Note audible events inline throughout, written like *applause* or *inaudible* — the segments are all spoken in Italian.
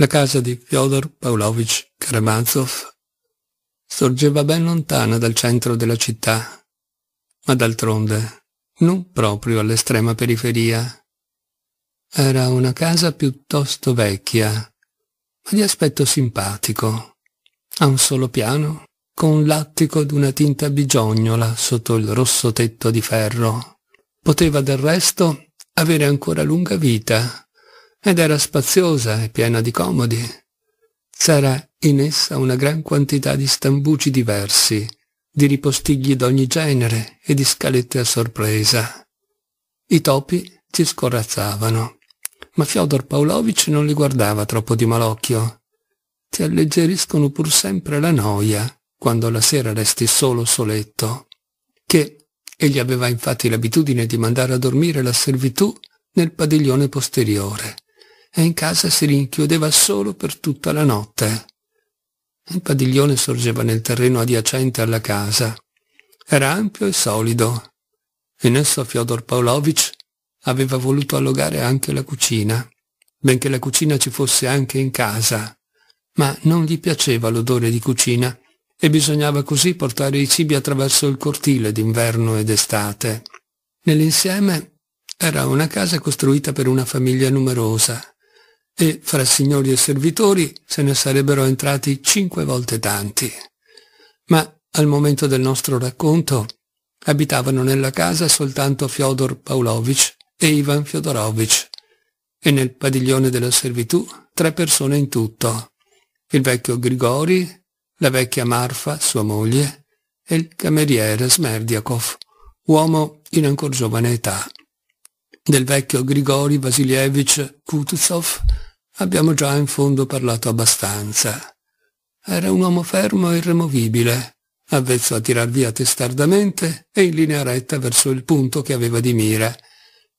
La casa di Fyodor Pavlovich Karamazov sorgeva ben lontana dal centro della città, ma d'altronde non proprio all'estrema periferia. Era una casa piuttosto vecchia, ma di aspetto simpatico, a un solo piano, con un lattico d'una tinta bigiognola sotto il rosso tetto di ferro. Poteva del resto avere ancora lunga vita, ed era spaziosa e piena di comodi. C'era in essa una gran quantità di stambuci diversi, di ripostigli d'ogni genere e di scalette a sorpresa. I topi ci scorazzavano, ma Fyodor Paulovic non li guardava troppo di malocchio. Ti alleggeriscono pur sempre la noia quando la sera resti solo soletto, che egli aveva infatti l'abitudine di mandare a dormire la servitù nel padiglione posteriore, e in casa si rinchiudeva solo per tutta la notte. Il padiglione sorgeva nel terreno adiacente alla casa. Era ampio e solido. In esso Fyodor Pavlovich aveva voluto allogare anche la cucina, benché la cucina ci fosse anche in casa, ma non gli piaceva l'odore di cucina e bisognava così portare i cibi attraverso il cortile d'inverno ed estate. Nell'insieme era una casa costruita per una famiglia numerosa, e fra signori e servitori se ne sarebbero entrati cinque volte tanti. Ma al momento del nostro racconto abitavano nella casa soltanto Fyodor Pavlovich e Ivan Fyodorovich e nel padiglione della servitù tre persone in tutto, il vecchio Grigori, la vecchia Marfa, sua moglie, e il cameriere Smerdiakov, uomo in ancor giovane età. Del vecchio Grigori Vasilievich Kutuzov abbiamo già in fondo parlato abbastanza. Era un uomo fermo e irremovibile, avvezzo a tirar via testardamente e in linea retta verso il punto che aveva di mira,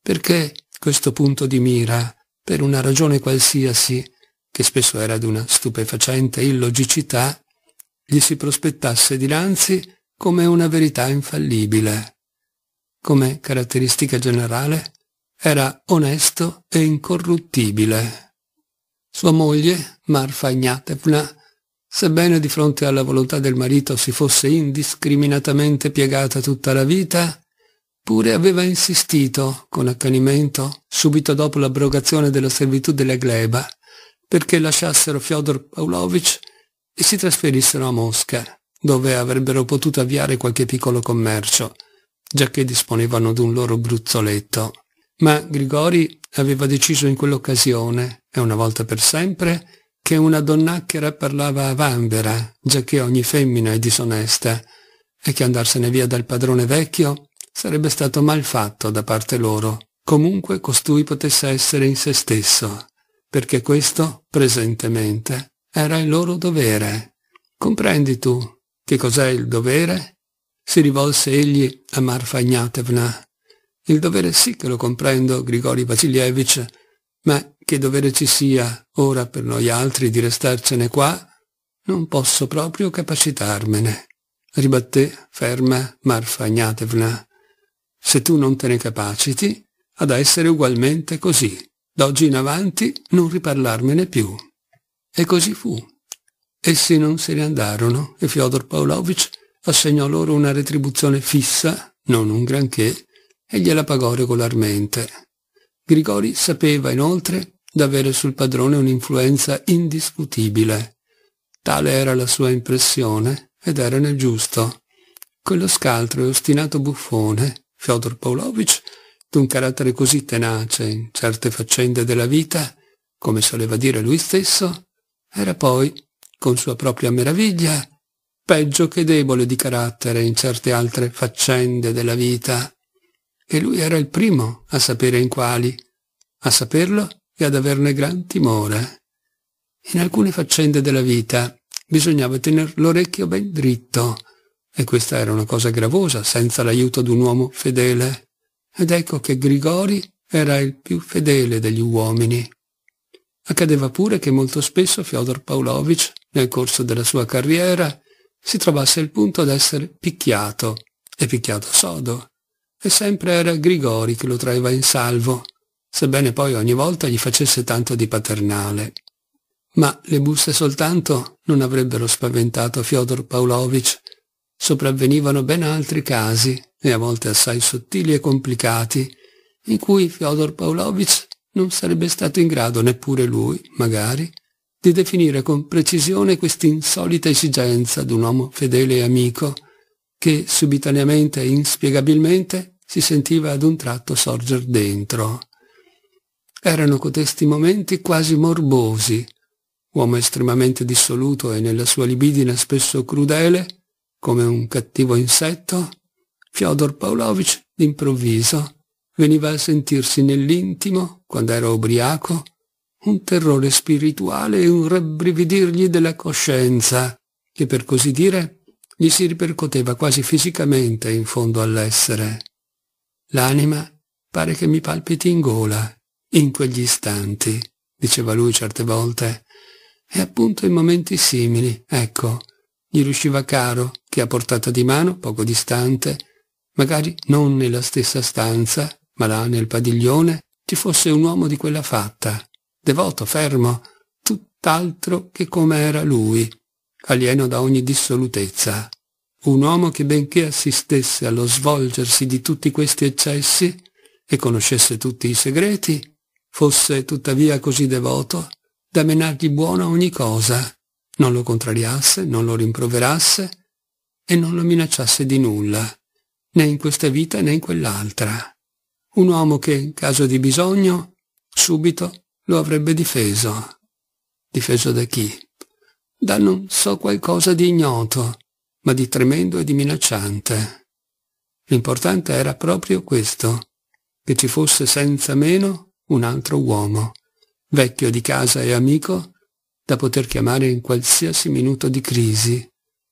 perché questo punto di mira, per una ragione qualsiasi, che spesso era d'una stupefacente illogicità, gli si prospettasse dinanzi come una verità infallibile. Come caratteristica generale, era onesto e incorruttibile. Sua moglie, Marfa Ignatevna, sebbene di fronte alla volontà del marito si fosse indiscriminatamente piegata tutta la vita, pure aveva insistito, con accanimento, subito dopo l'abrogazione della servitù della gleba, perché lasciassero Fyodor Pavlovich e si trasferissero a Mosca, dove avrebbero potuto avviare qualche piccolo commercio, giacché disponevano d'un loro gruzzoletto ma Grigori aveva deciso in quell'occasione, e una volta per sempre, che una donnacchera parlava a vanvera, giacché ogni femmina è disonesta, e che andarsene via dal padrone vecchio sarebbe stato mal fatto da parte loro, comunque costui potesse essere in se stesso, perché questo, presentemente, era il loro dovere. Comprendi tu che cos'è il dovere? Si rivolse egli a Marfa Ignatevna, il dovere sì che lo comprendo, Grigori Vasilievich, ma che dovere ci sia ora per noi altri di restarcene qua, non posso proprio capacitarmene, ribatté ferma Marfa Ignatevna. Se tu non te ne capaciti, ha da essere ugualmente così. D'oggi in avanti non riparlarmene più. E così fu. Essi non se ne andarono e Fyodor Pavlovich assegnò loro una retribuzione fissa, non un granché, e gliela pagò regolarmente. Grigori sapeva inoltre d'avere sul padrone un'influenza indiscutibile. Tale era la sua impressione ed era nel giusto. Quello scaltro e ostinato buffone, Fyodor Pavlovich, d'un carattere così tenace in certe faccende della vita, come soleva dire lui stesso, era poi, con sua propria meraviglia, peggio che debole di carattere in certe altre faccende della vita e lui era il primo a sapere in quali, a saperlo e ad averne gran timore. In alcune faccende della vita bisognava tener l'orecchio ben dritto, e questa era una cosa gravosa senza l'aiuto di un uomo fedele. Ed ecco che Grigori era il più fedele degli uomini. Accadeva pure che molto spesso Fyodor Pavlovich, nel corso della sua carriera, si trovasse al punto essere picchiato, e picchiato sodo, e sempre era Grigori che lo traeva in salvo, sebbene poi ogni volta gli facesse tanto di paternale. Ma le busse soltanto non avrebbero spaventato Fyodor Pavlovich. Sopravvenivano ben altri casi, e a volte assai sottili e complicati, in cui Fyodor Pavlovich non sarebbe stato in grado neppure lui, magari, di definire con precisione quest'insolita esigenza d'un uomo fedele e amico, che subitaneamente e inspiegabilmente si sentiva ad un tratto sorgere dentro. Erano cotesti momenti quasi morbosi. Uomo estremamente dissoluto e nella sua libidina spesso crudele, come un cattivo insetto, Fyodor Pavlovich, d'improvviso, veniva a sentirsi nell'intimo, quando era ubriaco, un terrore spirituale e un rabbrividirgli della coscienza, che per così dire gli si ripercoteva quasi fisicamente in fondo all'essere. L'anima pare che mi palpiti in gola, in quegli istanti, diceva lui certe volte, e appunto in momenti simili, ecco, gli riusciva caro che a portata di mano, poco distante, magari non nella stessa stanza, ma là nel padiglione, ci fosse un uomo di quella fatta, devoto, fermo, tutt'altro che come era lui, alieno da ogni dissolutezza. Un uomo che benché assistesse allo svolgersi di tutti questi eccessi e conoscesse tutti i segreti, fosse tuttavia così devoto da menargli buono ogni cosa, non lo contrariasse, non lo rimproverasse e non lo minacciasse di nulla, né in questa vita né in quell'altra. Un uomo che, in caso di bisogno, subito lo avrebbe difeso. Difeso da chi? da non so qualcosa di ignoto, ma di tremendo e di minacciante. L'importante era proprio questo, che ci fosse senza meno un altro uomo, vecchio di casa e amico, da poter chiamare in qualsiasi minuto di crisi,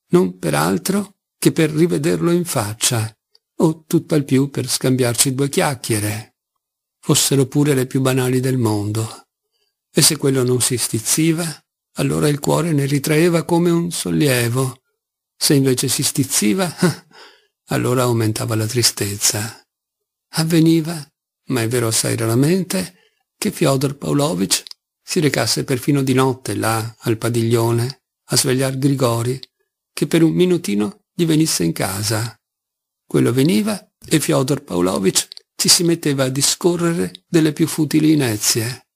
non per altro che per rivederlo in faccia, o tutt'al più per scambiarci due chiacchiere, fossero pure le più banali del mondo. E se quello non si stizziva, allora il cuore ne ritraeva come un sollievo. Se invece si stizziva, *laughs* allora aumentava la tristezza. Avveniva, ma è vero assai raramente, che Fyodor Pavlovich si recasse perfino di notte là al padiglione a svegliar Grigori, che per un minutino gli venisse in casa. Quello veniva e Fyodor Pavlovich ci si metteva a discorrere delle più futili inezie.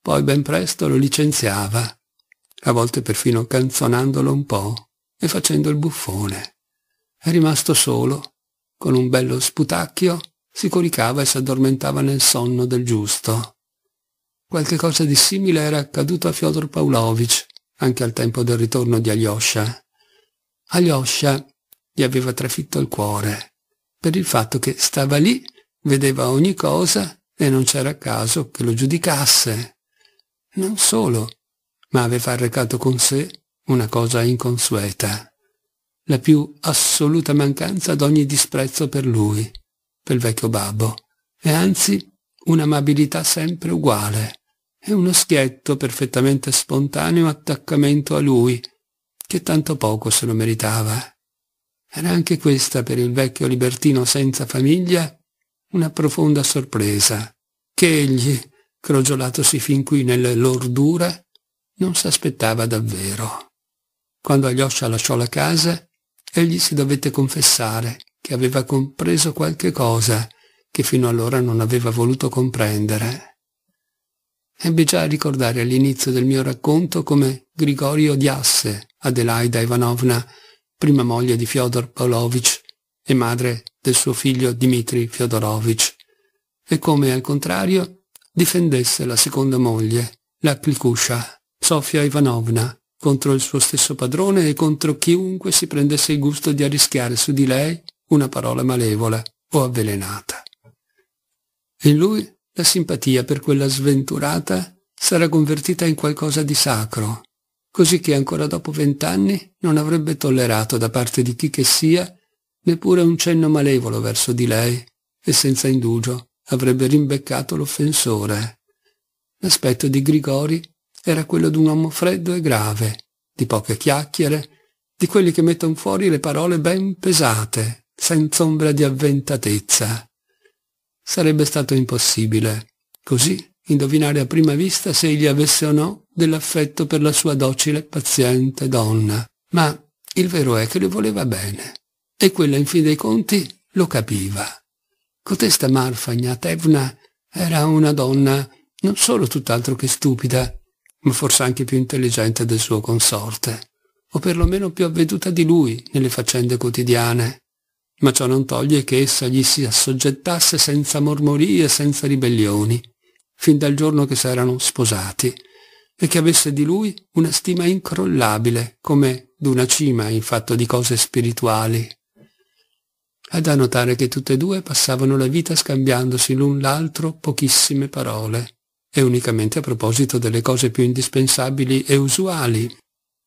Poi ben presto lo licenziava a volte perfino canzonandolo un po' e facendo il buffone. È rimasto solo, con un bello sputacchio, si coricava e s'addormentava nel sonno del giusto. Qualche cosa di simile era accaduto a Fyodor Pavlovich, anche al tempo del ritorno di Alyosha. Alyosha gli aveva trafitto il cuore, per il fatto che stava lì, vedeva ogni cosa e non c'era caso che lo giudicasse. Non solo, ma aveva recato con sé una cosa inconsueta, la più assoluta mancanza d'ogni disprezzo per lui, per il vecchio babbo, e anzi un'amabilità sempre uguale, e uno schietto perfettamente spontaneo attaccamento a lui, che tanto poco se lo meritava. Era anche questa per il vecchio libertino senza famiglia una profonda sorpresa, che egli, crogiolatosi fin qui nelle lordure, non s'aspettava davvero. Quando Alyosha lasciò la casa, egli si dovette confessare che aveva compreso qualche cosa che fino allora non aveva voluto comprendere. Ebbe già a ricordare all'inizio del mio racconto come Grigorio odiasse Adelaida Ivanovna, prima moglie di Fyodor Pavlovich e madre del suo figlio Dmitri Fyodorovich, e come al contrario difendesse la seconda moglie, la Klikusha. Sofia Ivanovna, contro il suo stesso padrone e contro chiunque si prendesse il gusto di arrischiare su di lei una parola malevola o avvelenata. In lui la simpatia per quella sventurata s'era convertita in qualcosa di sacro, così che ancora dopo vent'anni non avrebbe tollerato da parte di chi che sia neppure un cenno malevolo verso di lei e senza indugio avrebbe rimbeccato l'offensore. L'aspetto di Grigori era quello d'un uomo freddo e grave, di poche chiacchiere, di quelli che mettono fuori le parole ben pesate, senza ombra di avventatezza. Sarebbe stato impossibile, così, indovinare a prima vista se egli avesse o no dell'affetto per la sua docile, paziente donna. Ma il vero è che le voleva bene, e quella in fin dei conti lo capiva. Cotesta Marfa Gnatevna era una donna non solo tutt'altro che stupida, ma forse anche più intelligente del suo consorte, o perlomeno più avveduta di lui nelle faccende quotidiane. Ma ciò non toglie che essa gli si assoggettasse senza mormorie, e senza ribellioni, fin dal giorno che s'erano sposati, e che avesse di lui una stima incrollabile, come d'una cima in fatto di cose spirituali. È da notare che tutte e due passavano la vita scambiandosi l'un l'altro pochissime parole e unicamente a proposito delle cose più indispensabili e usuali.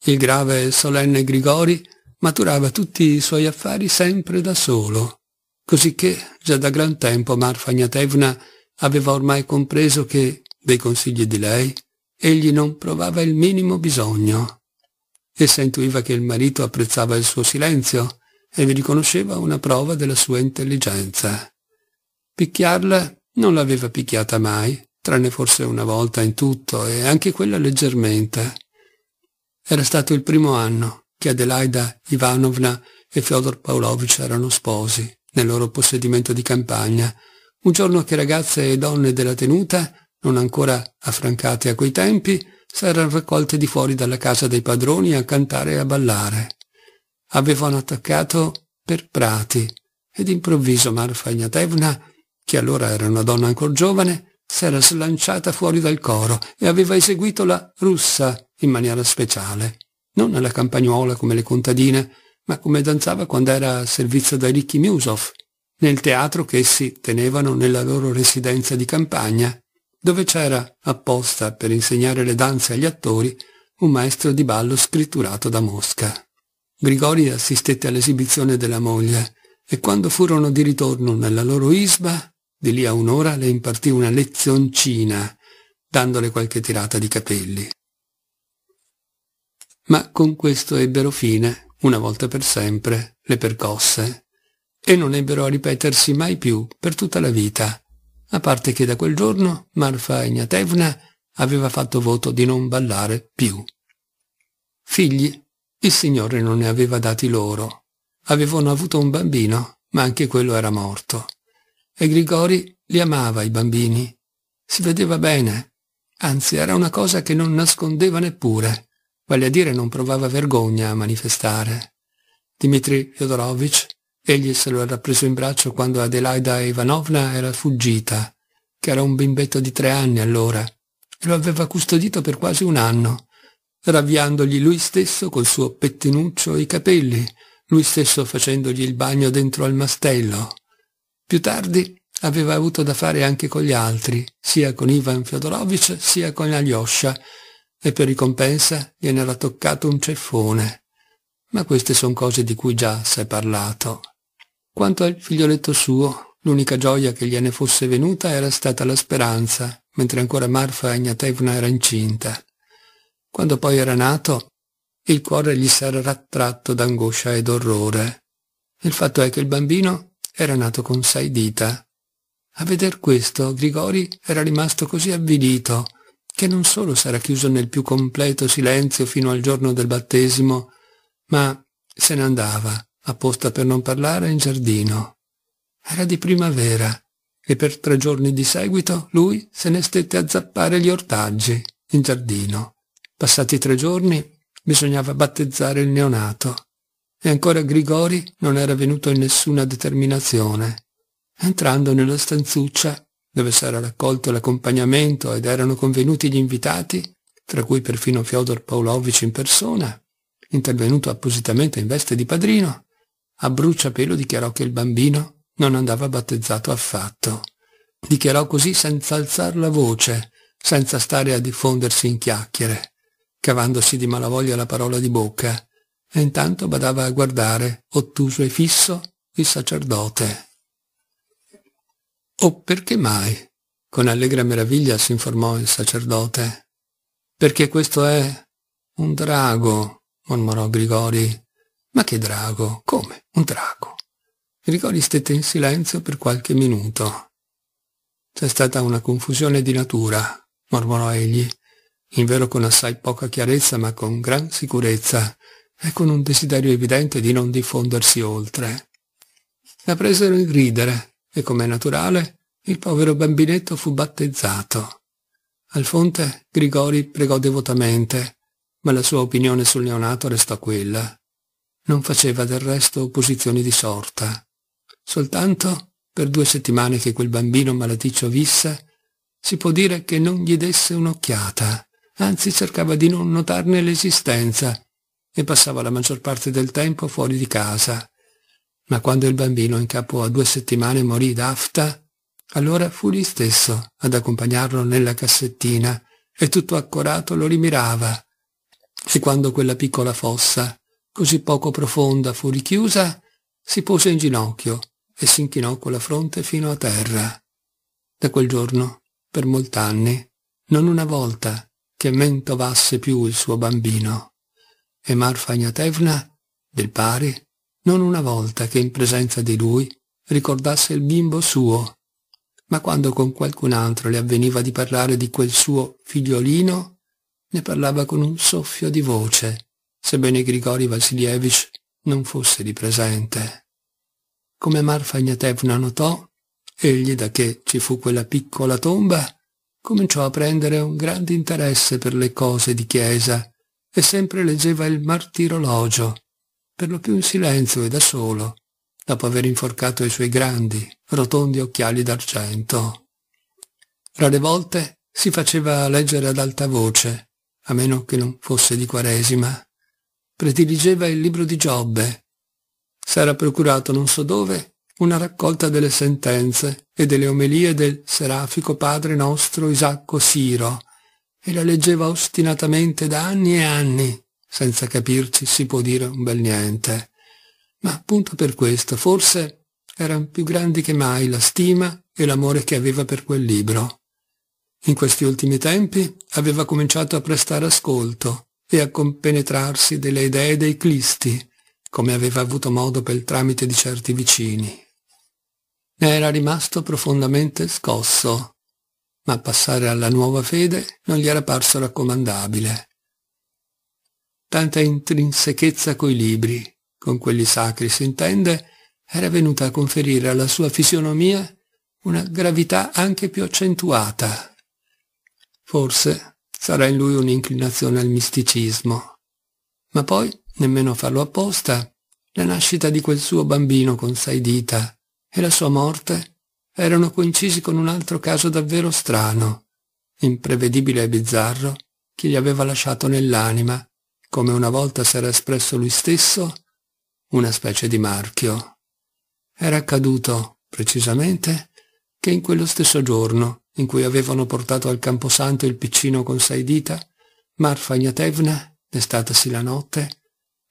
Il grave e solenne Grigori maturava tutti i suoi affari sempre da solo, cosicché già da gran tempo Marfa Gnatevna aveva ormai compreso che, dei consigli di lei, egli non provava il minimo bisogno. Essa intuiva che il marito apprezzava il suo silenzio e vi riconosceva una prova della sua intelligenza. Picchiarla non l'aveva picchiata mai, tranne forse una volta in tutto, e anche quella leggermente. Era stato il primo anno che Adelaida Ivanovna e Fyodor Pavlovich erano sposi, nel loro possedimento di campagna, un giorno che ragazze e donne della tenuta, non ancora affrancate a quei tempi, s'erano raccolte di fuori dalla casa dei padroni a cantare e a ballare. Avevano attaccato per prati, ed improvviso Marfa Ignatevna, che allora era una donna ancora giovane, s'era slanciata fuori dal coro e aveva eseguito la russa in maniera speciale, non alla campagnuola come le contadine, ma come danzava quando era a servizio dai ricchi Musov, nel teatro che essi tenevano nella loro residenza di campagna, dove c'era, apposta per insegnare le danze agli attori, un maestro di ballo scritturato da Mosca. Grigori assistette all'esibizione della moglie e quando furono di ritorno nella loro isba di lì a un'ora le impartì una lezioncina, dandole qualche tirata di capelli. Ma con questo ebbero fine, una volta per sempre, le percosse, e non ebbero a ripetersi mai più per tutta la vita, a parte che da quel giorno Marfa Ignatevna aveva fatto voto di non ballare più. Figli, il Signore non ne aveva dati loro. Avevano avuto un bambino, ma anche quello era morto e Grigori li amava i bambini. Si vedeva bene, anzi era una cosa che non nascondeva neppure, vale a dire non provava vergogna a manifestare. Dimitri Fyodorovich, egli se lo era preso in braccio quando Adelaida Ivanovna era fuggita, che era un bimbetto di tre anni allora, e lo aveva custodito per quasi un anno, ravviandogli lui stesso col suo pettinuccio i capelli, lui stesso facendogli il bagno dentro al mastello. Più tardi aveva avuto da fare anche con gli altri, sia con Ivan Fyodorovich sia con Alyosha, e per ricompensa gliene era toccato un ceffone. Ma queste sono cose di cui già s'è parlato. Quanto al figlioletto suo, l'unica gioia che gliene fosse venuta era stata la speranza, mentre ancora Marfa Agnatevna era incinta. Quando poi era nato, il cuore gli si era rattratto d'angoscia ed orrore. Il fatto è che il bambino era nato con sei dita. A veder questo, Grigori era rimasto così avvilito che non solo s'era chiuso nel più completo silenzio fino al giorno del battesimo, ma se ne andava, apposta per non parlare, in giardino. Era di primavera e per tre giorni di seguito lui se ne stette a zappare gli ortaggi in giardino. Passati tre giorni bisognava battezzare il neonato e ancora Grigori non era venuto in nessuna determinazione. Entrando nella stanzuccia, dove s'era raccolto l'accompagnamento ed erano convenuti gli invitati, tra cui perfino Fyodor Paulovic in persona, intervenuto appositamente in veste di padrino, a bruciapelo dichiarò che il bambino non andava battezzato affatto. Dichiarò così senza alzar la voce, senza stare a diffondersi in chiacchiere, cavandosi di malavoglia la parola di bocca, e intanto badava a guardare, ottuso e fisso, il sacerdote. O oh, perché mai? Con allegra meraviglia si informò il sacerdote. Perché questo è un drago, mormorò Grigori. Ma che drago? Come? Un drago? Grigori stette in silenzio per qualche minuto. C'è stata una confusione di natura, mormorò egli, in vero con assai poca chiarezza ma con gran sicurezza, e con un desiderio evidente di non diffondersi oltre. La presero in ridere e, come è naturale, il povero bambinetto fu battezzato. Al fonte Grigori pregò devotamente, ma la sua opinione sul neonato restò quella. Non faceva del resto opposizioni di sorta. Soltanto per due settimane che quel bambino malaticcio visse, si può dire che non gli desse un'occhiata, anzi cercava di non notarne l'esistenza, e passava la maggior parte del tempo fuori di casa. Ma quando il bambino in capo a due settimane morì d'afta, allora fu lui stesso ad accompagnarlo nella cassettina e tutto accorato lo rimirava. E quando quella piccola fossa, così poco profonda, fu richiusa, si pose in ginocchio e si inchinò con la fronte fino a terra. Da quel giorno, per molt'anni, non una volta che mentovasse più il suo bambino e Marfa Ignatevna, del pari, non una volta che in presenza di lui ricordasse il bimbo suo, ma quando con qualcun altro le avveniva di parlare di quel suo figliolino, ne parlava con un soffio di voce, sebbene Grigori Vasilievich non fosse di presente. Come Marfa Ignatevna notò, egli, da che ci fu quella piccola tomba, cominciò a prendere un grande interesse per le cose di chiesa e sempre leggeva il martirologio, per lo più in silenzio e da solo, dopo aver inforcato i suoi grandi, rotondi occhiali d'argento. Rare volte si faceva leggere ad alta voce, a meno che non fosse di Quaresima. Prediligeva il libro di Giobbe. S'era procurato non so dove una raccolta delle sentenze e delle omelie del serafico padre nostro Isacco Siro, e la leggeva ostinatamente da anni e anni, senza capirci si può dire un bel niente. Ma appunto per questo, forse erano più grandi che mai la stima e l'amore che aveva per quel libro. In questi ultimi tempi aveva cominciato a prestare ascolto e a compenetrarsi delle idee dei clisti, come aveva avuto modo per il tramite di certi vicini. Ne era rimasto profondamente scosso ma passare alla nuova fede non gli era parso raccomandabile. Tanta intrinsechezza coi libri, con quelli sacri si intende, era venuta a conferire alla sua fisionomia una gravità anche più accentuata. Forse sarà in lui un'inclinazione al misticismo. Ma poi, nemmeno farlo apposta, la nascita di quel suo bambino con sei dita e la sua morte erano coincisi con un altro caso davvero strano, imprevedibile e bizzarro, che gli aveva lasciato nell'anima, come una volta s'era espresso lui stesso, una specie di marchio. Era accaduto, precisamente, che in quello stesso giorno in cui avevano portato al camposanto il piccino con sei dita, Marfa Ignatevna, destatasi la notte,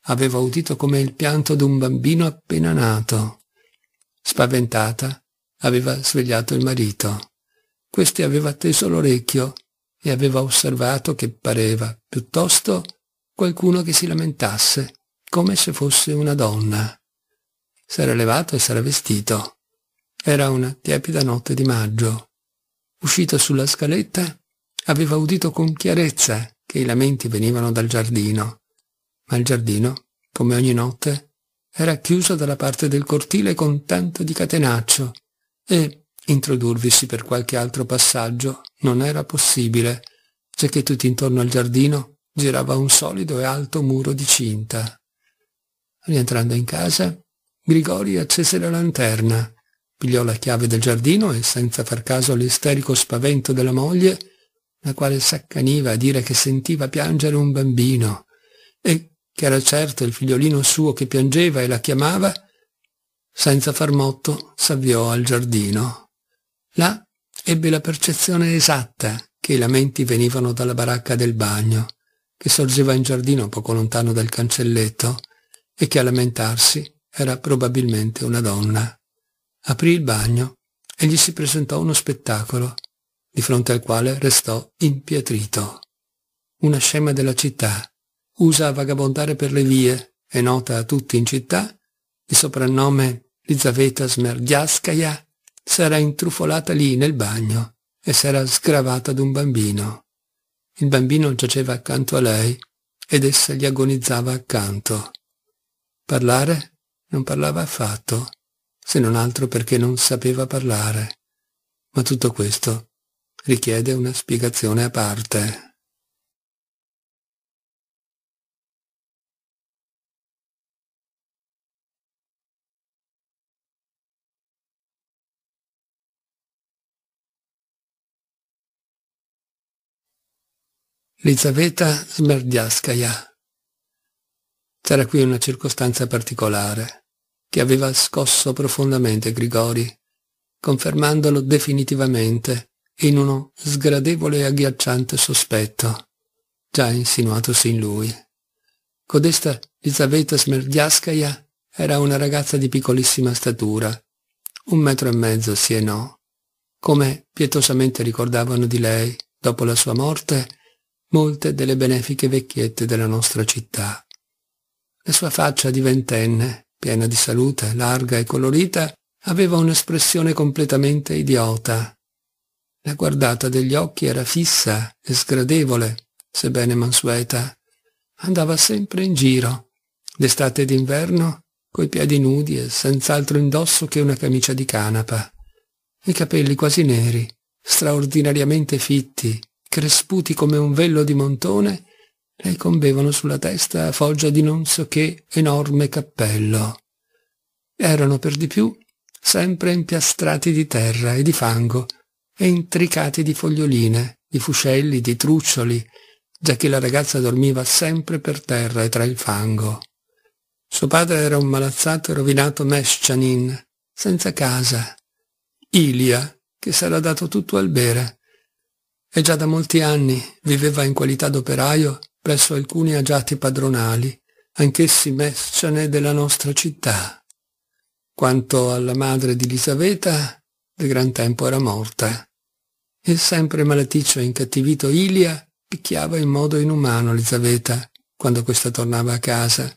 aveva udito come il pianto d'un bambino appena nato. Spaventata, aveva svegliato il marito. Questi aveva teso l'orecchio e aveva osservato che pareva, piuttosto, qualcuno che si lamentasse, come se fosse una donna. S'era levato e s'era vestito. Era una tiepida notte di maggio. Uscito sulla scaletta, aveva udito con chiarezza che i lamenti venivano dal giardino, ma il giardino, come ogni notte, era chiuso dalla parte del cortile con tanto di catenaccio e introdurvisi per qualche altro passaggio non era possibile, giacché tutto intorno al giardino girava un solido e alto muro di cinta. Rientrando in casa, Grigori accese la lanterna, pigliò la chiave del giardino e, senza far caso all'isterico spavento della moglie, la quale s'accaniva a dire che sentiva piangere un bambino e che era certo il figliolino suo che piangeva e la chiamava, senza far motto s'avviò al giardino. Là ebbe la percezione esatta che i lamenti venivano dalla baracca del bagno, che sorgeva in giardino poco lontano dal cancelletto, e che a lamentarsi era probabilmente una donna. Aprì il bagno e gli si presentò uno spettacolo, di fronte al quale restò impietrito. Una scema della città, usa a vagabondare per le vie, e nota a tutti in città di soprannome Lizaveta Smerdiaskaya, s'era intrufolata lì nel bagno e s'era sgravata d'un bambino. Il bambino giaceva accanto a lei ed essa gli agonizzava accanto. Parlare non parlava affatto, se non altro perché non sapeva parlare. Ma tutto questo richiede una spiegazione a parte. Lizaveta Smerdiaskaya. C'era qui una circostanza particolare, che aveva scosso profondamente Grigori, confermandolo definitivamente in uno sgradevole e agghiacciante sospetto, già insinuatosi in lui. Codesta Lizaveta Smerdiaskaya era una ragazza di piccolissima statura, un metro e mezzo sì e no. Come pietosamente ricordavano di lei, dopo la sua morte, molte delle benefiche vecchiette della nostra città. La sua faccia di ventenne, piena di salute, larga e colorita, aveva un'espressione completamente idiota. La guardata degli occhi era fissa e sgradevole, sebbene mansueta. Andava sempre in giro, d'estate ed inverno, coi piedi nudi e senz'altro indosso che una camicia di canapa. I capelli quasi neri, straordinariamente fitti, cresputi come un vello di montone, le combevano sulla testa a foggia di non so che enorme cappello. Erano per di più sempre impiastrati di terra e di fango e intricati di foglioline, di fuscelli, di truccioli, giacché la ragazza dormiva sempre per terra e tra il fango. Suo padre era un malazzato e rovinato mescianin, senza casa. Ilia, che s'era dato tutto al bere, e già da molti anni viveva in qualità d'operaio presso alcuni agiati padronali, anch'essi mesciane della nostra città. Quanto alla madre di Elisabetta, di gran tempo era morta. E sempre malaticcio e incattivito Ilia picchiava in modo inumano Elisabetta quando questa tornava a casa,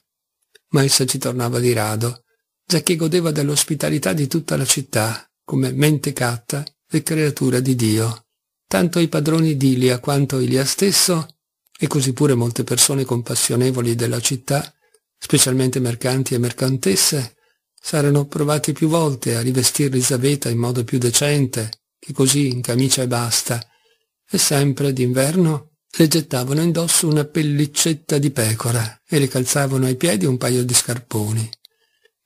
ma essa ci tornava di rado, giacché godeva dell'ospitalità di tutta la città, come mente catta e creatura di Dio tanto i padroni di Ilia quanto Ilia stesso, e così pure molte persone compassionevoli della città, specialmente mercanti e mercantesse, saranno provati più volte a rivestir Elisabetta in modo più decente, che così in camicia e basta, e sempre d'inverno le gettavano indosso una pellicetta di pecora e le calzavano ai piedi un paio di scarponi.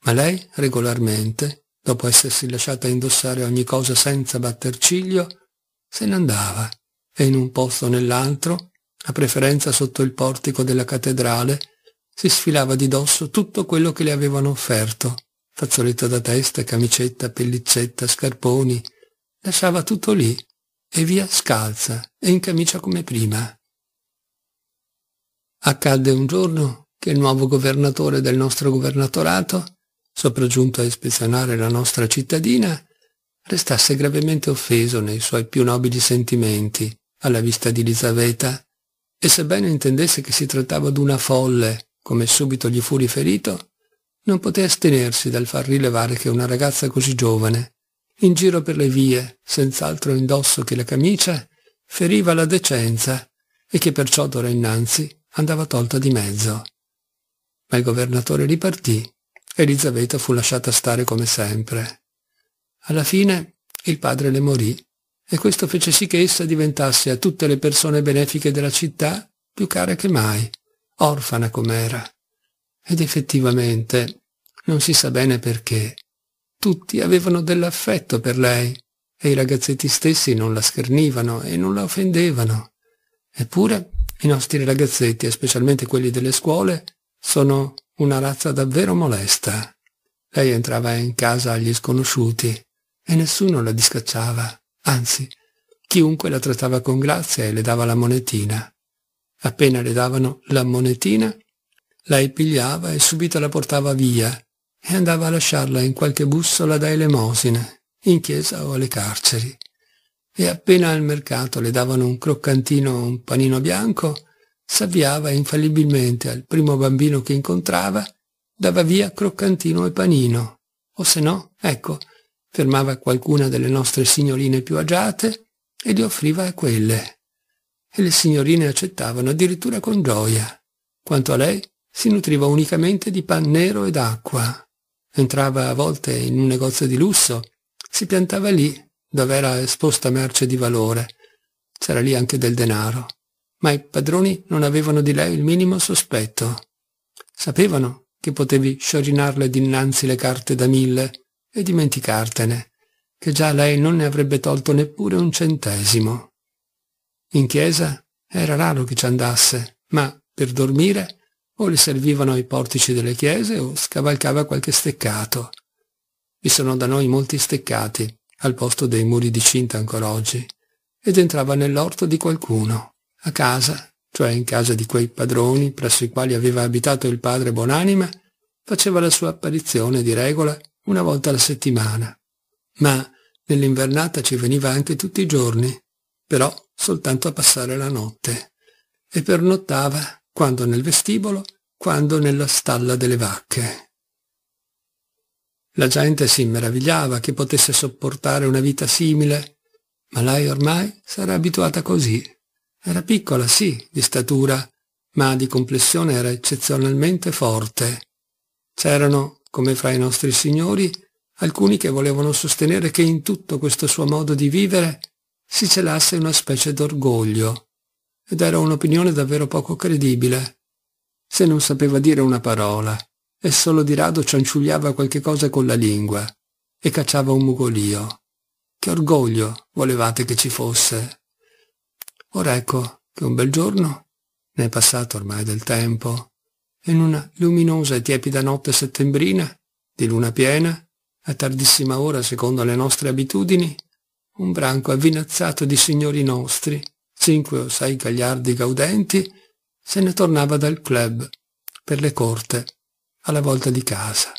Ma lei, regolarmente, dopo essersi lasciata indossare ogni cosa senza batter ciglio, se ne andava e in un posto o nell'altro, a preferenza sotto il portico della cattedrale, si sfilava di dosso tutto quello che le avevano offerto. Fazzoletto da testa, camicetta, pellicetta, scarponi. Lasciava tutto lì e via scalza e in camicia come prima. Accadde un giorno che il nuovo governatore del nostro governatorato, sopraggiunto a ispezionare la nostra cittadina, restasse gravemente offeso nei suoi più nobili sentimenti alla vista di Elisabetta, e sebbene intendesse che si trattava d'una folle, come subito gli fu riferito, non poté astenersi dal far rilevare che una ragazza così giovane, in giro per le vie, senz'altro indosso che la camicia, feriva la decenza e che perciò d'ora innanzi andava tolta di mezzo. Ma il governatore ripartì e Elisabetta fu lasciata stare come sempre. Alla fine il padre le morì e questo fece sì che essa diventasse a tutte le persone benefiche della città più cara che mai, orfana com'era. Ed effettivamente, non si sa bene perché, tutti avevano dell'affetto per lei e i ragazzetti stessi non la schernivano e non la offendevano. Eppure i nostri ragazzetti, e specialmente quelli delle scuole, sono una razza davvero molesta. Lei entrava in casa agli sconosciuti e nessuno la discacciava, anzi, chiunque la trattava con grazia e le dava la monetina. Appena le davano la monetina, lei pigliava e subito la portava via e andava a lasciarla in qualche bussola da elemosine, in chiesa o alle carceri. E appena al mercato le davano un croccantino o un panino bianco, s'avviava infallibilmente al primo bambino che incontrava, dava via croccantino e panino. O se no, ecco, fermava qualcuna delle nostre signorine più agiate e li offriva a quelle. E le signorine accettavano addirittura con gioia. Quanto a lei, si nutriva unicamente di pan nero ed acqua. Entrava a volte in un negozio di lusso, si piantava lì, dove era esposta merce di valore. C'era lì anche del denaro. Ma i padroni non avevano di lei il minimo sospetto. Sapevano che potevi sciorinarle dinanzi le carte da mille e dimenticartene, che già lei non ne avrebbe tolto neppure un centesimo. In chiesa era raro che ci andasse, ma per dormire o le servivano i portici delle chiese o scavalcava qualche steccato. Vi sono da noi molti steccati, al posto dei muri di cinta ancora oggi, ed entrava nell'orto di qualcuno, a casa, cioè in casa di quei padroni presso i quali aveva abitato il padre Bonanima, faceva la sua apparizione di regola una volta alla settimana, ma nell'invernata ci veniva anche tutti i giorni, però soltanto a passare la notte, e pernottava quando nel vestibolo, quando nella stalla delle vacche. La gente si meravigliava che potesse sopportare una vita simile, ma lei ormai s'era abituata così. Era piccola, sì, di statura, ma di complessione era eccezionalmente forte. C'erano come fra i nostri signori, alcuni che volevano sostenere che in tutto questo suo modo di vivere si celasse una specie d'orgoglio, ed era un'opinione davvero poco credibile. Se non sapeva dire una parola, e solo di rado cianciugliava qualche cosa con la lingua, e cacciava un mugolio. Che orgoglio volevate che ci fosse? Ora ecco che un bel giorno, ne è passato ormai del tempo, in una luminosa e tiepida notte settembrina, di luna piena, a tardissima ora secondo le nostre abitudini, un branco avvinazzato di signori nostri, cinque o sei gagliardi gaudenti, se ne tornava dal club, per le corte, alla volta di casa.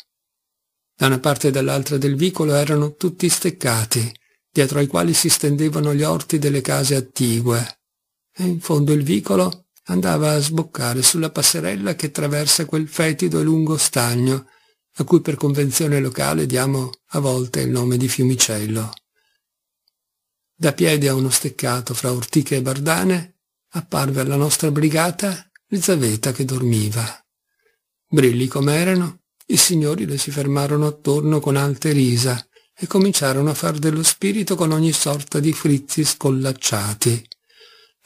Da una parte e dall'altra del vicolo erano tutti steccati, dietro ai quali si stendevano gli orti delle case attigue, e in fondo il vicolo andava a sboccare sulla passerella che traversa quel fetido e lungo stagno a cui per convenzione locale diamo a volte il nome di fiumicello. Da piedi a uno steccato fra ortiche e bardane apparve alla nostra brigata Lizaveta che dormiva. Brilli com'erano, i signori le si fermarono attorno con alte risa e cominciarono a far dello spirito con ogni sorta di frizzi scollacciati.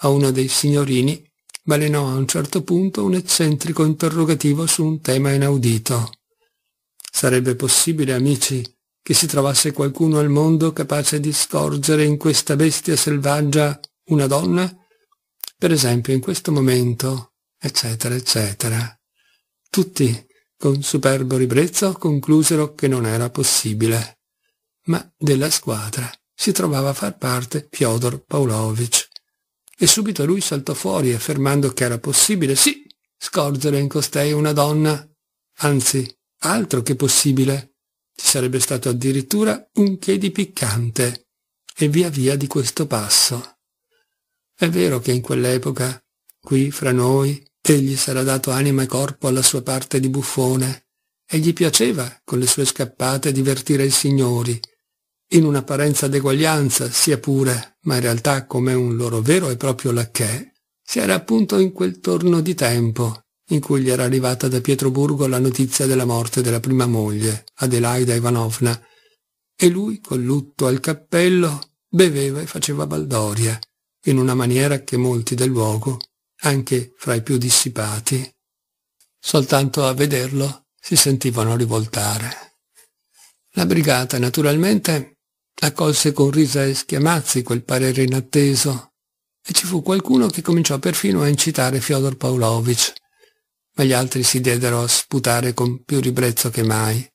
A uno dei signorini balenò a un certo punto un eccentrico interrogativo su un tema inaudito. Sarebbe possibile, amici, che si trovasse qualcuno al mondo capace di scorgere in questa bestia selvaggia una donna? Per esempio, in questo momento, eccetera, eccetera. Tutti, con superbo ribrezzo, conclusero che non era possibile. Ma della squadra si trovava a far parte Fyodor Pavlovich e subito lui saltò fuori affermando che era possibile, sì, scorgere in costei una donna. Anzi, altro che possibile. Ci sarebbe stato addirittura un che di piccante. E via via di questo passo. È vero che in quell'epoca, qui fra noi, egli sarà dato anima e corpo alla sua parte di buffone, e gli piaceva, con le sue scappate, divertire i signori, in un'apparenza d'eguaglianza, sia pure, ma in realtà come un loro vero e proprio lacchè, si era appunto in quel torno di tempo in cui gli era arrivata da Pietroburgo la notizia della morte della prima moglie, Adelaida Ivanovna, e lui, col lutto al cappello, beveva e faceva baldoria, in una maniera che molti del luogo, anche fra i più dissipati, soltanto a vederlo si sentivano rivoltare. La brigata, naturalmente, Accolse con risa e schiamazzi quel parere inatteso e ci fu qualcuno che cominciò perfino a incitare Fyodor Pavlovich, ma gli altri si diedero a sputare con più ribrezzo che mai,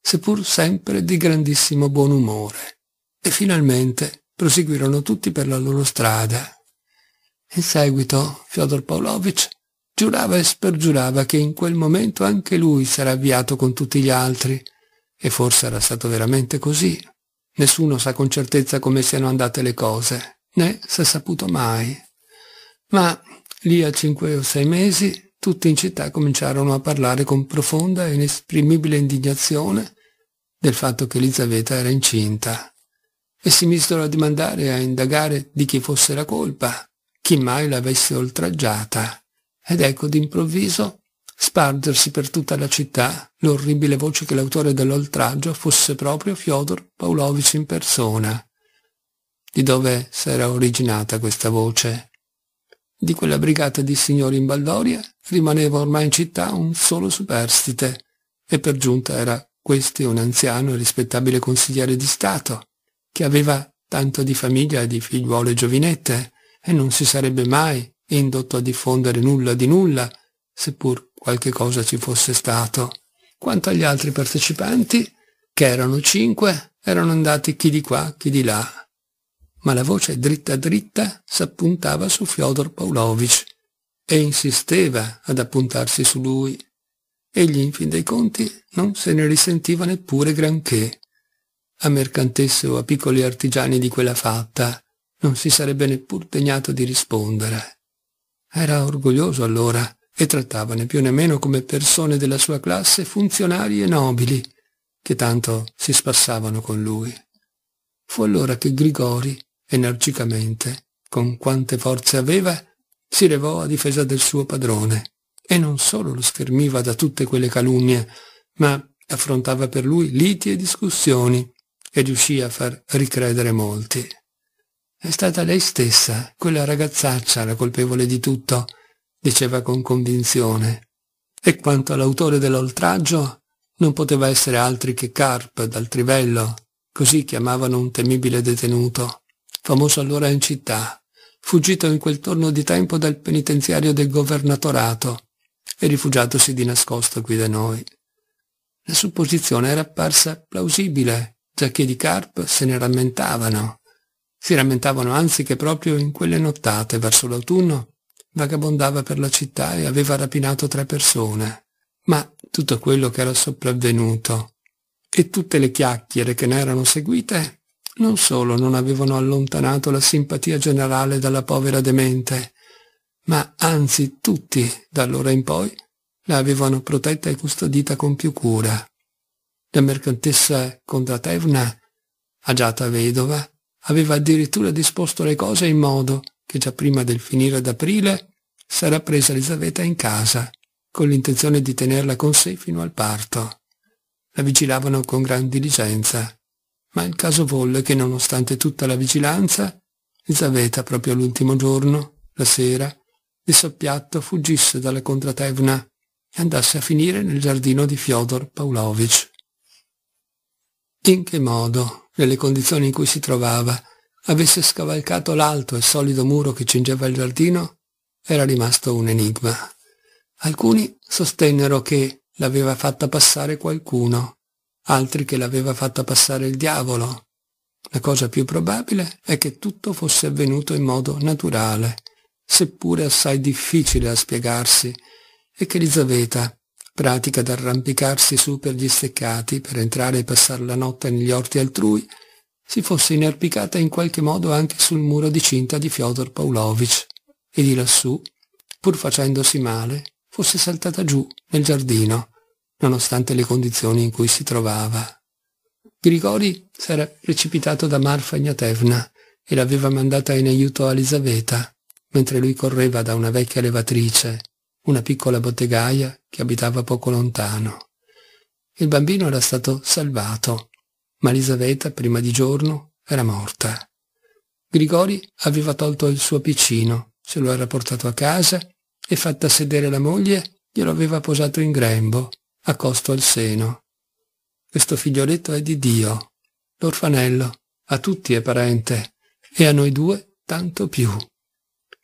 seppur sempre di grandissimo buon umore. E finalmente proseguirono tutti per la loro strada. In seguito Fyodor Pavlovich giurava e spergiurava che in quel momento anche lui s'era avviato con tutti gli altri, e forse era stato veramente così. Nessuno sa con certezza come siano andate le cose, né si è saputo mai. Ma lì a cinque o sei mesi tutti in città cominciarono a parlare con profonda e inesprimibile indignazione del fatto che Elisabetta era incinta e si misero a dimandare e a indagare di chi fosse la colpa, chi mai l'avesse oltraggiata. Ed ecco d'improvviso spargersi per tutta la città l'orribile voce che l'autore dell'oltraggio fosse proprio Fyodor Pavlovich in persona. Di dove s'era originata questa voce? Di quella brigata di signori in Baldoria rimaneva ormai in città un solo superstite, e per giunta era questi un anziano e rispettabile consigliere di Stato, che aveva tanto di famiglia e di figliuole giovinette, e non si sarebbe mai indotto a diffondere nulla di nulla, seppur qualche cosa ci fosse stato. Quanto agli altri partecipanti, che erano cinque, erano andati chi di qua, chi di là, ma la voce dritta dritta s'appuntava su Fyodor Pavlovich e insisteva ad appuntarsi su lui. Egli, in fin dei conti, non se ne risentiva neppure granché. A mercantesse o a piccoli artigiani di quella fatta non si sarebbe neppur degnato di rispondere. Era orgoglioso allora e trattava né più né meno come persone della sua classe funzionari e nobili, che tanto si spassavano con lui. Fu allora che Grigori, energicamente, con quante forze aveva, si levò a difesa del suo padrone, e non solo lo schermiva da tutte quelle calunnie, ma affrontava per lui liti e discussioni, e riuscì a far ricredere molti. È stata lei stessa, quella ragazzaccia, la colpevole di tutto, diceva con convinzione, e quanto all'autore dell'oltraggio non poteva essere altri che Carp dal Trivello, così chiamavano un temibile detenuto, famoso allora in città, fuggito in quel torno di tempo dal penitenziario del governatorato e rifugiatosi di nascosto qui da noi. La supposizione era apparsa plausibile, già che di Carp se ne rammentavano. Si rammentavano anzi che proprio in quelle nottate verso l'autunno vagabondava per la città e aveva rapinato tre persone, ma tutto quello che era sopravvenuto e tutte le chiacchiere che ne erano seguite non solo non avevano allontanato la simpatia generale dalla povera demente, ma anzi tutti, da allora in poi, la avevano protetta e custodita con più cura. La mercantessa Kondratevna, agiata vedova, aveva addirittura disposto le cose in modo che già prima del finire d'aprile sarà presa Elisabetta in casa, con l'intenzione di tenerla con sé fino al parto. La vigilavano con gran diligenza, ma il caso volle che nonostante tutta la vigilanza, Elisabetta proprio l'ultimo giorno, la sera, di soppiatto fuggisse dalla contratevna e andasse a finire nel giardino di Fyodor Pavlovich. In che modo, nelle condizioni in cui si trovava, avesse scavalcato l'alto e solido muro che cingeva il giardino, era rimasto un enigma. Alcuni sostennero che l'aveva fatta passare qualcuno, altri che l'aveva fatta passare il diavolo. La cosa più probabile è che tutto fosse avvenuto in modo naturale, seppure assai difficile a spiegarsi, e che Elisabetta, pratica ad arrampicarsi su per gli steccati per entrare e passare la notte negli orti altrui, si fosse inerpicata in qualche modo anche sul muro di cinta di Fyodor Pavlovich e di lassù, pur facendosi male, fosse saltata giù nel giardino, nonostante le condizioni in cui si trovava. Grigori s'era precipitato da Marfa Ignatevna e l'aveva mandata in aiuto a Elisaveta, mentre lui correva da una vecchia levatrice, una piccola bottegaia che abitava poco lontano. Il bambino era stato salvato ma Elisabetta, prima di giorno, era morta. Grigori aveva tolto il suo piccino, se lo era portato a casa e fatta sedere la moglie glielo aveva posato in grembo, accosto al seno. Questo figlioletto è di Dio, l'orfanello, a tutti è parente e a noi due tanto più.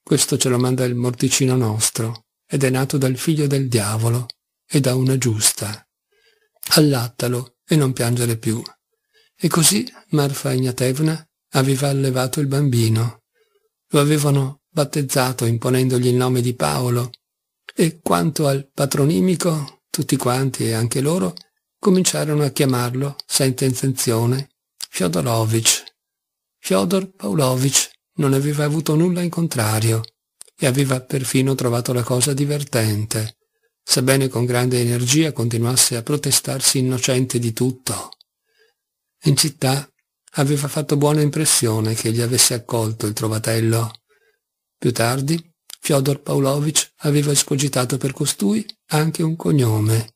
Questo ce lo manda il morticino nostro ed è nato dal figlio del diavolo e da una giusta. Allattalo e non piangere più. E così Marfa Ignatevna aveva allevato il bambino. Lo avevano battezzato imponendogli il nome di Paolo e quanto al patronimico, tutti quanti e anche loro cominciarono a chiamarlo, senza intenzione, Fyodorovich. Fyodor Paulovich non aveva avuto nulla in contrario e aveva perfino trovato la cosa divertente, sebbene con grande energia continuasse a protestarsi innocente di tutto. In città aveva fatto buona impressione che gli avesse accolto il trovatello. Più tardi, Fyodor Pavlovich aveva escogitato per costui anche un cognome.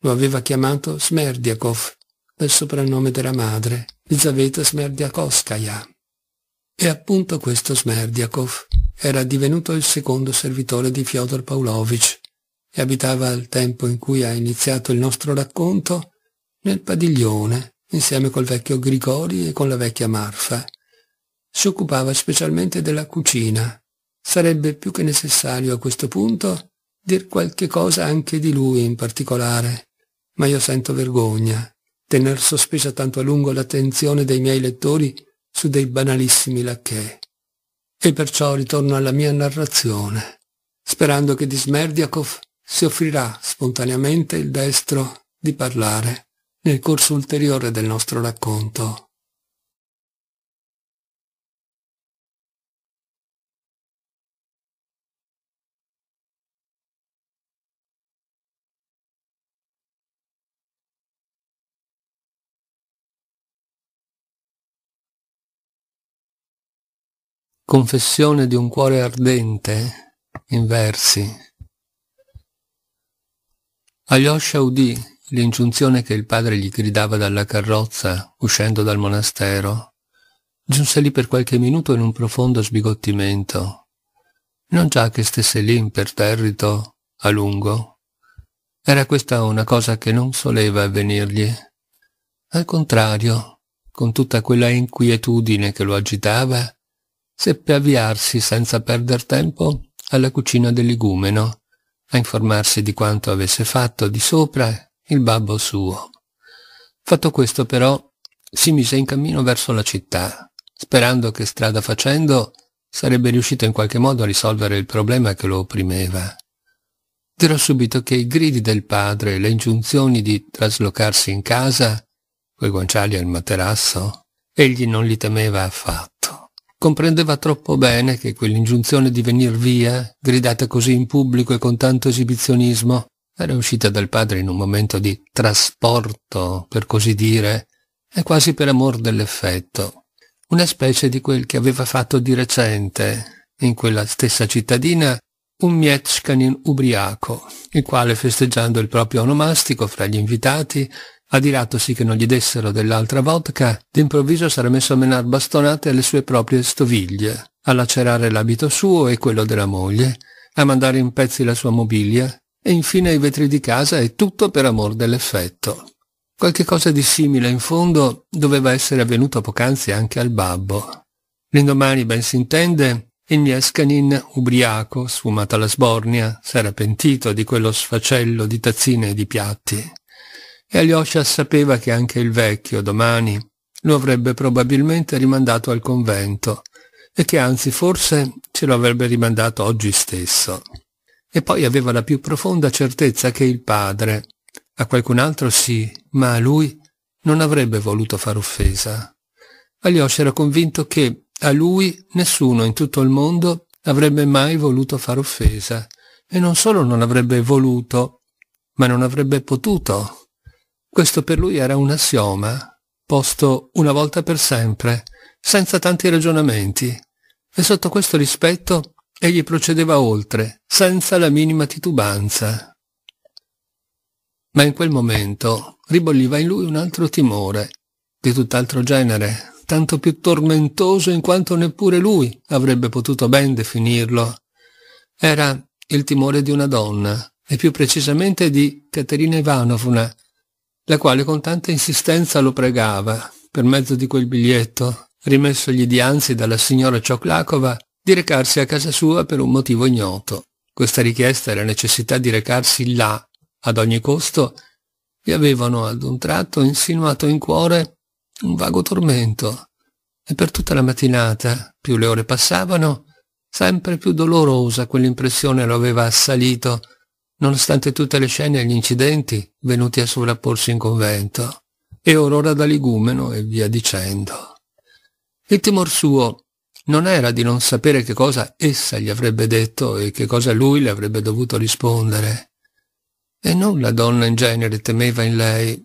Lo aveva chiamato Smerdiakov, dal soprannome della madre, Lizaveta Smerdiakovskaya. E appunto questo Smerdiakov era divenuto il secondo servitore di Fyodor Pavlovich e abitava al tempo in cui ha iniziato il nostro racconto nel padiglione insieme col vecchio Grigori e con la vecchia Marfa. Si occupava specialmente della cucina. Sarebbe più che necessario a questo punto dir qualche cosa anche di lui in particolare, ma io sento vergogna tener sospesa tanto a lungo l'attenzione dei miei lettori su dei banalissimi lacchè. E perciò ritorno alla mia narrazione, sperando che di Smerdiakov si offrirà spontaneamente il destro di parlare nel corso ulteriore del nostro racconto. Confessione di un cuore ardente in versi. Alyosha udì L'ingiunzione che il padre gli gridava dalla carrozza, uscendo dal monastero, giunse lì per qualche minuto in un profondo sbigottimento. Non già che stesse lì imperterrito, a lungo. Era questa una cosa che non soleva avvenirgli. Al contrario, con tutta quella inquietudine che lo agitava, seppe avviarsi senza perder tempo alla cucina dell'igumeno, a informarsi di quanto avesse fatto di sopra il babbo suo. Fatto questo però, si mise in cammino verso la città, sperando che strada facendo sarebbe riuscito in qualche modo a risolvere il problema che lo opprimeva. Dirò subito che i gridi del padre, le ingiunzioni di traslocarsi in casa, quei guanciali al materasso, egli non li temeva affatto. Comprendeva troppo bene che quell'ingiunzione di venir via, gridata così in pubblico e con tanto esibizionismo, era uscita dal padre in un momento di trasporto, per così dire, e quasi per amor dell'effetto, una specie di quel che aveva fatto di recente, in quella stessa cittadina, un Mietschkanin ubriaco, il quale festeggiando il proprio onomastico fra gli invitati, adiratosi che non gli dessero dell'altra vodka, d'improvviso sarà messo a menar bastonate alle sue proprie stoviglie, a lacerare l'abito suo e quello della moglie, a mandare in pezzi la sua mobilia, e infine i vetri di casa e tutto per amor dell'effetto. Qualche cosa di simile in fondo doveva essere avvenuto poc'anzi anche al babbo. L'indomani ben si intende, il Gniescanin, ubriaco, sfumata la sbornia, s'era pentito di quello sfacello di tazzine e di piatti. E Alyosha sapeva che anche il vecchio, domani, lo avrebbe probabilmente rimandato al convento, e che anzi forse ce lo avrebbe rimandato oggi stesso e poi aveva la più profonda certezza che il padre, a qualcun altro sì, ma a lui non avrebbe voluto far offesa. Aliosh era convinto che a lui nessuno in tutto il mondo avrebbe mai voluto far offesa, e non solo non avrebbe voluto, ma non avrebbe potuto. Questo per lui era un assioma, posto una volta per sempre, senza tanti ragionamenti, e sotto questo rispetto Egli procedeva oltre, senza la minima titubanza. Ma in quel momento ribolliva in lui un altro timore, di tutt'altro genere, tanto più tormentoso in quanto neppure lui avrebbe potuto ben definirlo. Era il timore di una donna, e più precisamente di Caterina Ivanovna, la quale con tanta insistenza lo pregava, per mezzo di quel biglietto, rimessogli dianzi dalla signora Cioclacova, di recarsi a casa sua per un motivo ignoto. Questa richiesta e la necessità di recarsi là, ad ogni costo, gli avevano ad un tratto insinuato in cuore un vago tormento. E per tutta la mattinata, più le ore passavano, sempre più dolorosa quell'impressione lo aveva assalito, nonostante tutte le scene e gli incidenti venuti a sovrapporsi in convento, e Aurora da Ligumeno e via dicendo. Il timor suo non era di non sapere che cosa essa gli avrebbe detto e che cosa lui le avrebbe dovuto rispondere. E non la donna in genere temeva in lei.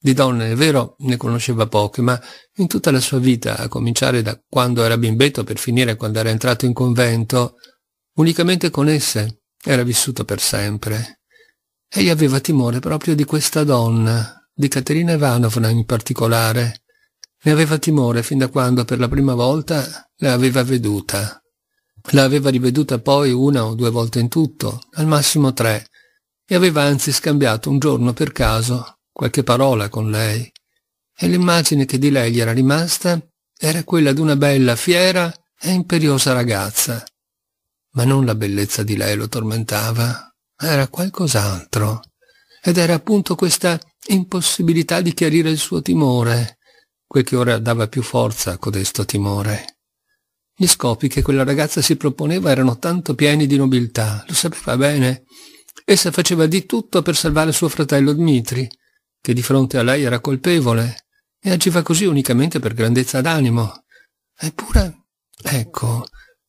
Di donne, è vero, ne conosceva poche, ma in tutta la sua vita, a cominciare da quando era bimbetto per finire quando era entrato in convento, unicamente con esse era vissuto per sempre. Egli aveva timore proprio di questa donna, di Caterina Ivanovna in particolare, ne aveva timore fin da quando per la prima volta la aveva veduta. La aveva riveduta poi una o due volte in tutto, al massimo tre, e aveva anzi scambiato un giorno per caso qualche parola con lei. E l'immagine che di lei gli era rimasta era quella di una bella, fiera e imperiosa ragazza. Ma non la bellezza di lei lo tormentava, era qualcos'altro. Ed era appunto questa impossibilità di chiarire il suo timore, quel che ora dava più forza a codesto timore. Gli scopi che quella ragazza si proponeva erano tanto pieni di nobiltà, lo sapeva bene. Essa faceva di tutto per salvare suo fratello Dmitri, che di fronte a lei era colpevole, e agiva così unicamente per grandezza d'animo. Eppure, ecco,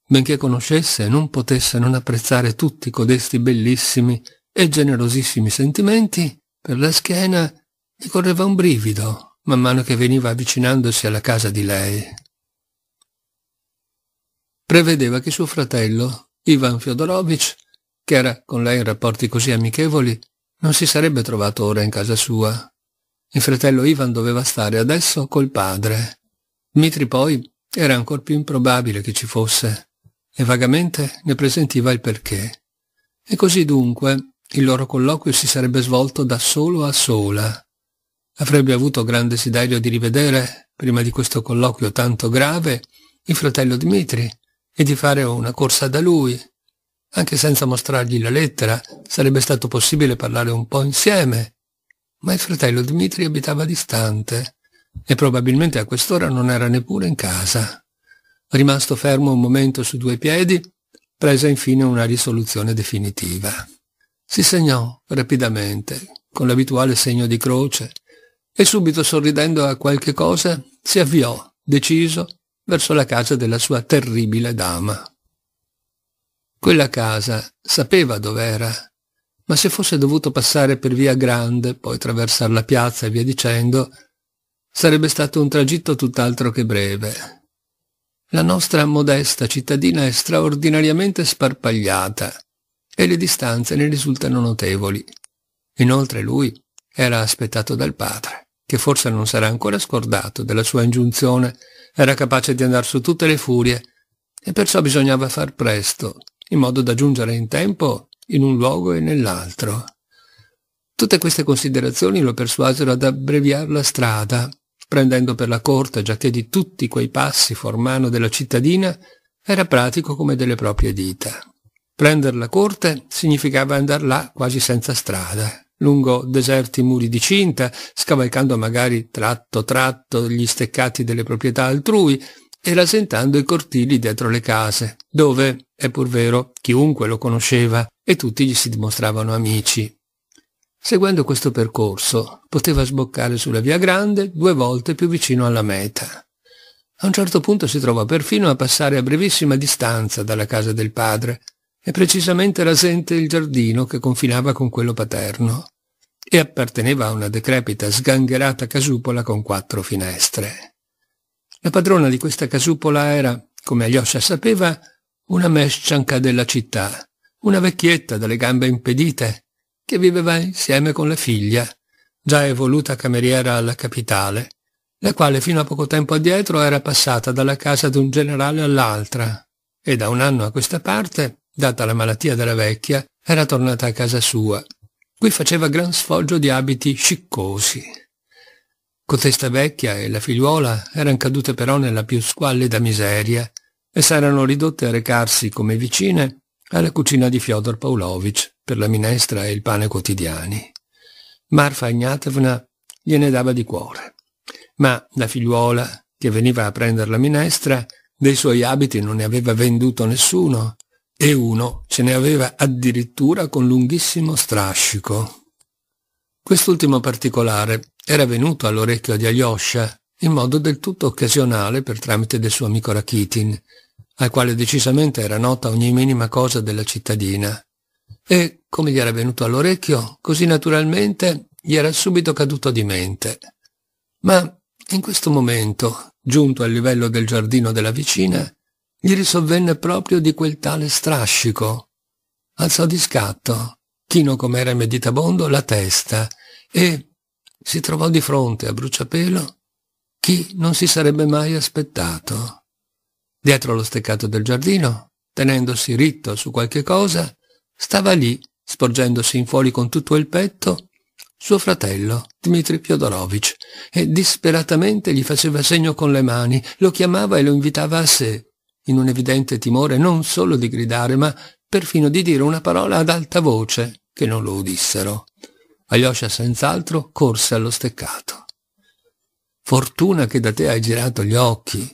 benché conoscesse e non potesse non apprezzare tutti codesti bellissimi e generosissimi sentimenti, per la schiena gli correva un brivido man mano che veniva avvicinandosi alla casa di lei. Prevedeva che suo fratello, Ivan Fiodorovich, che era con lei in rapporti così amichevoli, non si sarebbe trovato ora in casa sua. Il fratello Ivan doveva stare adesso col padre. Dmitri poi era ancor più improbabile che ci fosse, e vagamente ne presentiva il perché. E così dunque il loro colloquio si sarebbe svolto da solo a sola, Avrebbe avuto gran desiderio di rivedere, prima di questo colloquio tanto grave, il fratello Dimitri e di fare una corsa da lui. Anche senza mostrargli la lettera sarebbe stato possibile parlare un po' insieme, ma il fratello Dimitri abitava distante e probabilmente a quest'ora non era neppure in casa. Rimasto fermo un momento su due piedi, prese infine una risoluzione definitiva. Si segnò rapidamente, con l'abituale segno di croce, e subito sorridendo a qualche cosa si avviò, deciso, verso la casa della sua terribile dama. Quella casa sapeva dov'era, ma se fosse dovuto passare per via grande, poi attraversare la piazza e via dicendo, sarebbe stato un tragitto tutt'altro che breve. La nostra modesta cittadina è straordinariamente sparpagliata e le distanze ne risultano notevoli. Inoltre lui era aspettato dal padre che forse non sarà ancora scordato della sua ingiunzione, era capace di andare su tutte le furie, e perciò bisognava far presto, in modo da giungere in tempo in un luogo e nell'altro. Tutte queste considerazioni lo persuasero ad abbreviar la strada, prendendo per la corte, giacché di tutti quei passi formano della cittadina era pratico come delle proprie dita. Prender la corte significava andar là quasi senza strada, lungo deserti muri di cinta, scavalcando magari tratto tratto gli steccati delle proprietà altrui e rasentando i cortili dietro le case, dove, è pur vero, chiunque lo conosceva e tutti gli si dimostravano amici. Seguendo questo percorso, poteva sboccare sulla via grande due volte più vicino alla meta. A un certo punto si trovò perfino a passare a brevissima distanza dalla casa del padre, e precisamente rasente il giardino che confinava con quello paterno e apparteneva a una decrepita sgangherata casupola con quattro finestre. La padrona di questa casupola era, come Alyosha sapeva, una mescianca della città, una vecchietta dalle gambe impedite, che viveva insieme con la figlia, già evoluta cameriera alla capitale, la quale fino a poco tempo addietro era passata dalla casa d'un generale all'altra e da un anno a questa parte data la malattia della vecchia, era tornata a casa sua. Qui faceva gran sfoggio di abiti sciccosi. Cotesta vecchia e la figliuola eran cadute però nella più squallida miseria e s'erano ridotte a recarsi come vicine alla cucina di Fyodor Paulovich per la minestra e il pane quotidiani. Marfa Ignatevna gliene dava di cuore, ma la figliuola, che veniva a prendere la minestra, dei suoi abiti non ne aveva venduto nessuno e uno ce ne aveva addirittura con lunghissimo strascico. Quest'ultimo particolare era venuto all'orecchio di Alyosha in modo del tutto occasionale per tramite del suo amico Rakitin, al quale decisamente era nota ogni minima cosa della cittadina. E, come gli era venuto all'orecchio, così naturalmente gli era subito caduto di mente. Ma in questo momento, giunto al livello del giardino della vicina, gli risovvenne proprio di quel tale strascico. Alzò di scatto, chino com'era meditabondo la testa e si trovò di fronte a bruciapelo chi non si sarebbe mai aspettato. Dietro lo steccato del giardino, tenendosi ritto su qualche cosa, stava lì, sporgendosi in fuori con tutto il petto, suo fratello, Dmitri Piodorovich, e disperatamente gli faceva segno con le mani, lo chiamava e lo invitava a sé, in un evidente timore non solo di gridare, ma perfino di dire una parola ad alta voce, che non lo udissero. Alyosha senz'altro corse allo steccato. Fortuna che da te hai girato gli occhi,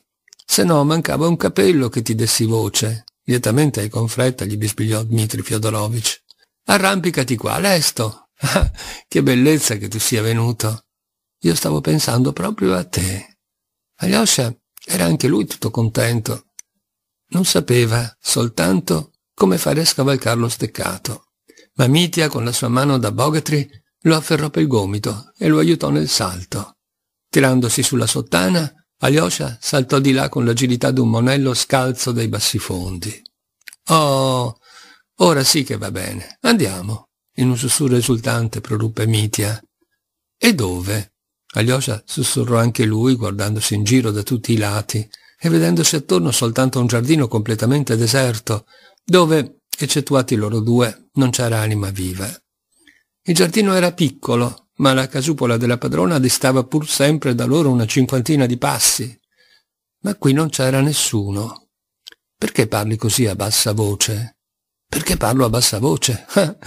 se no mancava un capello che ti dessi voce. Lietamente e con fretta gli bisbigliò Dmitri Fiodorovich. Arrampicati qua, lesto. *laughs* Ah, che bellezza che tu sia venuto. Io stavo pensando proprio a te. Alyosha era anche lui tutto contento. Non sapeva soltanto come fare a scavalcare lo steccato. Ma Mitia, con la sua mano da bogatri, lo afferrò pel gomito e lo aiutò nel salto. Tirandosi sulla sottana, Alyosha saltò di là con l'agilità di un monello scalzo dai bassifondi. Oh, ora sì che va bene. Andiamo, in un sussurro esultante proruppe Mitia. E dove? Alyosha sussurrò anche lui, guardandosi in giro da tutti i lati, e vedendosi attorno soltanto un giardino completamente deserto, dove, eccettuati loro due, non c'era anima viva. Il giardino era piccolo, ma la casupola della padrona distava pur sempre da loro una cinquantina di passi. Ma qui non c'era nessuno. Perché parli così a bassa voce? Perché parlo a bassa voce? *laughs* Ah,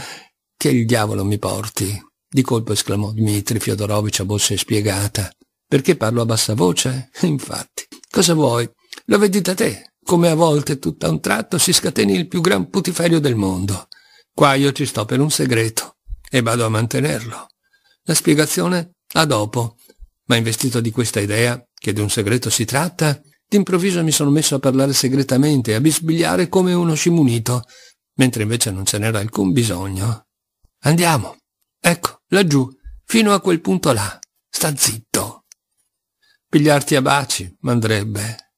che il diavolo mi porti! di colpo esclamò Dmitri Fiodorovich a voce spiegata. Perché parlo a bassa voce? *laughs* Infatti, cosa vuoi? Lo vedi da te, come a volte tutto a un tratto si scateni il più gran putiferio del mondo. Qua io ci sto per un segreto e vado a mantenerlo. La spiegazione a dopo, ma investito di questa idea, che di un segreto si tratta, d'improvviso mi sono messo a parlare segretamente, e a bisbigliare come uno scimunito, mentre invece non ce n'era alcun bisogno. Andiamo. Ecco, laggiù, fino a quel punto là. Sta zitto pigliarti a baci, m'andrebbe.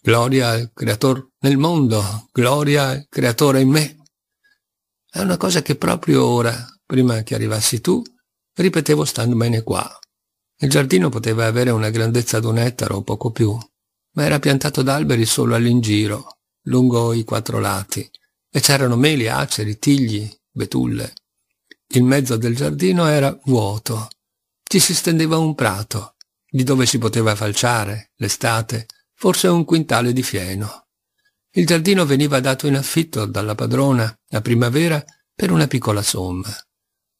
Gloria al creatore nel mondo, gloria al creatore in me. È una cosa che proprio ora, prima che arrivassi tu, ripetevo stando bene qua. Il giardino poteva avere una grandezza d'un ettaro o poco più, ma era piantato d'alberi solo all'ingiro, lungo i quattro lati, e c'erano meli, aceri, tigli, betulle. Il mezzo del giardino era vuoto. Ci si stendeva un prato, di dove si poteva falciare, l'estate, forse un quintale di fieno. Il giardino veniva dato in affitto dalla padrona, a primavera, per una piccola somma.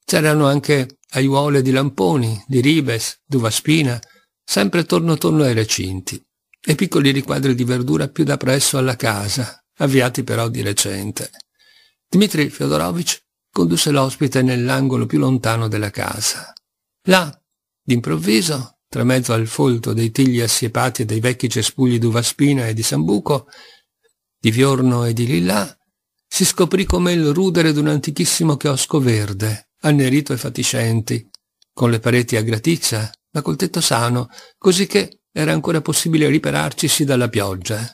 C'erano anche aiuole di lamponi, di ribes, d'uvaspina, sempre torno torno ai recinti, e piccoli riquadri di verdura più da presso alla casa, avviati però di recente. Dmitri Fyodorovich condusse l'ospite nell'angolo più lontano della casa. Là, d'improvviso, tra mezzo al folto dei tigli assiepati e dei vecchi cespugli d'uvaspina e di sambuco, di Viorno e di Lillà, si scoprì come il rudere d'un antichissimo chiosco verde, annerito e fatiscenti, con le pareti a graticcia, ma col tetto sano, così che era ancora possibile ripararcisi dalla pioggia.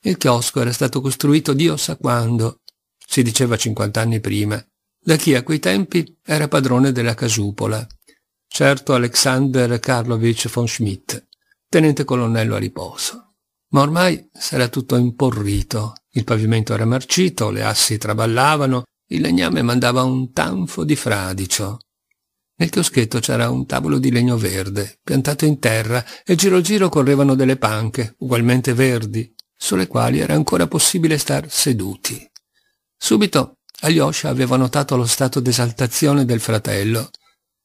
Il chiosco era stato costruito Dio sa quando, si diceva cinquant'anni prima, da chi a quei tempi era padrone della casupola certo Alexander Karlovich von Schmidt, tenente colonnello a riposo. Ma ormai s'era tutto imporrito, il pavimento era marcito, le assi traballavano, il legname mandava un tanfo di fradicio. Nel chioschetto c'era un tavolo di legno verde, piantato in terra, e giro giro correvano delle panche, ugualmente verdi, sulle quali era ancora possibile star seduti. Subito Alyosha aveva notato lo stato d'esaltazione del fratello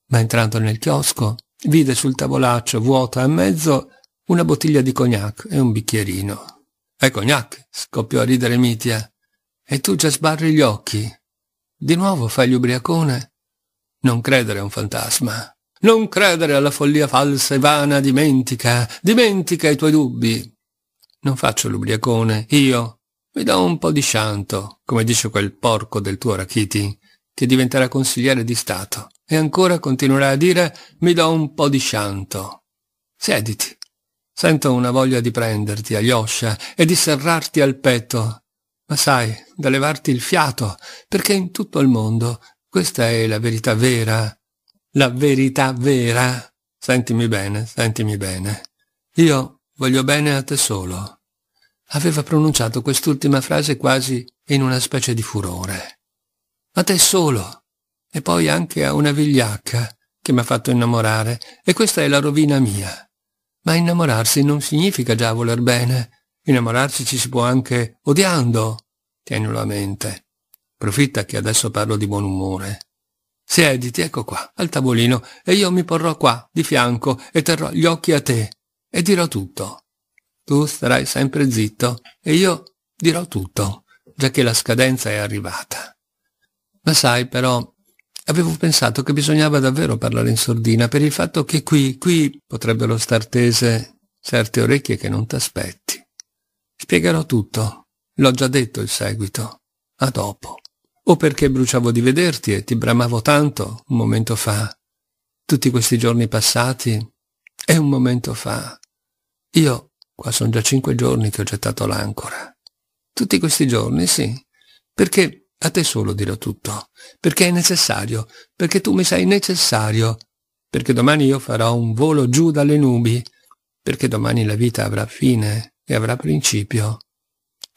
ma entrando nel chiosco vide sul tavolaccio vuota a mezzo una bottiglia di cognac e un bicchierino. «È cognac!» scoppiò a ridere Mitia. «E tu già sbarri gli occhi. Di nuovo fai l'ubriacone? Non credere a un fantasma. Non credere alla follia falsa e vana, dimentica, dimentica i tuoi dubbi. Non faccio l'ubriacone, io. Mi do un po' di scianto, come dice quel porco del tuo Rachiti, che diventerà consigliere di Stato. E ancora continuerà a dire mi do un po' di scianto. Siediti. Sento una voglia di prenderti, Alyosha, e di serrarti al petto. Ma sai, da levarti il fiato, perché in tutto il mondo questa è la verità vera. La verità vera. Sentimi bene, sentimi bene. Io voglio bene a te solo. Aveva pronunciato quest'ultima frase quasi in una specie di furore. A te solo e poi anche a una vigliacca che mi ha fatto innamorare, e questa è la rovina mia. Ma innamorarsi non significa già voler bene. Innamorarsi ci si può anche odiando. Tienilo a mente. Profitta che adesso parlo di buon umore. Siediti, ecco qua, al tavolino, e io mi porrò qua, di fianco, e terrò gli occhi a te, e dirò tutto. Tu starai sempre zitto, e io dirò tutto, già che la scadenza è arrivata. Ma sai, però, avevo pensato che bisognava davvero parlare in sordina per il fatto che qui, qui potrebbero star tese certe orecchie che non t'aspetti. Spiegherò tutto. L'ho già detto il seguito. A dopo. O perché bruciavo di vederti e ti bramavo tanto un momento fa. Tutti questi giorni passati è un momento fa. Io, qua sono già cinque giorni che ho gettato l'ancora. Tutti questi giorni, sì. Perché a te solo dirò tutto, perché è necessario, perché tu mi sei necessario, perché domani io farò un volo giù dalle nubi, perché domani la vita avrà fine e avrà principio.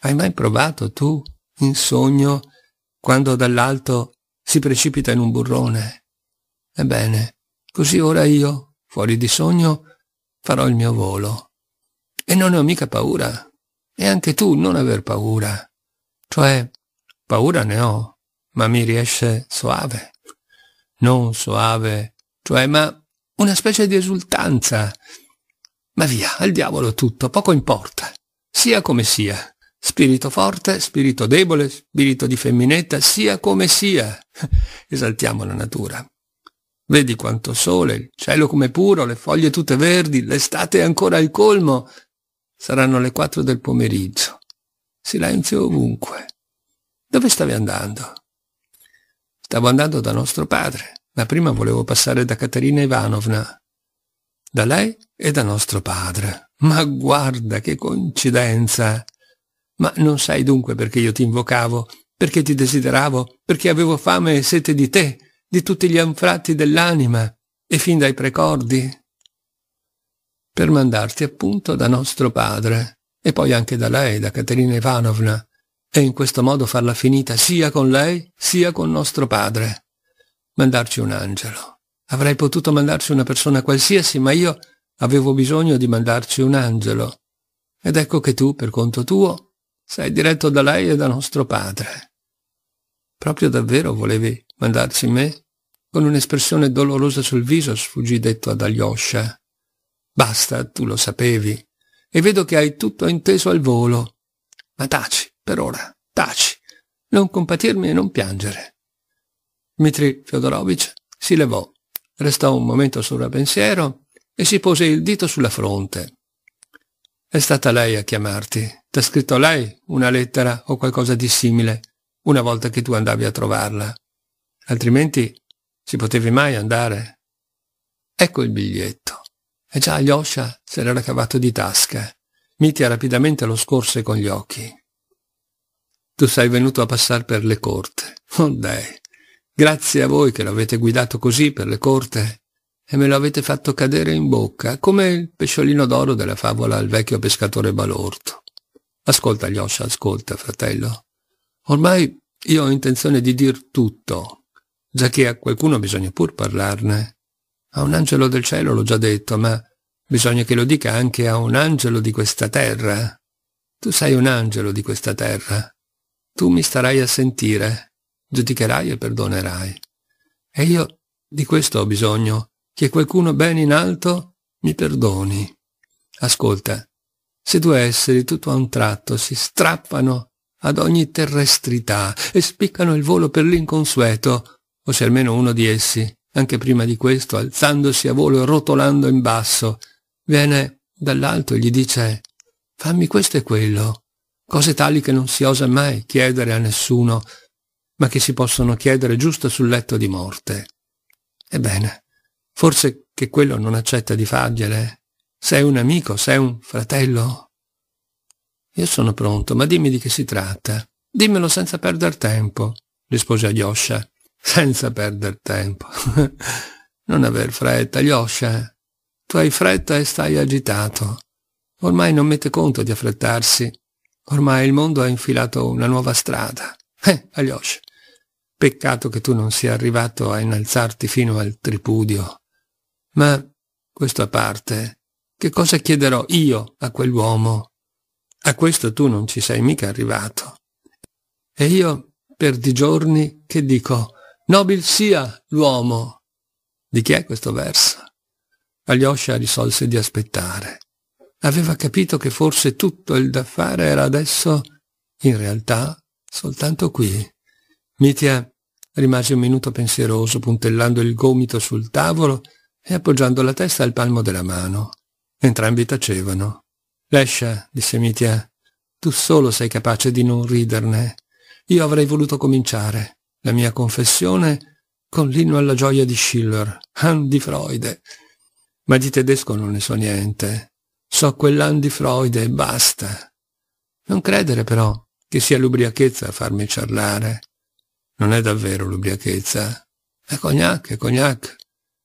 Hai mai provato tu, in sogno, quando dall'alto si precipita in un burrone? Ebbene, così ora io, fuori di sogno, farò il mio volo. E non ne ho mica paura. E anche tu non aver paura. Cioè, Paura ne ho, ma mi riesce soave. Non soave, cioè ma una specie di esultanza. Ma via, al diavolo tutto, poco importa. Sia come sia. Spirito forte, spirito debole, spirito di femminetta, sia come sia. *laughs* Esaltiamo la natura. Vedi quanto sole, il cielo come puro, le foglie tutte verdi, l'estate è ancora al colmo. Saranno le quattro del pomeriggio. Silenzio ovunque. Dove stavi andando? Stavo andando da nostro padre, ma prima volevo passare da Caterina Ivanovna. Da lei e da nostro padre. Ma guarda che coincidenza! Ma non sai dunque perché io ti invocavo, perché ti desideravo, perché avevo fame e sete di te, di tutti gli anfratti dell'anima e fin dai precordi? Per mandarti appunto da nostro padre e poi anche da lei, da Caterina Ivanovna, e in questo modo farla finita sia con lei sia con nostro padre. Mandarci un angelo. Avrei potuto mandarci una persona qualsiasi, ma io avevo bisogno di mandarci un angelo. Ed ecco che tu, per conto tuo, sei diretto da lei e da nostro padre. Proprio davvero volevi mandarci me? Con un'espressione dolorosa sul viso sfuggì detto ad Alyosha. Basta, tu lo sapevi. E vedo che hai tutto inteso al volo. Ma taci, per ora, taci, non compatirmi e non piangere. Dmitri Fyodorovich si levò, restò un momento sopra pensiero e si pose il dito sulla fronte. È stata lei a chiamarti. T'ha scritto lei una lettera o qualcosa di simile una volta che tu andavi a trovarla. Altrimenti ci potevi mai andare. Ecco il biglietto. E già Alyosha se l'era cavato di tasca. Mitia rapidamente lo scorse con gli occhi tu sei venuto a passare per le corte. Oh dai, grazie a voi che l'avete guidato così per le corte e me lo avete fatto cadere in bocca, come il pesciolino d'oro della favola al vecchio pescatore balorto. Ascolta, Yosha, ascolta, fratello. Ormai io ho intenzione di dir tutto, già che a qualcuno bisogna pur parlarne. A un angelo del cielo l'ho già detto, ma bisogna che lo dica anche a un angelo di questa terra. Tu sei un angelo di questa terra tu mi starai a sentire, giudicherai e perdonerai. E io di questo ho bisogno, che qualcuno ben in alto mi perdoni. Ascolta, se due esseri tutto a un tratto si strappano ad ogni terrestrità e spiccano il volo per l'inconsueto, o se almeno uno di essi, anche prima di questo, alzandosi a volo e rotolando in basso, viene dall'alto e gli dice «Fammi questo e quello», cose tali che non si osa mai chiedere a nessuno, ma che si possono chiedere giusto sul letto di morte. Ebbene, forse che quello non accetta di fargliele. Sei un amico, sei un fratello. Io sono pronto, ma dimmi di che si tratta. Dimmelo senza perdere tempo, rispose Alyosha. Senza perdere tempo. *laughs* non aver fretta, Alyosha. Tu hai fretta e stai agitato. Ormai non mette conto di affrettarsi. Ormai il mondo ha infilato una nuova strada. Eh, Aliosh, peccato che tu non sia arrivato a innalzarti fino al tripudio. Ma, questo a parte, che cosa chiederò io a quell'uomo? A questo tu non ci sei mica arrivato. E io, per di giorni, che dico, nobil sia l'uomo. Di chi è questo verso? Alyosha risolse di aspettare. Aveva capito che forse tutto il da fare era adesso, in realtà, soltanto qui. Mitia rimase un minuto pensieroso, puntellando il gomito sul tavolo e appoggiando la testa al palmo della mano. Entrambi tacevano. Lescia, disse Mitia, tu solo sei capace di non riderne. Io avrei voluto cominciare la mia confessione con l'inno alla gioia di Schiller, Han di Freud. Ma di tedesco non ne so niente. So quell'an di Freud e basta. Non credere però che sia l'ubriachezza a farmi ciarlare. Non è davvero l'ubriachezza. È cognac, è cognac.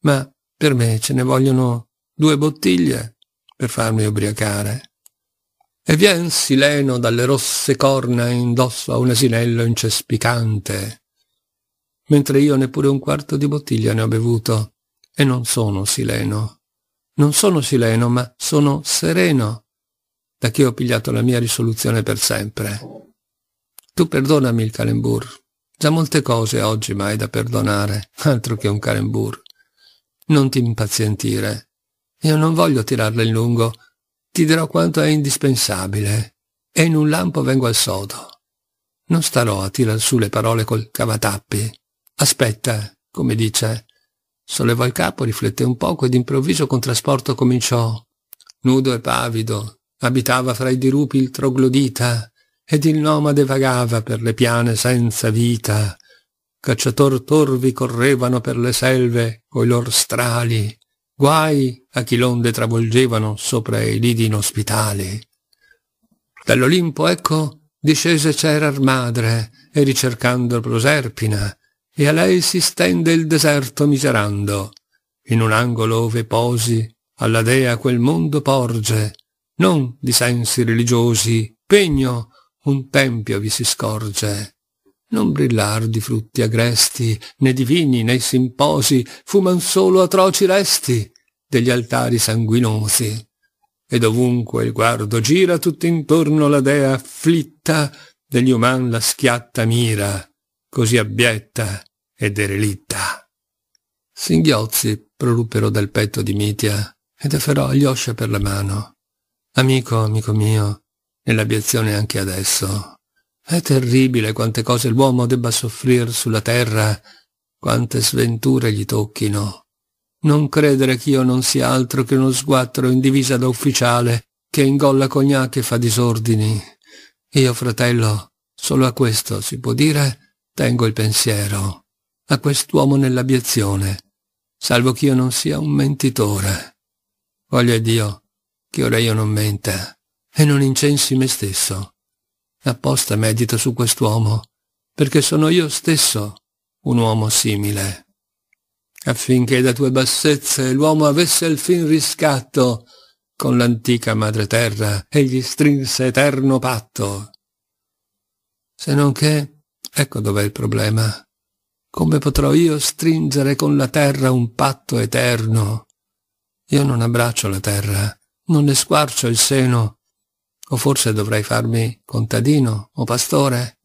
Ma per me ce ne vogliono due bottiglie per farmi ubriacare. E vien Sileno dalle rosse corna indosso a un asinello incespicante, mentre io neppure un quarto di bottiglia ne ho bevuto, e non sono Sileno. Non sono sileno, ma sono sereno, da che ho pigliato la mia risoluzione per sempre. Tu perdonami il calembur. Già molte cose oggi ma da perdonare, *laughs* altro che un calembur. Non ti impazientire. Io non voglio tirarla in lungo. Ti dirò quanto è indispensabile. E in un lampo vengo al sodo. Non starò a tirar su le parole col cavatappi. Aspetta, come dice, Sollevò il capo, rifletté un poco ed improvviso con trasporto cominciò. Nudo e pavido, abitava fra i dirupi il troglodita, ed il nomade vagava per le piane senza vita. Cacciator torvi correvano per le selve coi loro strali, guai a chi l'onde travolgevano sopra i lidi inospitali. Dall'Olimpo, ecco, discese Cerar madre, e ricercando Proserpina, e a lei si stende il deserto miserando. In un angolo ove posi, alla dea quel mondo porge, non di sensi religiosi, pegno, un tempio vi si scorge. Non brillar di frutti agresti, né divini, vini, né simposi, fuman solo atroci resti degli altari sanguinosi. E dovunque il guardo gira, tutt'intorno la dea afflitta, degli uman la schiatta mira, così abietta e derelitta. Singhiozzi proruppero dal petto di Mitia ed afferrò Alyosha per la mano. Amico, amico mio, nell'abiezione anche adesso. È terribile quante cose l'uomo debba soffrire sulla terra, quante sventure gli tocchino. Non credere che io non sia altro che uno sguattro in divisa da ufficiale che ingolla cognac e fa disordini. Io, fratello, solo a questo si può dire tengo il pensiero a quest'uomo nell'abiezione, salvo che io non sia un mentitore. Voglio a Dio che ora io non menta e non incensi me stesso. Apposta medito su quest'uomo, perché sono io stesso un uomo simile, affinché da tue bassezze l'uomo avesse il fin riscatto con l'antica madre terra e gli strinse eterno patto. Se non che Ecco dov'è il problema. Come potrò io stringere con la terra un patto eterno? Io non abbraccio la terra, non le squarcio il seno. O forse dovrei farmi contadino o pastore?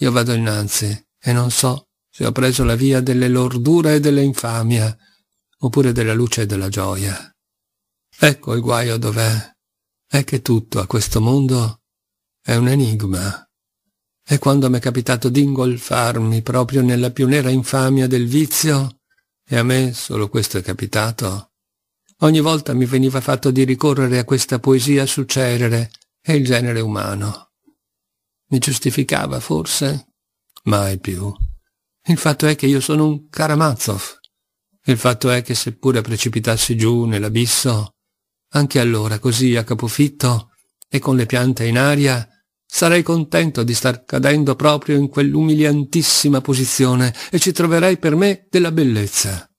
Io vado innanzi e non so se ho preso la via delle lordure e dell'infamia, oppure della luce e della gioia. Ecco il guaio dov'è. È che tutto a questo mondo è un enigma. E quando mi è capitato d'ingolfarmi proprio nella più nera infamia del vizio, e a me solo questo è capitato, ogni volta mi veniva fatto di ricorrere a questa poesia su Cerere e il genere umano. Mi giustificava forse? Mai più. Il fatto è che io sono un Karamazov. Il fatto è che seppure precipitassi giù nell'abisso, anche allora così a capofitto e con le piante in aria, Sarei contento di star cadendo proprio in quell'umiliantissima posizione e ci troverei per me della bellezza.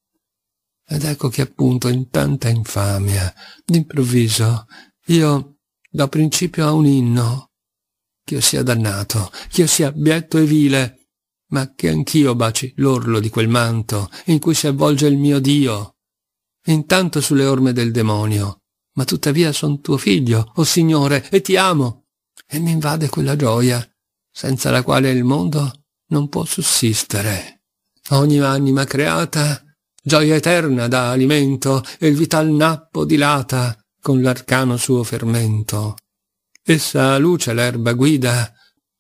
Ed ecco che appunto in tanta infamia, d'improvviso, io do principio a un inno. Ch'io sia dannato, ch'io sia abietto e vile, ma che anch'io baci l'orlo di quel manto in cui si avvolge il mio Dio. Intanto sulle orme del demonio, ma tuttavia son tuo figlio, o oh Signore, e ti amo, e mi invade quella gioia senza la quale il mondo non può sussistere. Ogni anima creata, gioia eterna dà alimento e il vital nappo dilata con l'arcano suo fermento. Essa a luce l'erba guida,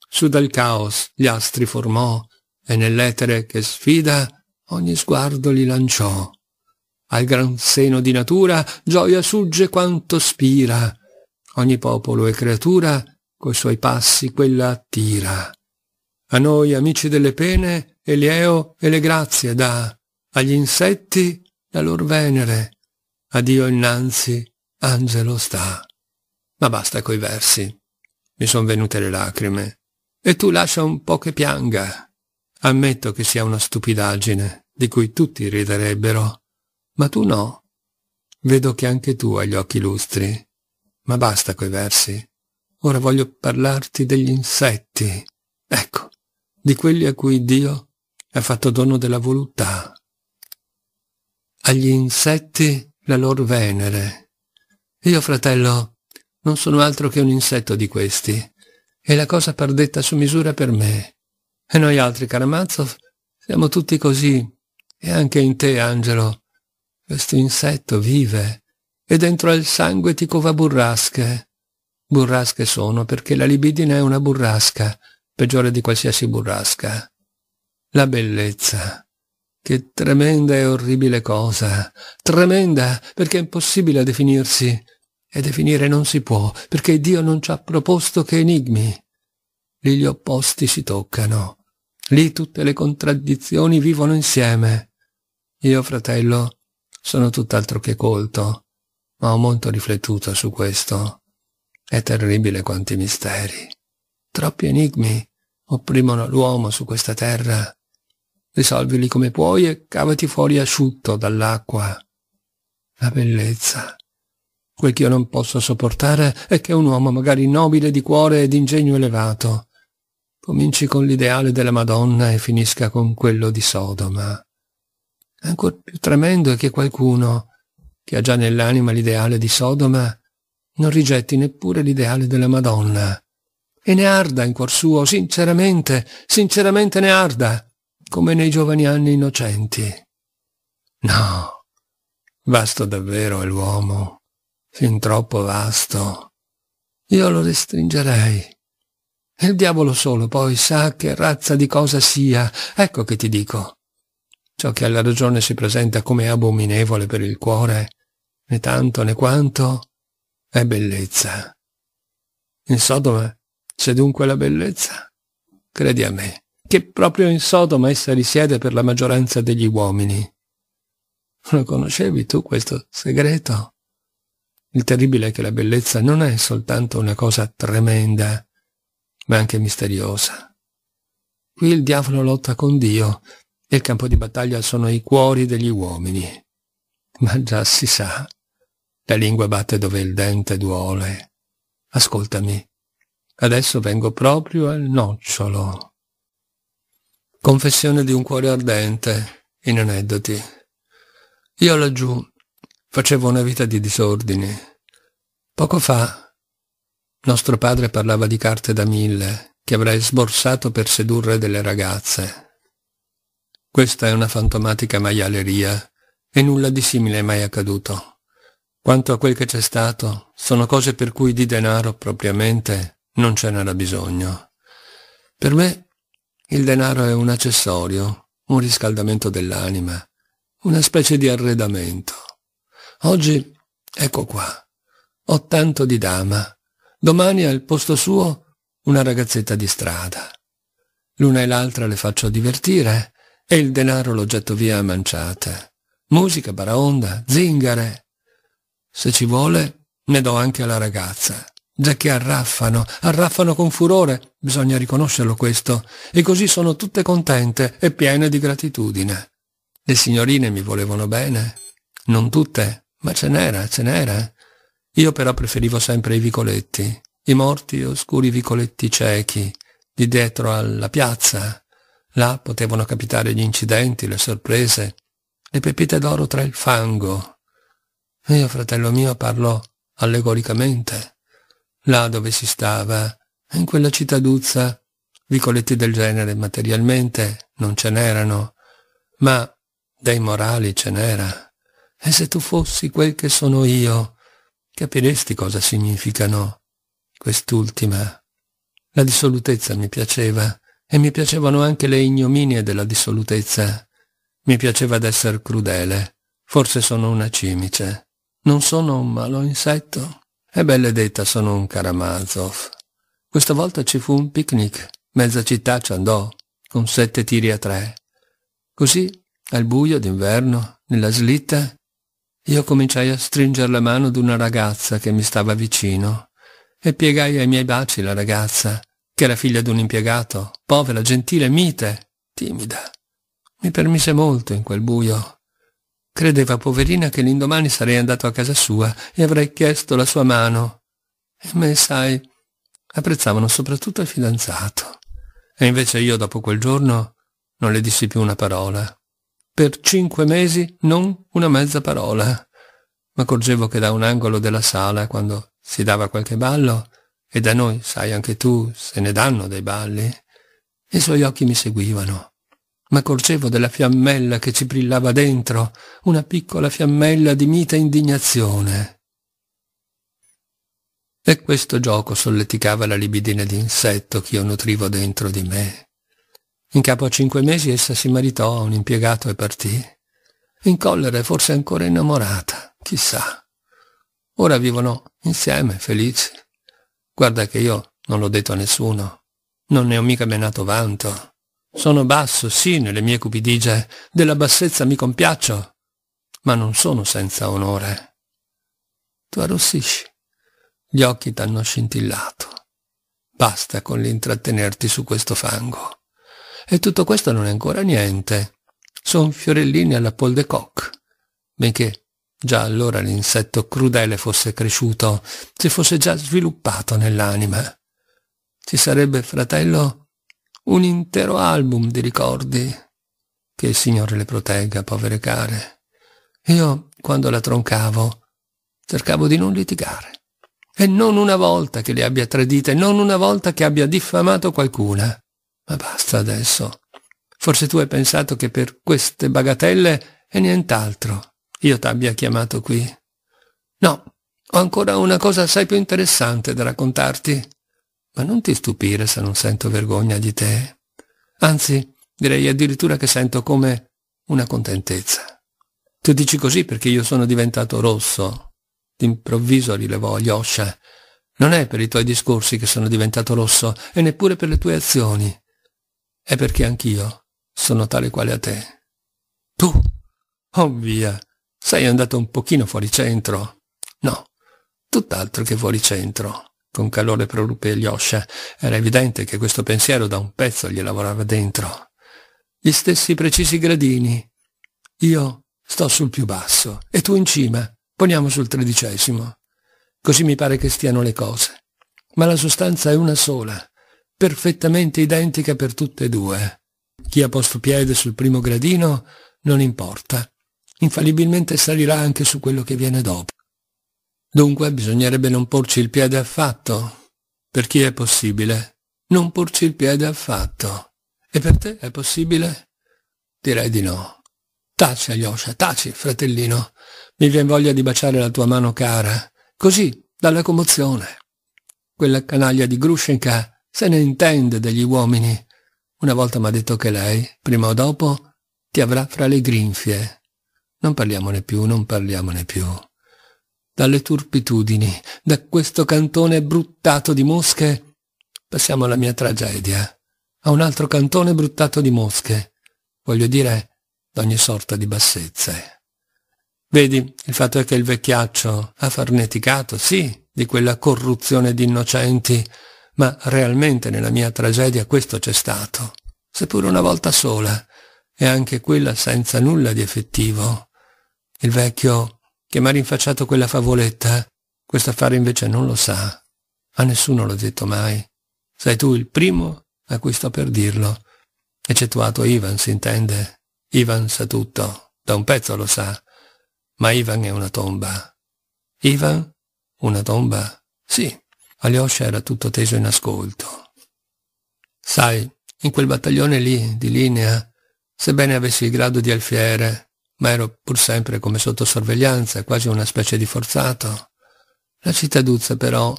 su dal caos gli astri formò e nell'etere che sfida ogni sguardo li lanciò. Al gran seno di natura gioia sugge quanto spira, ogni popolo e creatura coi suoi passi quella attira. A noi, amici delle pene, Elieo e le grazie dà, agli insetti la loro venere, a Dio innanzi angelo sta. Ma basta coi versi. Mi son venute le lacrime. E tu lascia un po' che pianga. Ammetto che sia una stupidaggine, di cui tutti riderebbero, ma tu no. Vedo che anche tu hai gli occhi lustri. Ma basta coi versi. Ora voglio parlarti degli insetti, ecco, di quelli a cui Dio ha fatto dono della voluttà. Agli insetti la loro venere. Io, fratello, non sono altro che un insetto di questi. È la cosa pardetta su misura per me. E noi altri, Karamazov, siamo tutti così. E anche in te, Angelo. Questo insetto vive. E dentro al sangue ti cova burrasche. Burrasche sono perché la libidina è una burrasca, peggiore di qualsiasi burrasca. La bellezza. Che tremenda e orribile cosa. Tremenda perché è impossibile definirsi. E definire non si può perché Dio non ci ha proposto che enigmi. Lì gli opposti si toccano. Lì tutte le contraddizioni vivono insieme. Io, fratello, sono tutt'altro che colto, ma ho molto riflettuto su questo. È terribile quanti misteri. Troppi enigmi opprimono l'uomo su questa terra. Risolvili come puoi e cavati fuori asciutto dall'acqua. La bellezza. Quel che io non posso sopportare è che un uomo magari nobile di cuore e di ingegno elevato cominci con l'ideale della Madonna e finisca con quello di Sodoma. Ancor più tremendo è che qualcuno, che ha già nell'anima l'ideale di Sodoma, non rigetti neppure l'ideale della Madonna. E ne arda in cuor suo, sinceramente, sinceramente ne arda, come nei giovani anni innocenti. No, vasto davvero è l'uomo, fin troppo vasto. Io lo restringerei. E il diavolo solo poi sa che razza di cosa sia, ecco che ti dico. Ciò che alla ragione si presenta come abominevole per il cuore, né tanto né quanto, è bellezza. In Sodoma c'è dunque la bellezza? Credi a me, che proprio in Sodoma essa risiede per la maggioranza degli uomini. Lo conoscevi tu questo segreto? Il terribile è che la bellezza non è soltanto una cosa tremenda, ma anche misteriosa. Qui il diavolo lotta con Dio e il campo di battaglia sono i cuori degli uomini. Ma già si sa la lingua batte dove il dente duole. Ascoltami. Adesso vengo proprio al nocciolo. Confessione di un cuore ardente, in aneddoti. Io laggiù facevo una vita di disordini. Poco fa nostro padre parlava di carte da mille che avrei sborsato per sedurre delle ragazze. Questa è una fantomatica maialeria e nulla di simile è mai accaduto. Quanto a quel che c'è stato, sono cose per cui di denaro propriamente non ce n'era bisogno. Per me il denaro è un accessorio, un riscaldamento dell'anima, una specie di arredamento. Oggi, ecco qua, ho tanto di dama, domani al posto suo una ragazzetta di strada. L'una e l'altra le faccio divertire e il denaro lo getto via a manciate. Musica, baraonda, zingare, se ci vuole, ne do anche alla ragazza. Già che arraffano, arraffano con furore, bisogna riconoscerlo questo, e così sono tutte contente e piene di gratitudine. Le signorine mi volevano bene, non tutte, ma ce n'era, ce n'era. Io però preferivo sempre i vicoletti, i morti oscuri vicoletti ciechi, di dietro alla piazza. Là potevano capitare gli incidenti, le sorprese, le pepite d'oro tra il fango, mio fratello mio, parlo allegoricamente. Là dove si stava, in quella cittaduzza, vicoletti del genere materialmente non ce n'erano, ma dei morali ce n'era. E se tu fossi quel che sono io, capiresti cosa significano quest'ultima. La dissolutezza mi piaceva, e mi piacevano anche le ignominie della dissolutezza. Mi piaceva d'essere crudele. Forse sono una cimice. Non sono un malo insetto? È detta sono un Karamazov. Questa volta ci fu un picnic. Mezza città ci andò, con sette tiri a tre. Così, al buio d'inverno, nella slitta, io cominciai a stringere la mano d'una ragazza che mi stava vicino e piegai ai miei baci la ragazza, che era figlia d'un impiegato, povera, gentile, mite, timida. Mi permise molto in quel buio Credeva poverina che l'indomani sarei andato a casa sua e avrei chiesto la sua mano. E me, sai, apprezzavano soprattutto il fidanzato. E invece io dopo quel giorno non le dissi più una parola. Per cinque mesi non una mezza parola. Ma accorgevo che da un angolo della sala, quando si dava qualche ballo, e da noi, sai anche tu, se ne danno dei balli, i suoi occhi mi seguivano m'accorgevo della fiammella che ci brillava dentro, una piccola fiammella di mita indignazione. E questo gioco solleticava la libidine d'insetto che io nutrivo dentro di me. In capo a cinque mesi essa si maritò a un impiegato e partì. In collera e forse ancora innamorata, chissà. Ora vivono insieme, felici. Guarda che io non l'ho detto a nessuno. Non ne ho mica menato vanto. Sono basso, sì, nelle mie cupidigie, della bassezza mi compiaccio, ma non sono senza onore. Tu arrossisci, gli occhi t'hanno scintillato. Basta con l'intrattenerti su questo fango. E tutto questo non è ancora niente. Son fiorellini alla Paul de Coq, benché già allora l'insetto crudele fosse cresciuto, si fosse già sviluppato nell'anima. Ci sarebbe, fratello, un intero album di ricordi. Che il Signore le protegga, povere care. Io, quando la troncavo, cercavo di non litigare. E non una volta che le abbia tradite, non una volta che abbia diffamato qualcuna. Ma basta adesso. Forse tu hai pensato che per queste bagatelle e nient'altro io t'abbia chiamato qui. No, ho ancora una cosa assai più interessante da raccontarti. Ma non ti stupire se non sento vergogna di te. Anzi, direi addirittura che sento come una contentezza. Tu dici così perché io sono diventato rosso. D'improvviso rilevò Yosha. Non è per i tuoi discorsi che sono diventato rosso, e neppure per le tue azioni. È perché anch'io sono tale quale a te. Tu? Oh via, sei andato un pochino fuori centro. No, tutt'altro che fuori centro con calore proruppe gli Iosha. Era evidente che questo pensiero da un pezzo gli lavorava dentro. Gli stessi precisi gradini. Io sto sul più basso e tu in cima. Poniamo sul tredicesimo. Così mi pare che stiano le cose. Ma la sostanza è una sola, perfettamente identica per tutte e due. Chi ha posto piede sul primo gradino non importa. Infallibilmente salirà anche su quello che viene dopo. Dunque bisognerebbe non porci il piede affatto. Per chi è possibile? Non porci il piede affatto. E per te è possibile? Direi di no. Taci, Alyosha, taci, fratellino. Mi vien voglia di baciare la tua mano cara. Così, dalla commozione. Quella canaglia di Grushenka se ne intende degli uomini. Una volta mi ha detto che lei, prima o dopo, ti avrà fra le grinfie. Non parliamone più, non parliamone più dalle turpitudini, da questo cantone bruttato di mosche, passiamo alla mia tragedia, a un altro cantone bruttato di mosche, voglio dire d'ogni sorta di bassezze. Vedi, il fatto è che il vecchiaccio ha farneticato, sì, di quella corruzione di innocenti, ma realmente nella mia tragedia questo c'è stato, seppur una volta sola, e anche quella senza nulla di effettivo. Il vecchio che mi ha rinfacciato quella favoletta. questo affare invece non lo sa. A nessuno l'ho detto mai. Sei tu il primo a cui sto per dirlo. Eccettuato Ivan, si intende. Ivan sa tutto. Da un pezzo lo sa. Ma Ivan è una tomba. Ivan? Una tomba? Sì. Alyosha era tutto teso in ascolto. Sai, in quel battaglione lì, di linea, sebbene avessi il grado di alfiere, ma ero pur sempre come sotto sorveglianza, quasi una specie di forzato. La cittaduzza però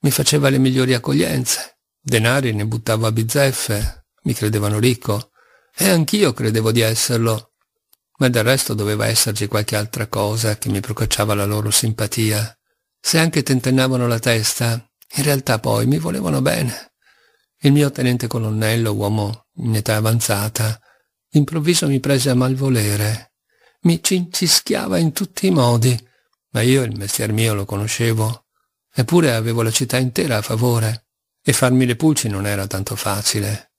mi faceva le migliori accoglienze, denari ne buttavo a bizzeffe, mi credevano ricco, e anch'io credevo di esserlo, ma del resto doveva esserci qualche altra cosa che mi procacciava la loro simpatia. Se anche tentennavano la testa, in realtà poi mi volevano bene. Il mio tenente colonnello, uomo in età avanzata, improvviso mi prese a malvolere mi cincischiava in tutti i modi, ma io il mestier mio lo conoscevo, eppure avevo la città intera a favore, e farmi le pulci non era tanto facile.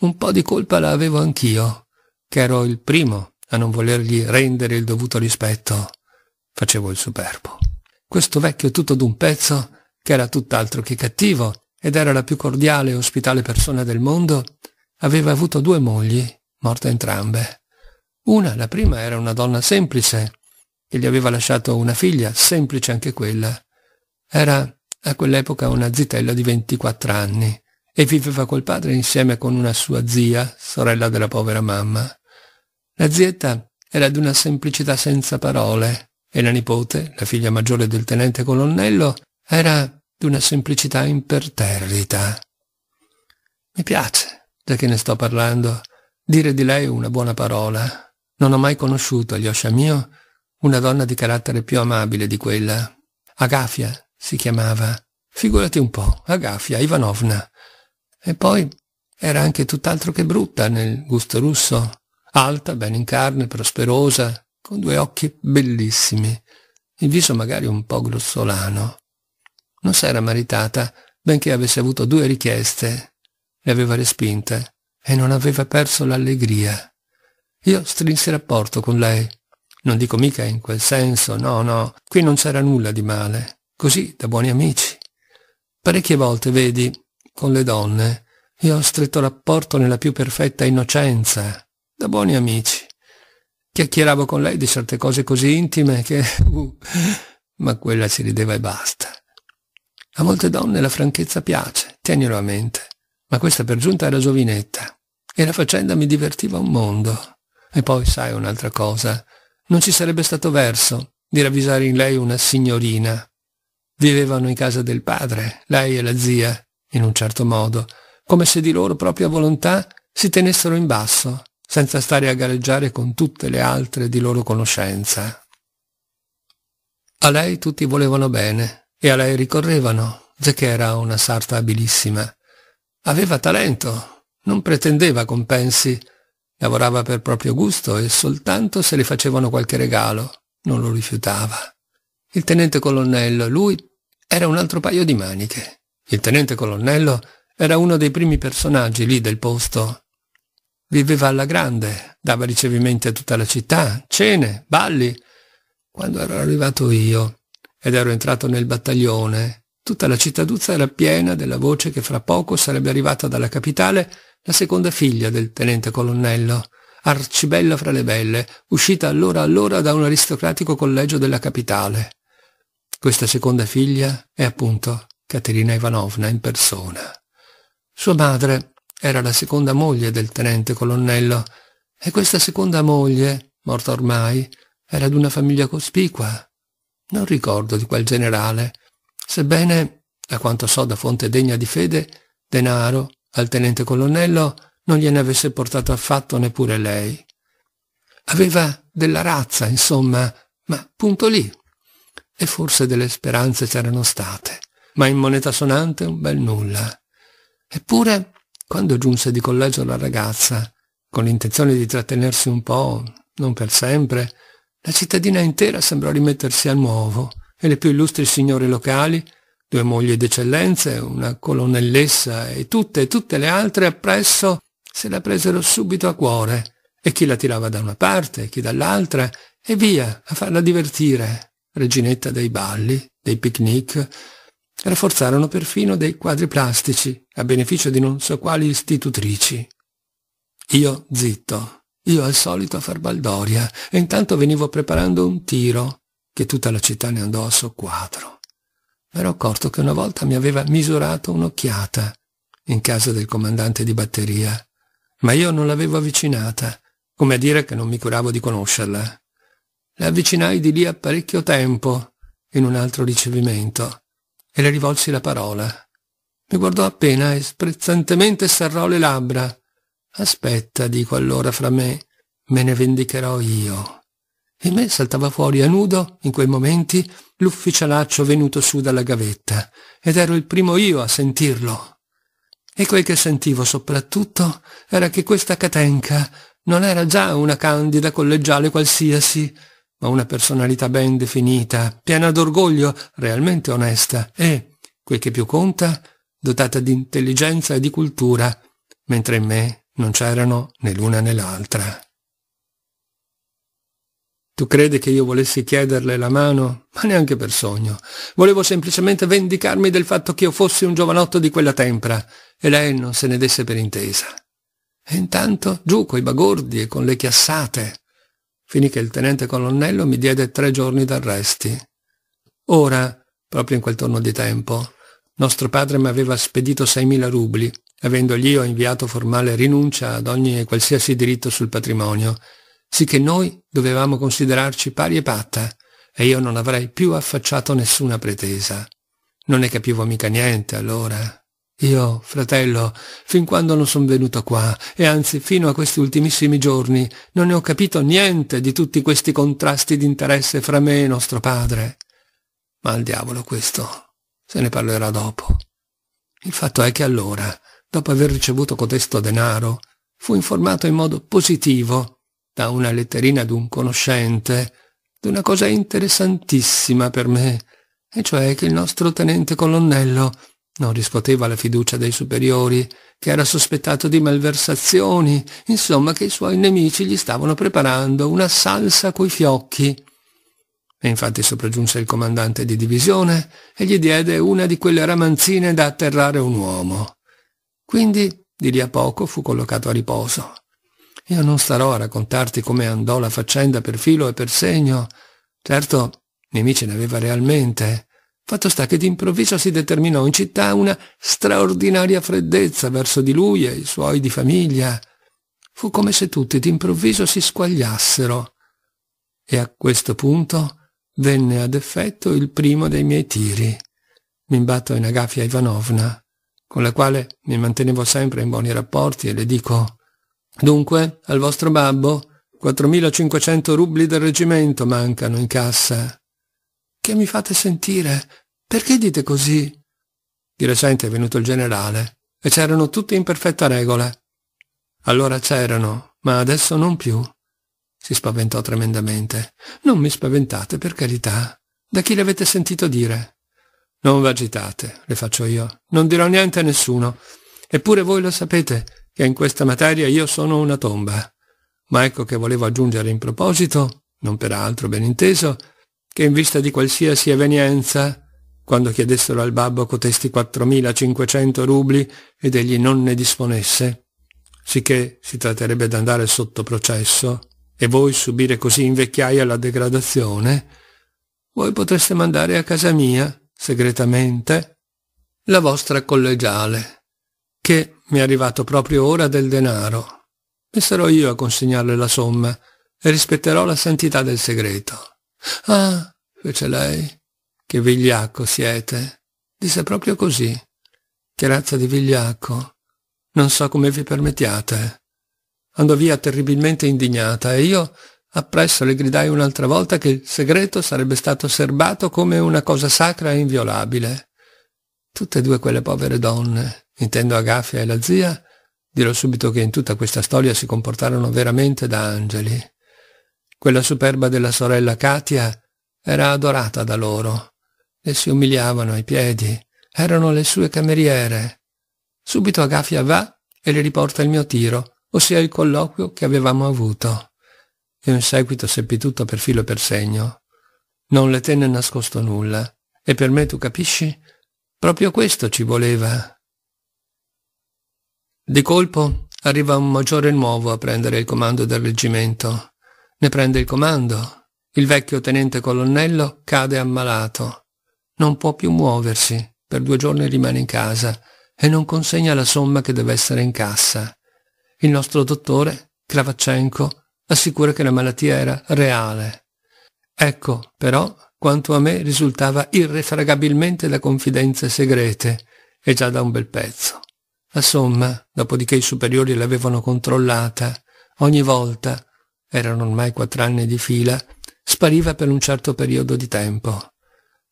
Un po' di colpa la avevo anch'io, che ero il primo a non volergli rendere il dovuto rispetto. Facevo il superbo. Questo vecchio tutto d'un pezzo, che era tutt'altro che cattivo ed era la più cordiale e ospitale persona del mondo, aveva avuto due mogli, morte entrambe. Una, la prima, era una donna semplice, che gli aveva lasciato una figlia, semplice anche quella. Era a quell'epoca una zitella di 24 anni e viveva col padre insieme con una sua zia, sorella della povera mamma. La zietta era di una semplicità senza parole e la nipote, la figlia maggiore del tenente colonnello, era di una semplicità imperterrita. Mi piace, già che ne sto parlando, dire di lei una buona parola. Non ho mai conosciuto, Alyosha mio, una donna di carattere più amabile di quella. Agafia si chiamava. Figurati un po', Agafia Ivanovna. E poi era anche tutt'altro che brutta nel gusto russo. Alta, ben in carne, prosperosa, con due occhi bellissimi, il viso magari un po' grossolano. Non s'era maritata, benché avesse avuto due richieste. Le aveva respinte e non aveva perso l'allegria. Io strinsi rapporto con lei. Non dico mica in quel senso, no, no, qui non c'era nulla di male. Così, da buoni amici. Parecchie volte, vedi, con le donne, io ho stretto rapporto nella più perfetta innocenza, da buoni amici. Chiacchieravo con lei di certe cose così intime che... Uh, ma quella ci rideva e basta. A molte donne la franchezza piace, tienilo a mente, ma questa per giunta era giovinetta e la faccenda mi divertiva un mondo. E poi sai un'altra cosa, non ci sarebbe stato verso di ravvisare in lei una signorina. Vivevano in casa del padre, lei e la zia, in un certo modo, come se di loro propria volontà si tenessero in basso, senza stare a gareggiare con tutte le altre di loro conoscenza. A lei tutti volevano bene e a lei ricorrevano, Zecché era una sarta abilissima. Aveva talento, non pretendeva compensi, Lavorava per proprio gusto e soltanto se le facevano qualche regalo non lo rifiutava. Il tenente colonnello, lui, era un altro paio di maniche. Il tenente colonnello era uno dei primi personaggi lì del posto. Viveva alla grande, dava ricevimenti a tutta la città, cene, balli. Quando ero arrivato io ed ero entrato nel battaglione, tutta la cittaduzza era piena della voce che fra poco sarebbe arrivata dalla capitale la seconda figlia del tenente colonnello, Arcibella fra le belle, uscita allora allora da un aristocratico collegio della capitale. Questa seconda figlia è appunto Caterina Ivanovna in persona. Sua madre era la seconda moglie del tenente colonnello e questa seconda moglie, morta ormai, era d'una famiglia cospicua. Non ricordo di quel generale, sebbene, a quanto so da fonte degna di fede, denaro, al tenente colonnello non gliene avesse portato affatto neppure lei. Aveva della razza, insomma, ma punto lì. E forse delle speranze c'erano state, ma in moneta sonante un bel nulla. Eppure, quando giunse di collegio la ragazza, con l'intenzione di trattenersi un po', non per sempre, la cittadina intera sembrò rimettersi a nuovo e le più illustri signore locali due mogli d'eccellenze, una colonnellessa e tutte, e tutte le altre appresso se la presero subito a cuore, e chi la tirava da una parte, chi dall'altra, e via, a farla divertire, reginetta dei balli, dei picnic, rafforzarono perfino dei quadri plastici a beneficio di non so quali istitutrici. Io zitto, io al solito a far baldoria, e intanto venivo preparando un tiro che tutta la città ne andò a so m'ero accorto che una volta mi aveva misurato un'occhiata in casa del comandante di batteria, ma io non l'avevo avvicinata, come a dire che non mi curavo di conoscerla. La avvicinai di lì a parecchio tempo, in un altro ricevimento, e le rivolsi la parola. Mi guardò appena e sprezzantemente serrò le labbra. Aspetta, dico allora fra me, me ne vendicherò io e in me saltava fuori a nudo, in quei momenti, l'ufficialaccio venuto su dalla gavetta, ed ero il primo io a sentirlo. E quel che sentivo soprattutto era che questa Catenca non era già una candida collegiale qualsiasi, ma una personalità ben definita, piena d'orgoglio, realmente onesta e, quel che più conta, dotata di intelligenza e di cultura, mentre in me non c'erano né l'una né l'altra. Tu credi che io volessi chiederle la mano? Ma neanche per sogno. Volevo semplicemente vendicarmi del fatto che io fossi un giovanotto di quella tempra e lei non se ne desse per intesa. E intanto giù coi bagordi e con le chiassate. Finì che il tenente colonnello mi diede tre giorni d'arresti. Ora, proprio in quel torno di tempo, nostro padre mi aveva spedito 6.000 rubli, avendogli io inviato formale rinuncia ad ogni e qualsiasi diritto sul patrimonio, sì che noi dovevamo considerarci pari e patta, e io non avrei più affacciato nessuna pretesa. Non ne capivo mica niente allora. Io, fratello, fin quando non sono venuto qua, e anzi fino a questi ultimissimi giorni, non ne ho capito niente di tutti questi contrasti di interesse fra me e nostro padre. Ma al diavolo questo, se ne parlerà dopo. Il fatto è che allora, dopo aver ricevuto codesto denaro, fu informato in modo positivo da una letterina d'un conoscente, d'una cosa interessantissima per me, e cioè che il nostro tenente colonnello non riscuoteva la fiducia dei superiori, che era sospettato di malversazioni, insomma che i suoi nemici gli stavano preparando una salsa coi fiocchi. E infatti sopraggiunse il comandante di divisione e gli diede una di quelle ramanzine da atterrare un uomo. Quindi, di lì a poco, fu collocato a riposo. Io non starò a raccontarti come andò la faccenda per filo e per segno. Certo, nemici ne aveva realmente. Fatto sta che d'improvviso si determinò in città una straordinaria freddezza verso di lui e i suoi di famiglia. Fu come se tutti d'improvviso si squagliassero. E a questo punto venne ad effetto il primo dei miei tiri. Mi imbatto in Agafia Ivanovna, con la quale mi mantenevo sempre in buoni rapporti e le dico Dunque, al vostro babbo, 4.500 rubli del reggimento mancano in cassa. Che mi fate sentire? Perché dite così? Di recente è venuto il generale e c'erano tutti in perfetta regola. Allora c'erano, ma adesso non più. Si spaventò tremendamente. Non mi spaventate, per carità. Da chi l'avete sentito dire? Non v'agitate, le faccio io. Non dirò niente a nessuno. Eppure voi lo sapete che in questa materia io sono una tomba. Ma ecco che volevo aggiungere in proposito, non peraltro ben inteso, che in vista di qualsiasi evenienza, quando chiedessero al babbo cotesti 4.500 rubli ed egli non ne disponesse, sicché si tratterebbe d'andare sotto processo, e voi subire così in vecchiaia la degradazione, voi potreste mandare a casa mia, segretamente, la vostra collegiale, che mi è arrivato proprio ora del denaro e sarò io a consegnarle la somma e rispetterò la santità del segreto. Ah, fece lei, che vigliacco siete. Disse proprio così. Che razza di vigliacco. Non so come vi permettiate. Andò via terribilmente indignata e io appresso le gridai un'altra volta che il segreto sarebbe stato serbato come una cosa sacra e inviolabile. Tutte e due quelle povere donne Intendo Agafia e la zia, dirò subito che in tutta questa storia si comportarono veramente da angeli. Quella superba della sorella Katia era adorata da loro. Le si umiliavano ai piedi. Erano le sue cameriere. Subito Agafia va e le riporta il mio tiro, ossia il colloquio che avevamo avuto. E in seguito seppi tutto per filo e per segno. Non le tenne nascosto nulla. E per me, tu capisci? Proprio questo ci voleva, di colpo arriva un maggiore nuovo a prendere il comando del reggimento. Ne prende il comando. Il vecchio tenente colonnello cade ammalato. Non può più muoversi. Per due giorni rimane in casa e non consegna la somma che deve essere in cassa. Il nostro dottore, Kravachenko, assicura che la malattia era reale. Ecco, però, quanto a me risultava irrefragabilmente da confidenze segrete, e già da un bel pezzo. La somma, dopodiché i superiori l'avevano controllata, ogni volta, erano ormai quattro anni di fila, spariva per un certo periodo di tempo.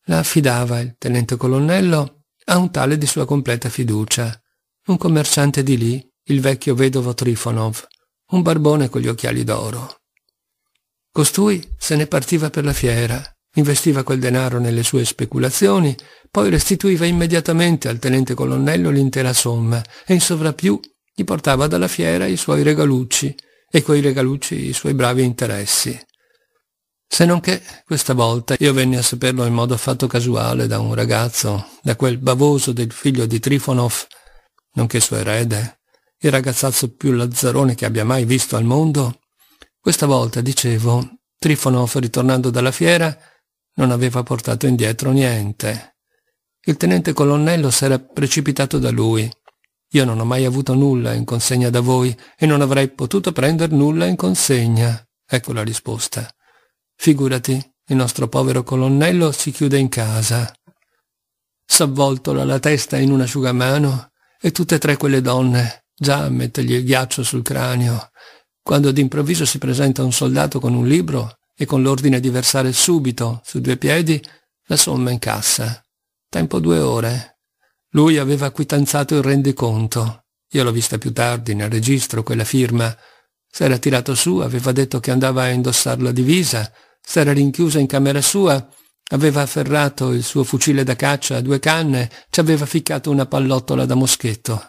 La affidava il tenente colonnello a un tale di sua completa fiducia, un commerciante di lì, il vecchio vedovo Trifonov, un barbone con gli occhiali d'oro. Costui se ne partiva per la fiera, Investiva quel denaro nelle sue speculazioni, poi restituiva immediatamente al tenente colonnello l'intera somma e in sovrappiù gli portava dalla fiera i suoi regalucci e coi regalucci i suoi bravi interessi. Se non che questa volta io venni a saperlo in modo affatto casuale da un ragazzo, da quel bavoso del figlio di Trifonov, nonché suo erede, il ragazzazzo più lazzarone che abbia mai visto al mondo. Questa volta, dicevo, Trifonov, ritornando dalla fiera, non aveva portato indietro niente. Il tenente colonnello s'era precipitato da lui. Io non ho mai avuto nulla in consegna da voi e non avrei potuto prendere nulla in consegna. Ecco la risposta. Figurati, il nostro povero colonnello si chiude in casa. S'avvoltola la testa in un asciugamano e tutte e tre quelle donne, già a mettergli il ghiaccio sul cranio, quando d'improvviso si presenta un soldato con un libro e con l'ordine di versare subito, su due piedi, la somma in cassa. Tempo due ore. Lui aveva quitanzato il rendiconto. Io l'ho vista più tardi nel registro quella firma. S'era tirato su, aveva detto che andava a indossare la divisa, s'era rinchiusa in camera sua, aveva afferrato il suo fucile da caccia a due canne, ci aveva ficcato una pallottola da moschetto.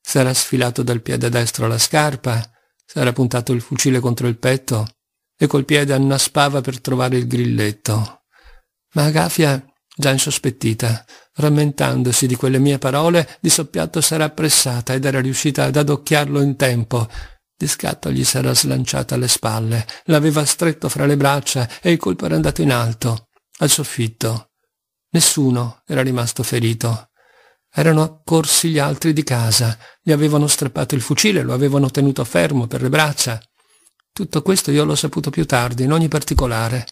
S'era sfilato dal piede destro la scarpa, s'era puntato il fucile contro il petto, e col piede annaspava per trovare il grilletto. Ma Agafia, già insospettita, rammentandosi di quelle mie parole, di soppiatto s'era appressata ed era riuscita ad adocchiarlo in tempo. Di scatto gli s'era slanciata alle spalle, l'aveva stretto fra le braccia e il colpo era andato in alto, al soffitto. Nessuno era rimasto ferito. Erano accorsi gli altri di casa, gli avevano strappato il fucile, lo avevano tenuto fermo per le braccia. Tutto questo io l'ho saputo più tardi, in ogni particolare.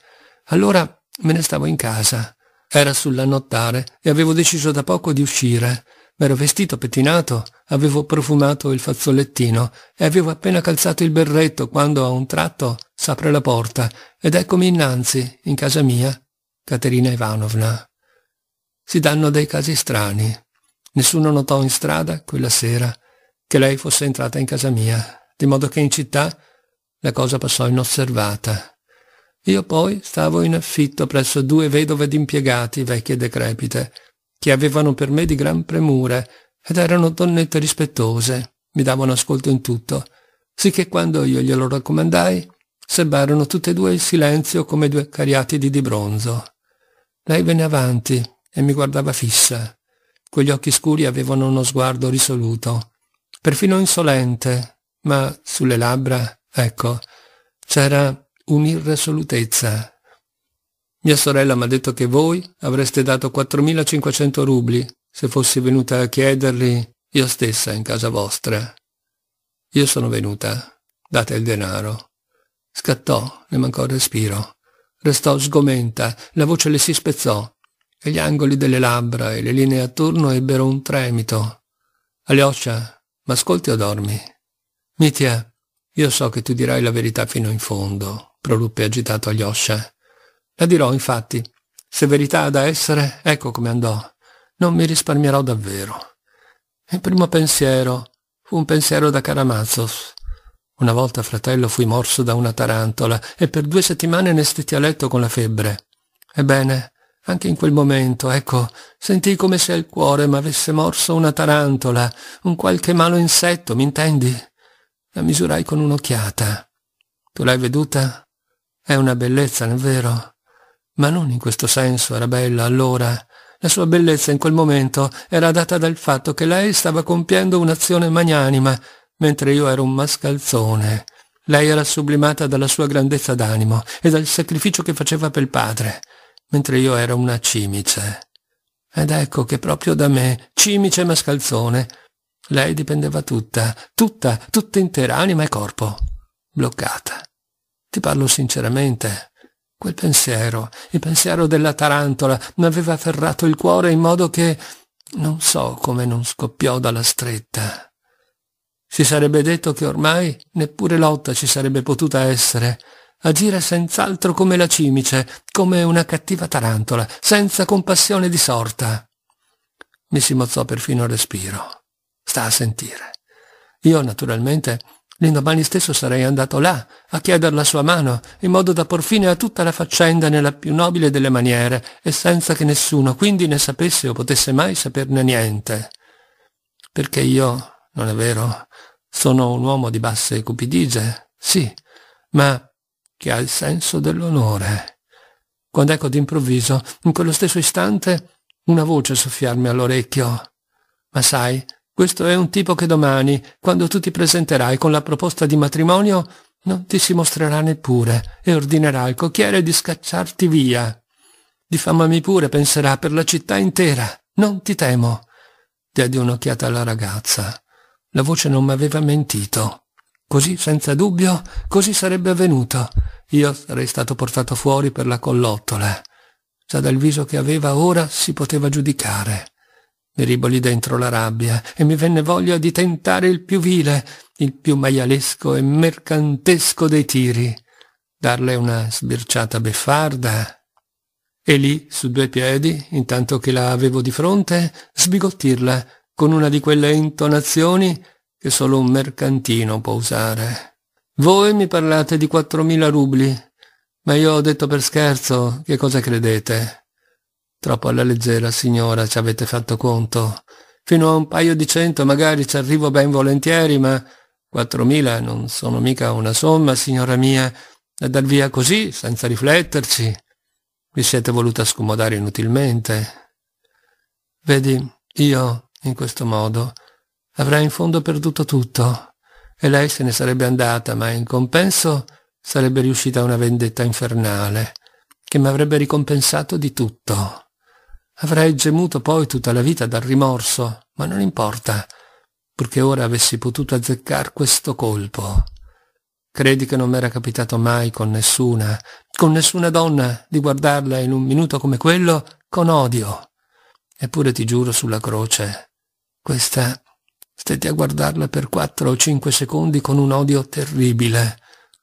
Allora me ne stavo in casa. Era sull'annottare e avevo deciso da poco di uscire. M'ero vestito pettinato, avevo profumato il fazzolettino e avevo appena calzato il berretto quando a un tratto s'apre la porta ed eccomi innanzi, in casa mia, Caterina Ivanovna. Si danno dei casi strani. Nessuno notò in strada, quella sera, che lei fosse entrata in casa mia, di modo che in città la cosa passò inosservata. Io poi stavo in affitto presso due vedove d'impiegati, vecchie e decrepite, che avevano per me di gran premure ed erano donnette rispettose, mi davano ascolto in tutto, sicché quando io glielo raccomandai, sebbarono tutte e due il silenzio come due cariatidi di bronzo. Lei venne avanti e mi guardava fissa. Quegli occhi scuri avevano uno sguardo risoluto, perfino insolente, ma sulle labbra Ecco, c'era un'irresolutezza. Mia sorella mi ha detto che voi avreste dato 4.500 rubli se fossi venuta a chiederli io stessa in casa vostra. Io sono venuta. Date il denaro. Scattò, le mancò il respiro. Restò sgomenta, la voce le si spezzò e gli angoli delle labbra e le linee attorno ebbero un tremito. Alioscia, m'ascolti o dormi? Mitia, io so che tu dirai la verità fino in fondo, proruppe agitato Alyosha. La dirò, infatti. Se verità ha da essere, ecco come andò. Non mi risparmierò davvero. Il primo pensiero fu un pensiero da Karamazov. Una volta fratello fui morso da una tarantola e per due settimane ne stetti a letto con la febbre. Ebbene, anche in quel momento, ecco, sentii come se il cuore mi avesse morso una tarantola, un qualche malo insetto, mi intendi? La misurai con un'occhiata. Tu l'hai veduta? È una bellezza, non è vero? Ma non in questo senso era bella allora. La sua bellezza in quel momento era data dal fatto che lei stava compiendo un'azione magnanima, mentre io ero un mascalzone. Lei era sublimata dalla sua grandezza d'animo e dal sacrificio che faceva per il padre, mentre io ero una cimice. Ed ecco che proprio da me, cimice mascalzone, lei dipendeva tutta, tutta, tutta intera, anima e corpo. Bloccata. Ti parlo sinceramente. Quel pensiero, il pensiero della tarantola, mi aveva afferrato il cuore in modo che non so come non scoppiò dalla stretta. Si sarebbe detto che ormai neppure lotta ci sarebbe potuta essere. Agire senz'altro come la cimice, come una cattiva tarantola, senza compassione di sorta. Mi si mozzò perfino il respiro sta a sentire. Io, naturalmente, l'indomani stesso sarei andato là a chieder la sua mano, in modo da por fine a tutta la faccenda nella più nobile delle maniere e senza che nessuno quindi ne sapesse o potesse mai saperne niente. Perché io, non è vero, sono un uomo di basse cupidigie, sì, ma che ha il senso dell'onore. Quando ecco d'improvviso, in quello stesso istante, una voce soffiarmi all'orecchio. Ma sai, questo è un tipo che domani, quando tu ti presenterai con la proposta di matrimonio, non ti si mostrerà neppure e ordinerà al cocchiere di scacciarti via. Diffamami pure, penserà, per la città intera. Non ti temo. Diedi un'occhiata alla ragazza. La voce non m'aveva mentito. Così, senza dubbio, così sarebbe avvenuto. Io sarei stato portato fuori per la collottola. Già dal viso che aveva ora si poteva giudicare. Deribo lì dentro la rabbia e mi venne voglia di tentare il più vile, il più maialesco e mercantesco dei tiri, darle una sbirciata beffarda. E lì, su due piedi, intanto che la avevo di fronte, sbigottirla con una di quelle intonazioni che solo un mercantino può usare. Voi mi parlate di quattromila rubli, ma io ho detto per scherzo, che cosa credete? Troppo alla leggera, signora, ci avete fatto conto. Fino a un paio di cento magari ci arrivo ben volentieri, ma quattromila non sono mica una somma, signora mia, da dar via così, senza rifletterci. Vi siete voluta scomodare inutilmente. Vedi, io, in questo modo, avrei in fondo perduto tutto, e lei se ne sarebbe andata, ma in compenso sarebbe riuscita una vendetta infernale, che mi avrebbe ricompensato di tutto. Avrei gemuto poi tutta la vita dal rimorso, ma non importa, purché ora avessi potuto azzeccar questo colpo. Credi che non m'era capitato mai con nessuna, con nessuna donna, di guardarla in un minuto come quello con odio. Eppure ti giuro sulla croce, questa stetti a guardarla per quattro o cinque secondi con un odio terribile,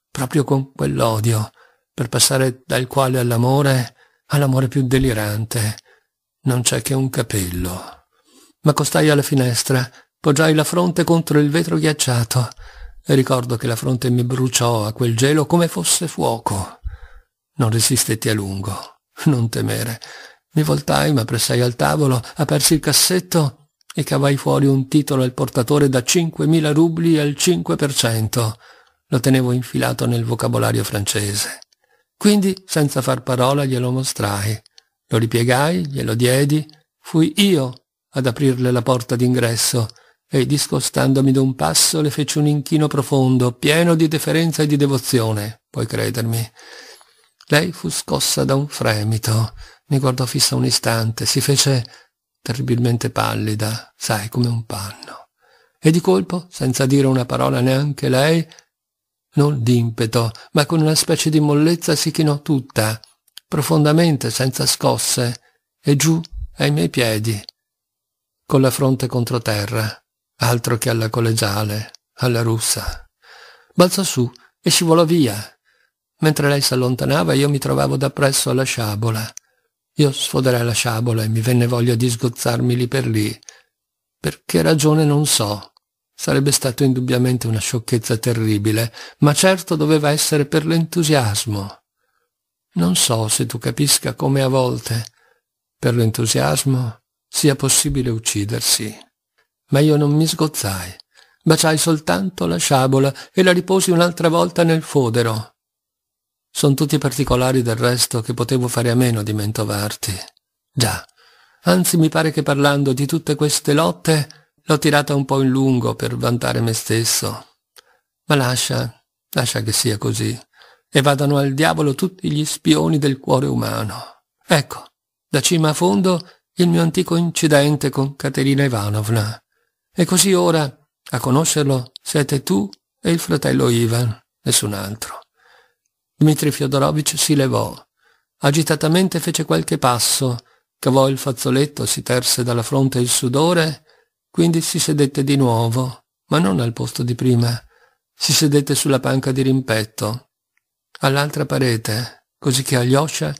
proprio con quell'odio, per passare dal quale all'amore, all'amore più delirante, non c'è che un capello. Ma costai alla finestra, poggiai la fronte contro il vetro ghiacciato e ricordo che la fronte mi bruciò a quel gelo come fosse fuoco. Non resistetti a lungo, non temere. Mi voltai, ma pressai al tavolo, apersi il cassetto e cavai fuori un titolo al portatore da 5.000 rubli al 5%. Lo tenevo infilato nel vocabolario francese. Quindi, senza far parola, glielo mostrai. Lo ripiegai, glielo diedi, fui io ad aprirle la porta d'ingresso e discostandomi d'un passo le feci un inchino profondo, pieno di deferenza e di devozione, puoi credermi. Lei fu scossa da un fremito, mi guardò fissa un istante, si fece terribilmente pallida, sai, come un panno. E di colpo, senza dire una parola neanche lei, non d'impeto, ma con una specie di mollezza si chinò tutta, profondamente senza scosse, e giù ai miei piedi, con la fronte contro terra, altro che alla collegiale, alla russa. Balzò su e scivolò via. Mentre lei si allontanava io mi trovavo da presso alla sciabola. Io sfoderai la sciabola e mi venne voglia di sgozzarmi lì per lì. Per che ragione non so. Sarebbe stato indubbiamente una sciocchezza terribile, ma certo doveva essere per l'entusiasmo. Non so se tu capisca come a volte, per l'entusiasmo, sia possibile uccidersi. Ma io non mi sgozzai, baciai soltanto la sciabola e la riposi un'altra volta nel fodero. Sono tutti particolari del resto che potevo fare a meno di mentovarti. Già, anzi mi pare che parlando di tutte queste lotte l'ho tirata un po' in lungo per vantare me stesso. Ma lascia, lascia che sia così e vadano al diavolo tutti gli spioni del cuore umano. Ecco, da cima a fondo, il mio antico incidente con Caterina Ivanovna. E così ora, a conoscerlo, siete tu e il fratello Ivan, nessun altro. Dmitri Fiodorovich si levò. Agitatamente fece qualche passo, cavò il fazzoletto, si terse dalla fronte il sudore, quindi si sedette di nuovo, ma non al posto di prima. Si sedette sulla panca di rimpetto, all'altra parete, così che Alyosha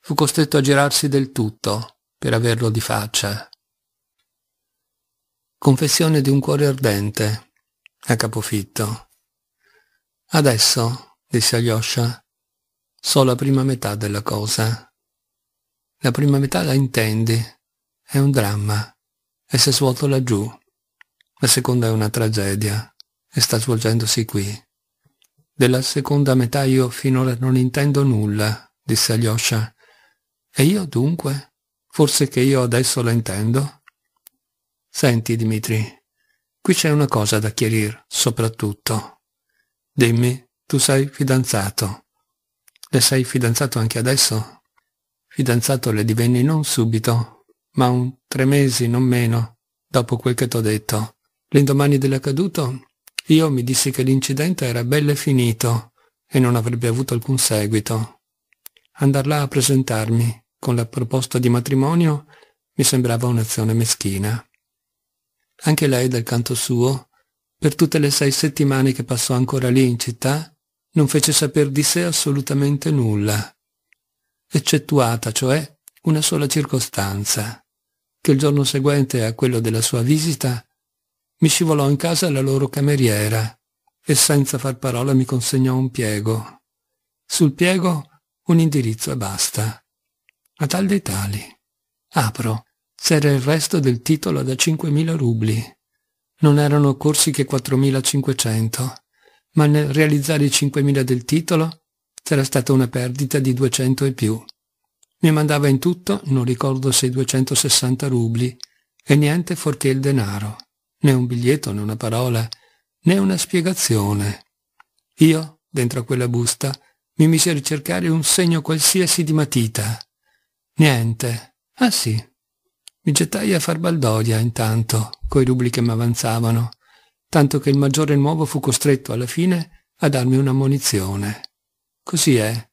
fu costretto a girarsi del tutto per averlo di faccia. Confessione di un cuore ardente, a capofitto. Adesso, disse Alyosha, so la prima metà della cosa. La prima metà la intendi, è un dramma, e si svuoto laggiù. La seconda è una tragedia, e sta svolgendosi qui. Della seconda metà io finora non intendo nulla, disse Alyosha. E io dunque? Forse che io adesso la intendo? Senti, Dimitri, qui c'è una cosa da chiarir, soprattutto. Dimmi, tu sei fidanzato. Le sei fidanzato anche adesso? Fidanzato le divenni non subito, ma un tre mesi, non meno, dopo quel che t'ho detto. L'indomani dell'accaduto io mi dissi che l'incidente era belle finito e non avrebbe avuto alcun seguito. Andar là a presentarmi con la proposta di matrimonio mi sembrava un'azione meschina. Anche lei, dal canto suo, per tutte le sei settimane che passò ancora lì in città, non fece saper di sé assolutamente nulla, eccettuata cioè una sola circostanza, che il giorno seguente a quello della sua visita mi scivolò in casa la loro cameriera e senza far parola mi consegnò un piego. Sul piego un indirizzo e basta. A tal dei tali. Apro. C'era il resto del titolo da 5.000 rubli. Non erano corsi che 4.500, ma nel realizzare i 5.000 del titolo c'era stata una perdita di 200 e più. Mi mandava in tutto, non ricordo se 260 rubli, e niente forché il denaro né un biglietto, né una parola, né una spiegazione. Io, dentro a quella busta, mi misi a ricercare un segno qualsiasi di matita. Niente. Ah sì. Mi gettai a far baldoria intanto, coi rubli che mi avanzavano, tanto che il maggiore nuovo fu costretto alla fine a darmi una munizione. Così è.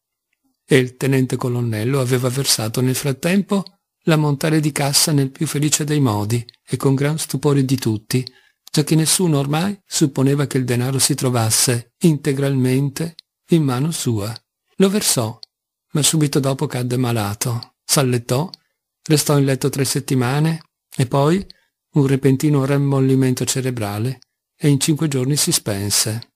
E il tenente colonnello aveva versato nel frattempo l'ammontare di cassa nel più felice dei modi e con gran stupore di tutti, già che nessuno ormai supponeva che il denaro si trovasse integralmente in mano sua. Lo versò, ma subito dopo cadde malato, s'allettò, restò in letto tre settimane e poi un repentino rammollimento cerebrale e in cinque giorni si spense.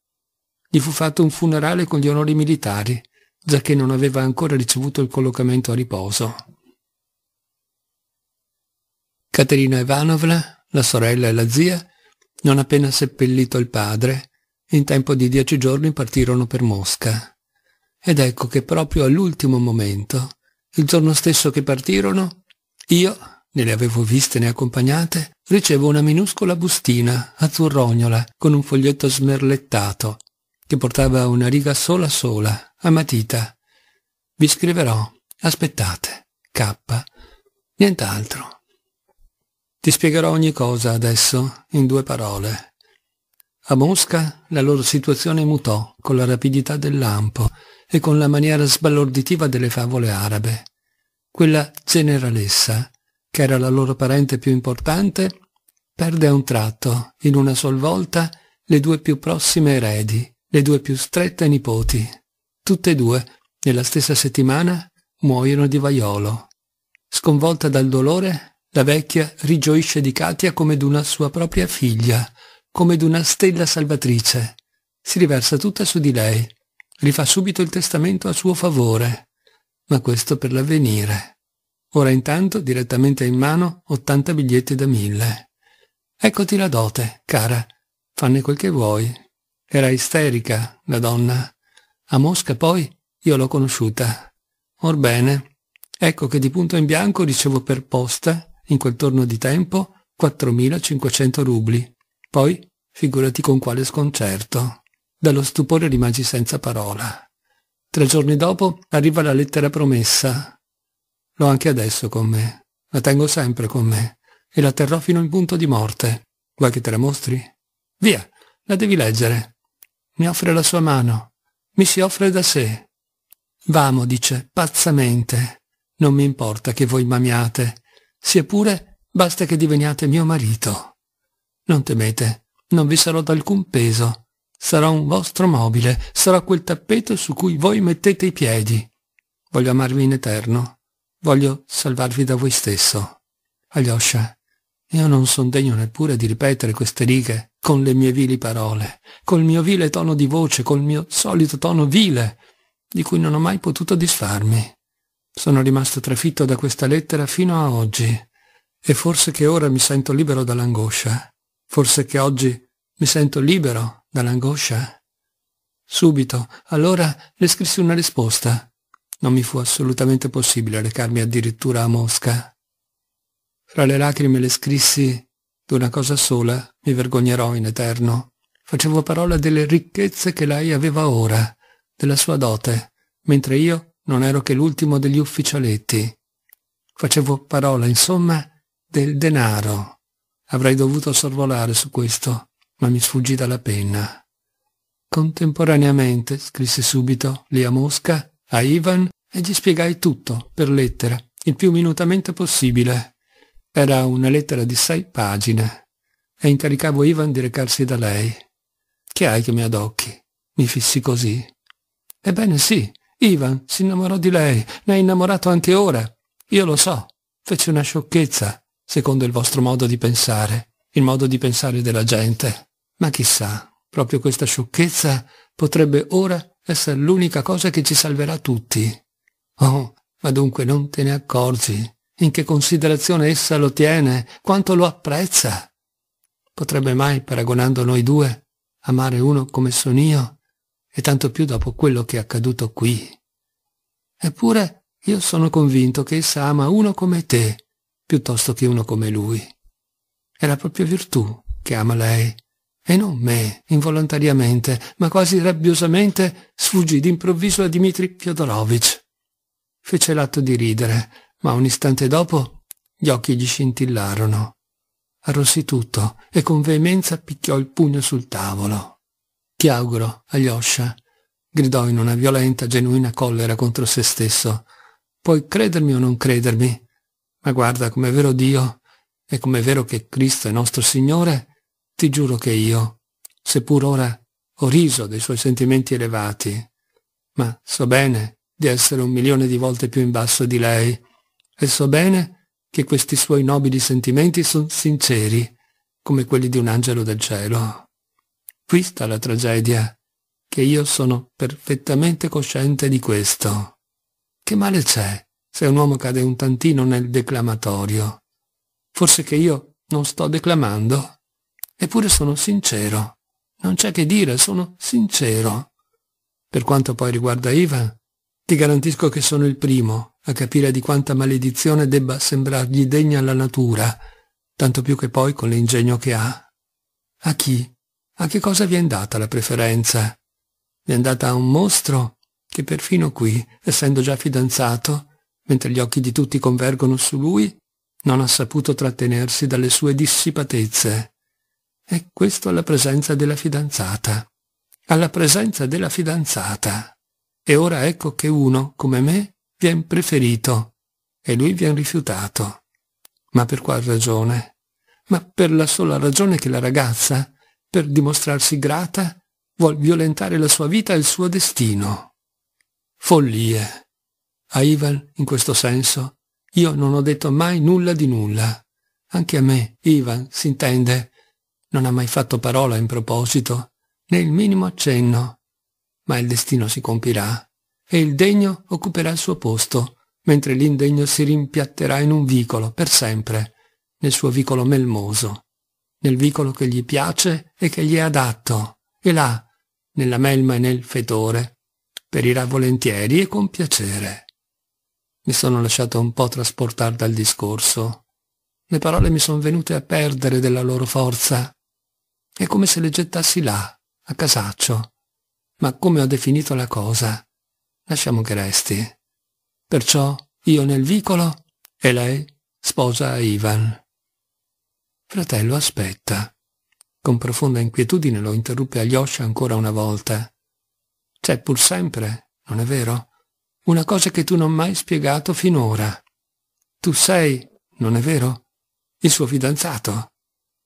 Gli fu fatto un funerale con gli onori militari, giacché non aveva ancora ricevuto il collocamento a riposo. Caterina Ivanovna, la sorella e la zia, non appena seppellito il padre, in tempo di dieci giorni partirono per Mosca. Ed ecco che proprio all'ultimo momento, il giorno stesso che partirono, io, ne le avevo viste né accompagnate, ricevo una minuscola bustina, azzurrognola, con un foglietto smerlettato, che portava una riga sola sola, a matita. Vi scriverò, aspettate, K, nient'altro. Ti spiegherò ogni cosa adesso, in due parole. A Mosca la loro situazione mutò con la rapidità del lampo e con la maniera sbalorditiva delle favole arabe. Quella generalessa, che era la loro parente più importante, perde a un tratto, in una sol volta, le due più prossime eredi, le due più strette nipoti. Tutte e due, nella stessa settimana, muoiono di vaiolo. Sconvolta dal dolore, la vecchia rigioisce di Katia come d'una sua propria figlia, come d'una stella salvatrice. Si riversa tutta su di lei, rifà subito il testamento a suo favore, ma questo per l'avvenire. Ora intanto, direttamente in mano, 80 biglietti da mille. Eccoti la dote, cara, fanne quel che vuoi. Era isterica, la donna. A Mosca poi io l'ho conosciuta. Orbene, ecco che di punto in bianco ricevo per posta in quel torno di tempo, 4.500 rubli. Poi, figurati con quale sconcerto. Dallo stupore rimasi senza parola. Tre giorni dopo arriva la lettera promessa. L'ho anche adesso con me. La tengo sempre con me. E la terrò fino in punto di morte. Vuoi che te la mostri? Via, la devi leggere. Mi offre la sua mano. Mi si offre da sé. Vamo, dice, pazzamente. Non mi importa che voi mamiate sia pure basta che diveniate mio marito. Non temete, non vi sarò d'alcun peso. Sarò un vostro mobile, sarò quel tappeto su cui voi mettete i piedi. Voglio amarvi in eterno. Voglio salvarvi da voi stesso. Alyosha, io non son degno neppure di ripetere queste righe con le mie vili parole, col mio vile tono di voce, col mio solito tono vile, di cui non ho mai potuto disfarmi. Sono rimasto trafitto da questa lettera fino a oggi. E forse che ora mi sento libero dall'angoscia. Forse che oggi mi sento libero dall'angoscia. Subito, allora, le scrissi una risposta. Non mi fu assolutamente possibile recarmi addirittura a Mosca. Fra le lacrime le scrissi d'una cosa sola, mi vergognerò in eterno. Facevo parola delle ricchezze che lei aveva ora, della sua dote, mentre io non ero che l'ultimo degli ufficialetti. Facevo parola, insomma, del denaro. Avrei dovuto sorvolare su questo, ma mi sfuggì dalla penna. Contemporaneamente scrissi subito lì a Mosca, a Ivan, e gli spiegai tutto, per lettera, il più minutamente possibile. Era una lettera di sei pagine, e incaricavo Ivan di recarsi da lei. Che hai che mi adocchi? Mi fissi così. Ebbene sì, Ivan si innamorò di lei, ne è innamorato anche ora. Io lo so, fece una sciocchezza, secondo il vostro modo di pensare, il modo di pensare della gente. Ma chissà, proprio questa sciocchezza potrebbe ora essere l'unica cosa che ci salverà tutti. Oh, ma dunque non te ne accorgi in che considerazione essa lo tiene, quanto lo apprezza. Potrebbe mai, paragonando noi due, amare uno come sono io e tanto più dopo quello che è accaduto qui. Eppure io sono convinto che essa ama uno come te, piuttosto che uno come lui. È la propria virtù che ama lei, e non me, involontariamente, ma quasi rabbiosamente, sfuggì d'improvviso a Dmitri Fyodorovich. Fece l'atto di ridere, ma un istante dopo gli occhi gli scintillarono. Arrossì tutto e con veemenza picchiò il pugno sul tavolo. Ti auguro, Alyosha, gridò in una violenta, genuina collera contro se stesso. Puoi credermi o non credermi, ma guarda com'è vero Dio e com'è vero che Cristo è nostro Signore, ti giuro che io, seppur ora ho riso dei suoi sentimenti elevati, ma so bene di essere un milione di volte più in basso di lei e so bene che questi suoi nobili sentimenti sono sinceri, come quelli di un angelo del cielo. Qui sta la tragedia, che io sono perfettamente cosciente di questo. Che male c'è se un uomo cade un tantino nel declamatorio? Forse che io non sto declamando? Eppure sono sincero. Non c'è che dire, sono sincero. Per quanto poi riguarda Ivan, ti garantisco che sono il primo a capire di quanta maledizione debba sembrargli degna la natura, tanto più che poi con l'ingegno che ha. A chi a che cosa vi data la preferenza? Vi data a un mostro che perfino qui, essendo già fidanzato, mentre gli occhi di tutti convergono su lui, non ha saputo trattenersi dalle sue dissipatezze. E questo alla presenza della fidanzata. Alla presenza della fidanzata. E ora ecco che uno, come me, vien preferito e lui vien rifiutato. Ma per qual ragione? Ma per la sola ragione che la ragazza per dimostrarsi grata, vuol violentare la sua vita e il suo destino. Follie. A Ivan, in questo senso, io non ho detto mai nulla di nulla. Anche a me, Ivan, si intende, non ha mai fatto parola in proposito, né il minimo accenno. Ma il destino si compirà, e il degno occuperà il suo posto, mentre l'indegno si rimpiatterà in un vicolo, per sempre, nel suo vicolo melmoso nel vicolo che gli piace e che gli è adatto, e là, nella melma e nel fetore, perirà volentieri e con piacere. Mi sono lasciato un po' trasportare dal discorso. Le parole mi sono venute a perdere della loro forza. È come se le gettassi là, a casaccio. Ma come ho definito la cosa? Lasciamo che resti. Perciò io nel vicolo e lei sposa Ivan. Fratello, aspetta. Con profonda inquietudine lo interruppe Alyosha ancora una volta. C'è pur sempre, non è vero? Una cosa che tu non hai mai spiegato finora. Tu sei, non è vero? Il suo fidanzato.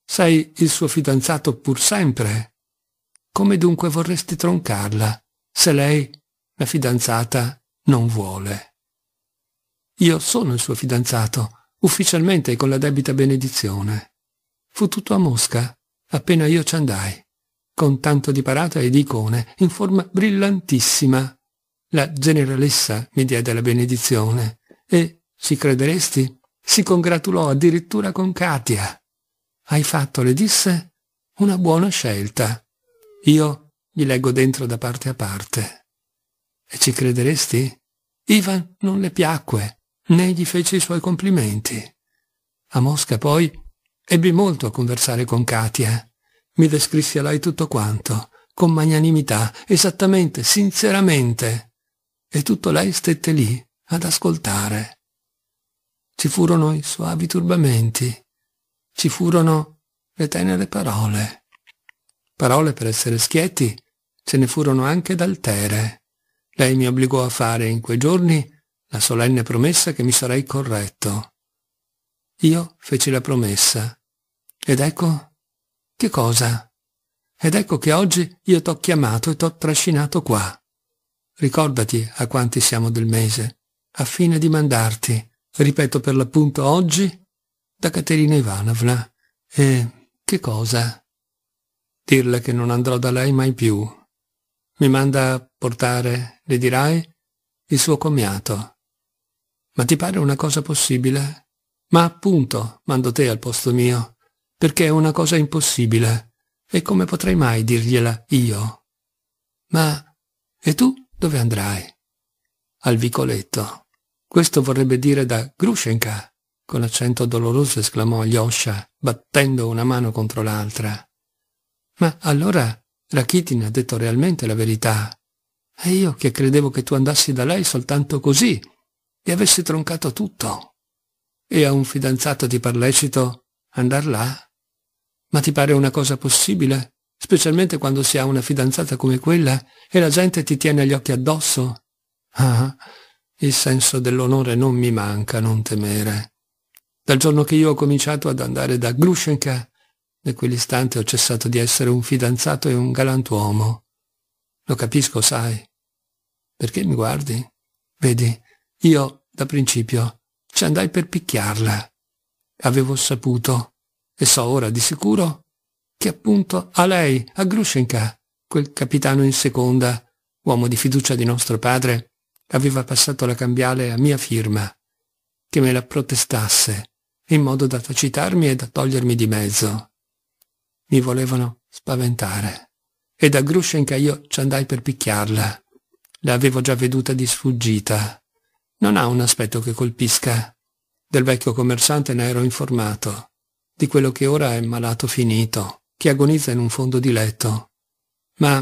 Sei il suo fidanzato pur sempre. Come dunque vorresti troncarla, se lei, la fidanzata, non vuole? Io sono il suo fidanzato, ufficialmente e con la debita benedizione. Fu tutto a Mosca, appena io ci andai, con tanto di parata e di icone, in forma brillantissima. La generalessa mi diede la benedizione e, ci crederesti, si congratulò addirittura con Katia. Hai fatto, le disse, una buona scelta. Io gli leggo dentro da parte a parte. E ci crederesti? Ivan non le piacque, né gli fece i suoi complimenti. A Mosca poi Ebbi molto a conversare con Katia. Mi descrissi a lei tutto quanto, con magnanimità, esattamente, sinceramente. E tutto lei stette lì, ad ascoltare. Ci furono i suavi turbamenti. Ci furono le tenere parole. Parole per essere schietti, ce ne furono anche d'altere. Lei mi obbligò a fare in quei giorni la solenne promessa che mi sarei corretto. Io feci la promessa ed ecco... Che cosa? Ed ecco che oggi io t'ho chiamato e t'ho trascinato qua. Ricordati a quanti siamo del mese, a fine di mandarti, ripeto per l'appunto oggi, da Caterina Ivanovna. E che cosa? Dirle che non andrò da lei mai più. Mi manda a portare, le dirai, il suo commiato. Ma ti pare una cosa possibile? Ma appunto mando te al posto mio perché è una cosa impossibile, e come potrei mai dirgliela io? Ma e tu dove andrai? Al vicoletto. Questo vorrebbe dire da Grushenka, con accento doloroso esclamò Lyosha, battendo una mano contro l'altra. Ma allora Rakitin ha detto realmente la verità. E io che credevo che tu andassi da lei soltanto così e avessi troncato tutto. E a un fidanzato ti par lecito andar là? Ma ti pare una cosa possibile? Specialmente quando si ha una fidanzata come quella e la gente ti tiene gli occhi addosso? Ah, il senso dell'onore non mi manca, non temere. Dal giorno che io ho cominciato ad andare da Grushenka, da quell'istante ho cessato di essere un fidanzato e un galantuomo. Lo capisco, sai. Perché mi guardi? Vedi, io, da principio, ci andai per picchiarla. Avevo saputo e so ora di sicuro che appunto a lei, a Grushenka, quel capitano in seconda, uomo di fiducia di nostro padre, aveva passato la cambiale a mia firma, che me la protestasse, in modo da tacitarmi e da togliermi di mezzo. Mi volevano spaventare, e da Grushenka io ci andai per picchiarla. L'avevo già veduta di sfuggita. Non ha un aspetto che colpisca. Del vecchio commerciante ne ero informato di quello che ora è malato finito, che agonizza in un fondo di letto. Ma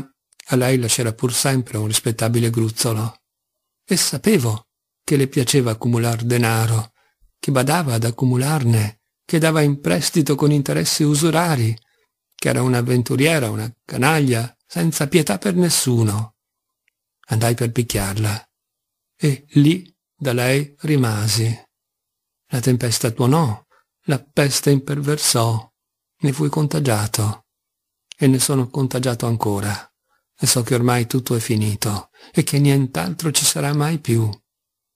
a lei lascerà pur sempre un rispettabile gruzzolo. E sapevo che le piaceva accumular denaro, che badava ad accumularne, che dava in prestito con interessi usurari, che era un'avventuriera, una canaglia, senza pietà per nessuno. Andai per picchiarla e lì da lei rimasi. La tempesta tuonò la peste imperversò, ne fui contagiato e ne sono contagiato ancora. E so che ormai tutto è finito e che nient'altro ci sarà mai più.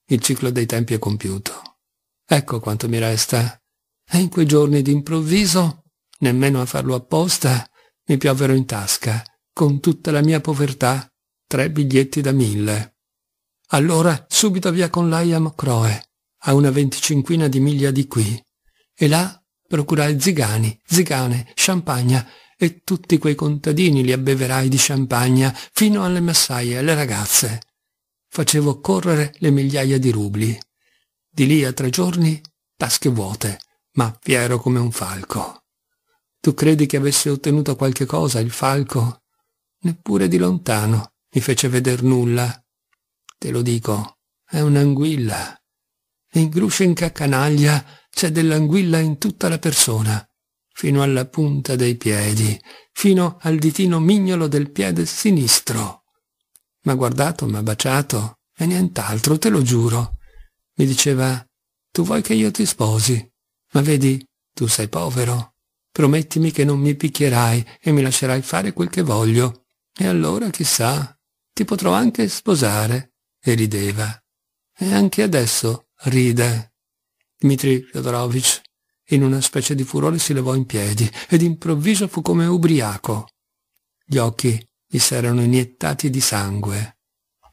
Il ciclo dei tempi è compiuto. Ecco quanto mi resta. E in quei giorni d'improvviso, nemmeno a farlo apposta, mi piovero in tasca, con tutta la mia povertà, tre biglietti da mille. Allora subito via con Laia Mocroe, a una venticinquina di miglia di qui, e là procurai zigani, zigane, champagne e tutti quei contadini li abbeverai di champagne fino alle massaie, alle ragazze. Facevo correre le migliaia di rubli. Di lì a tre giorni tasche vuote, ma fiero come un falco. Tu credi che avesse ottenuto qualche cosa il falco? Neppure di lontano mi fece veder nulla. Te lo dico, è un'anguilla. Ingruscia in caccanaglia c'è dell'anguilla in tutta la persona, fino alla punta dei piedi, fino al ditino mignolo del piede sinistro. Ma guardato, m'ha baciato e nient'altro, te lo giuro. Mi diceva, tu vuoi che io ti sposi, ma vedi, tu sei povero. Promettimi che non mi picchierai e mi lascerai fare quel che voglio. E allora, chissà, ti potrò anche sposare. E rideva. E anche adesso ride. Dmitri Fyodorovich, in una specie di furore, si levò in piedi e d'improvviso fu come ubriaco. Gli occhi gli s'erano iniettati di sangue.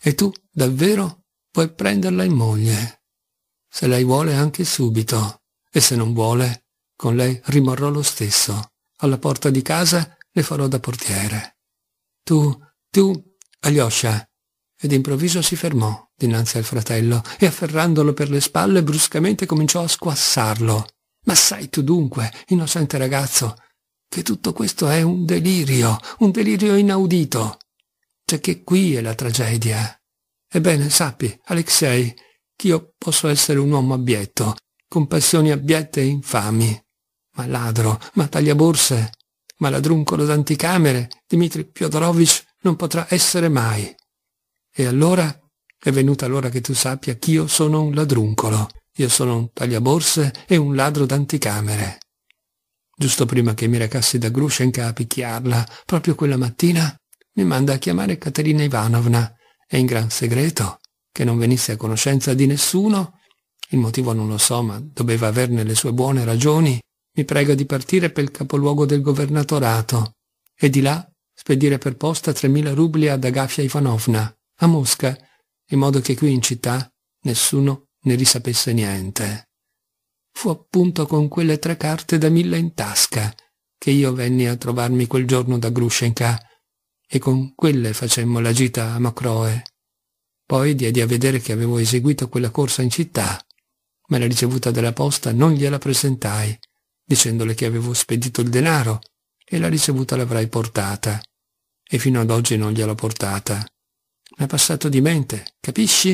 E tu, davvero, puoi prenderla in moglie. Se lei vuole anche subito, e se non vuole, con lei rimarrò lo stesso. Alla porta di casa le farò da portiere. Tu, tu, Alyosha, ed improvviso si fermò dinanzi al fratello e afferrandolo per le spalle bruscamente cominciò a squassarlo. Ma sai tu dunque, innocente ragazzo, che tutto questo è un delirio, un delirio inaudito. C'è cioè che qui è la tragedia. Eh? Ebbene, sappi, Alexei, che io posso essere un uomo abietto, con passioni abiette e infami, ma ladro, ma tagliaborse, ma ladruncolo d'anticamere, Dmitri Fyodorovich non potrà essere mai. E allora è venuta l'ora che tu sappia ch'io sono un ladruncolo, io sono un tagliaborse e un ladro d'anticamere. Giusto prima che mi recassi da Grushenka a picchiarla, proprio quella mattina, mi manda a chiamare Caterina Ivanovna e in gran segreto, che non venisse a conoscenza di nessuno, il motivo non lo so, ma doveva averne le sue buone ragioni, mi prega di partire per il capoluogo del governatorato e di là spedire per posta 3.000 rubli ad Agafia Ivanovna, a Mosca, in modo che qui in città nessuno ne risapesse niente. Fu appunto con quelle tre carte da mille in tasca che io venni a trovarmi quel giorno da Grushenka e con quelle facemmo la gita a Macroe. Poi diedi a vedere che avevo eseguito quella corsa in città, ma la ricevuta della posta non gliela presentai, dicendole che avevo spedito il denaro e la ricevuta l'avrei portata, e fino ad oggi non gliel'ho portata è passato di mente, capisci?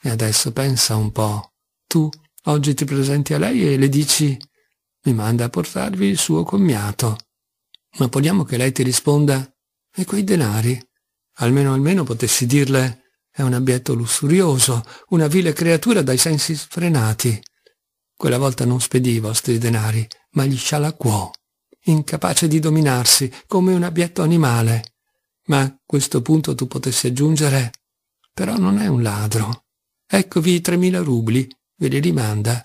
E adesso pensa un po'. Tu oggi ti presenti a lei e le dici mi manda a portarvi il suo commiato. Ma vogliamo che lei ti risponda e quei denari? Almeno almeno potessi dirle è un abietto lussurioso, una vile creatura dai sensi sfrenati. Quella volta non spedì i vostri denari, ma gli scialacquò, incapace di dominarsi, come un abietto animale ma a questo punto tu potessi aggiungere però non è un ladro. Eccovi i tremila rubli, ve li rimanda.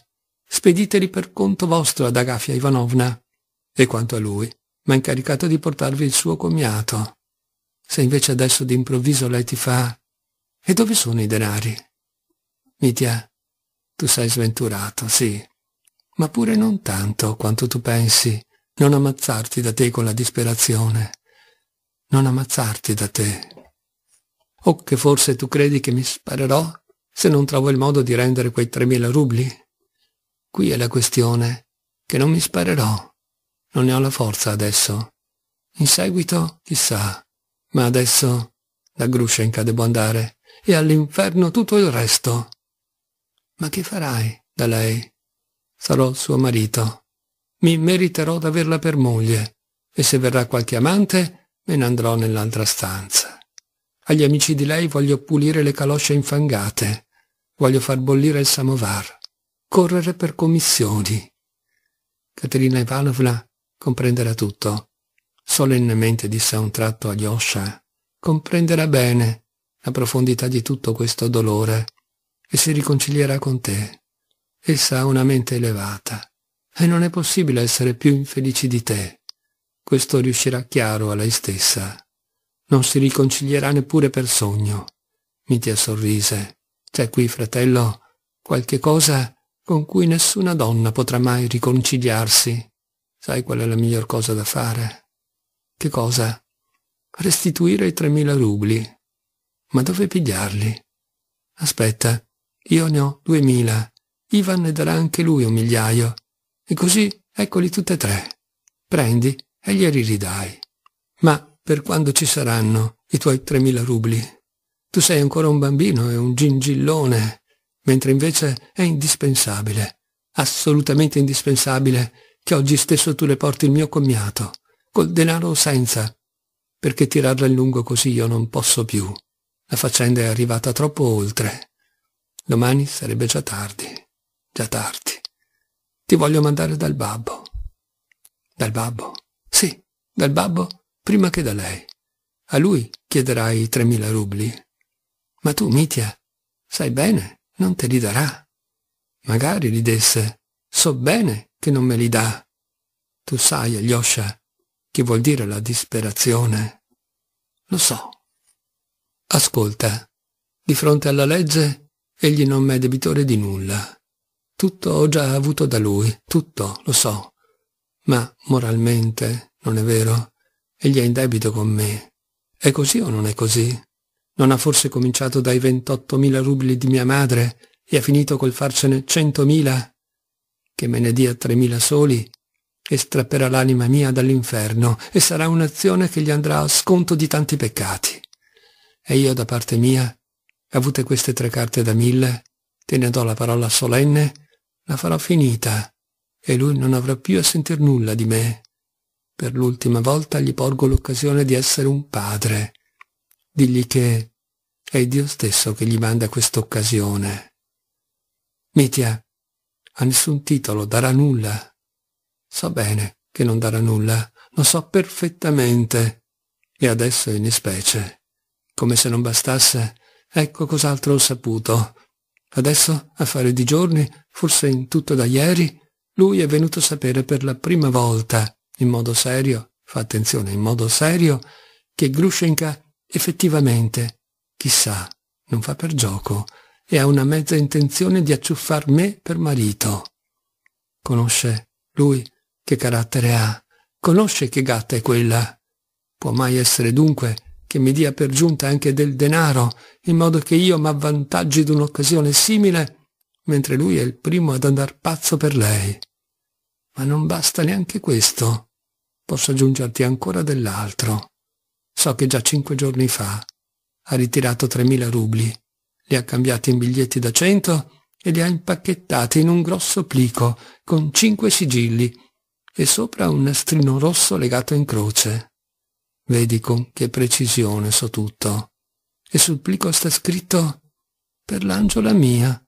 Spediteli per conto vostro ad Agafia Ivanovna. E quanto a lui, m'ha incaricato di portarvi il suo commiato. Se invece adesso d'improvviso lei ti fa... E dove sono i denari? Mitia, tu sei sventurato, sì, ma pure non tanto quanto tu pensi, non ammazzarti da te con la disperazione non ammazzarti da te. O che forse tu credi che mi sparerò se non trovo il modo di rendere quei 3.000 rubli? Qui è la questione, che non mi sparerò. Non ne ho la forza adesso. In seguito, chissà, ma adesso da Grushenka devo andare e all'inferno tutto il resto. Ma che farai da lei? Sarò suo marito. Mi meriterò d'averla per moglie e se verrà qualche amante Me ne andrò nell'altra stanza. Agli amici di lei voglio pulire le calosce infangate, voglio far bollire il samovar, correre per commissioni. Caterina Ivanovna comprenderà tutto, solennemente disse a un tratto a Yosha. Comprenderà bene la profondità di tutto questo dolore e si riconcilierà con te. Essa ha una mente elevata e non è possibile essere più infelici di te questo riuscirà chiaro a lei stessa. Non si riconcilierà neppure per sogno. Mitia sorrise. C'è qui, fratello, qualche cosa con cui nessuna donna potrà mai riconciliarsi. Sai qual è la miglior cosa da fare? Che cosa? Restituire i tremila rubli. Ma dove pigliarli? Aspetta, io ne ho duemila. Ivan ne darà anche lui un migliaio. E così eccoli tutte e tre. Prendi e glieli ridai. Ma per quando ci saranno i tuoi 3.000 rubli? Tu sei ancora un bambino e un gingillone, mentre invece è indispensabile, assolutamente indispensabile, che oggi stesso tu le porti il mio commiato, col denaro o senza, perché tirarla in lungo così io non posso più. La faccenda è arrivata troppo oltre. Domani sarebbe già tardi, già tardi. Ti voglio mandare dal babbo. Dal babbo. Sì, dal babbo, prima che da lei. A lui chiederai 3.000 rubli. Ma tu, Mitia, sai bene, non te li darà. Magari li desse. So bene che non me li dà. Tu sai, Alyosha, che vuol dire la disperazione. Lo so. Ascolta, di fronte alla legge, egli non è debitore di nulla. Tutto ho già avuto da lui, tutto, lo so. Ma moralmente, non è vero? Egli è in debito con me. È così o non è così? Non ha forse cominciato dai 28.000 rubli di mia madre e ha finito col farcene 100.000? Che me ne dia 3.000 soli e strapperà l'anima mia dall'inferno e sarà un'azione che gli andrà a sconto di tanti peccati. E io da parte mia, avute queste tre carte da mille, te ne do la parola solenne, la farò finita e lui non avrà più a sentir nulla di me. Per l'ultima volta gli porgo l'occasione di essere un padre. Digli che è Dio stesso che gli manda questa occasione. Mitia, a nessun titolo darà nulla. So bene che non darà nulla, lo so perfettamente. E adesso in specie. Come se non bastasse, ecco cos'altro ho saputo. Adesso, a fare di giorni, forse in tutto da ieri, lui è venuto a sapere per la prima volta, in modo serio, fa attenzione, in modo serio, che Grushenka effettivamente, chissà, non fa per gioco e ha una mezza intenzione di acciuffar me per marito. Conosce lui che carattere ha, conosce che gatta è quella. Può mai essere dunque che mi dia per giunta anche del denaro, in modo che io m'avvantaggi d'un'occasione simile mentre lui è il primo ad andar pazzo per lei. Ma non basta neanche questo. Posso aggiungerti ancora dell'altro. So che già cinque giorni fa ha ritirato 3.000 rubli, li ha cambiati in biglietti da cento e li ha impacchettati in un grosso plico con cinque sigilli e sopra un nastrino rosso legato in croce. Vedi con che precisione so tutto. E sul plico sta scritto «Per l'angiola mia».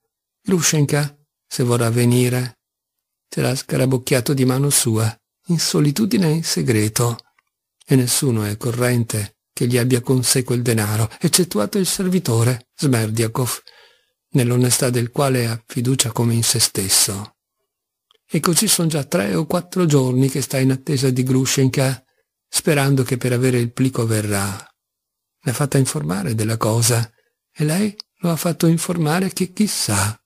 Lushenka, se vorrà venire, sarà scarabocchiato di mano sua, in solitudine e in segreto, e nessuno è corrente che gli abbia con sé quel denaro, eccettuato il servitore, Smerdiakov, nell'onestà del quale ha fiducia come in se stesso. E così sono già tre o quattro giorni che sta in attesa di Grushenka, sperando che per avere il plico verrà. L'ha fatta informare della cosa, e lei lo ha fatto informare che chissà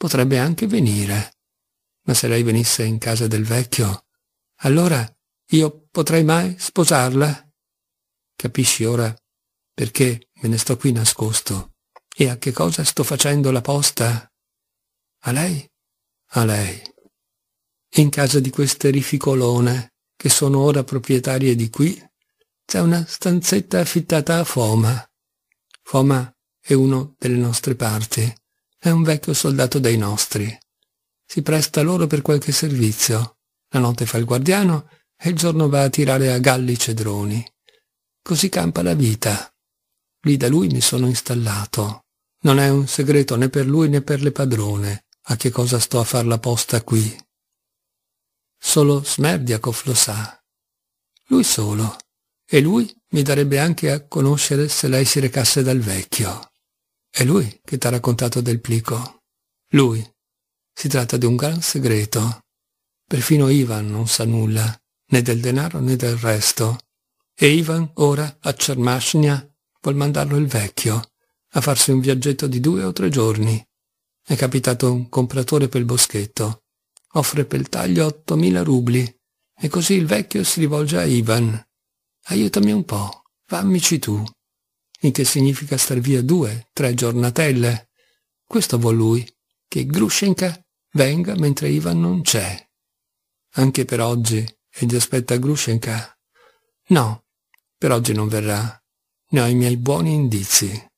potrebbe anche venire. Ma se lei venisse in casa del vecchio, allora io potrei mai sposarla? Capisci ora perché me ne sto qui nascosto e a che cosa sto facendo la posta? A lei? A lei. In casa di queste rificolone, che sono ora proprietarie di qui, c'è una stanzetta affittata a Foma. Foma è uno delle nostre parti è un vecchio soldato dei nostri. Si presta loro per qualche servizio. La notte fa il guardiano e il giorno va a tirare a galli cedroni. Così campa la vita. Lì da lui mi sono installato. Non è un segreto né per lui né per le padrone a che cosa sto a far la posta qui. Solo Smerdiakov lo sa. Lui solo. E lui mi darebbe anche a conoscere se lei si recasse dal vecchio. È lui che t'ha raccontato del plico. Lui. Si tratta di un gran segreto. Perfino Ivan non sa nulla, né del denaro né del resto. E Ivan ora a Cermashnia vuol mandarlo il vecchio, a farsi un viaggetto di due o tre giorni. È capitato un compratore per il boschetto. Offre per il taglio 8.000 rubli. E così il vecchio si rivolge a Ivan. Aiutami un po', fammici tu il che significa star via due, tre giornatelle. Questo vuol lui, che Grushenka venga mentre Ivan non c'è. Anche per oggi egli aspetta Grushenka. No, per oggi non verrà. Ne ho i miei buoni indizi.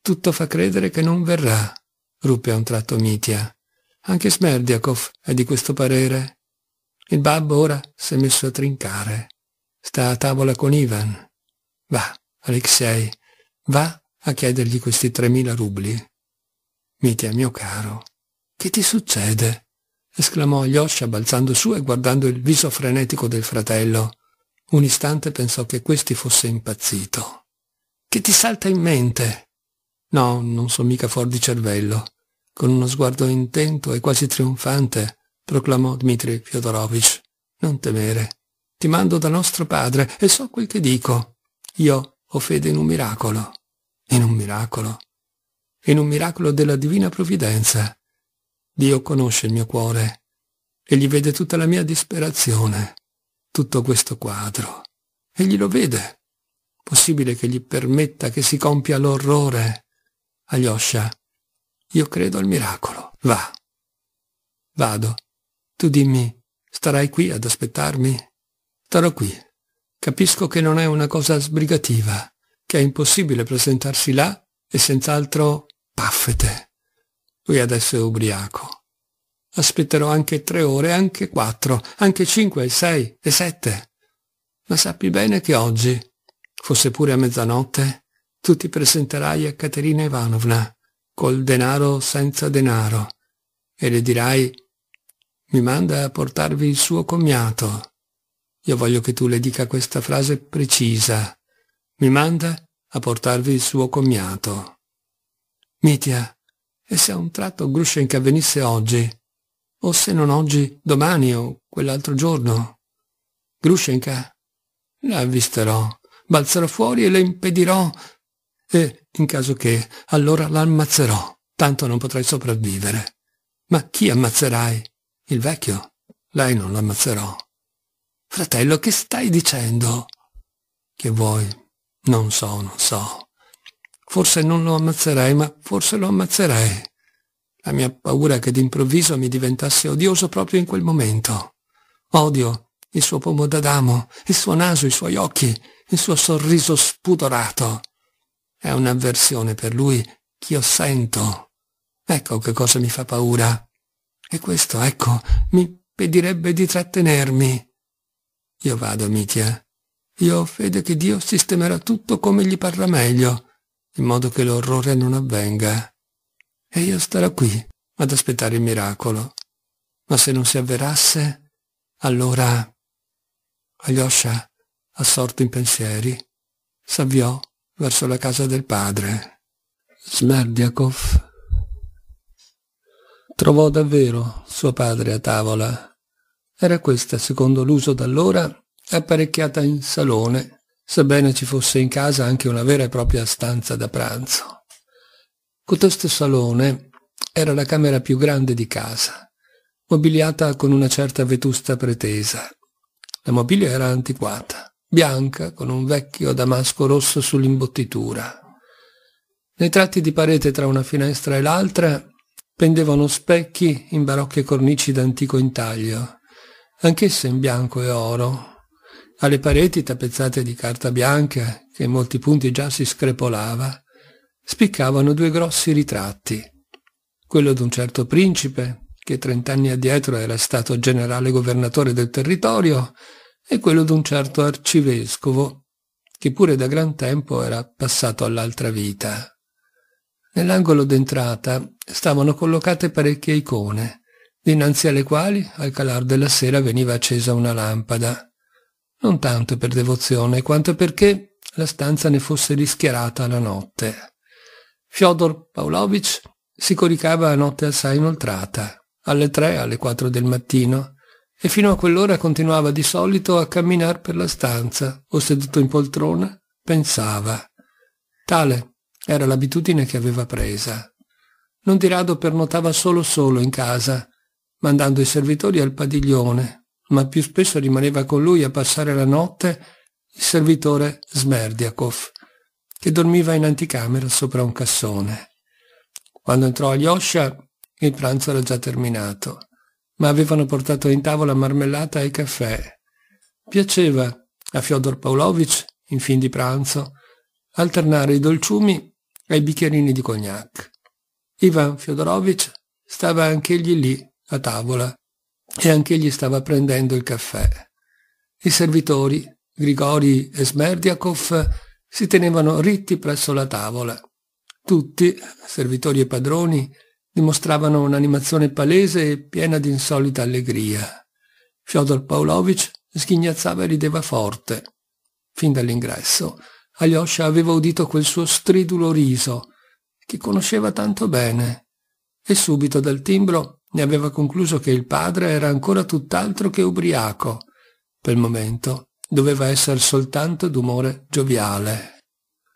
Tutto fa credere che non verrà, ruppe a un tratto Mitia. Anche Smerdiakov è di questo parere. Il babbo ora s'è messo a trincare. Sta a tavola con Ivan. Va, Alexei, Va a chiedergli questi 3.000 rubli. Mitya, mio caro, che ti succede? esclamò Alyosha balzando su e guardando il viso frenetico del fratello. Un istante pensò che questi fosse impazzito. Che ti salta in mente? No, non so mica fuori di cervello. Con uno sguardo intento e quasi trionfante, proclamò Dmitri Fyodorovich. Non temere. Ti mando da nostro padre e so quel che dico. Io ho fede in un miracolo, in un miracolo, in un miracolo della divina provvidenza. Dio conosce il mio cuore, egli vede tutta la mia disperazione, tutto questo quadro. Egli lo vede. Possibile che gli permetta che si compia l'orrore. Alyosha, io credo al miracolo. Va. Vado. Tu dimmi, starai qui ad aspettarmi? Starò qui, Capisco che non è una cosa sbrigativa, che è impossibile presentarsi là e senz'altro paffete. Lui adesso è ubriaco. Aspetterò anche tre ore, anche quattro, anche cinque, sei e sette. Ma sappi bene che oggi, fosse pure a mezzanotte, tu ti presenterai a Caterina Ivanovna, col denaro senza denaro, e le dirai «Mi manda a portarvi il suo cognato, io voglio che tu le dica questa frase precisa. Mi manda a portarvi il suo commiato. Mitia, e se a un tratto Grushenka venisse oggi? O se non oggi, domani o quell'altro giorno? Grushenka? La avvisterò, balzerò fuori e le impedirò. E, in caso che, allora la ammazzerò. tanto non potrei sopravvivere. Ma chi ammazzerai? Il vecchio? Lei non lo ammazzerò. Fratello, che stai dicendo? Che vuoi? Non so, non so. Forse non lo ammazzerei, ma forse lo ammazzerei. La mia paura che d'improvviso mi diventasse odioso proprio in quel momento. Odio il suo pomodadamo, il suo naso, i suoi occhi, il suo sorriso spudorato. È un'avversione per lui ch'io sento. Ecco che cosa mi fa paura. E questo, ecco, mi impedirebbe di trattenermi. Io vado, Mitia. Io ho fede che Dio sistemerà tutto come gli parrà meglio, in modo che l'orrore non avvenga. E io starò qui ad aspettare il miracolo. Ma se non si avverasse, allora... Alyosha, assorto in pensieri, s'avviò verso la casa del padre. Smerdiakov trovò davvero suo padre a tavola era questa, secondo l'uso d'allora, apparecchiata in salone, sebbene ci fosse in casa anche una vera e propria stanza da pranzo. Cotesto salone era la camera più grande di casa, mobiliata con una certa vetusta pretesa. La mobilia era antiquata, bianca, con un vecchio damasco rosso sull'imbottitura. Nei tratti di parete tra una finestra e l'altra pendevano specchi in barocche cornici d'antico intaglio, anch'essa in bianco e oro, alle pareti tappezzate di carta bianca, che in molti punti già si screpolava, spiccavano due grossi ritratti, quello d'un certo principe, che trent'anni addietro era stato generale governatore del territorio, e quello d'un certo arcivescovo, che pure da gran tempo era passato all'altra vita. Nell'angolo d'entrata stavano collocate parecchie icone, dinanzi alle quali al calar della sera veniva accesa una lampada, non tanto per devozione quanto perché la stanza ne fosse rischiarata la notte. Fyodor Pavlovich si coricava a notte assai inoltrata, alle tre, alle quattro del mattino, e fino a quell'ora continuava di solito a camminare per la stanza o seduto in poltrona, pensava. Tale era l'abitudine che aveva presa. Non di rado pernotava solo solo in casa, mandando i servitori al padiglione, ma più spesso rimaneva con lui a passare la notte il servitore Smerdiakov, che dormiva in anticamera sopra un cassone. Quando entrò Alyosha, il pranzo era già terminato, ma avevano portato in tavola marmellata e caffè. Piaceva a Fyodor Pavlovich, in fin di pranzo, alternare i dolciumi ai bicchierini di cognac. Ivan Fyodorovich stava anch'egli lì a tavola e anch'egli stava prendendo il caffè. I servitori, Grigori e Smerdiakov, si tenevano ritti presso la tavola. Tutti, servitori e padroni, dimostravano un'animazione palese e piena di insolita allegria. Fyodor Pavlovich sghignazzava e rideva forte. Fin dall'ingresso, Alyosha aveva udito quel suo stridulo riso, che conosceva tanto bene, e subito dal timbro ne aveva concluso che il padre era ancora tutt'altro che ubriaco. Per il momento doveva essere soltanto d'umore gioviale.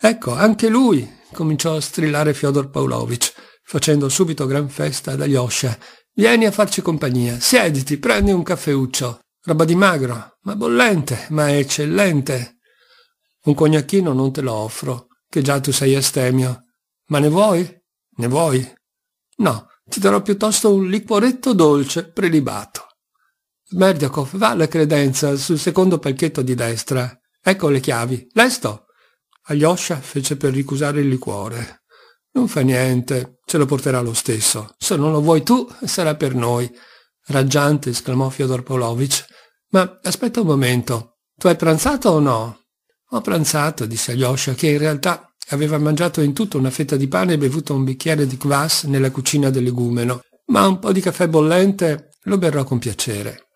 Ecco, anche lui! cominciò a strillare Fyodor Pavlovich, facendo subito gran festa ad Alyosha. Vieni a farci compagnia, siediti, prendi un caffeuccio. Roba di magro, ma bollente, ma eccellente. Un cognacchino non te lo offro, che già tu sei estemio. Ma ne vuoi? Ne vuoi? No, ti darò piuttosto un liquoretto dolce prelibato. Smerdiakov va alla credenza sul secondo palchetto di destra. Ecco le chiavi. Lesto! Alyosha fece per ricusare il liquore. Non fa niente, ce lo porterà lo stesso. Se non lo vuoi tu, sarà per noi. Raggiante esclamò Fyodor Polovich. Ma aspetta un momento. Tu hai pranzato o no? Ho pranzato, disse Alyosha, che in realtà Aveva mangiato in tutto una fetta di pane e bevuto un bicchiere di kvass nella cucina dell'egumeno, ma un po' di caffè bollente lo berrò con piacere.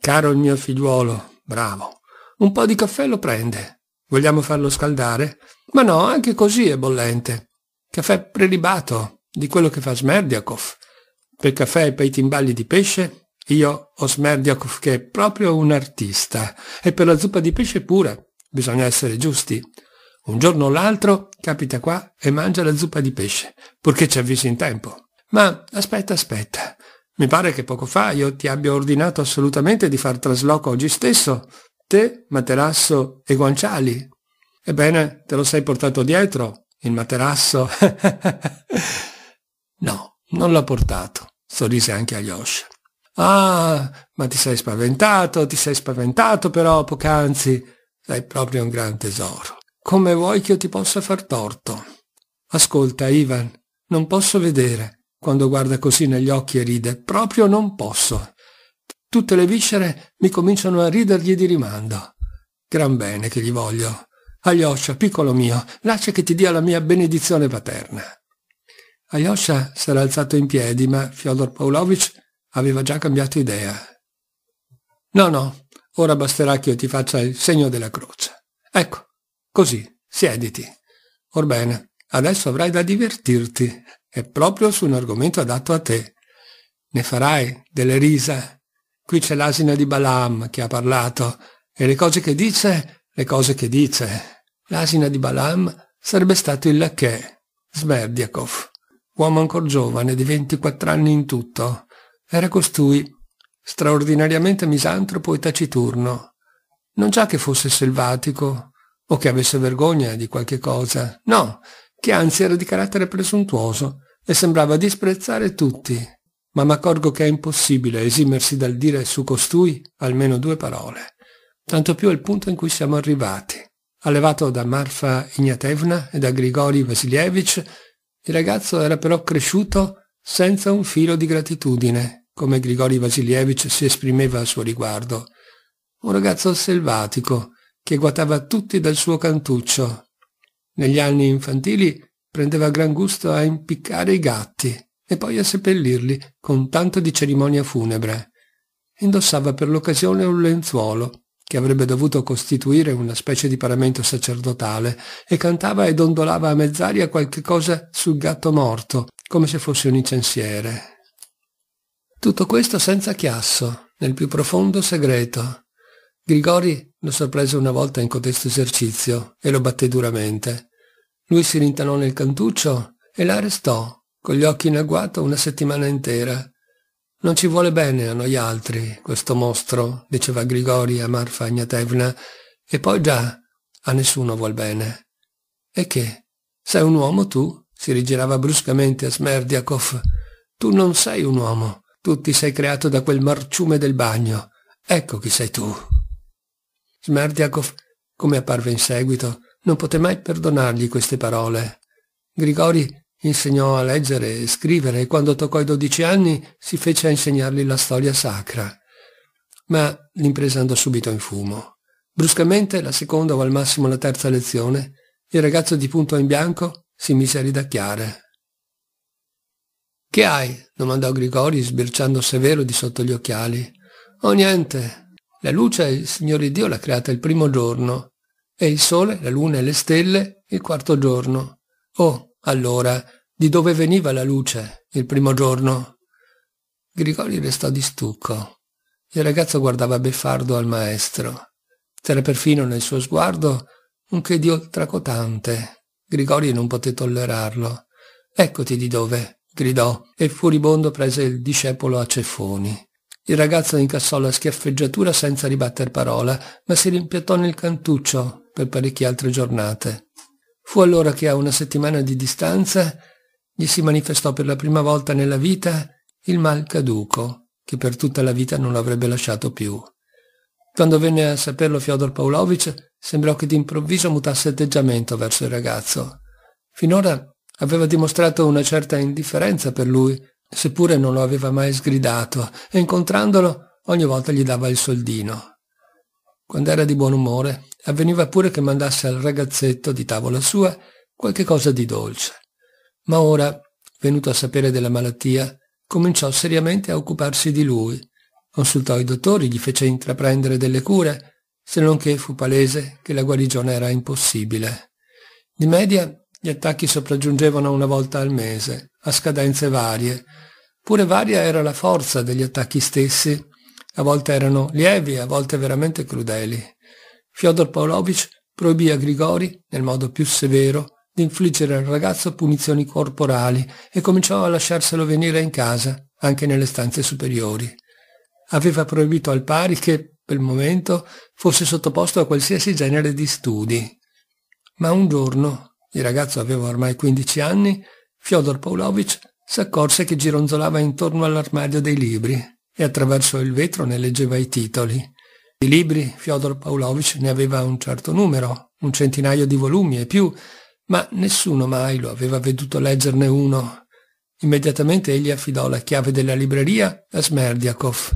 Caro il mio figliuolo, bravo, un po' di caffè lo prende. Vogliamo farlo scaldare? Ma no, anche così è bollente. Caffè prelibato, di quello che fa Smerdiakov. Per caffè e per i timballi di pesce, io ho Smerdiakov che è proprio un artista. E per la zuppa di pesce pure, bisogna essere giusti. Un giorno o l'altro capita qua e mangia la zuppa di pesce, purché ci avvisi in tempo. Ma aspetta, aspetta. Mi pare che poco fa io ti abbia ordinato assolutamente di far trasloco oggi stesso, te, materasso e guanciali. Ebbene, te lo sei portato dietro, il materasso. *laughs* no, non l'ho portato, sorrise anche Alyosha. Ah, ma ti sei spaventato, ti sei spaventato però poc'anzi. Sei proprio un gran tesoro. Come vuoi che io ti possa far torto? Ascolta, Ivan, non posso vedere. Quando guarda così negli occhi e ride, proprio non posso. Tutte le viscere mi cominciano a ridergli di rimando. Gran bene che gli voglio. Alyosha, piccolo mio, lascia che ti dia la mia benedizione paterna. Alyosha s'era alzato in piedi, ma Fyodor Pavlovich aveva già cambiato idea. No, no, ora basterà che io ti faccia il segno della croce. Ecco, Così, siediti. Orbene, adesso avrai da divertirti. È proprio su un argomento adatto a te. Ne farai delle risa. Qui c'è l'asina di Balaam che ha parlato e le cose che dice, le cose che dice. L'asina di Balaam sarebbe stato il lacchè, Smerdiakov, uomo ancora giovane di 24 anni in tutto. Era costui, straordinariamente misantropo e taciturno. Non già che fosse selvatico, o che avesse vergogna di qualche cosa, no, che anzi era di carattere presuntuoso e sembrava disprezzare tutti. Ma m'accorgo che è impossibile esimersi dal dire su costui almeno due parole, tanto più al punto in cui siamo arrivati. Allevato da Marfa Ignatevna e da Grigori Vasilievich, il ragazzo era però cresciuto senza un filo di gratitudine, come Grigori Vasilievich si esprimeva a suo riguardo. Un ragazzo selvatico, che guatava tutti dal suo cantuccio. Negli anni infantili prendeva gran gusto a impiccare i gatti e poi a seppellirli con tanto di cerimonia funebre. Indossava per l'occasione un lenzuolo, che avrebbe dovuto costituire una specie di paramento sacerdotale, e cantava e dondolava a mezz'aria qualche cosa sul gatto morto, come se fosse un incensiere. Tutto questo senza chiasso, nel più profondo segreto, Grigori lo sorprese una volta in codesto esercizio e lo batté duramente. Lui si rintanò nel cantuccio e la restò, con gli occhi in agguato, una settimana intera. Non ci vuole bene a noi altri, questo mostro, diceva Grigori a Marfa Agnatevna, e poi già a nessuno vuol bene. E che? Sei un uomo tu? si rigirava bruscamente a Smerdiakov. Tu non sei un uomo, tu ti sei creato da quel marciume del bagno. Ecco chi sei tu. Smerdiakov, come apparve in seguito, non poté mai perdonargli queste parole. Grigori insegnò a leggere e scrivere e quando toccò i dodici anni si fece a insegnargli la storia sacra. Ma l'impresa andò subito in fumo. Bruscamente la seconda o al massimo la terza lezione, il ragazzo di punto in bianco si mise a ridacchiare. Che hai? domandò Grigori sbirciando severo di sotto gli occhiali. Oh niente, la luce il Signore Dio l'ha creata il primo giorno e il sole, la luna e le stelle il quarto giorno. Oh, allora, di dove veniva la luce il primo giorno? Grigori restò di stucco. Il ragazzo guardava beffardo al maestro. C'era perfino nel suo sguardo un che di oltracotante. Grigori non poté tollerarlo. Eccoti di dove, gridò, e furibondo prese il discepolo a ceffoni. Il ragazzo incassò la schiaffeggiatura senza ribatter parola, ma si rimpiattò nel cantuccio per parecchie altre giornate. Fu allora che a una settimana di distanza gli si manifestò per la prima volta nella vita il mal caduco, che per tutta la vita non l'avrebbe lasciato più. Quando venne a saperlo Fyodor Pavlovich, sembrò che d'improvviso mutasse atteggiamento verso il ragazzo. Finora aveva dimostrato una certa indifferenza per lui seppure non lo aveva mai sgridato, e incontrandolo ogni volta gli dava il soldino. Quando era di buon umore, avveniva pure che mandasse al ragazzetto di tavola sua qualche cosa di dolce. Ma ora, venuto a sapere della malattia, cominciò seriamente a occuparsi di lui. Consultò i dottori, gli fece intraprendere delle cure, se non che fu palese che la guarigione era impossibile. Di media gli attacchi sopraggiungevano una volta al mese, a scadenze varie. Pure varia era la forza degli attacchi stessi. A volte erano lievi, a volte veramente crudeli. Fyodor Pavlovich proibì a Grigori, nel modo più severo, di infliggere al ragazzo punizioni corporali e cominciò a lasciarselo venire in casa, anche nelle stanze superiori. Aveva proibito al pari che, per il momento, fosse sottoposto a qualsiasi genere di studi. Ma un giorno il ragazzo aveva ormai 15 anni. Fyodor Pavlovich s'accorse che gironzolava intorno all'armadio dei libri e attraverso il vetro ne leggeva i titoli. Di libri Fyodor Pavlovich ne aveva un certo numero, un centinaio di volumi e più, ma nessuno mai lo aveva veduto leggerne uno. Immediatamente egli affidò la chiave della libreria a Smerdiakov.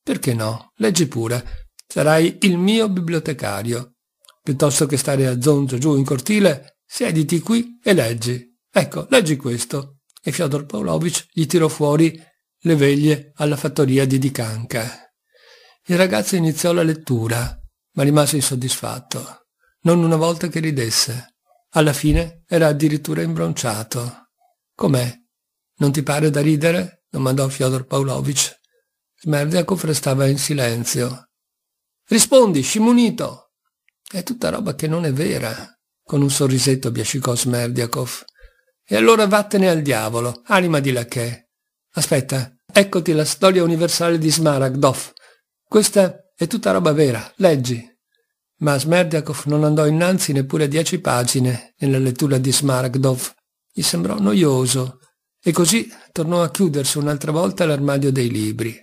Perché no? Leggi pure. Sarai il mio bibliotecario. Piuttosto che stare a zonzo giù in cortile, Siediti qui e leggi. Ecco, leggi questo. E Fyodor Pavlovich gli tirò fuori le veglie alla fattoria di Dicanca. Il ragazzo iniziò la lettura, ma rimase insoddisfatto. Non una volta che ridesse. Alla fine era addirittura imbronciato. Com'è? Non ti pare da ridere? domandò Fyodor Pavlovich. Smerdiakov restava in silenzio. Rispondi, scimunito! È tutta roba che non è vera, con un sorrisetto biascicò Smerdiakov. E allora vattene al diavolo, anima di lacchè. Aspetta, eccoti la storia universale di Smaragdov. Questa è tutta roba vera, leggi. Ma Smerdiakov non andò innanzi neppure dieci pagine nella lettura di Smaragdov. Gli sembrò noioso e così tornò a chiudersi un'altra volta l'armadio dei libri.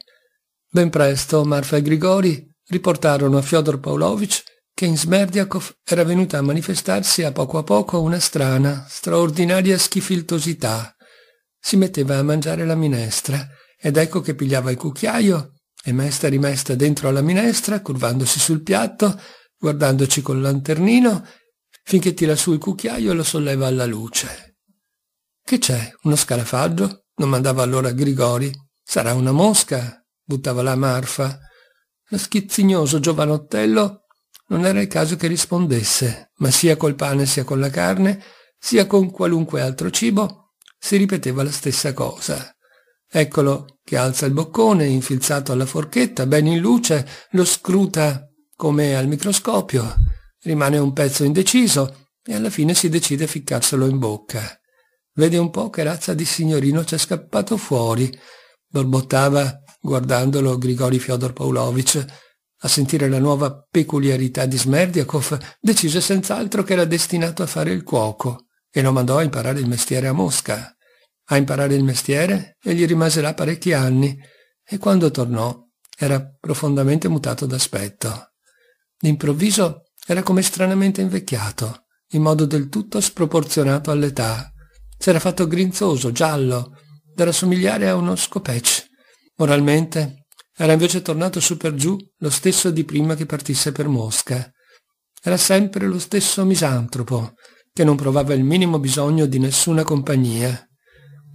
Ben presto Marfa e Grigori riportarono a Fyodor Paolovich che in Smerdiakov era venuta a manifestarsi a poco a poco una strana, straordinaria schifiltosità. Si metteva a mangiare la minestra ed ecco che pigliava il cucchiaio e mesta rimesta dentro alla minestra, curvandosi sul piatto, guardandoci col lanternino, finché tira su il cucchiaio e lo solleva alla luce. Che c'è? Uno scarafaggio? domandava allora Grigori. Sarà una mosca? buttava la Marfa. Lo schizzignoso giovanottello non era il caso che rispondesse, ma sia col pane sia con la carne, sia con qualunque altro cibo, si ripeteva la stessa cosa. Eccolo che alza il boccone, infilzato alla forchetta, ben in luce, lo scruta come al microscopio, rimane un pezzo indeciso e alla fine si decide a ficcarselo in bocca. Vede un po' che razza di signorino c'è scappato fuori, borbottava guardandolo Grigori Fyodor Pavlovich, a sentire la nuova peculiarità di Smerdiakov, decise senz'altro che era destinato a fare il cuoco e lo mandò a imparare il mestiere a Mosca. A imparare il mestiere egli rimase là parecchi anni e quando tornò era profondamente mutato d'aspetto. D'improvviso era come stranamente invecchiato, in modo del tutto sproporzionato all'età. S'era fatto grinzoso, giallo, da rassomigliare a uno scopec. Moralmente era invece tornato su per giù lo stesso di prima che partisse per Mosca. Era sempre lo stesso misantropo, che non provava il minimo bisogno di nessuna compagnia.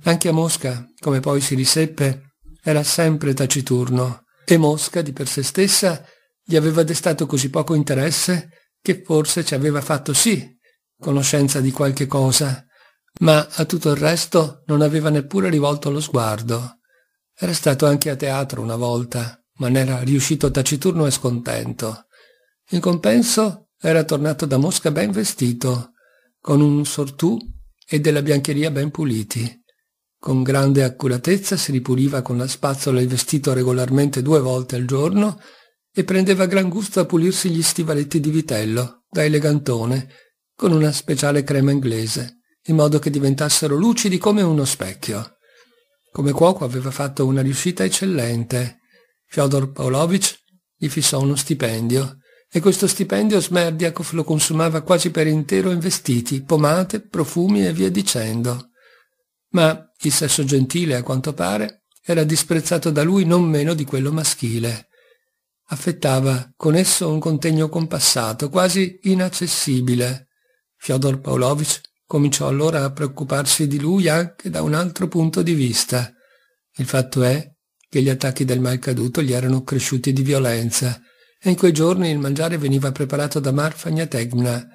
Anche a Mosca, come poi si riseppe, era sempre taciturno, e Mosca di per sé stessa gli aveva destato così poco interesse che forse ci aveva fatto sì conoscenza di qualche cosa, ma a tutto il resto non aveva neppure rivolto lo sguardo. Era stato anche a teatro una volta, ma n'era riuscito taciturno e scontento. In compenso era tornato da Mosca ben vestito, con un sortù e della biancheria ben puliti. Con grande accuratezza si ripuliva con la spazzola il vestito regolarmente due volte al giorno e prendeva gran gusto a pulirsi gli stivaletti di vitello, da elegantone, con una speciale crema inglese, in modo che diventassero lucidi come uno specchio. Come cuoco aveva fatto una riuscita eccellente. Fyodor Pavlovich gli fissò uno stipendio e questo stipendio Smerdiakov lo consumava quasi per intero in vestiti, pomate, profumi e via dicendo. Ma il sesso gentile, a quanto pare, era disprezzato da lui non meno di quello maschile. Affettava con esso un contegno compassato, quasi inaccessibile. Fyodor Pavlovich Cominciò allora a preoccuparsi di lui anche da un altro punto di vista. Il fatto è che gli attacchi del malcaduto gli erano cresciuti di violenza e in quei giorni il mangiare veniva preparato da Marfa Gnategna,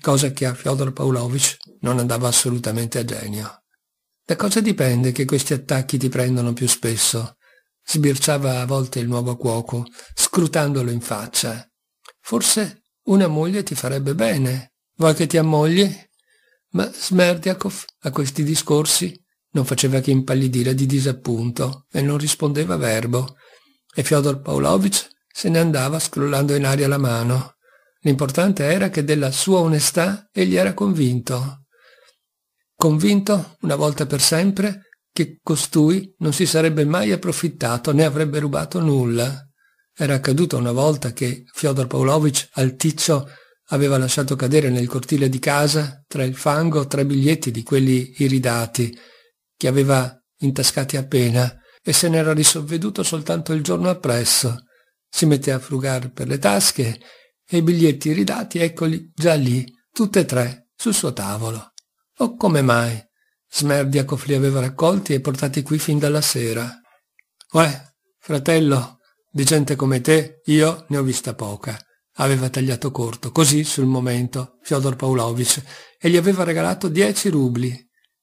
cosa che a Fyodor Pavlovich non andava assolutamente a genio. Da cosa dipende che questi attacchi ti prendono più spesso? Sbirciava a volte il nuovo cuoco, scrutandolo in faccia. Forse una moglie ti farebbe bene. Vuoi che ti ammogli? ma Smerdiakov a questi discorsi non faceva che impallidire di disappunto e non rispondeva verbo, e Fyodor Pavlovich se ne andava scrollando in aria la mano. L'importante era che della sua onestà egli era convinto. Convinto, una volta per sempre, che costui non si sarebbe mai approfittato né avrebbe rubato nulla. Era accaduto una volta che Fyodor Pavlovich, alticcio, aveva lasciato cadere nel cortile di casa, tra il fango, tre biglietti di quelli iridati, che aveva intascati appena, e se n'era risovveduto soltanto il giorno appresso. Si mette a frugar per le tasche e i biglietti iridati, eccoli già lì, tutti e tre, sul suo tavolo. O oh, come mai? Smerdiacof li aveva raccolti e portati qui fin dalla sera. Uè, fratello, di gente come te io ne ho vista poca aveva tagliato corto, così sul momento, Fyodor Pavlovich, e gli aveva regalato dieci rubli.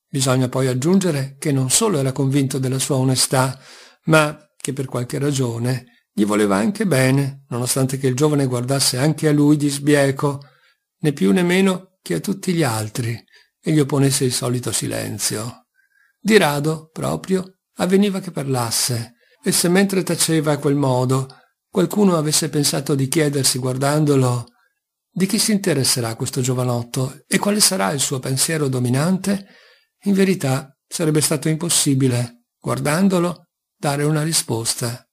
Bisogna poi aggiungere che non solo era convinto della sua onestà, ma che per qualche ragione gli voleva anche bene, nonostante che il giovane guardasse anche a lui di sbieco, né più né meno che a tutti gli altri, e gli opponesse il solito silenzio. Di rado, proprio, avveniva che parlasse, e se mentre taceva a quel modo, qualcuno avesse pensato di chiedersi guardandolo di chi si interesserà questo giovanotto e quale sarà il suo pensiero dominante, in verità sarebbe stato impossibile, guardandolo, dare una risposta.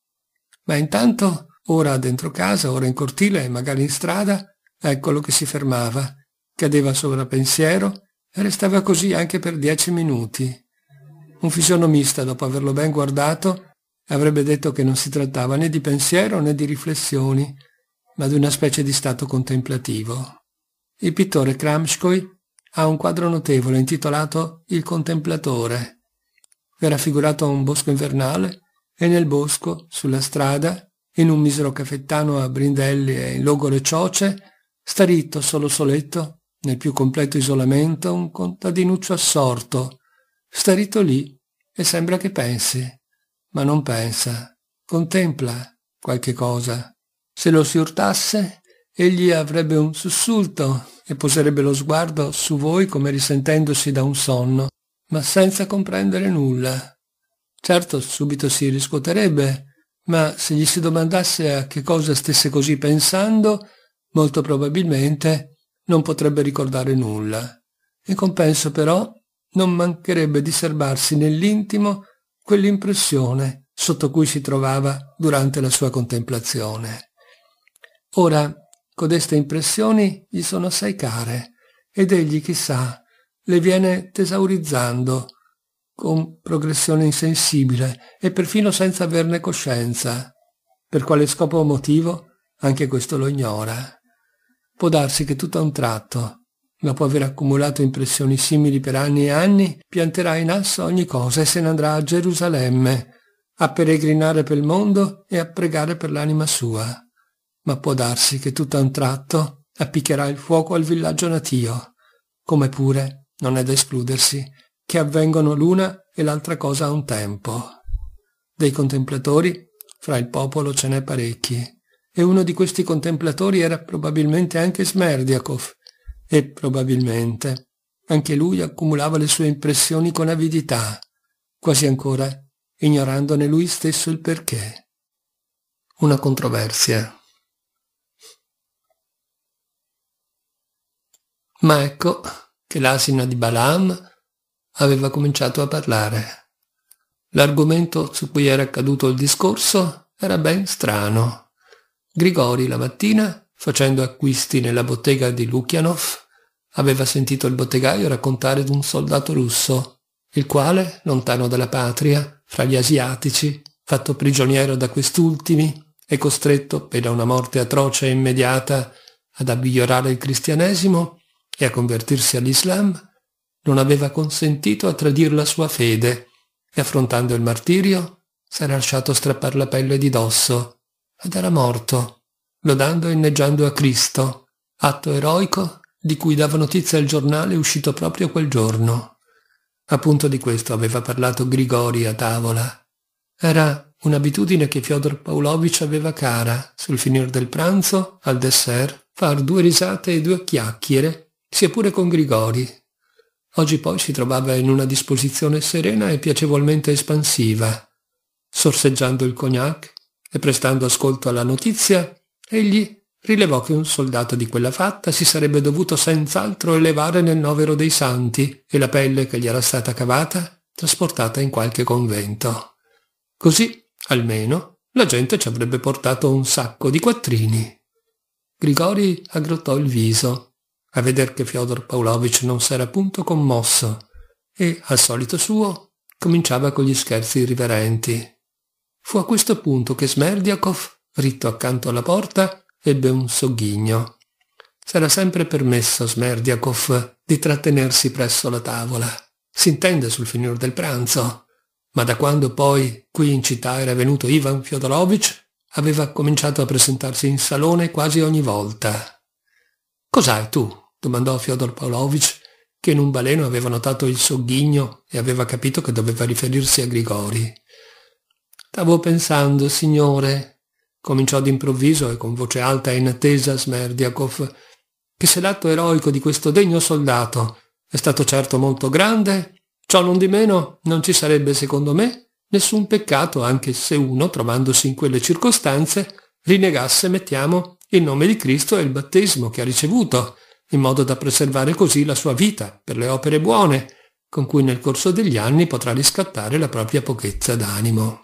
Ma intanto, ora dentro casa, ora in cortile e magari in strada, eccolo che si fermava, cadeva sopra pensiero e restava così anche per dieci minuti. Un fisionomista, dopo averlo ben guardato, avrebbe detto che non si trattava né di pensiero né di riflessioni, ma di una specie di stato contemplativo. Il pittore Kramskoi ha un quadro notevole intitolato Il contemplatore, che raffigurato un bosco invernale e nel bosco, sulla strada, in un misero caffettano a Brindelli e in logore Cioce, starito solo soletto, nel più completo isolamento, un contadinuccio assorto. starito lì e sembra che pensi ma non pensa, contempla qualche cosa. Se lo si urtasse, egli avrebbe un sussulto e poserebbe lo sguardo su voi come risentendosi da un sonno, ma senza comprendere nulla. Certo, subito si riscuoterebbe, ma se gli si domandasse a che cosa stesse così pensando, molto probabilmente non potrebbe ricordare nulla. In compenso però non mancherebbe di serbarsi nell'intimo quell'impressione sotto cui si trovava durante la sua contemplazione. Ora, codeste impressioni gli sono assai care ed egli, chissà, le viene tesaurizzando con progressione insensibile e perfino senza averne coscienza. Per quale scopo o motivo, anche questo lo ignora. Può darsi che tutto a un tratto Dopo aver accumulato impressioni simili per anni e anni, pianterà in asso ogni cosa e se ne andrà a Gerusalemme, a peregrinare per il mondo e a pregare per l'anima sua. Ma può darsi che tutto a un tratto appiccherà il fuoco al villaggio natio, come pure non è da escludersi che avvengono l'una e l'altra cosa a un tempo. Dei contemplatori fra il popolo ce n'è parecchi, e uno di questi contemplatori era probabilmente anche Smerdiakov, e probabilmente anche lui accumulava le sue impressioni con avidità, quasi ancora ignorandone lui stesso il perché. Una controversia. Ma ecco che l'asina di Balaam aveva cominciato a parlare. L'argomento su cui era accaduto il discorso era ben strano. Grigori la mattina, facendo acquisti nella bottega di Lukianov, aveva sentito il bottegaio raccontare d'un soldato russo, il quale, lontano dalla patria, fra gli asiatici, fatto prigioniero da quest'ultimi, e costretto, per una morte atroce e immediata, ad abbigliorare il cristianesimo e a convertirsi all'Islam, non aveva consentito a tradire la sua fede e affrontando il martirio s'era lasciato strappare la pelle di dosso ed era morto, lodando e inneggiando a Cristo, atto eroico di cui dava notizia il giornale uscito proprio quel giorno. Appunto di questo aveva parlato Grigori a tavola. Era un'abitudine che Fyodor Paulovich aveva cara, sul finire del pranzo, al dessert, far due risate e due chiacchiere, sia pure con Grigori. Oggi poi si trovava in una disposizione serena e piacevolmente espansiva. Sorseggiando il cognac e prestando ascolto alla notizia, egli rilevò che un soldato di quella fatta si sarebbe dovuto senz'altro elevare nel novero dei santi e la pelle che gli era stata cavata trasportata in qualche convento. Così, almeno, la gente ci avrebbe portato un sacco di quattrini. Grigori aggrottò il viso, a veder che Fyodor Pavlovich non s'era punto commosso, e, al solito suo, cominciava con gli scherzi irriverenti. Fu a questo punto che Smerdiakov, ritto accanto alla porta, ebbe un sogghigno. S'era sempre permesso a Smerdiakov di trattenersi presso la tavola. S'intende sul finir del pranzo, ma da quando poi qui in città era venuto Ivan Fyodorovich aveva cominciato a presentarsi in salone quasi ogni volta. «Cos'hai tu?» domandò Fyodor Pavlovich, che in un baleno aveva notato il sogghigno e aveva capito che doveva riferirsi a Grigori. «Stavo pensando, signore», cominciò d'improvviso e con voce alta e inattesa Smerdiakov, che se l'atto eroico di questo degno soldato è stato certo molto grande, ciò non di meno non ci sarebbe, secondo me, nessun peccato anche se uno, trovandosi in quelle circostanze, rinegasse, mettiamo, il nome di Cristo e il battesimo che ha ricevuto, in modo da preservare così la sua vita per le opere buone, con cui nel corso degli anni potrà riscattare la propria pochezza d'animo.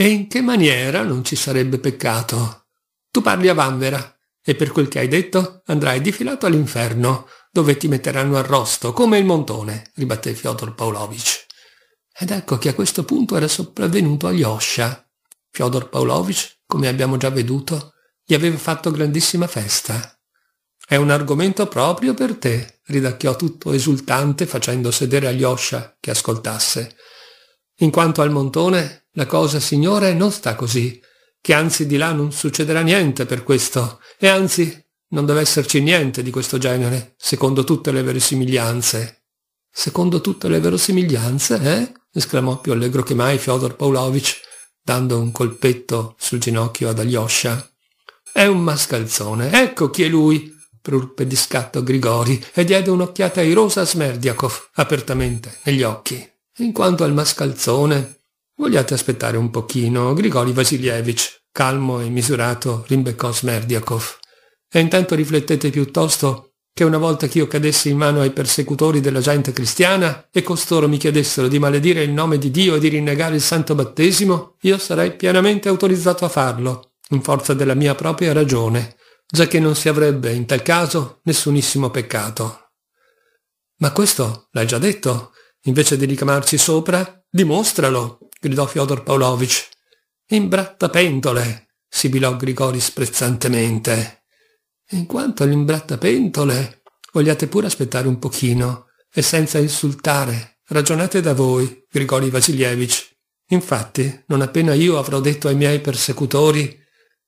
E in che maniera non ci sarebbe peccato? Tu parli a Vanvera e per quel che hai detto andrai difilato all'inferno, dove ti metteranno arrosto come il montone, ribatté Fyodor Pavlovich. Ed ecco che a questo punto era sopravvenuto Alyosha. Fyodor Pavlovich, come abbiamo già veduto, gli aveva fatto grandissima festa. È un argomento proprio per te, ridacchiò tutto esultante facendo sedere Alyosha che ascoltasse. In quanto al montone, la cosa, Signore, non sta così, che anzi di là non succederà niente per questo, e anzi non deve esserci niente di questo genere, secondo tutte le verosimiglianze. Secondo tutte le verosimiglianze, eh? esclamò più allegro che mai Fyodor Pavlovich, dando un colpetto sul ginocchio ad Alyosha. È un mascalzone, ecco chi è lui, prurpe di scatto Grigori e diede un'occhiata irosa a Smerdiakov, apertamente, negli occhi. In quanto al mascalzone, Vogliate aspettare un pochino, Grigori Vasilievich, calmo e misurato, rimbeccò Smerdiakov. E intanto riflettete piuttosto che una volta che io cadessi in mano ai persecutori della gente cristiana e costoro mi chiedessero di maledire il nome di Dio e di rinnegare il santo battesimo, io sarei pienamente autorizzato a farlo, in forza della mia propria ragione, già che non si avrebbe in tal caso nessunissimo peccato. Ma questo l'hai già detto, invece di ricamarci sopra, dimostralo gridò Fyodor Pavlovich. Imbrattapentole! sibilò Grigori sprezzantemente. In quanto all'imbrattapentole, vogliate pure aspettare un pochino, e senza insultare, ragionate da voi, Grigori Vasilievich. Infatti, non appena io avrò detto ai miei persecutori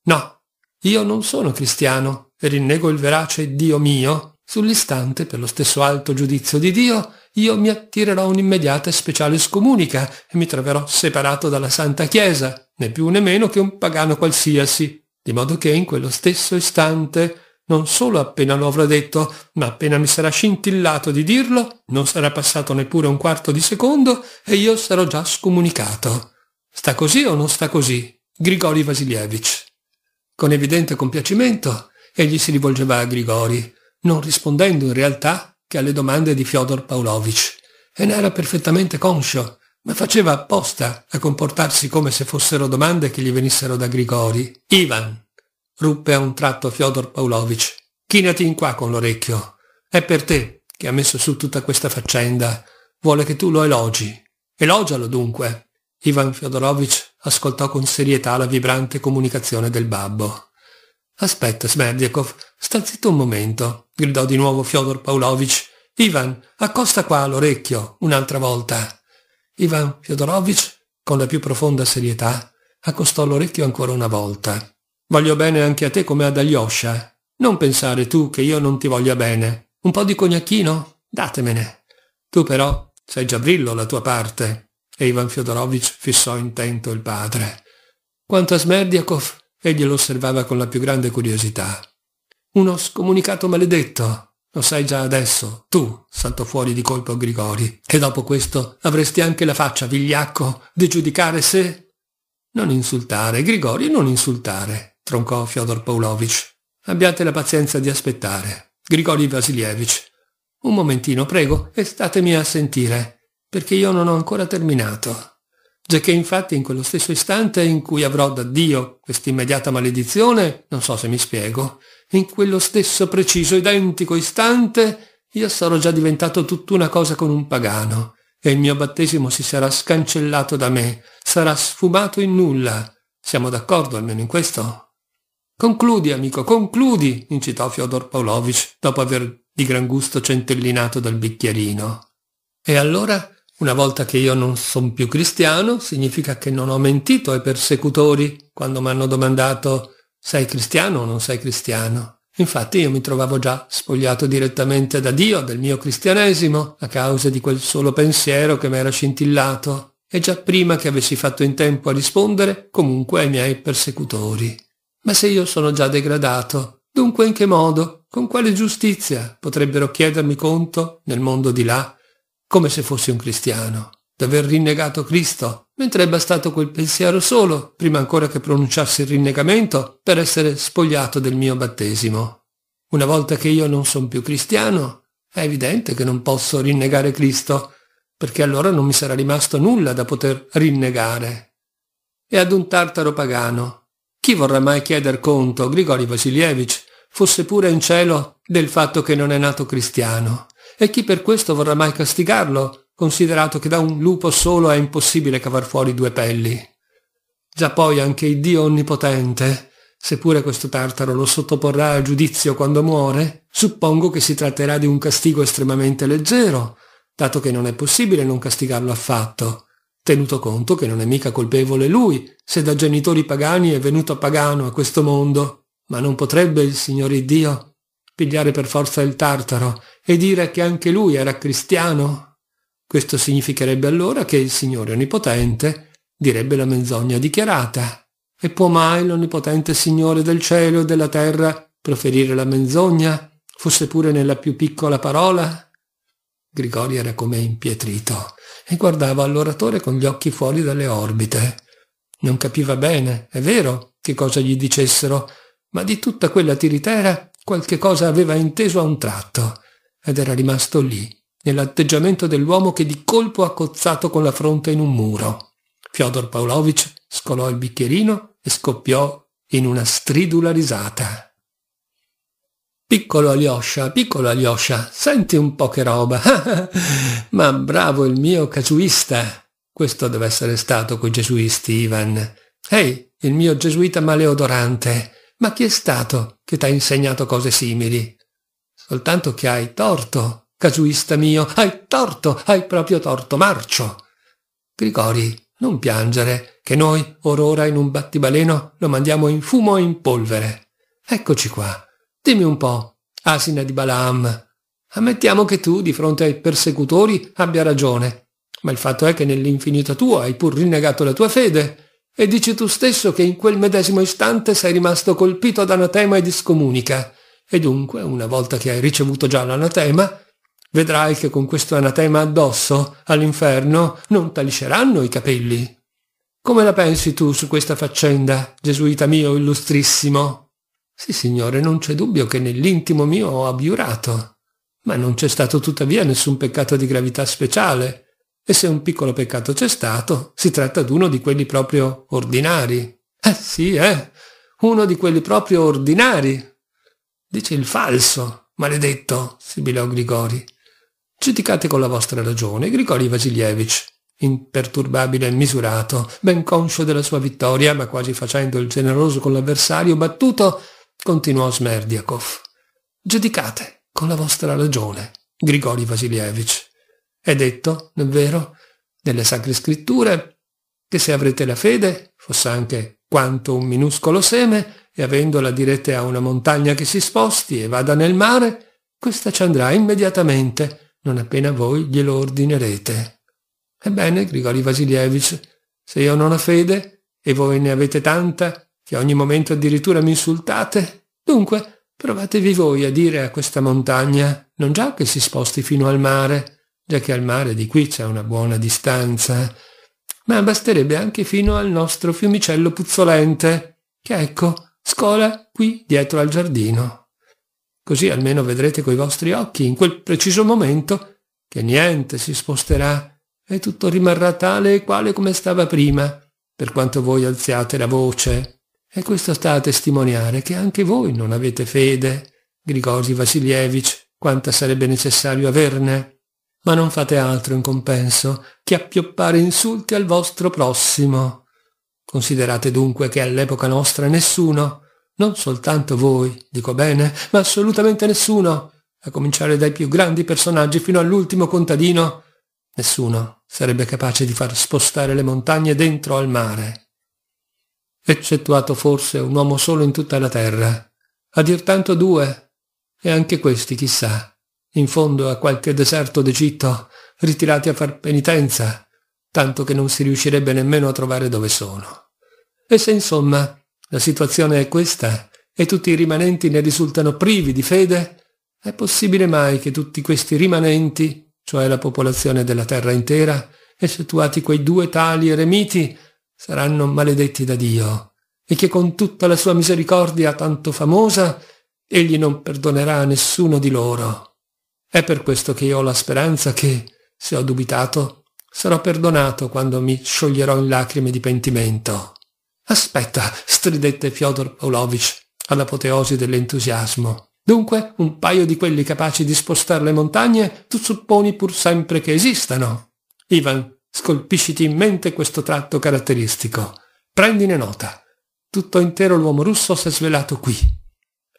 «No, io non sono cristiano e rinnego il verace Dio mio», sull'istante, per lo stesso alto giudizio di Dio, io mi attirerò un'immediata e speciale scomunica e mi troverò separato dalla Santa Chiesa, né più né meno che un pagano qualsiasi, di modo che in quello stesso istante non solo appena lo avrò detto, ma appena mi sarà scintillato di dirlo, non sarà passato neppure un quarto di secondo e io sarò già scomunicato. Sta così o non sta così? Grigori Vasilievich. Con evidente compiacimento, egli si rivolgeva a Grigori, non rispondendo in realtà che alle domande di Fyodor Pavlovich e ne era perfettamente conscio, ma faceva apposta a comportarsi come se fossero domande che gli venissero da Grigori. Ivan, ruppe a un tratto Fyodor Pavlovich, chinati in qua con l'orecchio. È per te che ha messo su tutta questa faccenda. Vuole che tu lo elogi. Elogialo dunque. Ivan Fyodorovich ascoltò con serietà la vibrante comunicazione del babbo. Aspetta, Smerdiakov, sta zitto un momento gridò di nuovo Fyodor Pavlovich. Ivan, accosta qua l'orecchio, un'altra volta. Ivan Fyodorovich, con la più profonda serietà, accostò l'orecchio ancora una volta. Voglio bene anche a te come ad Alyosha. Non pensare tu che io non ti voglia bene. Un po' di cognacchino? Datemene. Tu però sei già brillo la tua parte. E Ivan Fyodorovich fissò intento il padre. Quanto a Smerdiakov, egli lo osservava con la più grande curiosità. Uno scomunicato maledetto, lo sai già adesso, tu, saltò fuori di colpo Grigori, e dopo questo avresti anche la faccia, vigliacco, di giudicare se... Non insultare, Grigori, non insultare, troncò Fyodor Paulovich. Abbiate la pazienza di aspettare. Grigori Vasilievich. Un momentino, prego, e statemi a sentire, perché io non ho ancora terminato. Giacché infatti in quello stesso istante in cui avrò da Dio quest'immediata maledizione, non so se mi spiego, in quello stesso preciso, identico istante, io sarò già diventato tutt'una cosa con un pagano e il mio battesimo si sarà scancellato da me, sarà sfumato in nulla. Siamo d'accordo almeno in questo? Concludi, amico, concludi, incitò Fyodor Pavlovich dopo aver di gran gusto centellinato dal bicchierino. E allora, una volta che io non son più cristiano, significa che non ho mentito ai persecutori quando mi hanno domandato sei cristiano o non sei cristiano? Infatti io mi trovavo già spogliato direttamente da Dio, del mio cristianesimo, a causa di quel solo pensiero che mi era scintillato, e già prima che avessi fatto in tempo a rispondere comunque ai miei persecutori. Ma se io sono già degradato, dunque in che modo, con quale giustizia potrebbero chiedermi conto nel mondo di là, come se fossi un cristiano, d'aver rinnegato Cristo mentre è bastato quel pensiero solo, prima ancora che pronunciassi il rinnegamento, per essere spogliato del mio battesimo. Una volta che io non sono più cristiano, è evidente che non posso rinnegare Cristo, perché allora non mi sarà rimasto nulla da poter rinnegare. E ad un tartaro pagano, chi vorrà mai chieder conto, Grigori Vasilievich, fosse pure in cielo, del fatto che non è nato cristiano? E chi per questo vorrà mai castigarlo, considerato che da un lupo solo è impossibile cavar fuori due pelli. Già poi anche il Dio Onnipotente, seppure questo Tartaro lo sottoporrà a giudizio quando muore, suppongo che si tratterà di un castigo estremamente leggero, dato che non è possibile non castigarlo affatto, tenuto conto che non è mica colpevole lui, se da genitori pagani è venuto pagano a questo mondo. Ma non potrebbe il Signore Dio pigliare per forza il Tartaro e dire che anche lui era cristiano? Questo significherebbe allora che il Signore Onnipotente direbbe la menzogna dichiarata. E può mai l'Onnipotente Signore del cielo e della terra proferire la menzogna, fosse pure nella più piccola parola? Grigori era come impietrito e guardava all'oratore con gli occhi fuori dalle orbite. Non capiva bene, è vero, che cosa gli dicessero, ma di tutta quella tiritera qualche cosa aveva inteso a un tratto ed era rimasto lì, nell'atteggiamento dell'uomo che di colpo ha cozzato con la fronte in un muro. Fyodor Pavlovich scolò il bicchierino e scoppiò in una stridula risata. Piccolo Alyosha, piccolo Alyosha, senti un po' che roba. *laughs* Ma bravo il mio casuista. Questo deve essere stato coi gesuisti, Ivan. Ehi, il mio gesuita maleodorante. Ma chi è stato che t'ha insegnato cose simili? Soltanto che hai torto, Casuista mio, hai torto, hai proprio torto, marcio. Grigori, non piangere, che noi, or ora in un battibaleno, lo mandiamo in fumo e in polvere. Eccoci qua. Dimmi un po', asina di Balaam. Ammettiamo che tu, di fronte ai persecutori, abbia ragione, ma il fatto è che nell'infinito tuo hai pur rinnegato la tua fede e dici tu stesso che in quel medesimo istante sei rimasto colpito ad anatema e discomunica, e dunque, una volta che hai ricevuto già l'anatema, vedrai che con questo anatema addosso all'inferno non talisceranno i capelli. Come la pensi tu su questa faccenda, gesuita mio illustrissimo? Sì, signore, non c'è dubbio che nell'intimo mio ho abiurato, ma non c'è stato tuttavia nessun peccato di gravità speciale, e se un piccolo peccato c'è stato, si tratta d'uno di quelli proprio ordinari. Eh sì, eh, uno di quelli proprio ordinari. Dice il falso, maledetto, sibilò Grigori. Giudicate con la vostra ragione Grigori Vasilievich, imperturbabile e misurato, ben conscio della sua vittoria, ma quasi facendo il generoso con l'avversario battuto, continuò Smerdiakov. Giudicate con la vostra ragione, Grigori Vasilievich. È detto, non è vero, nelle sacre scritture, che se avrete la fede, fosse anche quanto un minuscolo seme, e avendola direte a una montagna che si sposti e vada nel mare, questa ci andrà immediatamente non appena voi glielo ordinerete. Ebbene, Grigori Vasilievich, se io non ho fede, e voi ne avete tanta, che ogni momento addirittura mi insultate, dunque provatevi voi a dire a questa montagna, non già che si sposti fino al mare, già che al mare di qui c'è una buona distanza, ma basterebbe anche fino al nostro fiumicello puzzolente, che ecco, scola qui dietro al giardino. Così almeno vedrete coi vostri occhi in quel preciso momento che niente si sposterà e tutto rimarrà tale e quale come stava prima, per quanto voi alziate la voce. E questo sta a testimoniare che anche voi non avete fede, Grigori Vasilievich, quanta sarebbe necessario averne. Ma non fate altro in compenso che appioppare insulti al vostro prossimo. Considerate dunque che all'epoca nostra nessuno, non soltanto voi, dico bene, ma assolutamente nessuno, a cominciare dai più grandi personaggi fino all'ultimo contadino. Nessuno sarebbe capace di far spostare le montagne dentro al mare. Eccettuato forse un uomo solo in tutta la terra. A dir tanto due. E anche questi, chissà, in fondo a qualche deserto d'Egitto, ritirati a far penitenza, tanto che non si riuscirebbe nemmeno a trovare dove sono. E se insomma la situazione è questa e tutti i rimanenti ne risultano privi di fede? È possibile mai che tutti questi rimanenti, cioè la popolazione della terra intera, effettuati quei due tali eremiti, saranno maledetti da Dio e che con tutta la sua misericordia tanto famosa, egli non perdonerà a nessuno di loro. È per questo che io ho la speranza che, se ho dubitato, sarò perdonato quando mi scioglierò in lacrime di pentimento. Aspetta, stridette Fyodor Pavlovich all'apoteosi dell'entusiasmo. Dunque, un paio di quelli capaci di spostare le montagne, tu supponi pur sempre che esistano. Ivan, scolpisciti in mente questo tratto caratteristico. Prendine nota. Tutto intero l'uomo russo si è svelato qui.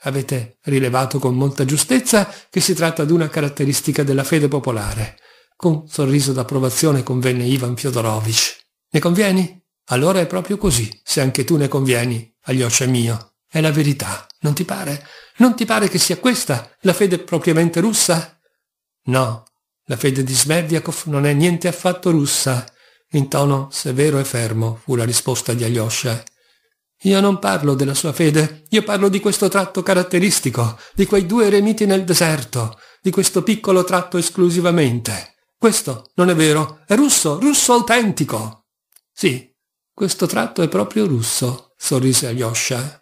Avete rilevato con molta giustezza che si tratta di una caratteristica della fede popolare. Con un sorriso d'approvazione convenne Ivan Fyodorovich. Ne convieni? Allora è proprio così, se anche tu ne convieni, Aglioscia mio. È la verità, non ti pare? Non ti pare che sia questa la fede propriamente russa? No, la fede di Smerdiakov non è niente affatto russa, in tono severo e fermo fu la risposta di Aglioscia. Io non parlo della sua fede, io parlo di questo tratto caratteristico, di quei due eremiti nel deserto, di questo piccolo tratto esclusivamente. Questo non è vero, è russo, russo autentico. Sì, questo tratto è proprio russo, sorrise Alyosha.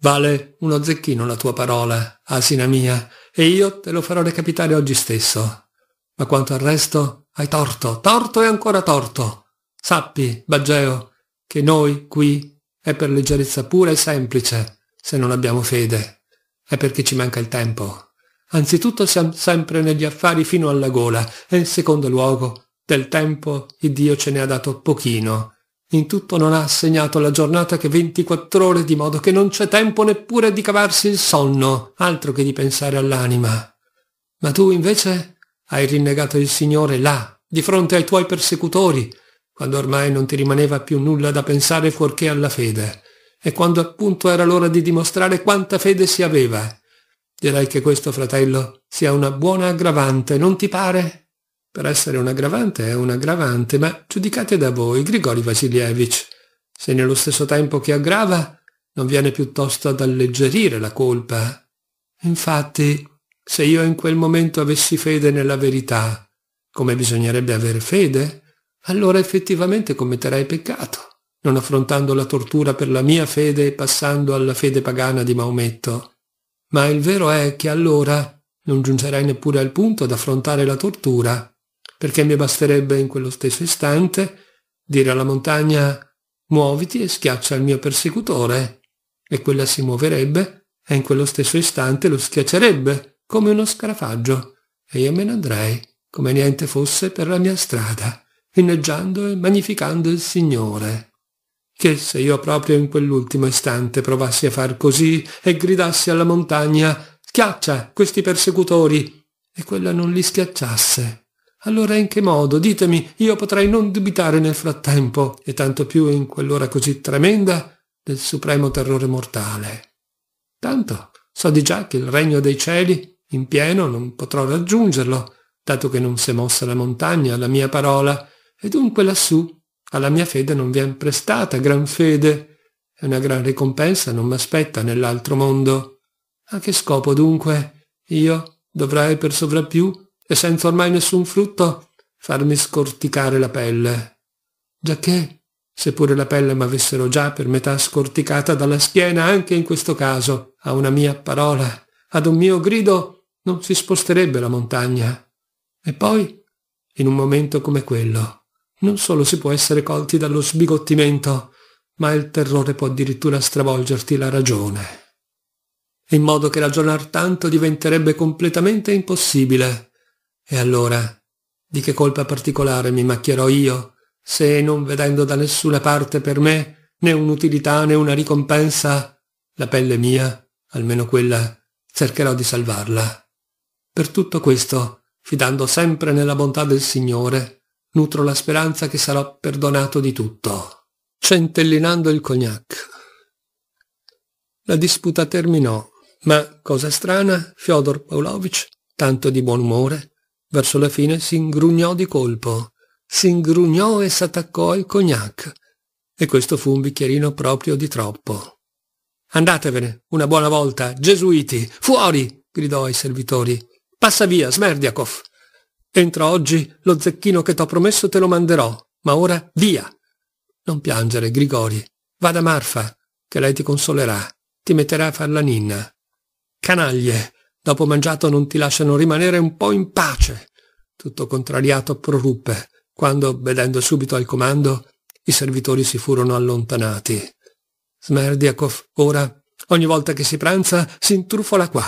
Vale uno zecchino la tua parola, asina mia, e io te lo farò recapitare oggi stesso. Ma quanto al resto, hai torto, torto e ancora torto. Sappi, Baggeo, che noi qui è per leggerezza pura e semplice, se non abbiamo fede. È perché ci manca il tempo. Anzitutto siamo sempre negli affari fino alla gola e in secondo luogo del tempo il Dio ce ne ha dato pochino in tutto non ha assegnato alla giornata che 24 ore di modo che non c'è tempo neppure di cavarsi il sonno, altro che di pensare all'anima. Ma tu invece hai rinnegato il Signore là, di fronte ai tuoi persecutori, quando ormai non ti rimaneva più nulla da pensare fuorché alla fede, e quando appunto era l'ora di dimostrare quanta fede si aveva. Direi che questo, fratello, sia una buona aggravante, non ti pare? Per essere un aggravante è un aggravante, ma giudicate da voi Grigori Vasilievich. Se nello stesso tempo che aggrava, non viene piuttosto ad alleggerire la colpa. Infatti, se io in quel momento avessi fede nella verità, come bisognerebbe aver fede, allora effettivamente commetterei peccato, non affrontando la tortura per la mia fede e passando alla fede pagana di Maometto. Ma il vero è che allora non giungerei neppure al punto ad affrontare la tortura, perché mi basterebbe in quello stesso istante dire alla montagna muoviti e schiaccia il mio persecutore, e quella si muoverebbe e in quello stesso istante lo schiaccerebbe come uno scarafaggio, e io me ne andrei come niente fosse per la mia strada, inneggiando e magnificando il Signore. Che se io proprio in quell'ultimo istante provassi a far così e gridassi alla montagna, schiaccia questi persecutori, e quella non li schiacciasse allora in che modo? Ditemi, io potrei non dubitare nel frattempo, e tanto più in quell'ora così tremenda, del supremo terrore mortale. Tanto so di già che il regno dei cieli, in pieno, non potrò raggiungerlo, dato che non si è mossa la montagna alla mia parola, e dunque lassù alla mia fede non vien prestata gran fede, e una gran ricompensa non m'aspetta nell'altro mondo. A che scopo dunque io dovrei per sovrappiù e senza ormai nessun frutto farmi scorticare la pelle. Giacché, seppure la pelle m'avessero già per metà scorticata dalla schiena, anche in questo caso, a una mia parola, ad un mio grido, non si sposterebbe la montagna. E poi, in un momento come quello, non solo si può essere colti dallo sbigottimento, ma il terrore può addirittura stravolgerti la ragione. In modo che ragionar tanto diventerebbe completamente impossibile e allora, di che colpa particolare mi macchierò io, se non vedendo da nessuna parte per me né un'utilità né una ricompensa, la pelle mia, almeno quella, cercherò di salvarla. Per tutto questo, fidando sempre nella bontà del Signore, nutro la speranza che sarò perdonato di tutto. Centellinando il cognac. La disputa terminò, ma, cosa strana, Fyodor Pavlovich, tanto di buon umore, Verso la fine si ingrugnò di colpo. Si ingrugnò e s'attaccò al cognac. E questo fu un bicchierino proprio di troppo. Andatevene, una buona volta, gesuiti, fuori! gridò ai servitori. Passa via, Smerdiakov! Entro oggi lo zecchino che t'ho promesso te lo manderò, ma ora via! Non piangere, Grigori. Vada Marfa, che lei ti consolerà, ti metterà a far la ninna. Canaglie, Dopo mangiato non ti lasciano rimanere un po' in pace. Tutto contrariato proruppe, quando, vedendo subito al comando, i servitori si furono allontanati. Smerdiakov, ora, ogni volta che si pranza, si intrufola qua.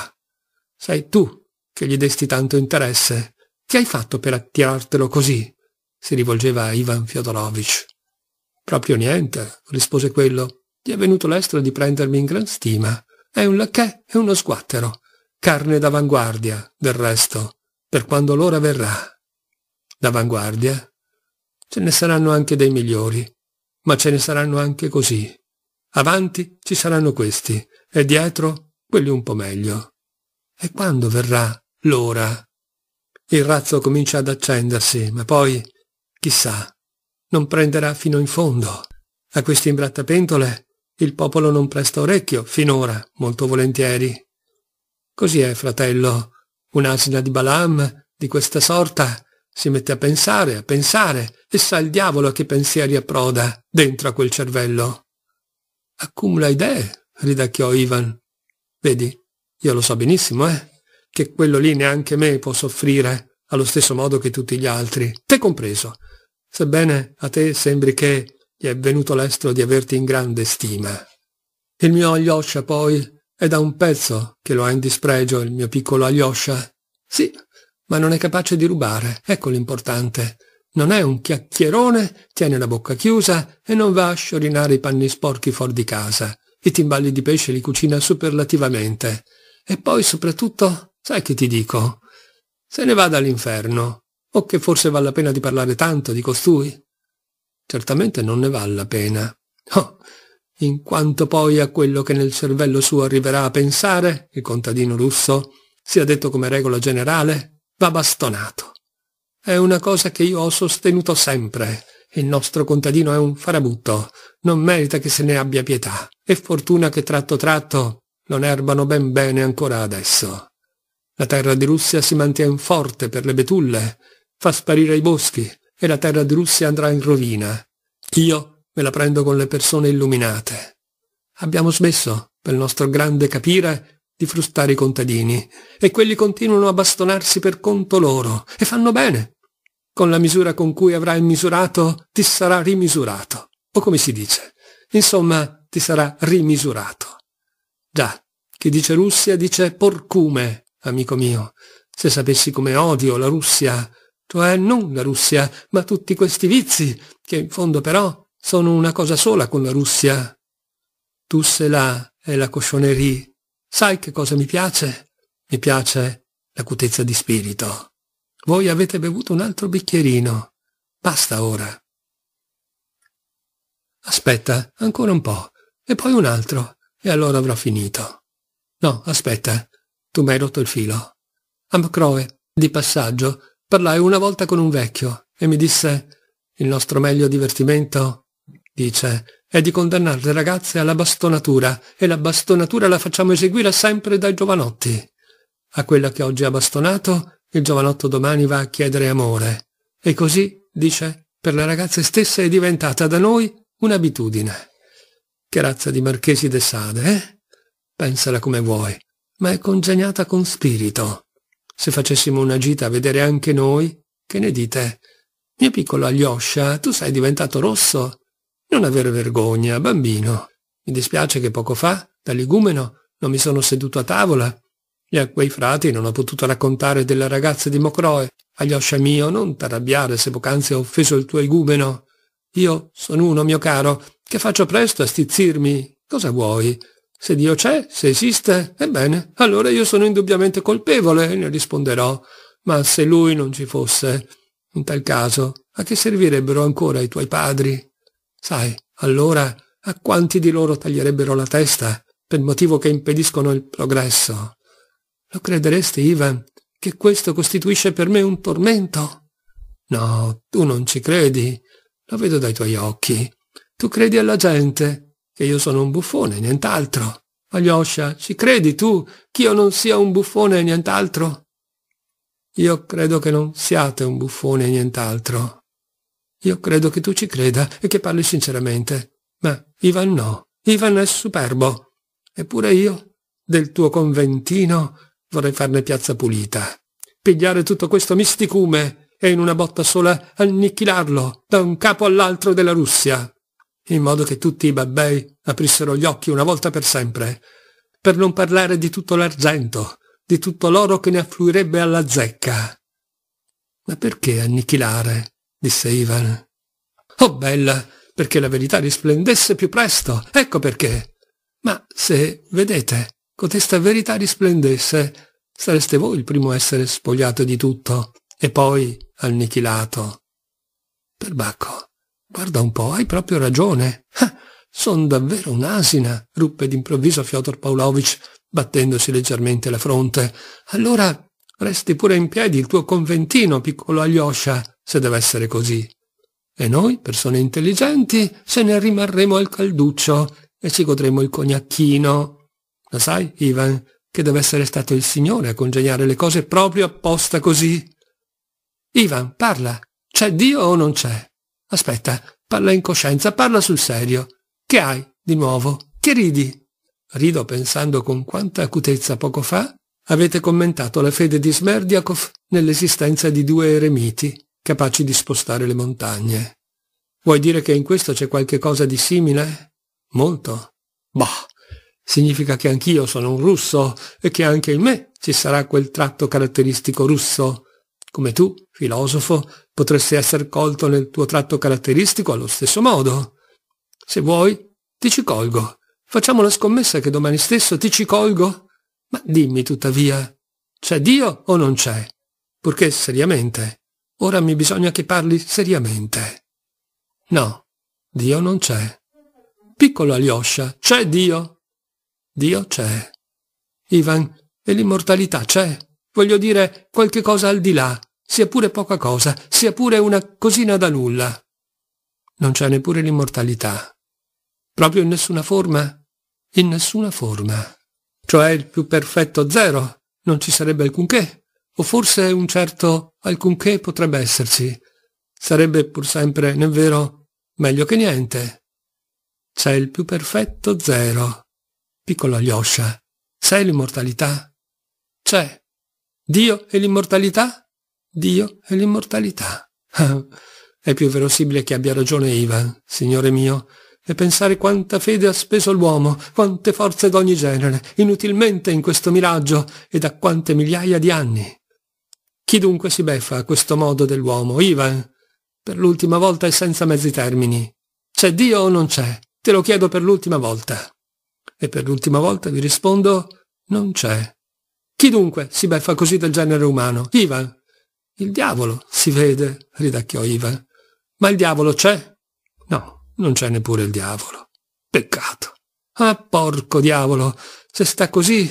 Sei tu che gli desti tanto interesse. Che hai fatto per attirartelo così? si rivolgeva a Ivan Fyodorovich. Proprio niente, rispose quello. Gli è venuto l'estero di prendermi in gran stima. È un lacchè e uno sguattero carne d'avanguardia, del resto, per quando l'ora verrà. D'avanguardia? Ce ne saranno anche dei migliori, ma ce ne saranno anche così. Avanti ci saranno questi, e dietro quelli un po' meglio. E quando verrà l'ora? Il razzo comincia ad accendersi, ma poi, chissà, non prenderà fino in fondo. A queste imbrattapentole il popolo non presta orecchio, finora, molto volentieri. Così è, fratello. Un'asina di Balaam, di questa sorta, si mette a pensare, a pensare, e sa il diavolo a che pensieri approda dentro a quel cervello. Accumula idee, ridacchiò Ivan. Vedi, io lo so benissimo, eh, che quello lì neanche me può soffrire, allo stesso modo che tutti gli altri, te compreso. Sebbene a te sembri che gli è venuto l'estro di averti in grande stima. Il mio Alyosha poi è da un pezzo che lo ha in dispregio il mio piccolo Alyosha. Sì, ma non è capace di rubare, ecco l'importante. Non è un chiacchierone, tiene la bocca chiusa e non va a sciorinare i panni sporchi fuori di casa. I timballi di pesce li cucina superlativamente. E poi, soprattutto, sai che ti dico? Se ne va dall'inferno. O che forse vale la pena di parlare tanto di costui? Certamente non ne vale la pena. Oh, in quanto poi a quello che nel cervello suo arriverà a pensare, il contadino russo, sia detto come regola generale, va bastonato. È una cosa che io ho sostenuto sempre. Il nostro contadino è un farabutto, non merita che se ne abbia pietà, e fortuna che tratto tratto non erbano ben bene ancora adesso. La terra di Russia si mantiene forte per le betulle, fa sparire i boschi, e la terra di Russia andrà in rovina. Io Me la prendo con le persone illuminate. Abbiamo smesso, per il nostro grande capire, di frustare i contadini, e quelli continuano a bastonarsi per conto loro, e fanno bene. Con la misura con cui avrai misurato, ti sarà rimisurato, o come si dice. Insomma, ti sarà rimisurato. Già, chi dice Russia dice porcume, amico mio. Se sapessi come odio la Russia, cioè non la Russia, ma tutti questi vizi, che in fondo però sono una cosa sola con la Russia. Tu se la e la cochonnerie. Sai che cosa mi piace? Mi piace l'acutezza di spirito. Voi avete bevuto un altro bicchierino. Basta ora. Aspetta, ancora un po', e poi un altro, e allora avrò finito. No, aspetta, tu mi hai rotto il filo. A di passaggio, parlai una volta con un vecchio e mi disse il nostro meglio divertimento dice, è di condannare le ragazze alla bastonatura, e la bastonatura la facciamo eseguire sempre dai giovanotti. A quella che oggi ha bastonato, il giovanotto domani va a chiedere amore. E così, dice, per le ragazze stesse è diventata da noi un'abitudine. Che razza di marchesi de Sade, eh? Pensala come vuoi, ma è congegnata con spirito. Se facessimo una gita a vedere anche noi, che ne dite? Mio piccolo Alyosha, tu sei diventato rosso? Non aver vergogna, bambino. Mi dispiace che poco fa, da ligumeno, non mi sono seduto a tavola. E a quei frati non ho potuto raccontare della ragazza di Mocroe. Aglioscia mio, non t'arrabbiare se poc'anzi ho offeso il tuo igumeno. Io sono uno, mio caro, che faccio presto a stizzirmi. Cosa vuoi? Se Dio c'è, se esiste, ebbene, allora io sono indubbiamente colpevole, ne risponderò. Ma se lui non ci fosse, in tal caso, a che servirebbero ancora i tuoi padri? Sai, allora a quanti di loro taglierebbero la testa per motivo che impediscono il progresso? Lo crederesti, Ivan, che questo costituisce per me un tormento? No, tu non ci credi. Lo vedo dai tuoi occhi. Tu credi alla gente, che io sono un buffone, nient'altro. Alyosha, ci credi tu che io non sia un buffone e nient'altro? Io credo che non siate un buffone e nient'altro. Io credo che tu ci creda e che parli sinceramente. Ma Ivan no. Ivan è superbo. Eppure io, del tuo conventino, vorrei farne piazza pulita. Pigliare tutto questo misticume e in una botta sola annichilarlo da un capo all'altro della Russia. In modo che tutti i babbei aprissero gli occhi una volta per sempre. Per non parlare di tutto l'argento, di tutto l'oro che ne affluirebbe alla zecca. Ma perché annichilare? disse Ivan. Oh bella, perché la verità risplendesse più presto, ecco perché. Ma se, vedete, cotesta verità risplendesse, sareste voi il primo a essere spogliato di tutto e poi annichilato. Perbacco, guarda un po', hai proprio ragione. Ah, son davvero un'asina, ruppe d'improvviso Fyodor Pavlovich, battendosi leggermente la fronte. Allora resti pure in piedi il tuo conventino, piccolo Alyosha se deve essere così. E noi, persone intelligenti, se ne rimarremo al calduccio e ci godremo il cognacchino. Lo sai, Ivan, che deve essere stato il Signore a congegnare le cose proprio apposta così. Ivan, parla. C'è Dio o non c'è? Aspetta, parla in coscienza, parla sul serio. Che hai, di nuovo? Che ridi? Rido pensando con quanta acutezza poco fa avete commentato la fede di Smerdiakov nell'esistenza di due eremiti capaci di spostare le montagne. Vuoi dire che in questo c'è qualche cosa di simile? Molto. Bah, significa che anch'io sono un russo e che anche in me ci sarà quel tratto caratteristico russo. Come tu, filosofo, potresti essere colto nel tuo tratto caratteristico allo stesso modo. Se vuoi, ti ci colgo. Facciamo la scommessa che domani stesso ti ci colgo. Ma dimmi tuttavia, c'è Dio o non c'è? Purché seriamente, Ora mi bisogna che parli seriamente. No, Dio non c'è. Piccolo Alyosha, c'è Dio. Dio c'è. Ivan, e l'immortalità c'è. Voglio dire, qualche cosa al di là, sia pure poca cosa, sia pure una cosina da nulla. Non c'è neppure l'immortalità. Proprio in nessuna forma? In nessuna forma. Cioè il più perfetto zero. Non ci sarebbe alcunché o forse un certo alcunché potrebbe esserci. Sarebbe pur sempre, nel vero, meglio che niente. C'è il più perfetto zero. Piccolo Alyosha, sai l'immortalità? C'è. Dio e l'immortalità? Dio e l'immortalità. *laughs* È più verosimile che abbia ragione Ivan, signore mio, e pensare quanta fede ha speso l'uomo, quante forze d'ogni genere, inutilmente in questo miraggio e da quante migliaia di anni. Chi dunque si beffa a questo modo dell'uomo, Ivan? Per l'ultima volta e senza mezzi termini. C'è Dio o non c'è? Te lo chiedo per l'ultima volta. E per l'ultima volta vi rispondo, non c'è. Chi dunque si beffa così del genere umano? Ivan? Il diavolo, si vede, ridacchiò Ivan. Ma il diavolo c'è? No, non c'è neppure il diavolo. Peccato. Ah, porco diavolo, se sta così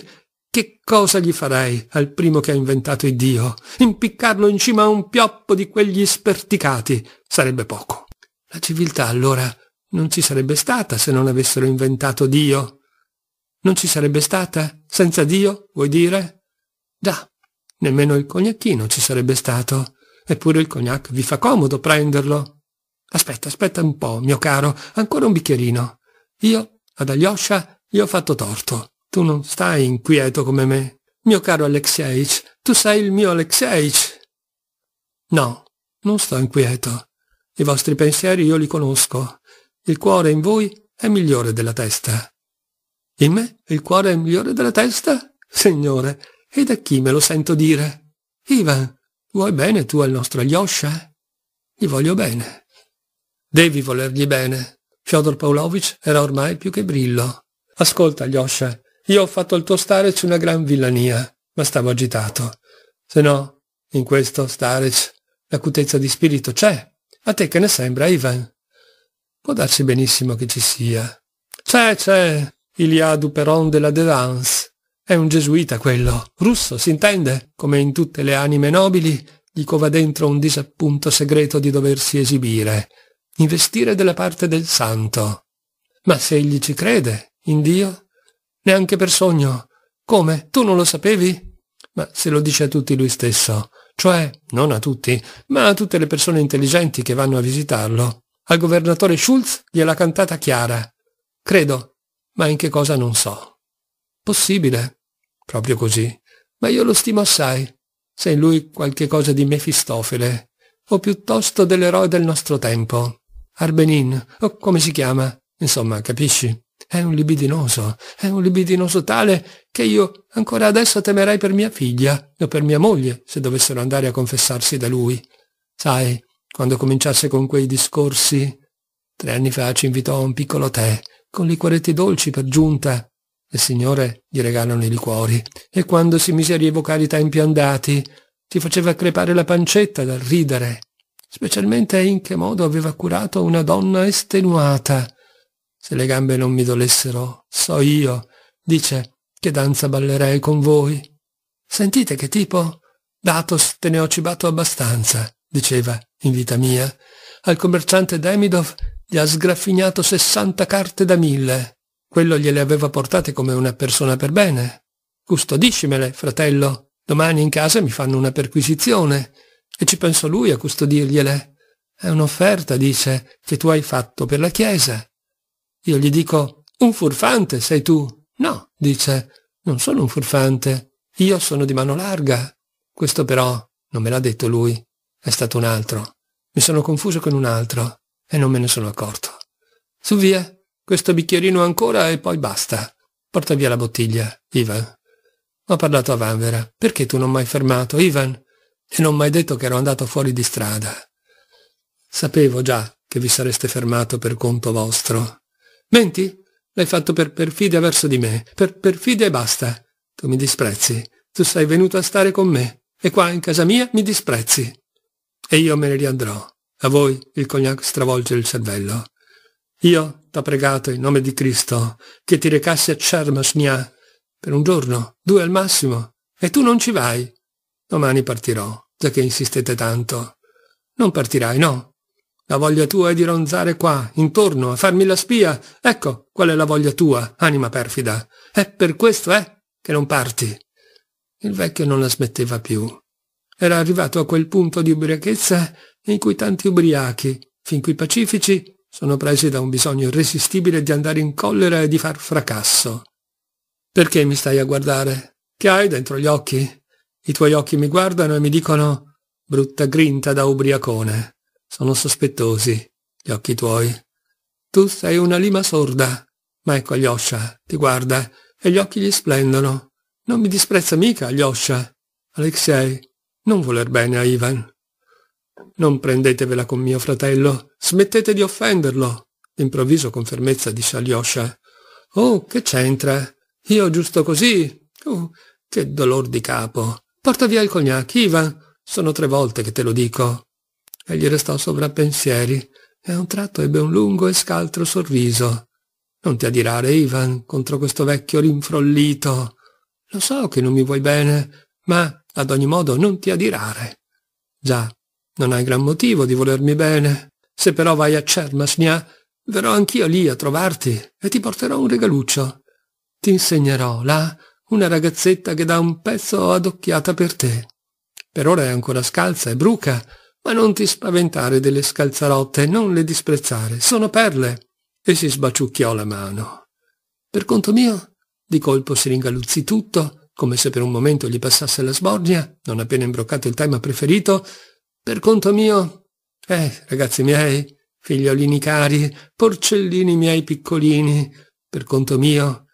che cosa gli farei al primo che ha inventato Iddio? Impiccarlo in cima a un pioppo di quegli sperticati sarebbe poco. La civiltà allora non ci sarebbe stata se non avessero inventato Dio. Non ci sarebbe stata senza Dio, vuoi dire? Già, nemmeno il cognacchino ci sarebbe stato. Eppure il cognac vi fa comodo prenderlo. Aspetta, aspetta un po', mio caro, ancora un bicchierino. Io, ad Alyosha, gli ho fatto torto. Tu non stai inquieto come me. Mio caro Alexeich, tu sei il mio Alexeich. No, non sto inquieto. I vostri pensieri io li conosco. Il cuore in voi è migliore della testa. In me il cuore è migliore della testa? Signore, e da chi me lo sento dire? Ivan, vuoi bene tu al nostro Alyosha? Gli voglio bene. Devi volergli bene. Fyodor Pavlovich era ormai più che brillo. Ascolta, Alyosha, io ho fatto al tuo Starec una gran villania, ma stavo agitato. Se no, in questo Starec l'acutezza di spirito c'è. A te che ne sembra, Ivan? Può darsi benissimo che ci sia. C'è, c'è, Iliadu Peron della Devance. È un gesuita quello, russo, si intende? Come in tutte le anime nobili, gli cova dentro un disappunto segreto di doversi esibire, investire della parte del santo. Ma se egli ci crede, in Dio, Neanche per sogno. Come? Tu non lo sapevi? Ma se lo dice a tutti lui stesso. Cioè, non a tutti, ma a tutte le persone intelligenti che vanno a visitarlo. Al governatore Schulz gliel'ha cantata Chiara. Credo, ma in che cosa non so. Possibile. Proprio così. Ma io lo stimo assai. Se in lui qualche cosa di Mefistofele, o piuttosto dell'eroe del nostro tempo. Arbenin, o come si chiama. Insomma, capisci? È un libidinoso, è un libidinoso tale che io ancora adesso temerei per mia figlia o per mia moglie se dovessero andare a confessarsi da lui. Sai, quando cominciasse con quei discorsi... Tre anni fa ci invitò a un piccolo tè, con liquoretti dolci per giunta. Le signore gli regalano i liquori e quando si mise a rievocare i tempi andati ci faceva crepare la pancetta dal ridere, specialmente in che modo aveva curato una donna estenuata se le gambe non mi dolessero, so io, dice, che danza ballerei con voi. Sentite che tipo? Datos te ne ho cibato abbastanza, diceva, in vita mia. Al commerciante Demidov gli ha sgraffignato sessanta carte da mille. Quello gliele aveva portate come una persona per bene. Custodiscimele, fratello. Domani in casa mi fanno una perquisizione. E ci penso lui a custodirgliele. È un'offerta, dice, che tu hai fatto per la Chiesa. Io gli dico, un furfante sei tu. No, dice, non sono un furfante, io sono di mano larga. Questo però non me l'ha detto lui, è stato un altro. Mi sono confuso con un altro e non me ne sono accorto. Su via, questo bicchierino ancora e poi basta. Porta via la bottiglia, Ivan. Ho parlato a Vanvera, perché tu non m'hai fermato, Ivan? E non m'hai detto che ero andato fuori di strada. Sapevo già che vi sareste fermato per conto vostro, Menti? L'hai fatto per perfidia verso di me, per perfidia e basta. Tu mi disprezzi, tu sei venuto a stare con me, e qua in casa mia mi disprezzi. E io me ne riandrò. A voi il cognac stravolge il cervello. Io t'ho pregato in nome di Cristo che ti recassi a Charmasnia per un giorno, due al massimo, e tu non ci vai. Domani partirò, già che insistete tanto. Non partirai, no? La voglia tua è di ronzare qua, intorno, a farmi la spia. Ecco qual è la voglia tua, anima perfida. È per questo, eh, che non parti. Il vecchio non la smetteva più. Era arrivato a quel punto di ubriachezza in cui tanti ubriachi, fin qui pacifici, sono presi da un bisogno irresistibile di andare in collera e di far fracasso. Perché mi stai a guardare? Che hai dentro gli occhi? I tuoi occhi mi guardano e mi dicono brutta grinta da ubriacone. Sono sospettosi gli occhi tuoi. Tu sei una lima sorda, ma ecco Alyosha, ti guarda, e gli occhi gli splendono. Non mi disprezza mica, Alyosha. Alexei, non voler bene a Ivan. Non prendetevela con mio fratello, smettete di offenderlo. D'improvviso con fermezza disse Alyosha. Oh, che c'entra? Io giusto così. Oh, che dolor di capo. Porta via il cognac, Ivan. Sono tre volte che te lo dico e gli restò sovrappensieri e a un tratto ebbe un lungo e scaltro sorriso. Non ti adirare, Ivan, contro questo vecchio rinfrollito. Lo so che non mi vuoi bene, ma ad ogni modo non ti adirare. Già, non hai gran motivo di volermi bene. Se però vai a Cermasnia, verrò anch'io lì a trovarti e ti porterò un regaluccio. Ti insegnerò là una ragazzetta che da un pezzo ho adocchiata per te. Per ora è ancora scalza e bruca, ma non ti spaventare delle scalzarotte, non le disprezzare, sono perle. E si sbaciucchiò la mano. Per conto mio, di colpo si ringaluzzì tutto, come se per un momento gli passasse la sbornia, non appena imbroccato il tema preferito. Per conto mio, eh, ragazzi miei, figliolini cari, porcellini miei piccolini, per conto mio,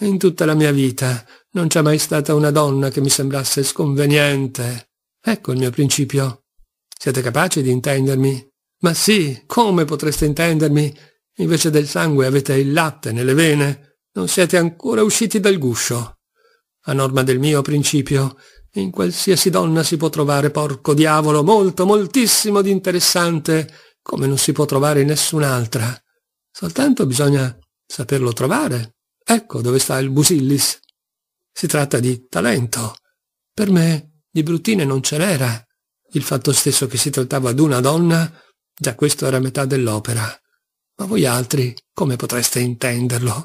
in tutta la mia vita non c'è mai stata una donna che mi sembrasse sconveniente. Ecco il mio principio. Siete capaci di intendermi? Ma sì, come potreste intendermi? Invece del sangue avete il latte nelle vene. Non siete ancora usciti dal guscio. A norma del mio principio, in qualsiasi donna si può trovare, porco diavolo, molto, moltissimo di interessante, come non si può trovare in nessun'altra. Soltanto bisogna saperlo trovare. Ecco dove sta il busillis. Si tratta di talento. Per me di bruttine non ce n'era. Il fatto stesso che si trattava d'una donna, già questo era metà dell'opera. Ma voi altri come potreste intenderlo?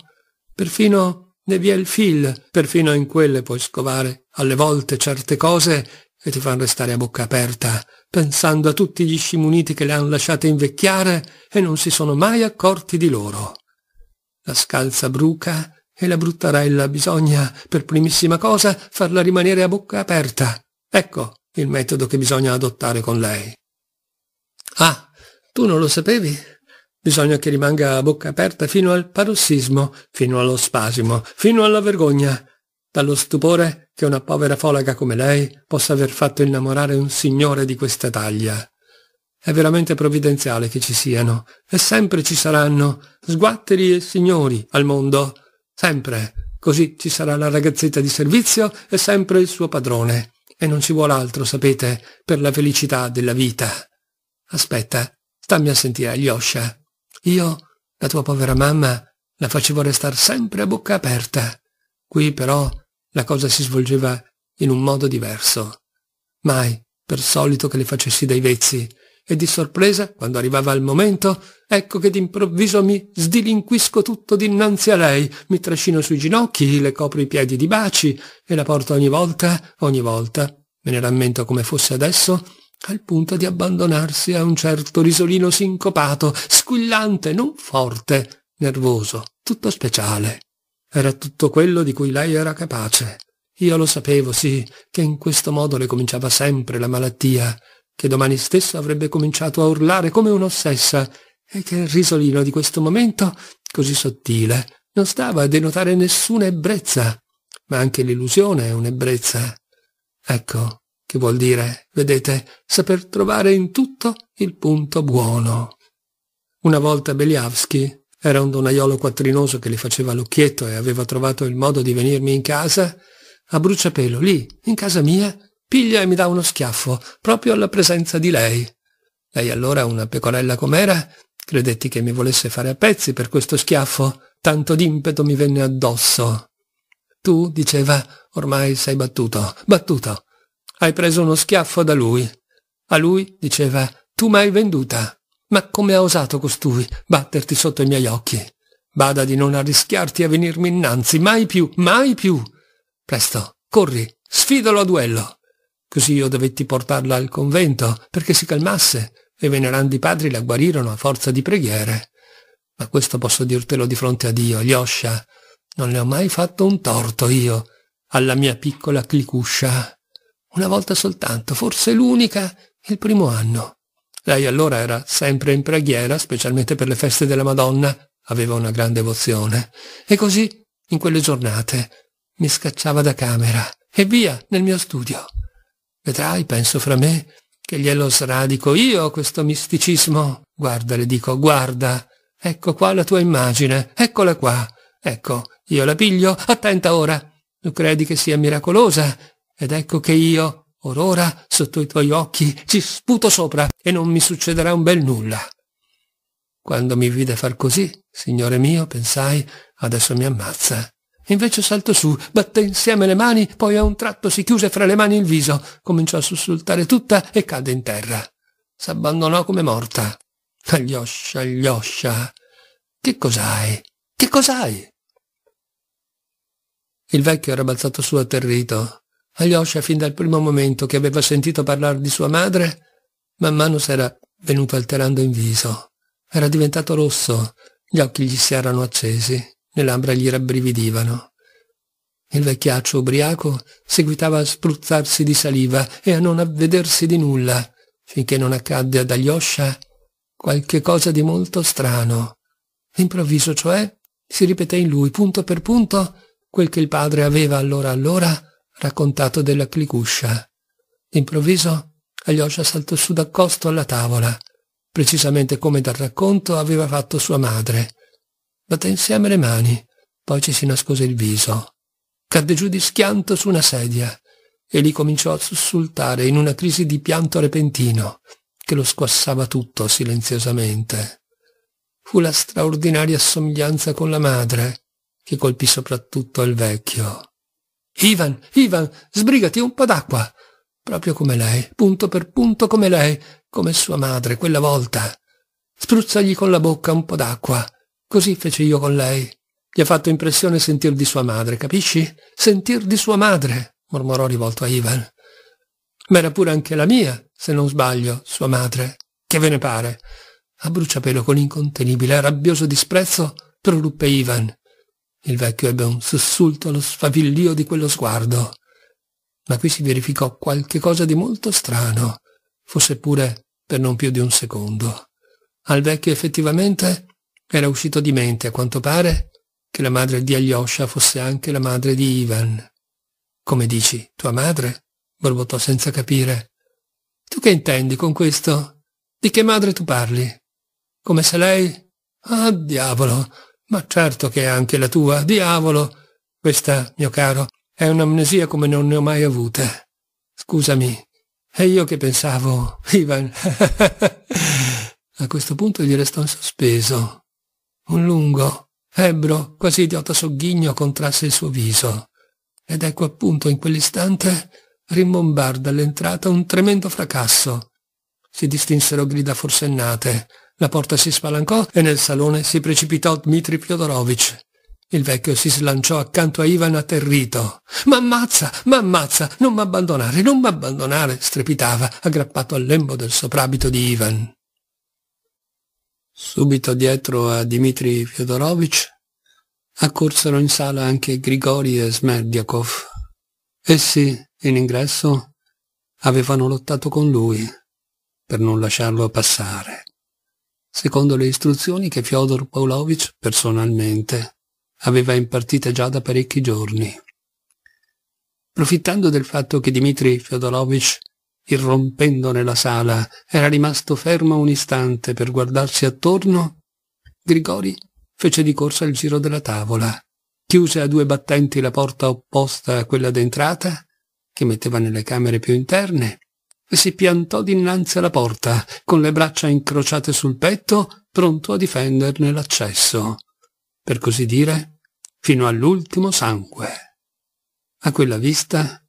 Perfino ne vi è il fil, perfino in quelle puoi scovare alle volte certe cose e ti fanno restare a bocca aperta, pensando a tutti gli scimuniti che le han lasciate invecchiare e non si sono mai accorti di loro. La scalza bruca e la bruttarella bisogna, per primissima cosa, farla rimanere a bocca aperta. Ecco, il metodo che bisogna adottare con lei. Ah, tu non lo sapevi? Bisogna che rimanga a bocca aperta fino al parossismo, fino allo spasimo, fino alla vergogna, dallo stupore che una povera folaga come lei possa aver fatto innamorare un signore di questa taglia. È veramente provvidenziale che ci siano, e sempre ci saranno sguatteri e signori al mondo, sempre. Così ci sarà la ragazzetta di servizio e sempre il suo padrone. E non ci vuole altro, sapete, per la felicità della vita. Aspetta, stammi a sentire, Alyosha. Io, la tua povera mamma, la facevo restare sempre a bocca aperta. Qui, però, la cosa si svolgeva in un modo diverso. Mai, per solito, che le facessi dei vezzi, e di sorpresa, quando arrivava il momento, ecco che d'improvviso mi sdilinquisco tutto dinanzi a lei, mi trascino sui ginocchi, le copro i piedi di baci e la porto ogni volta, ogni volta, me ne rammento come fosse adesso, al punto di abbandonarsi a un certo risolino sincopato, squillante, non forte, nervoso, tutto speciale. Era tutto quello di cui lei era capace. Io lo sapevo, sì, che in questo modo le cominciava sempre la malattia, che domani stesso avrebbe cominciato a urlare come un'ossessa e che il risolino di questo momento, così sottile, non stava a denotare nessuna ebbrezza, ma anche l'illusione è un'ebbrezza. Ecco che vuol dire, vedete, saper trovare in tutto il punto buono. Una volta Beliavski era un donaiolo quattrinoso che le faceva l'occhietto e aveva trovato il modo di venirmi in casa, a bruciapelo, lì, in casa mia, piglia e mi dà uno schiaffo, proprio alla presenza di lei. Lei allora, una pecorella com'era, credetti che mi volesse fare a pezzi per questo schiaffo, tanto d'impeto mi venne addosso. Tu, diceva, ormai sei battuto, battuto. Hai preso uno schiaffo da lui. A lui, diceva, tu m'hai venduta. Ma come ha osato costui batterti sotto i miei occhi? Bada di non arrischiarti a venirmi innanzi, mai più, mai più. Presto, corri, sfidalo a duello. Così io dovetti portarla al convento perché si calmasse e i venerandi padri la guarirono a forza di preghiere. Ma questo posso dirtelo di fronte a Dio, Iosha. Non le ho mai fatto un torto io, alla mia piccola clicuscia. Una volta soltanto, forse l'unica, il primo anno. Lei allora era sempre in preghiera, specialmente per le feste della Madonna, aveva una gran devozione. E così, in quelle giornate, mi scacciava da camera e via nel mio studio. Vedrai, penso fra me, che glielo sradico io questo misticismo. Guarda, le dico, guarda. Ecco qua la tua immagine, eccola qua. Ecco, io la piglio, attenta ora. Tu credi che sia miracolosa? Ed ecco che io, or ora, sotto i tuoi occhi, ci sputo sopra e non mi succederà un bel nulla. Quando mi vide far così, signore mio, pensai, adesso mi ammazza. Invece saltò su, batté insieme le mani, poi a un tratto si chiuse fra le mani il viso, cominciò a sussultare tutta e cadde in terra. S'abbandonò come morta. Aglioscia, aglioscia. Che cos'hai? Che cos'hai? Il vecchio era balzato su atterrito. Aglioscia, fin dal primo momento che aveva sentito parlare di sua madre, man mano s'era venuto alterando in viso. Era diventato rosso, gli occhi gli si erano accesi le labbra gli rabbrividivano. Il vecchiaccio ubriaco seguitava a spruzzarsi di saliva e a non avvedersi di nulla, finché non accadde ad Alyosha qualche cosa di molto strano. Improvviso, cioè, si ripeté in lui punto per punto quel che il padre aveva allora allora raccontato della clicuscia. Improvviso, Alyosha saltò su d'accosto alla tavola, precisamente come dal racconto aveva fatto sua madre, batté insieme le mani, poi ci si nascose il viso. Cadde giù di schianto su una sedia e lì cominciò a sussultare in una crisi di pianto repentino che lo squassava tutto silenziosamente. Fu la straordinaria somiglianza con la madre che colpì soprattutto il vecchio. Ivan, Ivan, sbrigati un po' d'acqua! Proprio come lei, punto per punto come lei, come sua madre quella volta. Spruzzagli con la bocca un po' d'acqua Così fece io con lei. Gli ha fatto impressione sentir di sua madre, capisci? Sentir di sua madre, mormorò rivolto a Ivan. Ma era pure anche la mia, se non sbaglio, sua madre. Che ve ne pare? A bruciapelo con incontenibile rabbioso disprezzo proruppe Ivan. Il vecchio ebbe un sussulto allo sfavillio di quello sguardo. Ma qui si verificò qualche cosa di molto strano, fosse pure per non più di un secondo. Al vecchio effettivamente era uscito di mente, a quanto pare, che la madre di Alyosha fosse anche la madre di Ivan. Come dici, tua madre? borbottò senza capire. Tu che intendi con questo? Di che madre tu parli? Come se lei... Ah, diavolo! Ma certo che è anche la tua, diavolo! Questa, mio caro, è un'amnesia come non ne ho mai avuta. Scusami, e io che pensavo, Ivan... *laughs* A questo punto gli restò in sospeso, un lungo, ebbro, quasi idiota sogghigno contrasse il suo viso. Ed ecco appunto in quell'istante rimbombar dall'entrata un tremendo fracasso. Si distinsero grida forsennate. La porta si spalancò e nel salone si precipitò Dmitri Fyodorovich. Il vecchio si slanciò accanto a Ivan atterrito. M'ammazza, m'ammazza, non m'abbandonare, non m'abbandonare, strepitava, aggrappato al lembo del soprabito di Ivan. Subito dietro a Dmitri Fyodorovich accorsero in sala anche Grigori e Smerdiakov. Essi, in ingresso, avevano lottato con lui per non lasciarlo passare, secondo le istruzioni che Fyodor Pavlovich personalmente aveva impartite già da parecchi giorni. Profittando del fatto che Dmitri Fyodorovich irrompendo nella sala, era rimasto fermo un istante per guardarsi attorno, Grigori fece di corsa il giro della tavola, chiuse a due battenti la porta opposta a quella d'entrata, che metteva nelle camere più interne, e si piantò dinanzi alla porta, con le braccia incrociate sul petto, pronto a difenderne l'accesso, per così dire, fino all'ultimo sangue. A quella vista,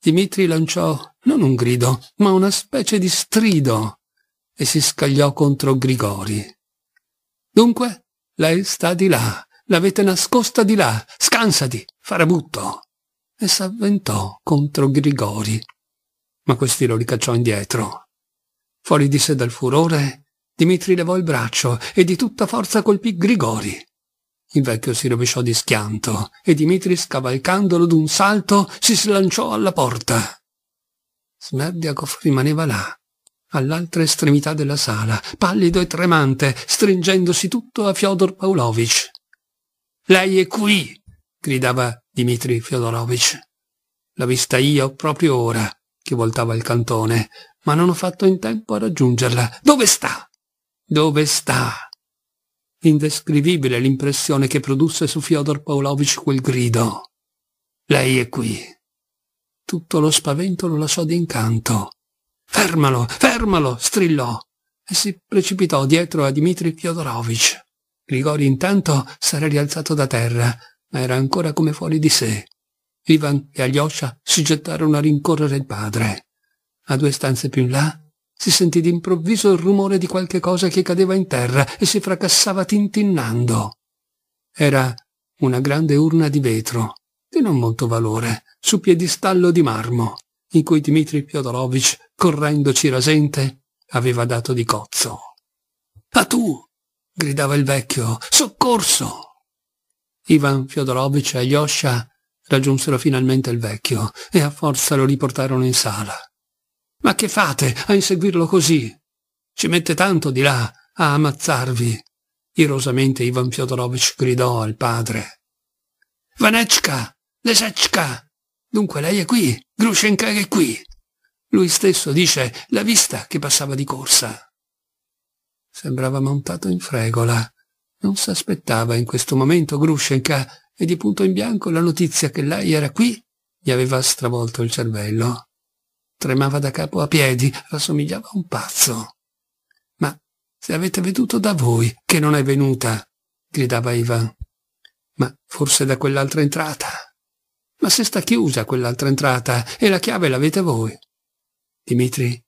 Dimitri lanciò non un grido, ma una specie di strido, e si scagliò contro Grigori. Dunque, lei sta di là, l'avete nascosta di là, scansati, farabutto! E s'avventò contro Grigori, ma questi lo ricacciò indietro. Fuori di sé dal furore, Dimitri levò il braccio e di tutta forza colpì Grigori. Il vecchio si rovesciò di schianto e Dimitri, scavalcandolo d'un salto, si slanciò alla porta. Smerdiakov rimaneva là, all'altra estremità della sala, pallido e tremante, stringendosi tutto a Fyodor Pavlovich. Lei è qui! gridava Dimitri Fyodorovich. L'ho vista io proprio ora, che voltava il cantone, ma non ho fatto in tempo a raggiungerla. Dove sta? Dove sta? Indescrivibile l'impressione che produsse su Fyodor Pavlovich quel grido. Lei è qui. Tutto lo spavento lo lasciò d'incanto. Fermalo, fermalo, strillò e si precipitò dietro a Dmitri Fyodorovich. Grigori intanto s'era rialzato da terra, ma era ancora come fuori di sé. Ivan e Alyosha si gettarono a rincorrere il padre. A due stanze più in là si sentì d'improvviso il rumore di qualche cosa che cadeva in terra e si fracassava tintinnando. Era una grande urna di vetro, di non molto valore, su piedistallo di marmo, in cui Dmitri Fiodorovich, correndoci rasente, aveva dato di cozzo. «A tu!» gridava il vecchio. «Soccorso!» Ivan Fiodorovich e Alyosha raggiunsero finalmente il vecchio e a forza lo riportarono in sala. «Ma che fate a inseguirlo così? Ci mette tanto di là a ammazzarvi!» Irosamente Ivan Fiodorovich gridò al padre. «Vanechka, Lesechka! Dunque lei è qui, Grushenka è qui. Lui stesso dice, l'ha vista che passava di corsa. Sembrava montato in fregola. Non s'aspettava in questo momento Grushenka e di punto in bianco la notizia che lei era qui gli aveva stravolto il cervello. Tremava da capo a piedi, rassomigliava a un pazzo. Ma se avete veduto da voi che non è venuta, gridava Ivan. Ma forse da quell'altra entrata. Ma se sta chiusa quell'altra entrata e la chiave l'avete voi. Dimitri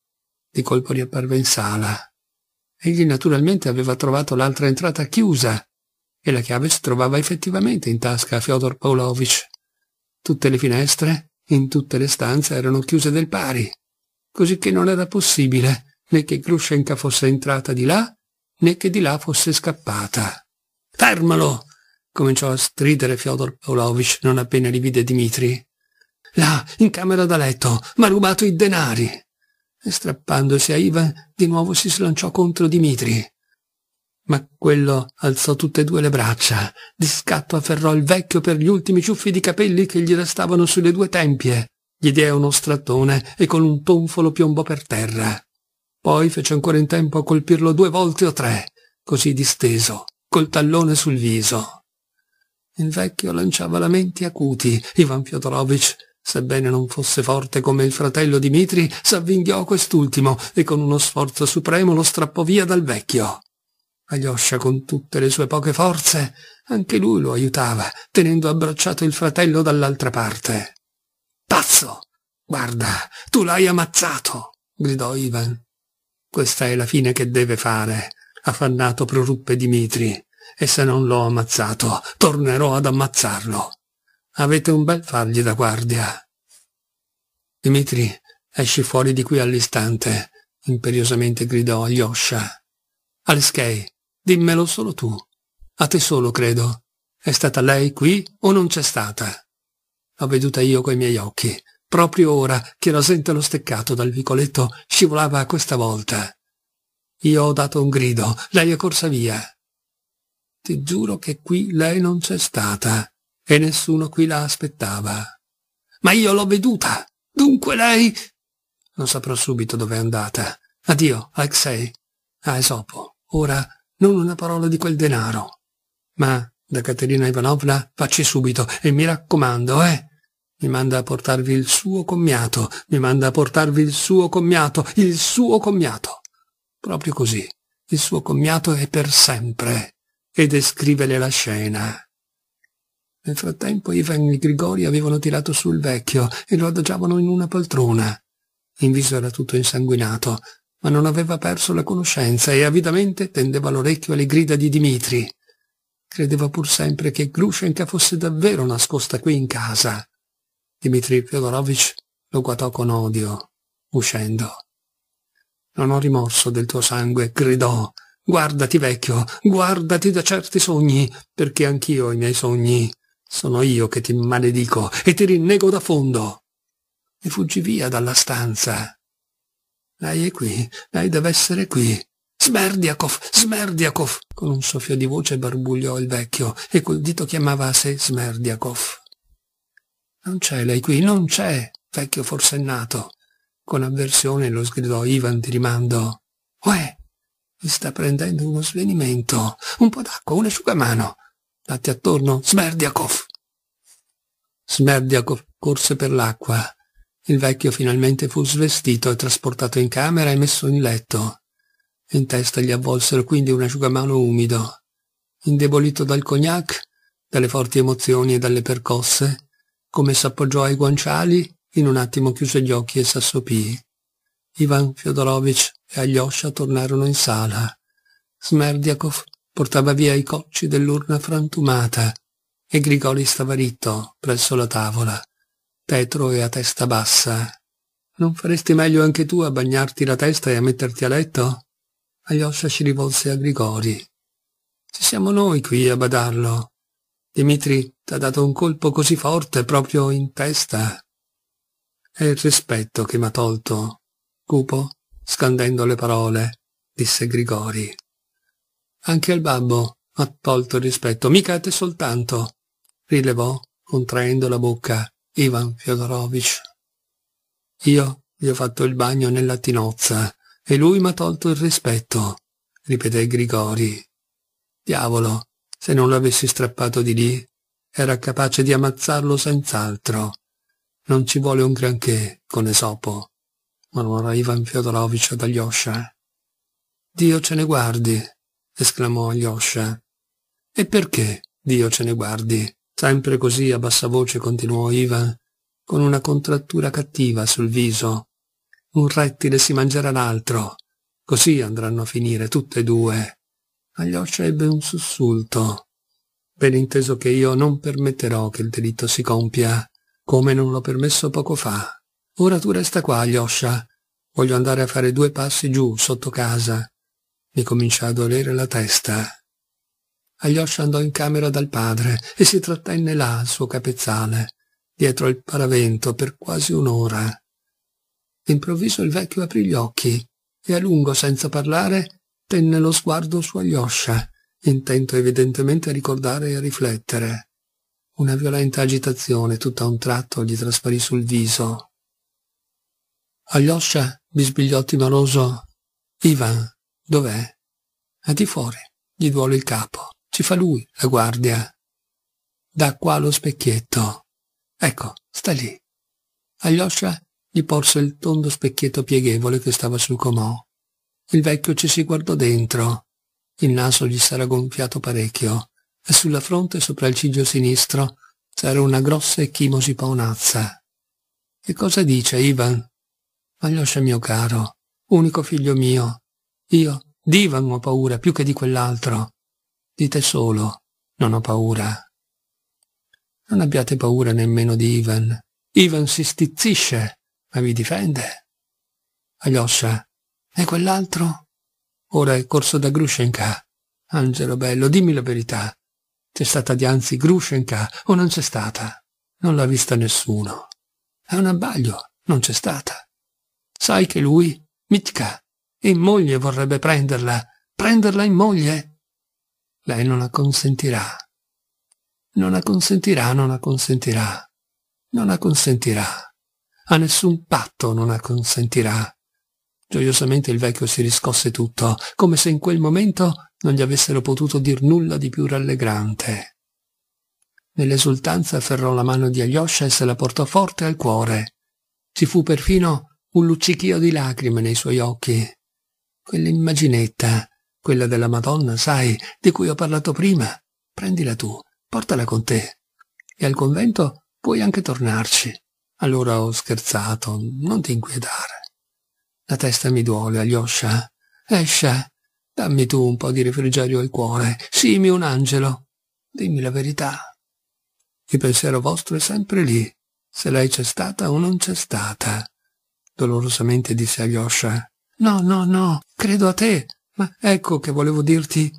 di colpo riapparve in sala. Egli naturalmente aveva trovato l'altra entrata chiusa e la chiave si trovava effettivamente in tasca a Fyodor Pavlovich. Tutte le finestre in tutte le stanze erano chiuse del pari, così che non era possibile né che Grushenka fosse entrata di là né che di là fosse scappata. Fermalo! cominciò a stridere Fyodor Pavlovich non appena rivide vide Dimitri. Là, in camera da letto, m'ha rubato i denari! E strappandosi a Ivan, di nuovo si slanciò contro Dimitri. Ma quello alzò tutte e due le braccia, di scatto afferrò il vecchio per gli ultimi ciuffi di capelli che gli restavano sulle due tempie, gli diede uno strattone e con un tonfolo piombò per terra. Poi fece ancora in tempo a colpirlo due volte o tre, così disteso, col tallone sul viso. Il vecchio lanciava lamenti acuti. Ivan Fyodorovich, sebbene non fosse forte come il fratello Dimitri, s'avvinghiò a quest'ultimo e con uno sforzo supremo lo strappò via dal vecchio. Alyosha, con tutte le sue poche forze, anche lui lo aiutava, tenendo abbracciato il fratello dall'altra parte. «Pazzo! Guarda, tu l'hai ammazzato!» gridò Ivan. «Questa è la fine che deve fare», affannato proruppe Dimitri e se non l'ho ammazzato, tornerò ad ammazzarlo. Avete un bel fargli da guardia. Dimitri, esci fuori di qui all'istante, imperiosamente gridò Yosha. Aleskei, dimmelo solo tu. A te solo, credo. È stata lei qui o non c'è stata? L'ho veduta io coi miei occhi. Proprio ora che Rosenta lo steccato dal vicoletto scivolava questa volta. Io ho dato un grido, lei è corsa via ti giuro che qui lei non c'è stata e nessuno qui la aspettava. Ma io l'ho veduta, dunque lei... Non saprò subito dove è andata. Addio, Alexei, a ah, Esopo. Ora non una parola di quel denaro. Ma da Caterina Ivanovna facci subito e mi raccomando, eh? Mi manda a portarvi il suo commiato, mi manda a portarvi il suo commiato, il suo commiato. Proprio così, il suo commiato è per sempre e descrivere la scena. Nel frattempo Ivan e Grigori avevano tirato su il vecchio e lo adagiavano in una poltrona. In viso era tutto insanguinato, ma non aveva perso la conoscenza e avidamente tendeva l'orecchio alle grida di Dimitri. Credeva pur sempre che Grushenka fosse davvero nascosta qui in casa. Dimitri Fyodorovich lo guatò con odio, uscendo. Non ho rimorso del tuo sangue, gridò, Guardati vecchio, guardati da certi sogni, perché anch'io ho i miei sogni. Sono io che ti maledico e ti rinnego da fondo. E fuggi via dalla stanza. Lei è qui, lei deve essere qui. Smerdiakov, Smerdiakov! Con un soffio di voce barbugliò il vecchio e col dito chiamava a sé Smerdiakov. Non c'è lei qui, non c'è, vecchio forsennato. Con avversione lo sgridò Ivan di rimando. Uè, Sta prendendo uno svenimento. Un po' d'acqua, un asciugamano. Datti attorno, Smerdiakov. Smerdiakov corse per l'acqua. Il vecchio finalmente fu svestito e trasportato in camera e messo in letto. In testa gli avvolsero quindi un asciugamano umido. Indebolito dal cognac, dalle forti emozioni e dalle percosse, come s'appoggiò ai guanciali, in un attimo chiuse gli occhi e s'assopì. Ivan Fyodorovich e Alyosha tornarono in sala. Smerdiakov portava via i cocci dell'urna frantumata e Grigori stava ritto presso la tavola. Petro è a testa bassa. Non faresti meglio anche tu a bagnarti la testa e a metterti a letto? Alyosha si rivolse a Grigori. Ci siamo noi qui a badarlo. Dimitri t'ha dato un colpo così forte proprio in testa. È il rispetto che m'ha tolto, cupo scandendo le parole, disse Grigori. Anche il babbo ha tolto il rispetto, mica a te soltanto, rilevò, contraendo la bocca, Ivan Fyodorovich. Io gli ho fatto il bagno nella tinozza e lui m'ha tolto il rispetto, ripeté Grigori. Diavolo, se non l'avessi strappato di lì, era capace di ammazzarlo senz'altro. Non ci vuole un granché con Esopo mormorò Ivan Fiodorovich ad Alyosha. Dio ce ne guardi, esclamò Alyosha. E perché Dio ce ne guardi? Sempre così a bassa voce continuò Ivan, con una contrattura cattiva sul viso. Un rettile si mangerà l'altro. Così andranno a finire tutte e due. Aglioccia ebbe un sussulto. Ben inteso che io non permetterò che il delitto si compia, come non l'ho permesso poco fa. Ora tu resta qua, Alyosha. Voglio andare a fare due passi giù, sotto casa. Mi comincia a dolere la testa. Alyosha andò in camera dal padre e si trattenne là, al suo capezzale, dietro il paravento, per quasi un'ora. D'improvviso il vecchio aprì gli occhi e a lungo, senza parlare, tenne lo sguardo su Alyosha, intento evidentemente a ricordare e a riflettere. Una violenta agitazione tutta a un tratto gli trasparì sul viso, Alyosha bisbigliò timoroso. Ivan, dov'è? È di fuori. Gli duole il capo. Ci fa lui, la guardia. Da qua lo specchietto. Ecco, sta lì. Alyosha gli porse il tondo specchietto pieghevole che stava sul comò. Il vecchio ci si guardò dentro. Il naso gli s'era gonfiato parecchio e sulla fronte sopra il ciglio sinistro c'era una grossa e chimosi paonazza. Che cosa dice Ivan? Aglioscia mio caro, unico figlio mio, io divan ho paura più che di quell'altro. Dite solo non ho paura. Non abbiate paura nemmeno di Ivan. Ivan si stizzisce, ma vi difende. Aglioscia, e quell'altro? Ora è corso da Grushenka. Angelo bello, dimmi la verità. C'è stata dianzi Grushenka o non c'è stata? Non l'ha vista nessuno. È un abbaglio, non c'è stata. Sai che lui, Mitka, in moglie vorrebbe prenderla, prenderla in moglie. Lei non acconsentirà. Non acconsentirà, non acconsentirà. Non acconsentirà. A nessun patto non acconsentirà. Gioiosamente il vecchio si riscosse tutto, come se in quel momento non gli avessero potuto dir nulla di più rallegrante. Nell'esultanza afferrò la mano di Alyosha e se la portò forte al cuore. Si fu perfino un luccichio di lacrime nei suoi occhi. Quell'immaginetta, quella della Madonna, sai, di cui ho parlato prima, prendila tu, portala con te. E al convento puoi anche tornarci. Allora ho scherzato, non ti inquietare. La testa mi duole, Alyosha. Escia, dammi tu un po' di refrigerio al cuore. Simi un angelo. Dimmi la verità. Il pensiero vostro è sempre lì, se lei c'è stata o non c'è stata dolorosamente disse a No, no, no, credo a te, ma ecco che volevo dirti.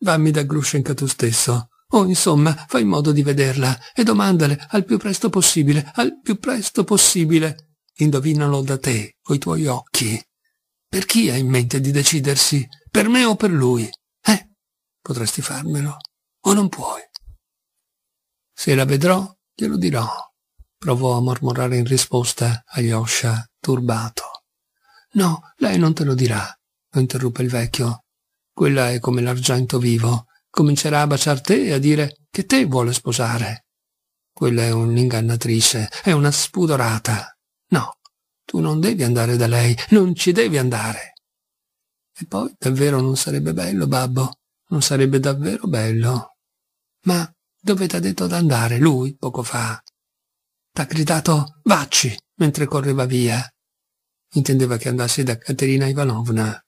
Vammi da Grushenka tu stesso. Oh, insomma, fai modo di vederla e domandale al più presto possibile, al più presto possibile. Indovinalo da te, coi tuoi occhi. Per chi hai in mente di decidersi? Per me o per lui? Eh, potresti farmelo o non puoi. Se la vedrò, glielo dirò provò a mormorare in risposta Alyosha, turbato. No, lei non te lo dirà, lo interruppe il vecchio. Quella è come l'argento vivo. Comincerà a baciar te e a dire che te vuole sposare. Quella è un'ingannatrice, è una spudorata. No, tu non devi andare da lei, non ci devi andare. E poi davvero non sarebbe bello, babbo, non sarebbe davvero bello. Ma dove ti ha detto d'andare lui poco fa? T'ha gridato «Vacci!» mentre correva via. Intendeva che andassi da Caterina Ivanovna.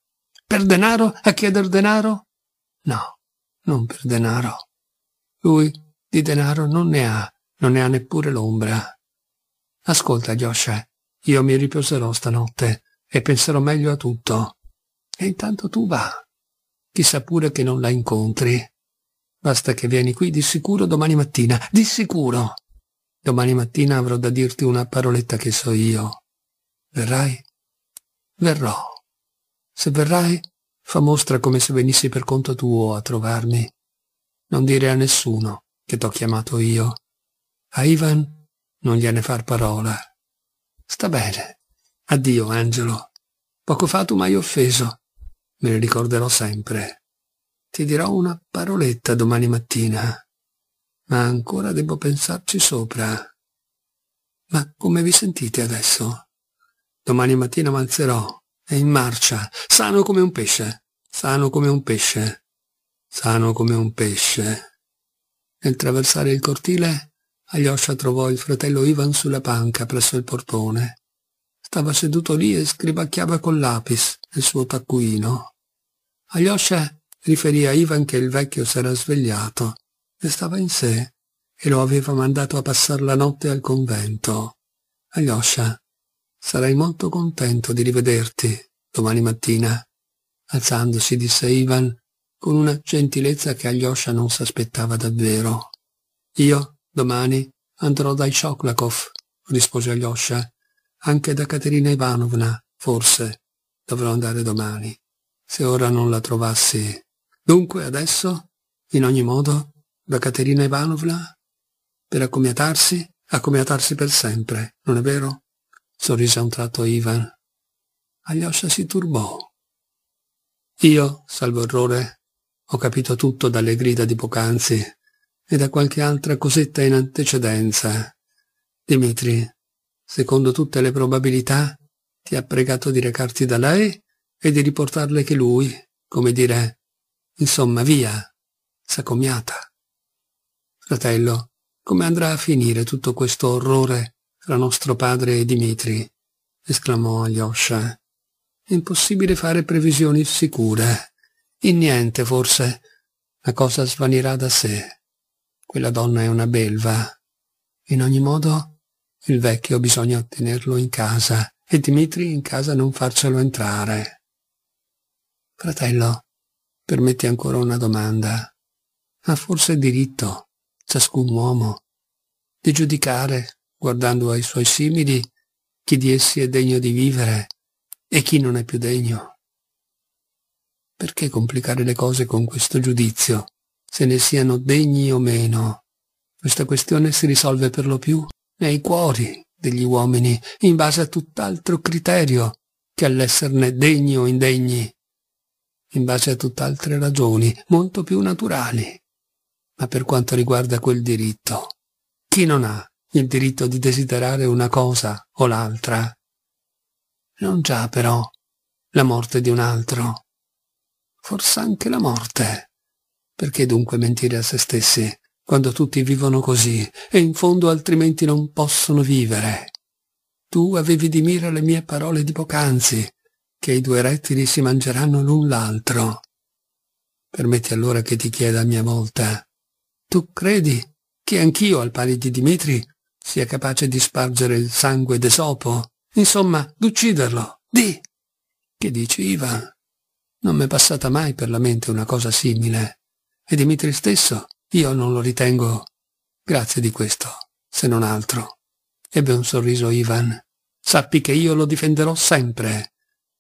Per denaro? A chieder denaro? No, non per denaro. Lui di denaro non ne ha, non ne ha neppure l'ombra. Ascolta, Gioscia, io mi riposerò stanotte e penserò meglio a tutto. E intanto tu va. Chissà pure che non la incontri. Basta che vieni qui di sicuro domani mattina, di sicuro. Domani mattina avrò da dirti una paroletta che so io. Verrai? Verrò. Se verrai, fa mostra come se venissi per conto tuo a trovarmi. Non dire a nessuno che t'ho chiamato io. A Ivan non gliene far parola. Sta bene. Addio, Angelo. Poco fa tu m'hai offeso. Me ne ricorderò sempre. Ti dirò una paroletta domani mattina ma ancora devo pensarci sopra. Ma come vi sentite adesso? Domani mattina m'alzerò, è in marcia, sano come un pesce, sano come un pesce, sano come un pesce. Nel traversare il cortile, Alyosha trovò il fratello Ivan sulla panca presso il portone. Stava seduto lì e scribacchiava col lapis nel suo taccuino. Alyosha riferì a Ivan che il vecchio s'era svegliato stava in sé e lo aveva mandato a passare la notte al convento. Alyosha, sarai molto contento di rivederti domani mattina. Alzandosi disse Ivan con una gentilezza che Alyosha non s'aspettava davvero. Io, domani, andrò dai Shoklakov, rispose Alyosha, anche da Caterina Ivanovna, forse. Dovrò andare domani. Se ora non la trovassi... Dunque, adesso? In ogni modo, da Caterina Ivanovna per accomiatarsi, accomiatarsi per sempre, non è vero? sorrise a un tratto Ivan. Aglioscia si turbò. Io, salvo errore, ho capito tutto dalle grida di poc'anzi e da qualche altra cosetta in antecedenza. Dimitri, secondo tutte le probabilità, ti ha pregato di recarti da lei e di riportarle che lui, come dire, insomma via, s'accomiata. Fratello, come andrà a finire tutto questo orrore tra nostro padre e Dimitri? esclamò Alyosha. È impossibile fare previsioni sicure. In niente, forse. La cosa svanirà da sé. Quella donna è una belva. In ogni modo, il vecchio bisogna tenerlo in casa e Dimitri in casa non farcelo entrare. Fratello, permetti ancora una domanda. Ha forse diritto ciascun uomo, di giudicare, guardando ai suoi simili, chi di essi è degno di vivere e chi non è più degno. Perché complicare le cose con questo giudizio, se ne siano degni o meno? Questa questione si risolve per lo più nei cuori degli uomini, in base a tutt'altro criterio che all'esserne degni o indegni, in base a tutt'altre ragioni, molto più naturali ma per quanto riguarda quel diritto. Chi non ha il diritto di desiderare una cosa o l'altra? Non già però la morte di un altro. Forse anche la morte. Perché dunque mentire a se stessi quando tutti vivono così e in fondo altrimenti non possono vivere? Tu avevi di mira le mie parole di poc'anzi, che i due rettili si mangeranno l'un l'altro. Permetti allora che ti chieda a mia volta tu credi che anch'io, al pari di Dimitri, sia capace di spargere il sangue d'Esopo? Insomma, d'ucciderlo? Di! Che dici, Ivan? Non m'è passata mai per la mente una cosa simile. E Dimitri stesso, io non lo ritengo. Grazie di questo, se non altro. Ebbe un sorriso Ivan. Sappi che io lo difenderò sempre,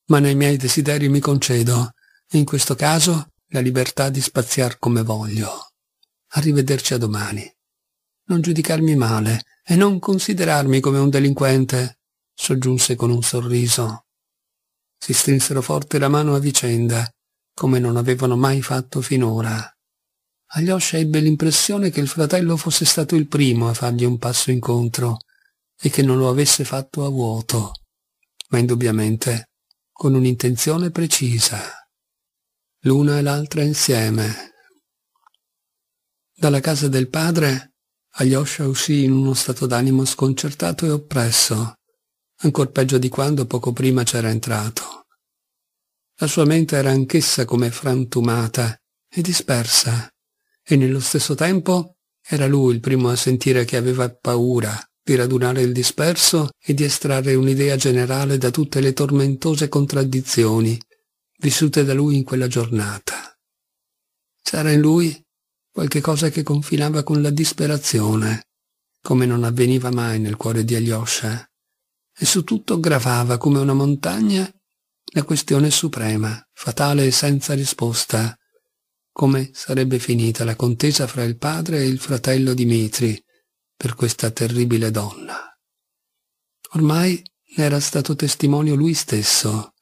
ma nei miei desideri mi concedo, in questo caso, la libertà di spaziar come voglio. Arrivederci a domani. Non giudicarmi male e non considerarmi come un delinquente, soggiunse con un sorriso. Si strinsero forte la mano a vicenda, come non avevano mai fatto finora. Alyosha ebbe l'impressione che il fratello fosse stato il primo a fargli un passo incontro e che non lo avesse fatto a vuoto, ma indubbiamente con un'intenzione precisa. L'una e l'altra insieme, dalla casa del padre, Alyosha uscì in uno stato d'animo sconcertato e oppresso, ancor peggio di quando poco prima c'era entrato. La sua mente era anch'essa come frantumata e dispersa, e nello stesso tempo era lui il primo a sentire che aveva paura di radunare il disperso e di estrarre un'idea generale da tutte le tormentose contraddizioni vissute da lui in quella giornata. C'era in lui qualche cosa che confinava con la disperazione, come non avveniva mai nel cuore di Alyosha, e su tutto gravava come una montagna la questione suprema, fatale e senza risposta, come sarebbe finita la contesa fra il padre e il fratello Dimitri per questa terribile donna. Ormai ne era stato testimonio lui stesso.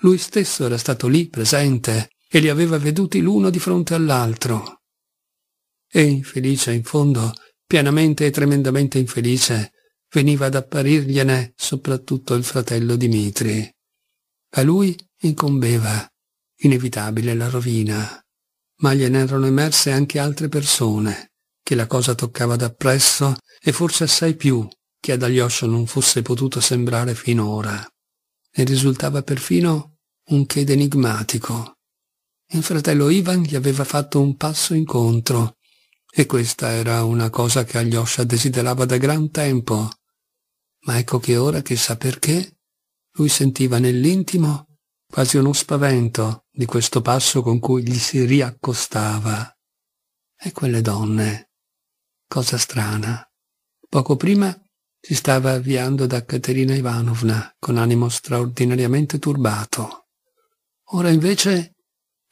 Lui stesso era stato lì presente e li aveva veduti l'uno di fronte all'altro e infelice in fondo, pianamente e tremendamente infelice, veniva ad apparirgliene soprattutto il fratello Dimitri. A lui incombeva, inevitabile, la rovina, ma gliene erano emerse anche altre persone, che la cosa toccava dappresso e forse assai più che ad Aglioscio non fosse potuto sembrare finora. Ne risultava perfino un che enigmatico. Il fratello Ivan gli aveva fatto un passo incontro e questa era una cosa che Alyosha desiderava da gran tempo. Ma ecco che ora, chissà perché, lui sentiva nell'intimo quasi uno spavento di questo passo con cui gli si riaccostava. E quelle donne. Cosa strana. Poco prima si stava avviando da Caterina Ivanovna con animo straordinariamente turbato. Ora invece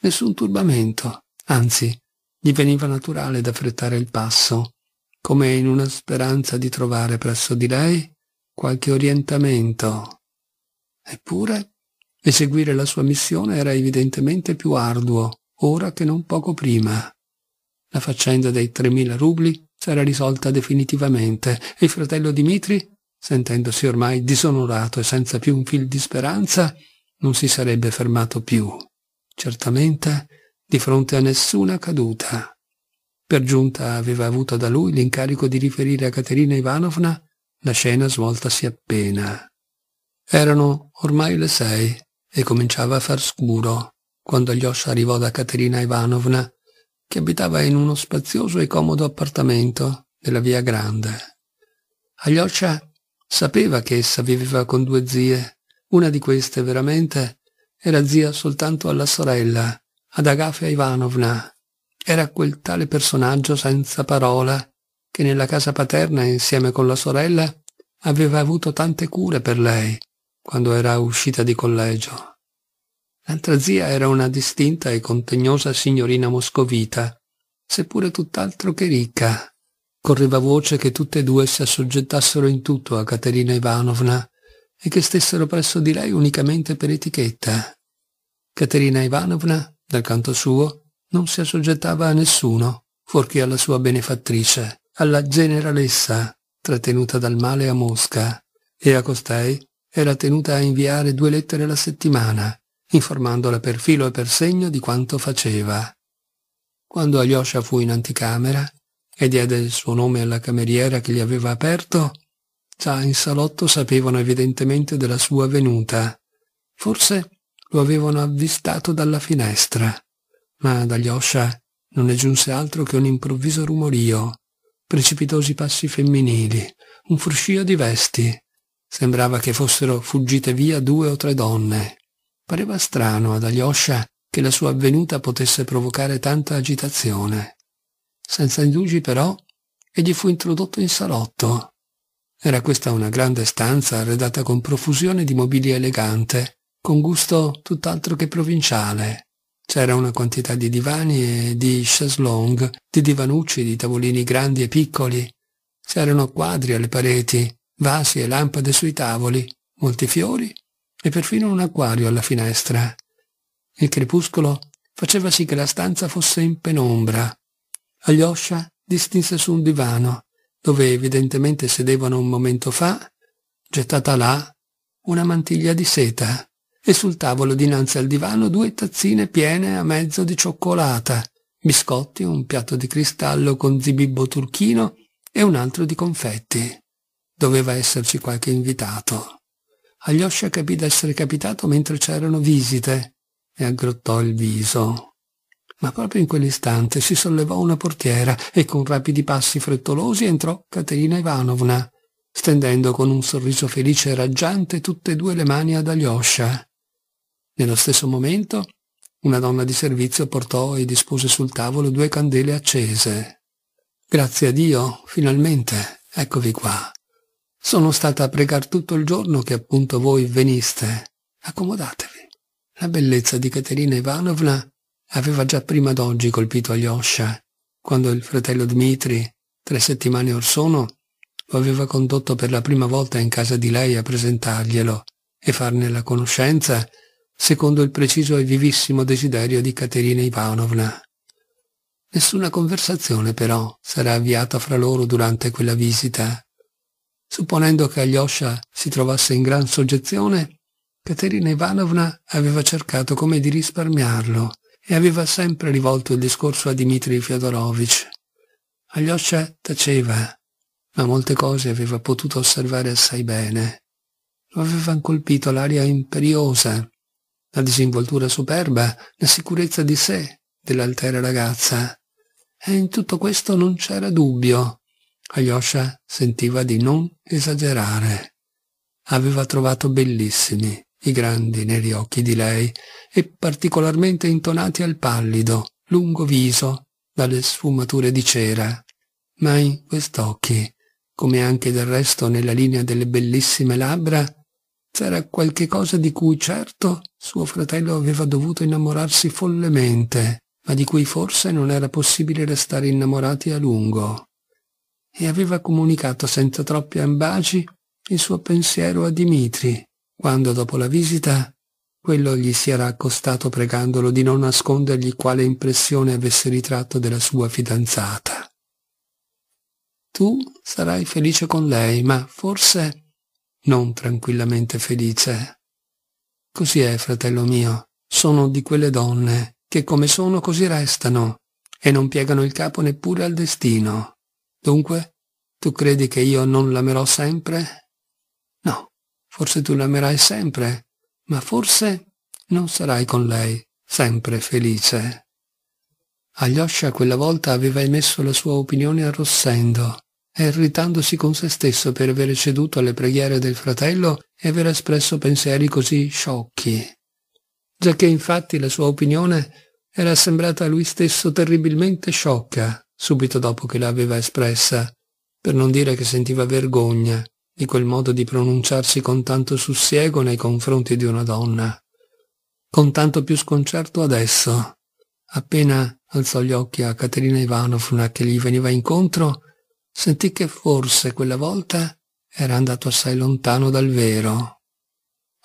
nessun turbamento, anzi gli veniva naturale d'affrettare il passo, come in una speranza di trovare presso di lei qualche orientamento. Eppure, eseguire la sua missione era evidentemente più arduo, ora che non poco prima. La faccenda dei 3.000 rubli s'era risolta definitivamente e il fratello Dimitri, sentendosi ormai disonorato e senza più un fil di speranza, non si sarebbe fermato più. Certamente di fronte a nessuna caduta. Per giunta aveva avuto da lui l'incarico di riferire a Caterina Ivanovna la scena svoltasi appena. Erano ormai le sei e cominciava a far scuro quando Alyosha arrivò da Caterina Ivanovna, che abitava in uno spazioso e comodo appartamento della via Grande. Alyosha sapeva che essa viveva con due zie, una di queste veramente era zia soltanto alla sorella ad Agafia Ivanovna. Era quel tale personaggio senza parola che nella casa paterna insieme con la sorella aveva avuto tante cure per lei quando era uscita di collegio. L'altra zia era una distinta e contegnosa signorina moscovita, seppure tutt'altro che ricca. Correva voce che tutte e due si assoggettassero in tutto a Caterina Ivanovna e che stessero presso di lei unicamente per etichetta. Caterina Ivanovna dal canto suo non si assoggettava a nessuno, fuorché alla sua benefattrice, alla generalessa, trattenuta dal male a Mosca, e a costei era tenuta a inviare due lettere alla settimana, informandola per filo e per segno di quanto faceva. Quando Alyosha fu in anticamera e diede il suo nome alla cameriera che gli aveva aperto, già in salotto sapevano evidentemente della sua venuta. Forse lo avevano avvistato dalla finestra, ma dall'oscia non ne giunse altro che un improvviso rumorio, precipitosi passi femminili, un fruscio di vesti. Sembrava che fossero fuggite via due o tre donne. Pareva strano ad Alyosha che la sua avvenuta potesse provocare tanta agitazione. Senza indugi però, egli fu introdotto in salotto. Era questa una grande stanza arredata con profusione di mobilia elegante con gusto tutt'altro che provinciale. C'era una quantità di divani e di chaiselong, di divanucci, di tavolini grandi e piccoli. C'erano quadri alle pareti, vasi e lampade sui tavoli, molti fiori e perfino un acquario alla finestra. Il crepuscolo faceva sì che la stanza fosse in penombra. Aglioscia distinse su un divano, dove evidentemente sedevano un momento fa, gettata là, una mantiglia di seta e sul tavolo dinanzi al divano due tazzine piene a mezzo di cioccolata, biscotti, un piatto di cristallo con zibibbo turchino e un altro di confetti. Doveva esserci qualche invitato. Alyosha capì d'essere capitato mentre c'erano visite e aggrottò il viso. Ma proprio in quell'istante si sollevò una portiera e con rapidi passi frettolosi entrò Caterina Ivanovna, stendendo con un sorriso felice e raggiante tutte e due le mani ad Alyosha. Nello stesso momento una donna di servizio portò e dispose sul tavolo due candele accese. Grazie a Dio, finalmente, eccovi qua. Sono stata a pregar tutto il giorno che appunto voi veniste. Accomodatevi. La bellezza di Caterina Ivanovna aveva già prima d'oggi colpito Alyosha, quando il fratello Dmitri, tre settimane or sono, lo aveva condotto per la prima volta in casa di lei a presentarglielo e farne la conoscenza secondo il preciso e vivissimo desiderio di Caterina Ivanovna. Nessuna conversazione però sarà avviata fra loro durante quella visita. Supponendo che Alyosha si trovasse in gran soggezione, Caterina Ivanovna aveva cercato come di risparmiarlo e aveva sempre rivolto il discorso a Dmitri Fyodorovich. Alyosha taceva, ma molte cose aveva potuto osservare assai bene. Lo aveva colpito l'aria imperiosa, la disinvoltura superba, la sicurezza di sé dell'altera ragazza. E in tutto questo non c'era dubbio. Alyosha sentiva di non esagerare. Aveva trovato bellissimi i grandi neri occhi di lei e particolarmente intonati al pallido, lungo viso, dalle sfumature di cera. Ma in quest'occhi, come anche del resto nella linea delle bellissime labbra, c'era qualche cosa di cui certo suo fratello aveva dovuto innamorarsi follemente, ma di cui forse non era possibile restare innamorati a lungo. E aveva comunicato senza troppi ambaci il suo pensiero a Dimitri, quando dopo la visita quello gli si era accostato pregandolo di non nascondergli quale impressione avesse ritratto della sua fidanzata. Tu sarai felice con lei, ma forse non tranquillamente felice. Così è, fratello mio, sono di quelle donne che come sono così restano e non piegano il capo neppure al destino. Dunque, tu credi che io non l'amerò sempre? No, forse tu l'amerai sempre, ma forse non sarai con lei sempre felice. Aglioscia quella volta aveva emesso la sua opinione arrossendo e irritandosi con se stesso per aver ceduto alle preghiere del fratello e aver espresso pensieri così sciocchi. Giacché infatti la sua opinione era sembrata a lui stesso terribilmente sciocca subito dopo che l'aveva espressa, per non dire che sentiva vergogna di quel modo di pronunciarsi con tanto sussiego nei confronti di una donna. Con tanto più sconcerto adesso. Appena alzò gli occhi a Caterina Ivanovna che gli veniva incontro, sentì che forse quella volta era andato assai lontano dal vero.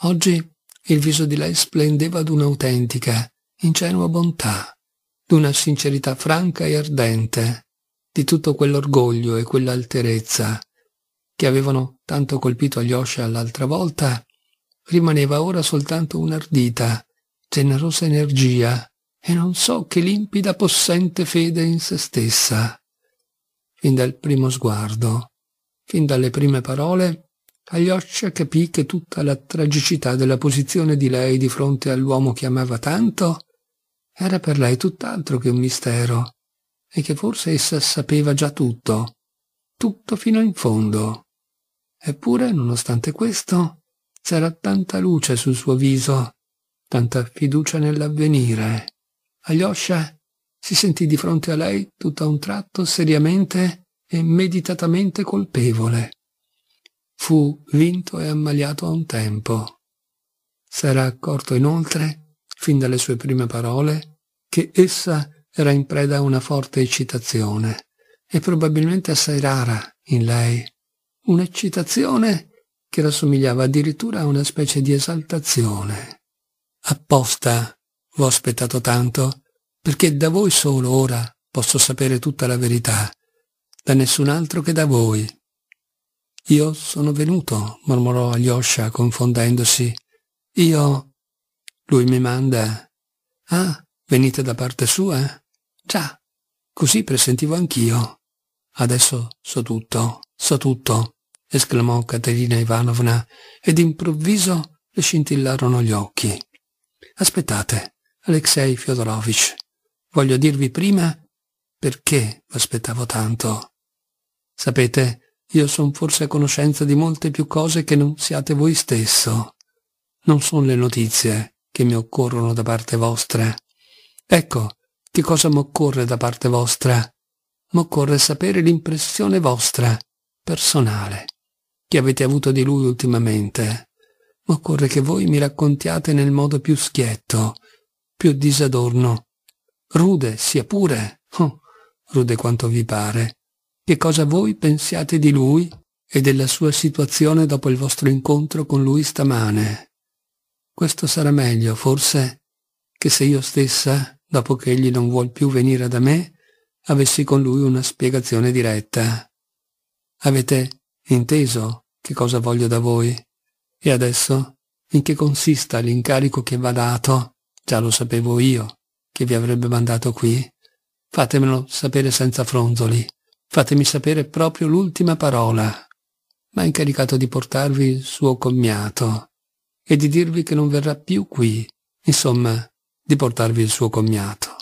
Oggi il viso di lei splendeva d'un'autentica, ingenua bontà, d'una sincerità franca e ardente, di tutto quell'orgoglio e quell'alterezza che avevano tanto colpito agli Alyosha l'altra volta, rimaneva ora soltanto un'ardita, generosa energia e non so che limpida possente fede in se stessa fin dal primo sguardo, fin dalle prime parole, Caglioccia capì che tutta la tragicità della posizione di lei di fronte all'uomo che amava tanto era per lei tutt'altro che un mistero e che forse essa sapeva già tutto, tutto fino in fondo. Eppure, nonostante questo, c'era tanta luce sul suo viso, tanta fiducia nell'avvenire. Alyosha si sentì di fronte a lei tutt'a un tratto seriamente e meditatamente colpevole. Fu vinto e ammaliato a un tempo. S'era accorto inoltre, fin dalle sue prime parole, che essa era in preda a una forte eccitazione, e probabilmente assai rara in lei, un'eccitazione che rassomigliava addirittura a una specie di esaltazione. Apposta, v'ho aspettato tanto, perché da voi solo ora posso sapere tutta la verità, da nessun altro che da voi. Io sono venuto, mormorò Alyosha confondendosi. Io... Lui mi manda... Ah, venite da parte sua? Già, così presentivo anch'io. Adesso so tutto, so tutto, esclamò Caterina Ivanovna, e d'improvviso le scintillarono gli occhi. Aspettate, Alexei Fyodorovich, Voglio dirvi prima perché aspettavo tanto. Sapete, io sono forse a conoscenza di molte più cose che non siate voi stesso. Non sono le notizie che mi occorrono da parte vostra. Ecco, che cosa m'occorre da parte vostra? M'occorre sapere l'impressione vostra, personale, che avete avuto di lui ultimamente. M'occorre che voi mi raccontiate nel modo più schietto, più disadorno, rude sia pure, oh, rude quanto vi pare, che cosa voi pensiate di lui e della sua situazione dopo il vostro incontro con lui stamane. Questo sarà meglio, forse, che se io stessa, dopo che egli non vuol più venire da me, avessi con lui una spiegazione diretta. Avete inteso che cosa voglio da voi? E adesso in che consista l'incarico che va dato? Già lo sapevo io, che vi avrebbe mandato qui? Fatemelo sapere senza fronzoli. Fatemi sapere proprio l'ultima parola. M'ha incaricato di portarvi il suo commiato e di dirvi che non verrà più qui. Insomma, di portarvi il suo commiato.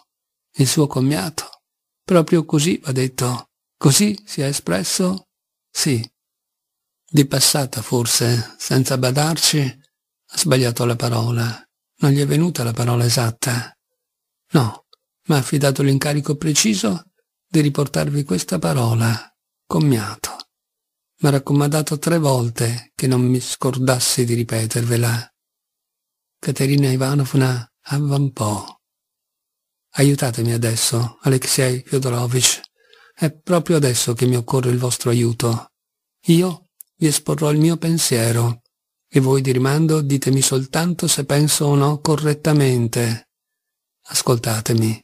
Il suo commiato? Proprio così va detto. Così si è espresso? Sì. Di passata forse, senza badarci, ha sbagliato la parola. Non gli è venuta la parola esatta. No, mi ha affidato l'incarico preciso di riportarvi questa parola, commiato. Mi ha raccomandato tre volte che non mi scordassi di ripetervela. Caterina Ivanovna avvampò. Aiutatemi adesso, Alexei Fyodorovich. È proprio adesso che mi occorre il vostro aiuto. Io vi esporrò il mio pensiero e voi di rimando ditemi soltanto se penso o no correttamente. Ascoltatemi.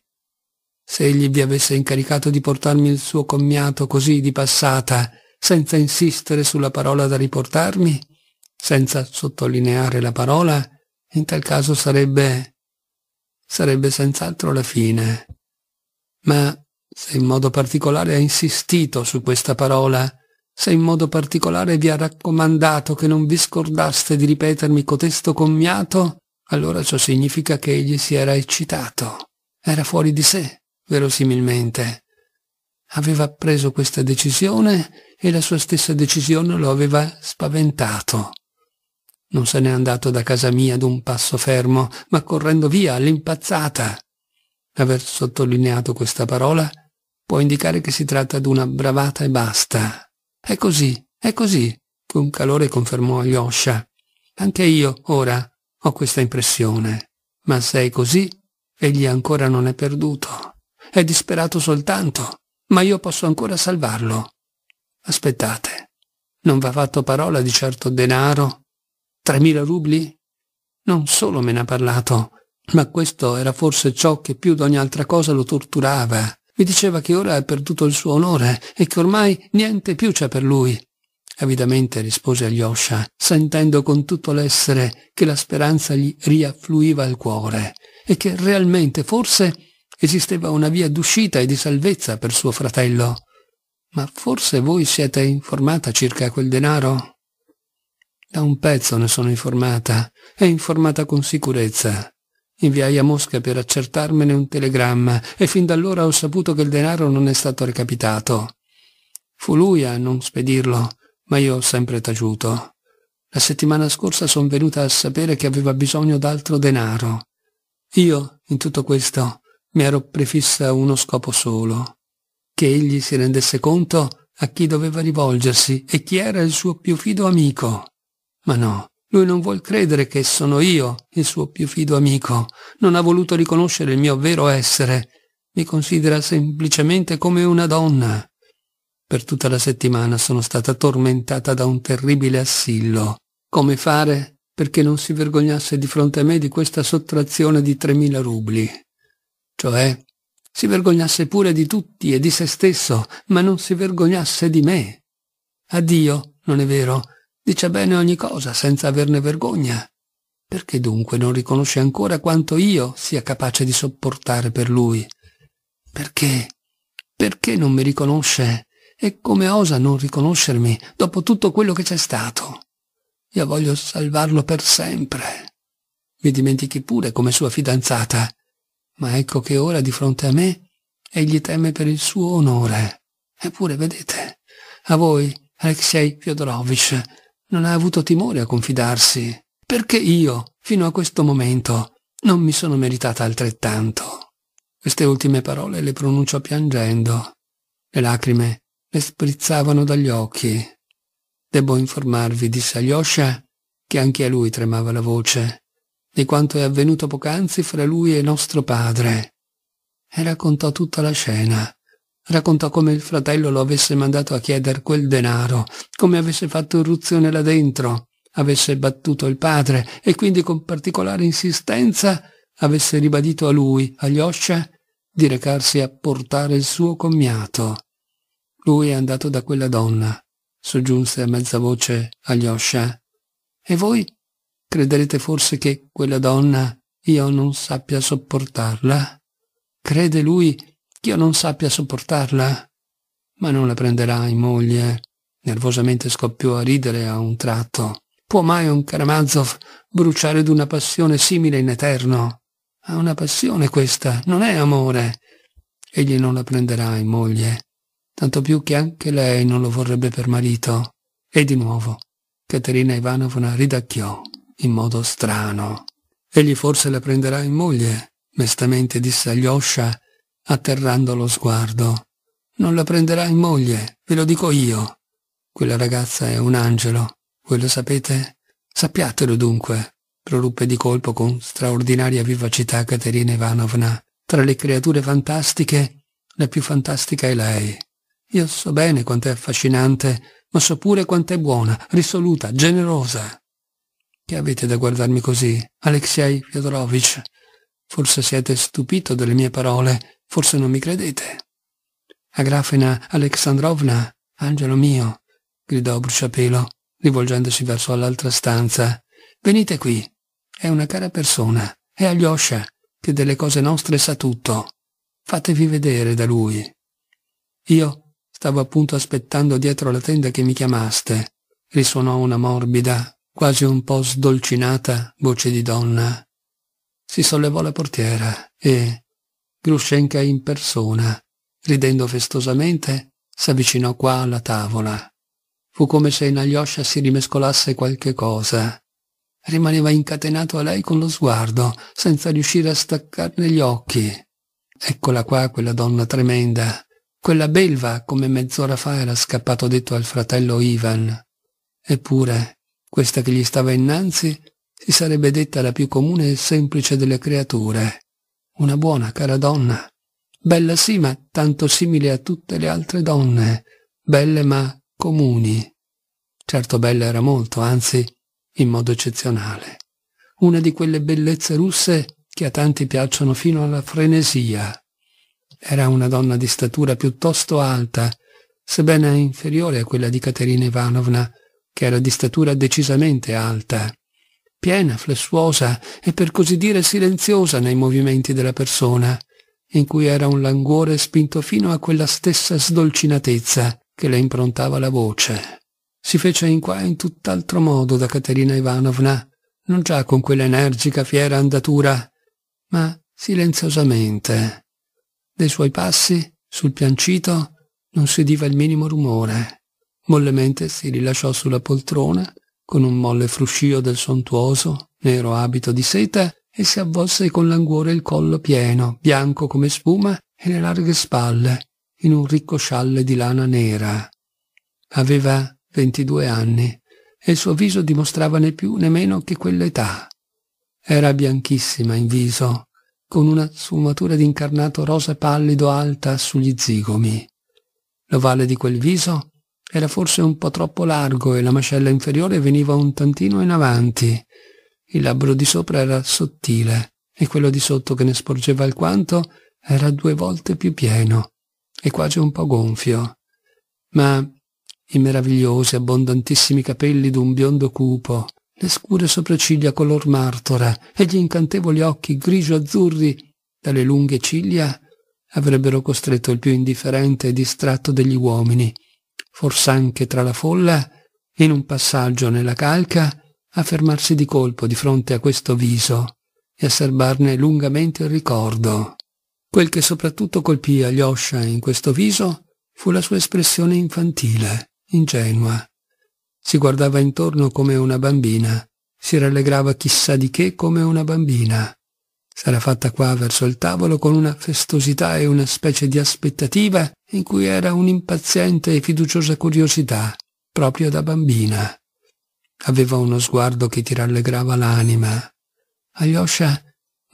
Se egli vi avesse incaricato di portarmi il suo commiato così di passata, senza insistere sulla parola da riportarmi, senza sottolineare la parola, in tal caso sarebbe... sarebbe senz'altro la fine. Ma se in modo particolare ha insistito su questa parola, se in modo particolare vi ha raccomandato che non vi scordaste di ripetermi cotesto commiato, allora ciò significa che egli si era eccitato, era fuori di sé, verosimilmente. Aveva preso questa decisione e la sua stessa decisione lo aveva spaventato. Non se n'è andato da casa mia ad un passo fermo, ma correndo via all'impazzata. Aver sottolineato questa parola può indicare che si tratta di una bravata e basta. È così, è così, con calore confermò Alyosha. Anche io, ora, ho questa impressione. Ma se è così, egli ancora non è perduto. È disperato soltanto, ma io posso ancora salvarlo. Aspettate, non va fatto parola di certo denaro? Tremila rubli? Non solo me n'ha parlato, ma questo era forse ciò che più d'ogni altra cosa lo torturava. Mi diceva che ora ha perduto il suo onore e che ormai niente più c'è per lui, avidamente rispose Alyosha, sentendo con tutto l'essere che la speranza gli riaffluiva al cuore e che realmente forse esisteva una via d'uscita e di salvezza per suo fratello. Ma forse voi siete informata circa quel denaro? Da un pezzo ne sono informata, e informata con sicurezza. Inviai a Mosca per accertarmene un telegramma e fin da allora ho saputo che il denaro non è stato recapitato. Fu lui a non spedirlo, ma io ho sempre taciuto. La settimana scorsa son venuta a sapere che aveva bisogno d'altro denaro. Io, in tutto questo, mi ero prefissa uno scopo solo, che egli si rendesse conto a chi doveva rivolgersi e chi era il suo più fido amico. Ma no, lui non vuol credere che sono io il suo più fido amico, non ha voluto riconoscere il mio vero essere, mi considera semplicemente come una donna. Per tutta la settimana sono stata tormentata da un terribile assillo. Come fare perché non si vergognasse di fronte a me di questa sottrazione di 3.000 rubli? Cioè, si vergognasse pure di tutti e di se stesso, ma non si vergognasse di me. A Dio, non è vero, dice bene ogni cosa senza averne vergogna. Perché dunque non riconosce ancora quanto io sia capace di sopportare per lui? Perché? Perché non mi riconosce? E come osa non riconoscermi dopo tutto quello che c'è stato? Io voglio salvarlo per sempre. Mi dimentichi pure come sua fidanzata, ma ecco che ora di fronte a me egli teme per il suo onore. Eppure, vedete, a voi, Alexei Fyodorovich, non ha avuto timore a confidarsi, perché io, fino a questo momento, non mi sono meritata altrettanto. Queste ultime parole le pronuncio piangendo. Le lacrime le sprizzavano dagli occhi. Devo informarvi, disse Alyosha, che anche a lui tremava la voce, di quanto è avvenuto poc'anzi fra lui e nostro padre. E raccontò tutta la scena. Raccontò come il fratello lo avesse mandato a chiedere quel denaro, come avesse fatto irruzione là dentro, avesse battuto il padre e quindi con particolare insistenza avesse ribadito a lui, agli di recarsi a portare il suo commiato. Lui è andato da quella donna, soggiunse a mezza voce Alyosha. E voi crederete forse che quella donna io non sappia sopportarla? Crede lui che io non sappia sopportarla? Ma non la prenderà in moglie. Nervosamente scoppiò a ridere a un tratto. Può mai un Karamazov bruciare d'una passione simile in eterno? Ha una passione questa, non è amore. Egli non la prenderà in moglie tanto più che anche lei non lo vorrebbe per marito. E di nuovo, Caterina Ivanovna ridacchiò, in modo strano. Egli forse la prenderà in moglie, mestamente disse Alyosha, atterrando lo sguardo. Non la prenderà in moglie, ve lo dico io. Quella ragazza è un angelo, voi lo sapete? Sappiatelo dunque, proruppe di colpo con straordinaria vivacità Caterina Ivanovna. Tra le creature fantastiche, la più fantastica è lei. Io so bene quanto è affascinante, ma so pure quanto è buona, risoluta, generosa. Che avete da guardarmi così, Alexei Fyodorovich? Forse siete stupito delle mie parole, forse non mi credete. Agrafena Alexandrovna, angelo mio, gridò Bruciapelo, rivolgendosi verso l'altra stanza. Venite qui. È una cara persona, è Alyosha, che delle cose nostre sa tutto. Fatevi vedere da lui. Io Stavo appunto aspettando dietro la tenda che mi chiamaste. Risuonò una morbida, quasi un po' sdolcinata voce di donna. Si sollevò la portiera e Grushenka in persona, ridendo festosamente, s'avvicinò qua alla tavola. Fu come se in Alyosha si rimescolasse qualche cosa. Rimaneva incatenato a lei con lo sguardo, senza riuscire a staccarne gli occhi. Eccola qua quella donna tremenda, quella belva, come mezz'ora fa era scappato detto al fratello Ivan. Eppure, questa che gli stava innanzi si sarebbe detta la più comune e semplice delle creature. Una buona cara donna. Bella sì, ma tanto simile a tutte le altre donne. Belle ma comuni. Certo bella era molto, anzi, in modo eccezionale. Una di quelle bellezze russe che a tanti piacciono fino alla frenesia. Era una donna di statura piuttosto alta, sebbene inferiore a quella di Caterina Ivanovna, che era di statura decisamente alta, piena, flessuosa e per così dire silenziosa nei movimenti della persona, in cui era un languore spinto fino a quella stessa sdolcinatezza che le improntava la voce. Si fece in qua in tutt'altro modo da Caterina Ivanovna, non già con quell'energica fiera andatura, ma silenziosamente, dei suoi passi, sul piancito, non si udiva il minimo rumore. Mollemente si rilasciò sulla poltrona, con un molle fruscio del sontuoso, nero abito di seta, e si avvolse con languore il collo pieno, bianco come spuma, e le larghe spalle, in un ricco scialle di lana nera. Aveva ventidue anni e il suo viso dimostrava né più né meno che quell'età. Era bianchissima in viso, con una sfumatura di incarnato rosa pallido alta sugli zigomi. L'ovale di quel viso era forse un po' troppo largo e la mascella inferiore veniva un tantino in avanti. Il labbro di sopra era sottile e quello di sotto che ne sporgeva alquanto era due volte più pieno e quasi un po' gonfio. Ma i meravigliosi, abbondantissimi capelli d'un biondo cupo, le scure sopracciglia color martora e gli incantevoli occhi grigio-azzurri dalle lunghe ciglia avrebbero costretto il più indifferente e distratto degli uomini, fors'anche tra la folla, in un passaggio nella calca, a fermarsi di colpo di fronte a questo viso e a serbarne lungamente il ricordo. Quel che soprattutto colpì Alyosha in questo viso fu la sua espressione infantile, ingenua, si guardava intorno come una bambina, si rallegrava chissà di che come una bambina. S'era fatta qua verso il tavolo con una festosità e una specie di aspettativa in cui era un'impaziente e fiduciosa curiosità, proprio da bambina. Aveva uno sguardo che ti rallegrava l'anima. Alyosha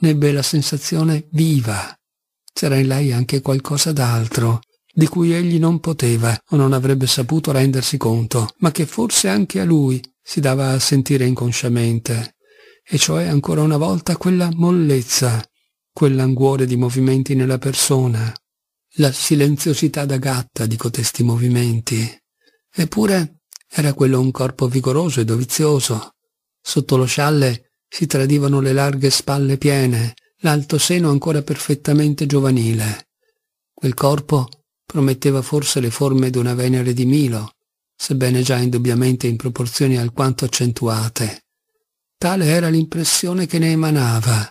nebbe la sensazione viva. C'era in lei anche qualcosa d'altro, di cui egli non poteva o non avrebbe saputo rendersi conto, ma che forse anche a lui si dava a sentire inconsciamente, e cioè ancora una volta quella mollezza, quell'anguore di movimenti nella persona, la silenziosità da gatta di cotesti movimenti. Eppure era quello un corpo vigoroso e dovizioso. Sotto lo scialle si tradivano le larghe spalle piene, l'alto seno ancora perfettamente giovanile. Quel corpo prometteva forse le forme di una Venere di Milo, sebbene già indubbiamente in proporzioni alquanto accentuate. Tale era l'impressione che ne emanava.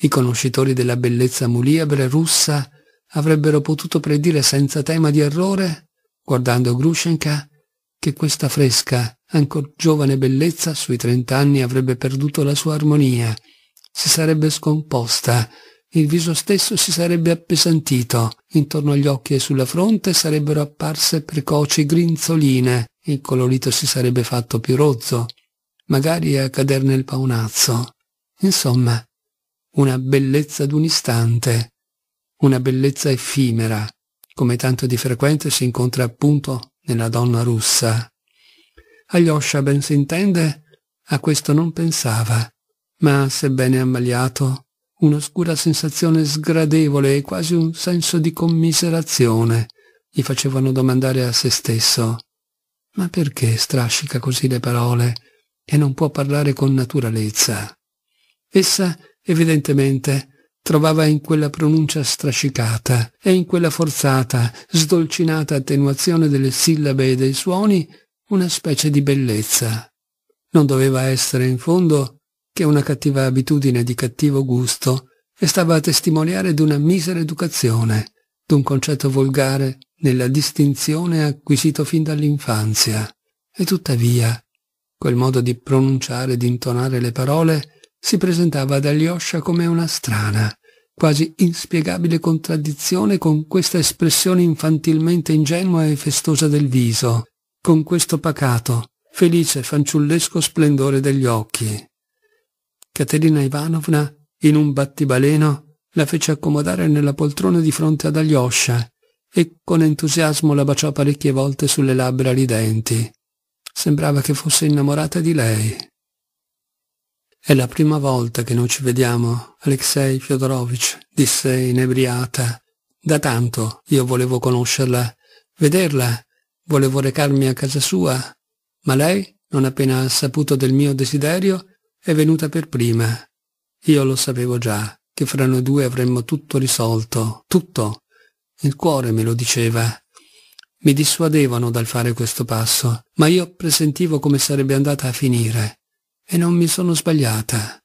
I conoscitori della bellezza muliabre russa avrebbero potuto predire senza tema di errore, guardando Grushenka, che questa fresca, ancor giovane bellezza sui trent'anni avrebbe perduto la sua armonia, si sarebbe scomposta, il viso stesso si sarebbe appesantito, intorno agli occhi e sulla fronte sarebbero apparse precoci grinzoline, il colorito si sarebbe fatto più rozzo, magari a cader nel paonazzo. Insomma, una bellezza d'un istante, una bellezza effimera, come tanto di frequente si incontra appunto nella donna russa. Alyosha, ben si intende, a questo non pensava, ma sebbene ammaliato, Un'oscura sensazione sgradevole e quasi un senso di commiserazione gli facevano domandare a se stesso ma perché strascica così le parole e non può parlare con naturalezza? Essa, evidentemente, trovava in quella pronuncia strascicata e in quella forzata, sdolcinata attenuazione delle sillabe e dei suoni una specie di bellezza. Non doveva essere in fondo che una cattiva abitudine di cattivo gusto e stava a testimoniare d'una misera educazione, d'un concetto volgare nella distinzione acquisito fin dall'infanzia. E tuttavia, quel modo di pronunciare e di intonare le parole si presentava ad Alyosha come una strana, quasi inspiegabile contraddizione con questa espressione infantilmente ingenua e festosa del viso, con questo pacato, felice fanciullesco splendore degli occhi. Caterina Ivanovna, in un battibaleno, la fece accomodare nella poltrona di fronte ad Alyosha e con entusiasmo la baciò parecchie volte sulle labbra ridenti. Sembrava che fosse innamorata di lei. È la prima volta che non ci vediamo, Alexei Fyodorovich, disse inebriata. Da tanto io volevo conoscerla, vederla, volevo recarmi a casa sua, ma lei, non appena ha saputo del mio desiderio, è venuta per prima. Io lo sapevo già, che fra noi due avremmo tutto risolto, tutto. Il cuore me lo diceva. Mi dissuadevano dal fare questo passo, ma io presentivo come sarebbe andata a finire. E non mi sono sbagliata.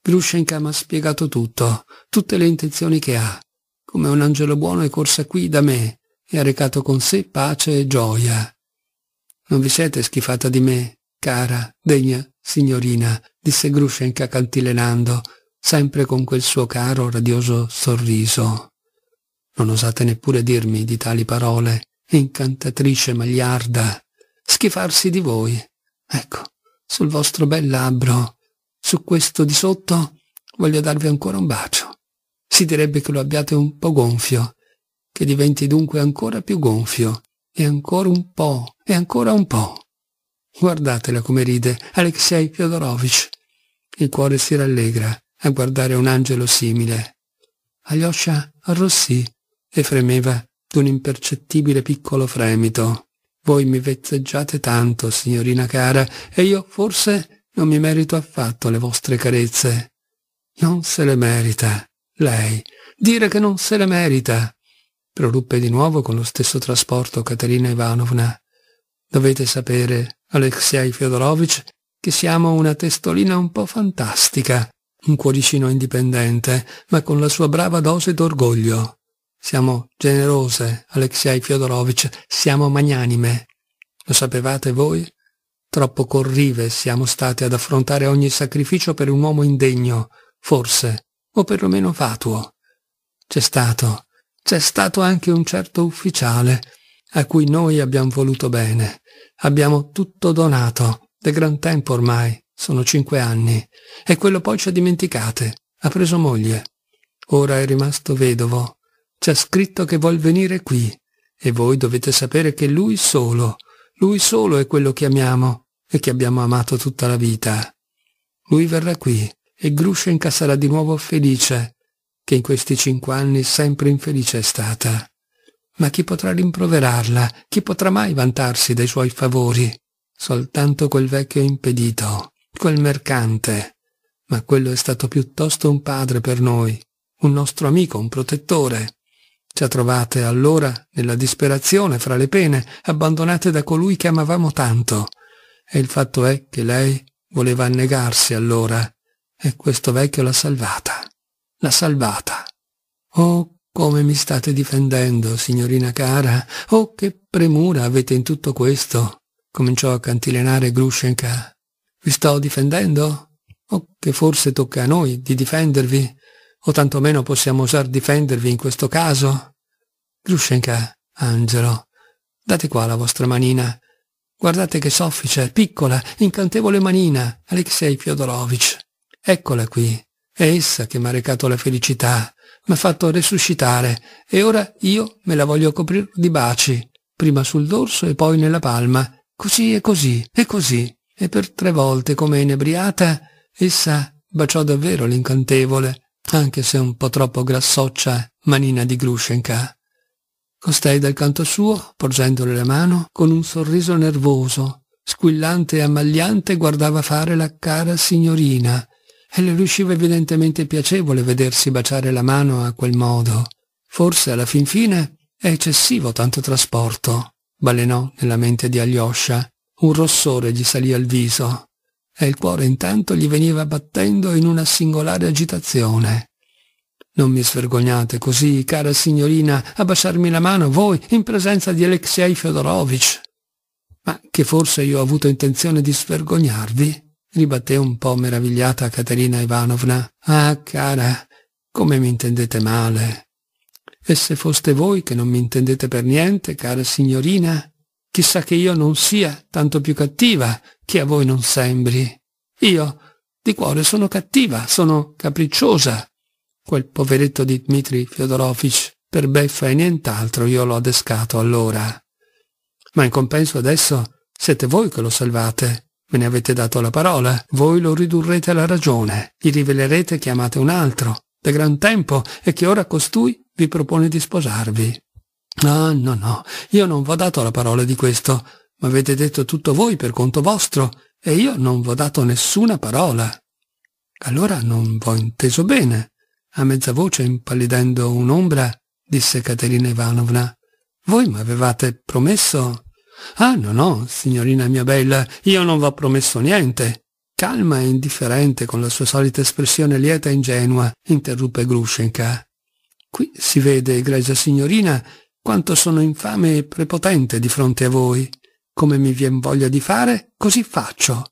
Grushenka mi ha spiegato tutto, tutte le intenzioni che ha. Come un angelo buono è corsa qui da me e ha recato con sé pace e gioia. Non vi siete schifata di me, cara, degna signorina, disse Grushenka cantilenando, sempre con quel suo caro radioso sorriso. Non osate neppure dirmi di tali parole, incantatrice magliarda. Schifarsi di voi. Ecco, sul vostro bel labbro, su questo di sotto, voglio darvi ancora un bacio. Si direbbe che lo abbiate un po' gonfio, che diventi dunque ancora più gonfio, e ancora un po', e ancora un po'. Guardatela come ride, Alexei Fyodorovich. Il cuore si rallegra a guardare un angelo simile. Alyosha arrossì e fremeva d'un impercettibile piccolo fremito. Voi mi vezzeggiate tanto, signorina cara, e io forse non mi merito affatto le vostre carezze. Non se le merita, lei. Dire che non se le merita. Proruppe di nuovo con lo stesso trasporto Caterina Ivanovna. Dovete sapere, Alexei Fyodorovich, che siamo una testolina un po' fantastica, un cuoricino indipendente, ma con la sua brava dose d'orgoglio. Siamo generose, Alexei Fyodorovich, siamo magnanime. Lo sapevate voi? Troppo corrive siamo state ad affrontare ogni sacrificio per un uomo indegno, forse, o perlomeno fatuo. C'è stato, c'è stato anche un certo ufficiale, a cui noi abbiamo voluto bene. Abbiamo tutto donato, da gran tempo ormai, sono cinque anni, e quello poi ci ha dimenticate, ha preso moglie. Ora è rimasto vedovo, ci ha scritto che vuol venire qui, e voi dovete sapere che lui solo, lui solo è quello che amiamo e che abbiamo amato tutta la vita. Lui verrà qui e Gruscia incasserà di nuovo felice, che in questi cinque anni sempre infelice è stata. Ma chi potrà rimproverarla? Chi potrà mai vantarsi dei suoi favori? Soltanto quel vecchio impedito, quel mercante. Ma quello è stato piuttosto un padre per noi, un nostro amico, un protettore. Ci ha trovate allora nella disperazione, fra le pene, abbandonate da colui che amavamo tanto. E il fatto è che lei voleva annegarsi allora, e questo vecchio l'ha salvata. L'ha salvata. Oh, come mi state difendendo, signorina cara? Oh, che premura avete in tutto questo! cominciò a cantilenare Grushenka. Vi sto difendendo? O oh, che forse tocca a noi di difendervi? O tantomeno possiamo osar difendervi in questo caso? Grushenka, angelo, date qua la vostra manina. Guardate che soffice, piccola, incantevole manina, Alexei Fiodorovich. Eccola qui, è essa che mi ha recato la felicità, m'ha fatto resuscitare e ora io me la voglio coprire di baci, prima sul dorso e poi nella palma, così e così e così. E per tre volte, come inebriata, essa baciò davvero l'incantevole, anche se un po' troppo grassoccia, manina di Grushenka. Costei dal canto suo, porgendole la mano, con un sorriso nervoso, squillante e ammagliante guardava fare la cara signorina, e le riusciva evidentemente piacevole vedersi baciare la mano a quel modo. Forse alla fin fine è eccessivo tanto trasporto, balenò nella mente di Alyosha. Un rossore gli salì al viso e il cuore intanto gli veniva battendo in una singolare agitazione. Non mi svergognate così, cara signorina, a baciarmi la mano voi in presenza di Alexei Fyodorovich. Ma che forse io ho avuto intenzione di svergognarvi? ribatté un po' meravigliata Caterina Ivanovna. Ah, cara, come mi intendete male. E se foste voi che non mi intendete per niente, cara signorina, chissà che io non sia tanto più cattiva che a voi non sembri. Io, di cuore, sono cattiva, sono capricciosa. Quel poveretto di Dmitri Fyodorovich, per beffa e nient'altro, io l'ho adescato allora. Ma in compenso adesso siete voi che lo salvate, Ve ne avete dato la parola, voi lo ridurrete alla ragione, gli rivelerete che amate un altro, da gran tempo, e che ora costui vi propone di sposarvi. No, ah, no, no, io non v'ho dato la parola di questo, ma avete detto tutto voi per conto vostro, e io non v'ho dato nessuna parola. Allora non v'ho inteso bene. A mezza voce, impallidendo un'ombra, disse Caterina Ivanovna, voi m'avevate promesso Ah, no, no, signorina mia bella, io non v'ho promesso niente. Calma e indifferente, con la sua solita espressione lieta e ingenua, interruppe Grushenka. Qui si vede, egregia signorina, quanto sono infame e prepotente di fronte a voi. Come mi vien voglia di fare, così faccio.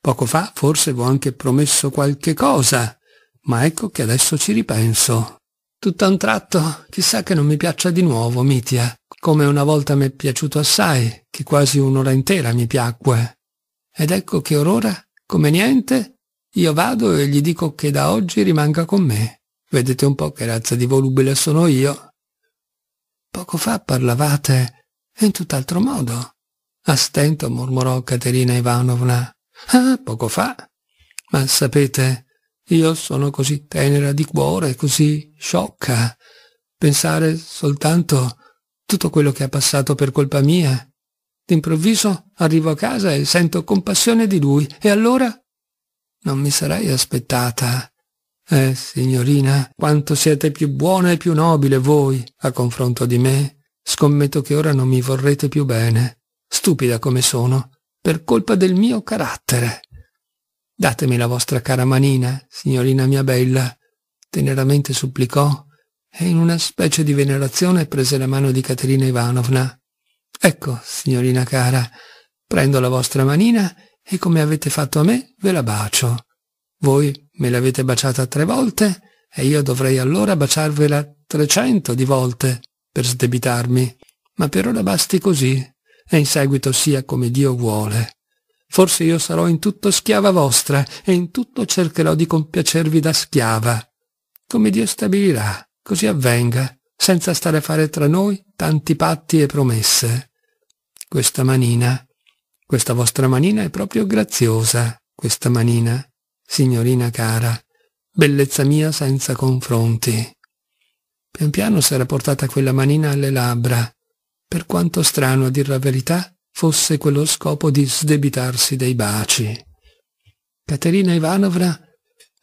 Poco fa forse v'ho anche promesso qualche cosa, ma ecco che adesso ci ripenso. Tutto a un tratto, chissà che non mi piaccia di nuovo Mitia, come una volta m'è piaciuto assai, che quasi un'ora intera mi piacque. Ed ecco che orora, come niente, io vado e gli dico che da oggi rimanga con me. Vedete un po' che razza di volubile sono io. Poco fa parlavate in tutt'altro modo. A stento mormorò Caterina Ivanovna. Ah, poco fa. Ma sapete, io sono così tenera di cuore, così sciocca. Pensare soltanto tutto quello che è passato per colpa mia. D'improvviso arrivo a casa e sento compassione di lui. E allora? Non mi sarei aspettata. Eh, signorina, quanto siete più buona e più nobile voi a confronto di me. Scommetto che ora non mi vorrete più bene, stupida come sono, per colpa del mio carattere. Datemi la vostra cara manina, signorina mia bella, teneramente supplicò, e in una specie di venerazione prese la mano di Caterina Ivanovna. Ecco, signorina cara, prendo la vostra manina e come avete fatto a me ve la bacio. Voi me l'avete baciata tre volte e io dovrei allora baciarvela trecento di volte per sdebitarmi, ma per ora basti così e in seguito sia come Dio vuole. Forse io sarò in tutto schiava vostra e in tutto cercherò di compiacervi da schiava. Come Dio stabilirà, così avvenga, senza stare a fare tra noi tanti patti e promesse. Questa manina, questa vostra manina è proprio graziosa, questa manina, signorina cara, bellezza mia senza confronti. Pian piano s'era portata quella manina alle labbra. Per quanto strano a dir la verità, fosse quello scopo di sdebitarsi dei baci. Caterina Ivanovna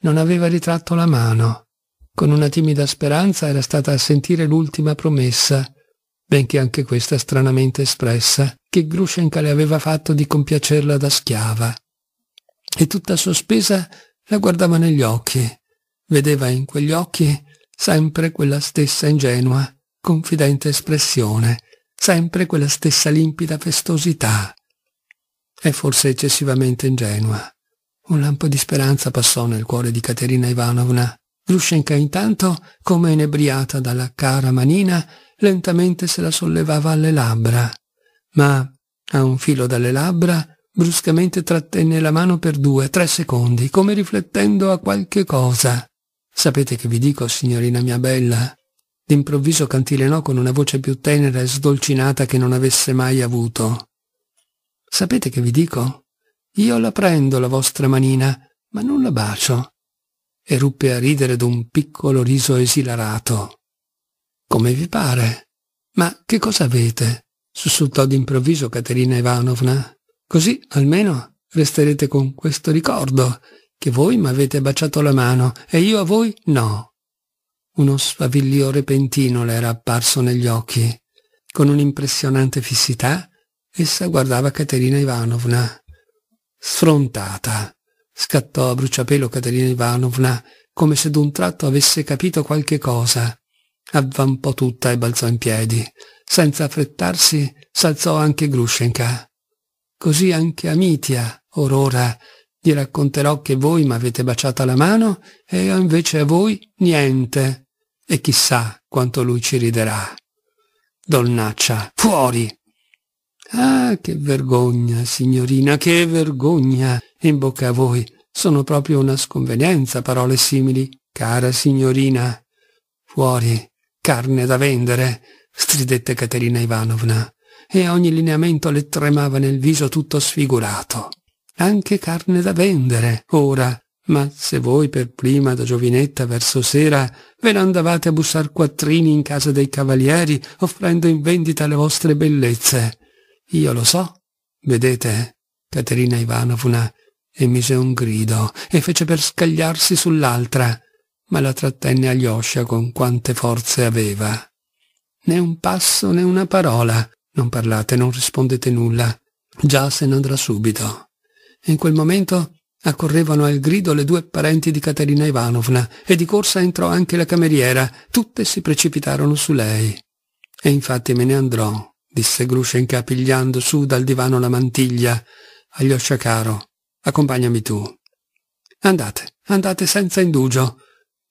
non aveva ritratto la mano. Con una timida speranza era stata a sentire l'ultima promessa, benché anche questa stranamente espressa, che Grushenka le aveva fatto di compiacerla da schiava. E tutta sospesa la guardava negli occhi. Vedeva in quegli occhi sempre quella stessa ingenua, confidente espressione, sempre quella stessa limpida festosità. E forse eccessivamente ingenua. Un lampo di speranza passò nel cuore di Caterina Ivanovna. Grushenka intanto, come inebriata dalla cara manina, lentamente se la sollevava alle labbra. Ma, a un filo dalle labbra, bruscamente trattenne la mano per due, tre secondi, come riflettendo a qualche cosa. Sapete che vi dico, signorina mia bella, d'improvviso cantilenò con una voce più tenera e sdolcinata che non avesse mai avuto. Sapete che vi dico? Io la prendo la vostra manina, ma non la bacio. E ruppe a ridere d'un piccolo riso esilarato. Come vi pare? Ma che cosa avete? sussultò d'improvviso Caterina Ivanovna. Così, almeno, resterete con questo ricordo, che voi mi avete baciato la mano e io a voi no. Uno sfaviglio repentino le era apparso negli occhi. Con un'impressionante fissità, essa guardava Caterina Ivanovna. Sfrontata, scattò a bruciapelo Caterina Ivanovna, come se d'un tratto avesse capito qualche cosa. Avvampò tutta e balzò in piedi. Senza affrettarsi, s'alzò anche Grushenka. Così anche Amitia, orora, gli racconterò che voi mi avete baciata la mano e io invece a voi niente. E chissà quanto lui ci riderà. Donnaccia, fuori! Ah, che vergogna, signorina, che vergogna! In bocca a voi. Sono proprio una sconvenienza parole simili. Cara signorina, fuori, carne da vendere, stridette Caterina Ivanovna, e ogni lineamento le tremava nel viso tutto sfigurato anche carne da vendere, ora, ma se voi per prima da giovinetta verso sera ve ne andavate a bussar quattrini in casa dei cavalieri offrendo in vendita le vostre bellezze. Io lo so. Vedete, Caterina Ivanovna emise un grido e fece per scagliarsi sull'altra, ma la trattenne Alyosha con quante forze aveva. Né un passo né una parola. Non parlate, non rispondete nulla. Già se ne andrà subito. In quel momento accorrevano al grido le due parenti di Caterina Ivanovna e di corsa entrò anche la cameriera. Tutte si precipitarono su lei. E infatti me ne andrò, disse Grushenka pigliando su dal divano la mantiglia. Aglioscia caro, accompagnami tu. Andate, andate senza indugio.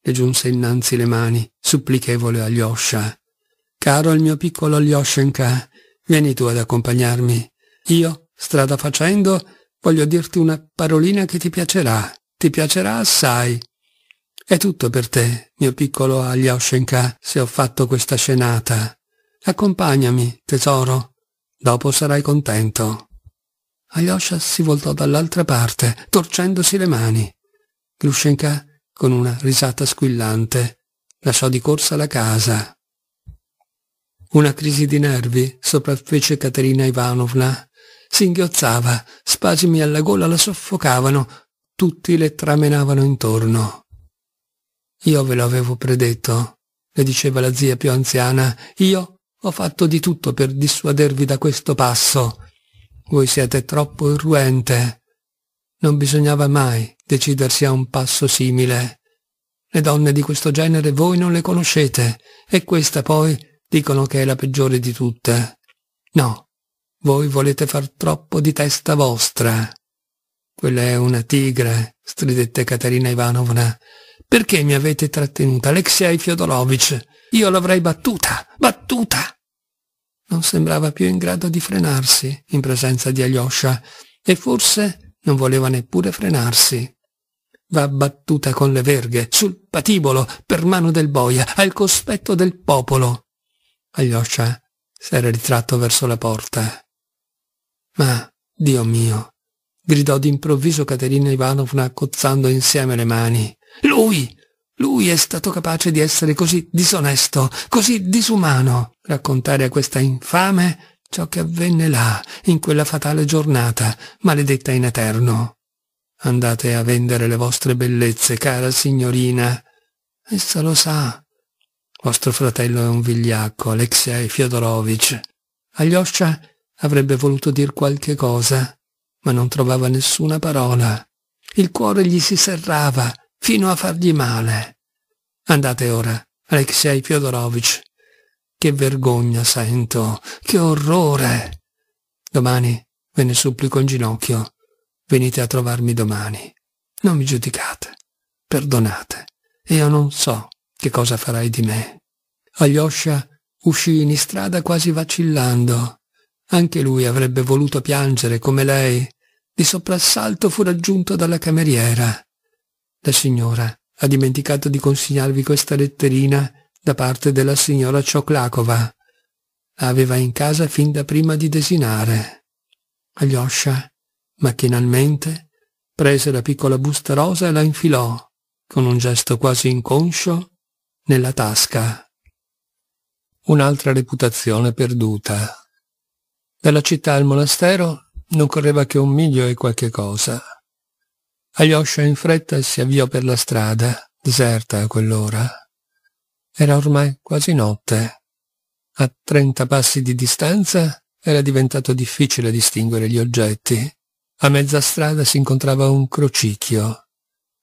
Le giunse innanzi le mani, supplichevole Aglioscia. Caro il mio piccolo Aglioshenka, vieni tu ad accompagnarmi. Io, strada facendo, Voglio dirti una parolina che ti piacerà, ti piacerà assai. È tutto per te, mio piccolo Alyoshenka, se ho fatto questa scenata. Accompagnami, tesoro. Dopo sarai contento. Alyosha si voltò dall'altra parte, torcendosi le mani. Grushenka, con una risata squillante, lasciò di corsa la casa. Una crisi di nervi sopraffece Caterina Ivanovna Singhiozzava, spasimi alla gola la soffocavano, tutti le tramenavano intorno. Io ve lo avevo predetto, le diceva la zia più anziana, io ho fatto di tutto per dissuadervi da questo passo. Voi siete troppo irruente. Non bisognava mai decidersi a un passo simile. Le donne di questo genere voi non le conoscete, e questa poi dicono che è la peggiore di tutte. No, voi volete far troppo di testa vostra. Quella è una tigre, stridette Caterina Ivanovna. Perché mi avete trattenuta, Alexei Fiodorovich? Io l'avrei battuta, battuta! Non sembrava più in grado di frenarsi in presenza di Alyosha e forse non voleva neppure frenarsi. Va battuta con le verghe, sul patibolo, per mano del boia, al cospetto del popolo. Alyosha s'era ritratto verso la porta. Ma, Dio mio, gridò d'improvviso Caterina Ivanovna cozzando insieme le mani. Lui! Lui è stato capace di essere così disonesto, così disumano, raccontare a questa infame ciò che avvenne là, in quella fatale giornata, maledetta in eterno. Andate a vendere le vostre bellezze, cara signorina. Essa lo sa. Vostro fratello è un vigliacco, Alexei Fiodorovich. Alyosha Avrebbe voluto dir qualche cosa, ma non trovava nessuna parola. Il cuore gli si serrava, fino a fargli male. Andate ora, Alexei Fiodorovich. Che vergogna sento, che orrore. Domani, ve ne supplico in ginocchio, venite a trovarmi domani. Non mi giudicate, perdonate, io non so che cosa farai di me. Alyosha uscì in strada quasi vacillando. Anche lui avrebbe voluto piangere come lei. Di soprassalto fu raggiunto dalla cameriera. La signora ha dimenticato di consegnarvi questa letterina da parte della signora Cioclacova. La aveva in casa fin da prima di desinare. Alyosha, macchinalmente, prese la piccola busta rosa e la infilò, con un gesto quasi inconscio, nella tasca. Un'altra reputazione perduta. Dalla città al monastero non correva che un miglio e qualche cosa. Alyosha in fretta si avviò per la strada, deserta a quell'ora. Era ormai quasi notte. A trenta passi di distanza era diventato difficile distinguere gli oggetti. A mezza strada si incontrava un crocicchio.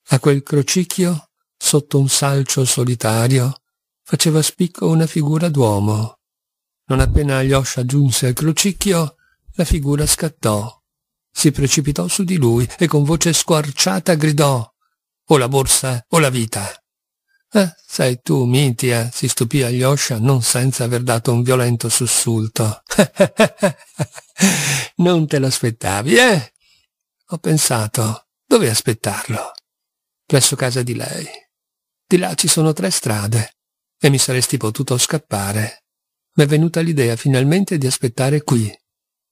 A quel crocicchio, sotto un salcio solitario, faceva spicco una figura d'uomo. Non appena Alyosha giunse al crocicchio, la figura scattò. Si precipitò su di lui e con voce squarciata gridò «O la borsa o la vita!» «Eh, sei tu, Mitia!» eh!» si stupì Alyosha non senza aver dato un violento sussulto. *laughs* «Non te l'aspettavi, eh?» Ho pensato, dove aspettarlo? Presso casa di lei. Di là ci sono tre strade e mi saresti potuto scappare mi è venuta l'idea finalmente di aspettare qui.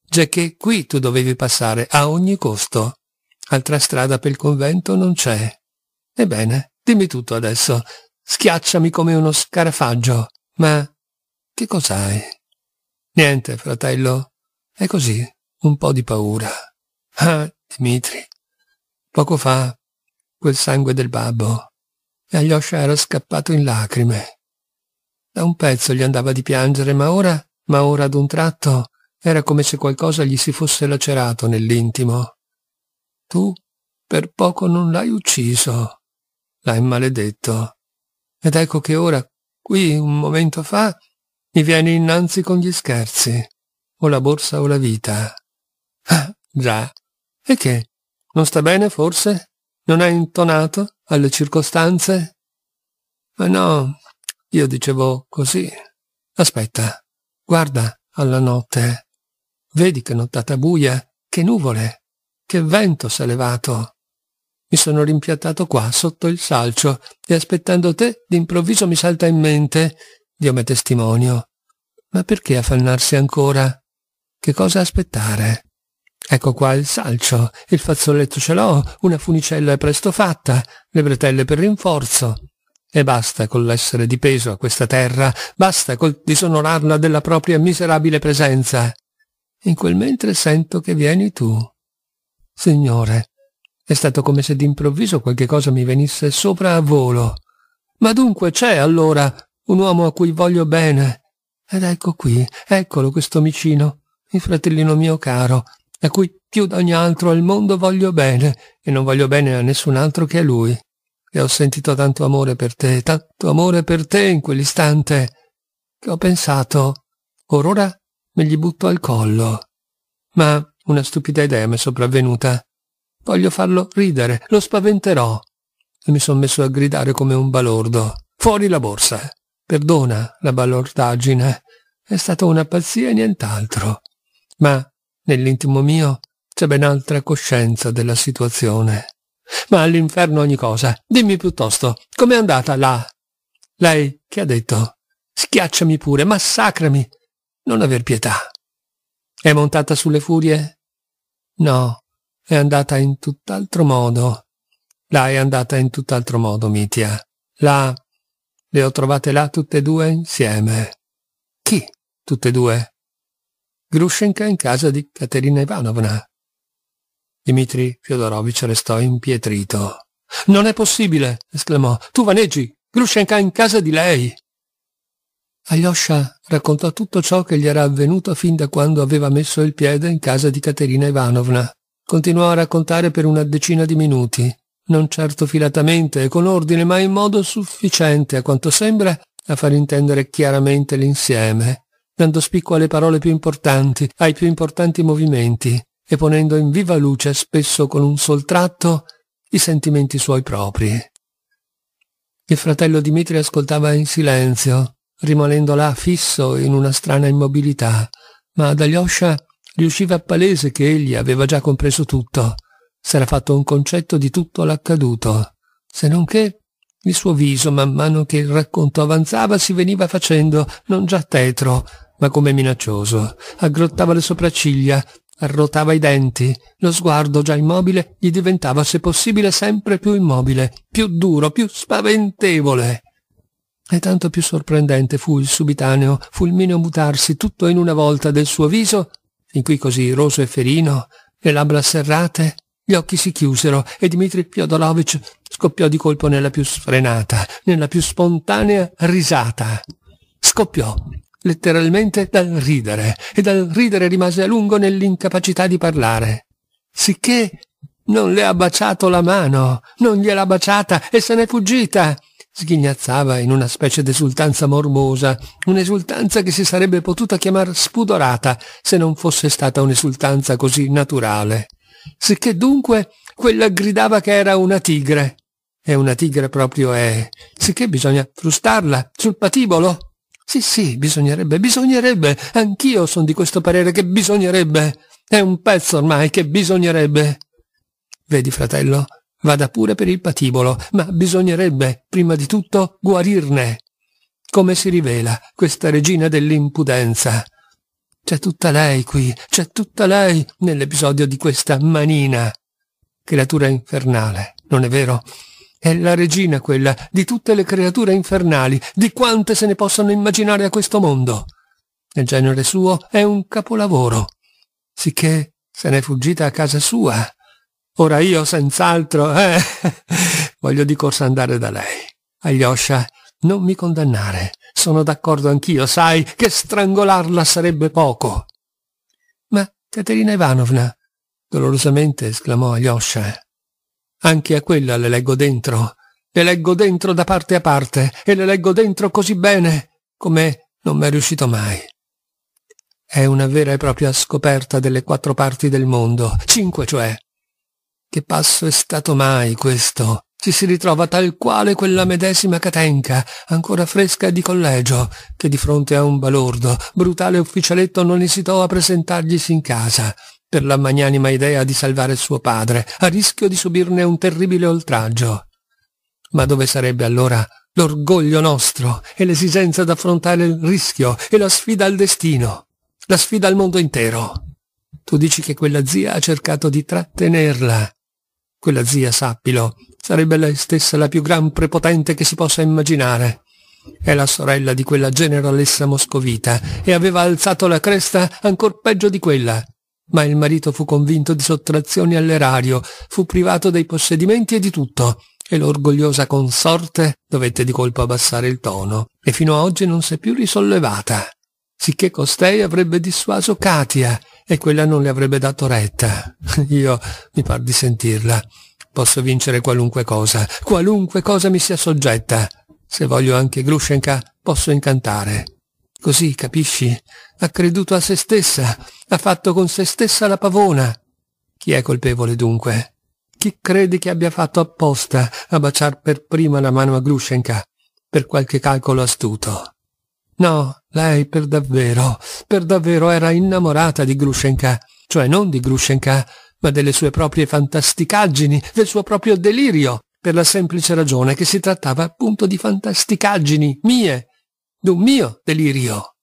Già che qui tu dovevi passare a ogni costo. Altra strada per il convento non c'è. Ebbene, dimmi tutto adesso. Schiacciami come uno scarafaggio. Ma che cos'hai? Niente, fratello. È così, un po' di paura. Ah, Dimitri. Poco fa, quel sangue del babbo. E Alyosha era scappato in lacrime. Da un pezzo gli andava di piangere, ma ora, ma ora ad un tratto, era come se qualcosa gli si fosse lacerato nell'intimo. Tu per poco non l'hai ucciso, l'hai maledetto. Ed ecco che ora, qui un momento fa, mi vieni innanzi con gli scherzi, o la borsa o la vita. Ah, già. E che? Non sta bene, forse? Non hai intonato alle circostanze? Ma no, io dicevo così. Aspetta, guarda alla notte. Vedi che nottata buia, che nuvole, che vento s'è levato. Mi sono rimpiattato qua, sotto il salcio, e aspettando te, d'improvviso mi salta in mente, Dio me testimonio. Ma perché affannarsi ancora? Che cosa aspettare? Ecco qua il salcio, il fazzoletto ce l'ho, una funicella è presto fatta, le bretelle per rinforzo. E basta con l'essere di peso a questa terra, basta col disonorarla della propria miserabile presenza. In quel mentre sento che vieni tu. Signore, è stato come se d'improvviso qualche cosa mi venisse sopra a volo. Ma dunque c'è allora un uomo a cui voglio bene. Ed ecco qui, eccolo questo omicino, il fratellino mio caro, a cui più d'ogni altro al mondo voglio bene, e non voglio bene a nessun altro che a lui e ho sentito tanto amore per te, tanto amore per te in quell'istante, che ho pensato, or ora me gli butto al collo. Ma una stupida idea mi è sopravvenuta. Voglio farlo ridere, lo spaventerò. E mi sono messo a gridare come un balordo. Fuori la borsa. Perdona la balordaggine. È stata una pazzia e nient'altro. Ma nell'intimo mio c'è ben altra coscienza della situazione. Ma all'inferno ogni cosa. Dimmi piuttosto, com'è andata là? Lei che ha detto? Schiacciami pure, massacrami. Non aver pietà. È montata sulle furie? No, è andata in tutt'altro modo. La è andata in tutt'altro modo, Mitia. La... Le ho trovate là tutte e due insieme. Chi? Tutte e due? Grushenka in casa di Caterina Ivanovna. Dimitri Fyodorovich restò impietrito. Non è possibile, esclamò. Tu vaneggi. Grushenka in casa di lei. Alyosha raccontò tutto ciò che gli era avvenuto fin da quando aveva messo il piede in casa di Caterina Ivanovna. Continuò a raccontare per una decina di minuti, non certo filatamente e con ordine, ma in modo sufficiente, a quanto sembra, a far intendere chiaramente l'insieme, dando spicco alle parole più importanti, ai più importanti movimenti, e ponendo in viva luce, spesso con un sol tratto, i sentimenti suoi propri. Il fratello Dimitri ascoltava in silenzio, rimanendo là fisso in una strana immobilità, ma ad Alyosha riusciva palese che egli aveva già compreso tutto, s'era fatto un concetto di tutto l'accaduto, se non che il suo viso, man mano che il racconto avanzava, si veniva facendo non già tetro, ma come minaccioso. Aggrottava le sopracciglia, Arrotava i denti, lo sguardo già immobile gli diventava se possibile sempre più immobile, più duro, più spaventevole. E tanto più sorprendente fu il subitaneo, fulmineo mutarsi tutto in una volta del suo viso, fin qui così roso e ferino, le labbra serrate, gli occhi si chiusero e Dmitri Fiodorovich scoppiò di colpo nella più sfrenata, nella più spontanea risata. Scoppiò, letteralmente dal ridere, e dal ridere rimase a lungo nell'incapacità di parlare. Sicché non le ha baciato la mano, non gliel'ha baciata e se n'è fuggita. Sghignazzava in una specie d'esultanza morbosa, un'esultanza che si sarebbe potuta chiamar spudorata se non fosse stata un'esultanza così naturale. Sicché dunque quella gridava che era una tigre. E una tigre proprio è. Sicché bisogna frustarla sul patibolo. Sì, sì, bisognerebbe, bisognerebbe. Anch'io sono di questo parere che bisognerebbe. È un pezzo ormai che bisognerebbe. Vedi, fratello, vada pure per il patibolo, ma bisognerebbe, prima di tutto, guarirne. Come si rivela questa regina dell'impudenza? C'è tutta lei qui, c'è tutta lei nell'episodio di questa manina. Creatura infernale, non è vero? È la regina quella, di tutte le creature infernali, di quante se ne possono immaginare a questo mondo. Nel genere suo è un capolavoro, sicché se n'è fuggita a casa sua. Ora io senz'altro, *laughs* eh, voglio di corsa andare da lei. Aglioscia, non mi condannare, sono d'accordo anch'io, sai, che strangolarla sarebbe poco. Ma Caterina Ivanovna, dolorosamente esclamò Aglioscia, anche a quella le leggo dentro. Le leggo dentro da parte a parte e le leggo dentro così bene come non m'è riuscito mai. È una vera e propria scoperta delle quattro parti del mondo, cinque cioè. Che passo è stato mai questo? Ci si ritrova tal quale quella medesima catenca, ancora fresca di collegio, che di fronte a un balordo, brutale ufficialetto non esitò a presentarglisi in casa per la magnanima idea di salvare suo padre, a rischio di subirne un terribile oltraggio. Ma dove sarebbe allora l'orgoglio nostro e l'esigenza d'affrontare il rischio e la sfida al destino, la sfida al mondo intero? Tu dici che quella zia ha cercato di trattenerla. Quella zia, sappilo, sarebbe lei stessa la più gran prepotente che si possa immaginare. È la sorella di quella generalessa moscovita e aveva alzato la cresta ancor peggio di quella, ma il marito fu convinto di sottrazioni all'erario, fu privato dei possedimenti e di tutto, e l'orgogliosa consorte dovette di colpo abbassare il tono, e fino a oggi non si è più risollevata, sicché costei avrebbe dissuaso Katia, e quella non le avrebbe dato retta. *laughs* Io mi par di sentirla. Posso vincere qualunque cosa, qualunque cosa mi sia soggetta. Se voglio anche Grushenka, posso incantare. Così, capisci? Ha creduto a se stessa, ha fatto con se stessa la pavona. Chi è colpevole dunque? Chi crede che abbia fatto apposta a baciar per prima la mano a Grushenka, per qualche calcolo astuto? No, lei per davvero, per davvero era innamorata di Grushenka, cioè non di Grushenka, ma delle sue proprie fantasticaggini, del suo proprio delirio, per la semplice ragione che si trattava appunto di fantasticaggini mie, d'un mio delirio.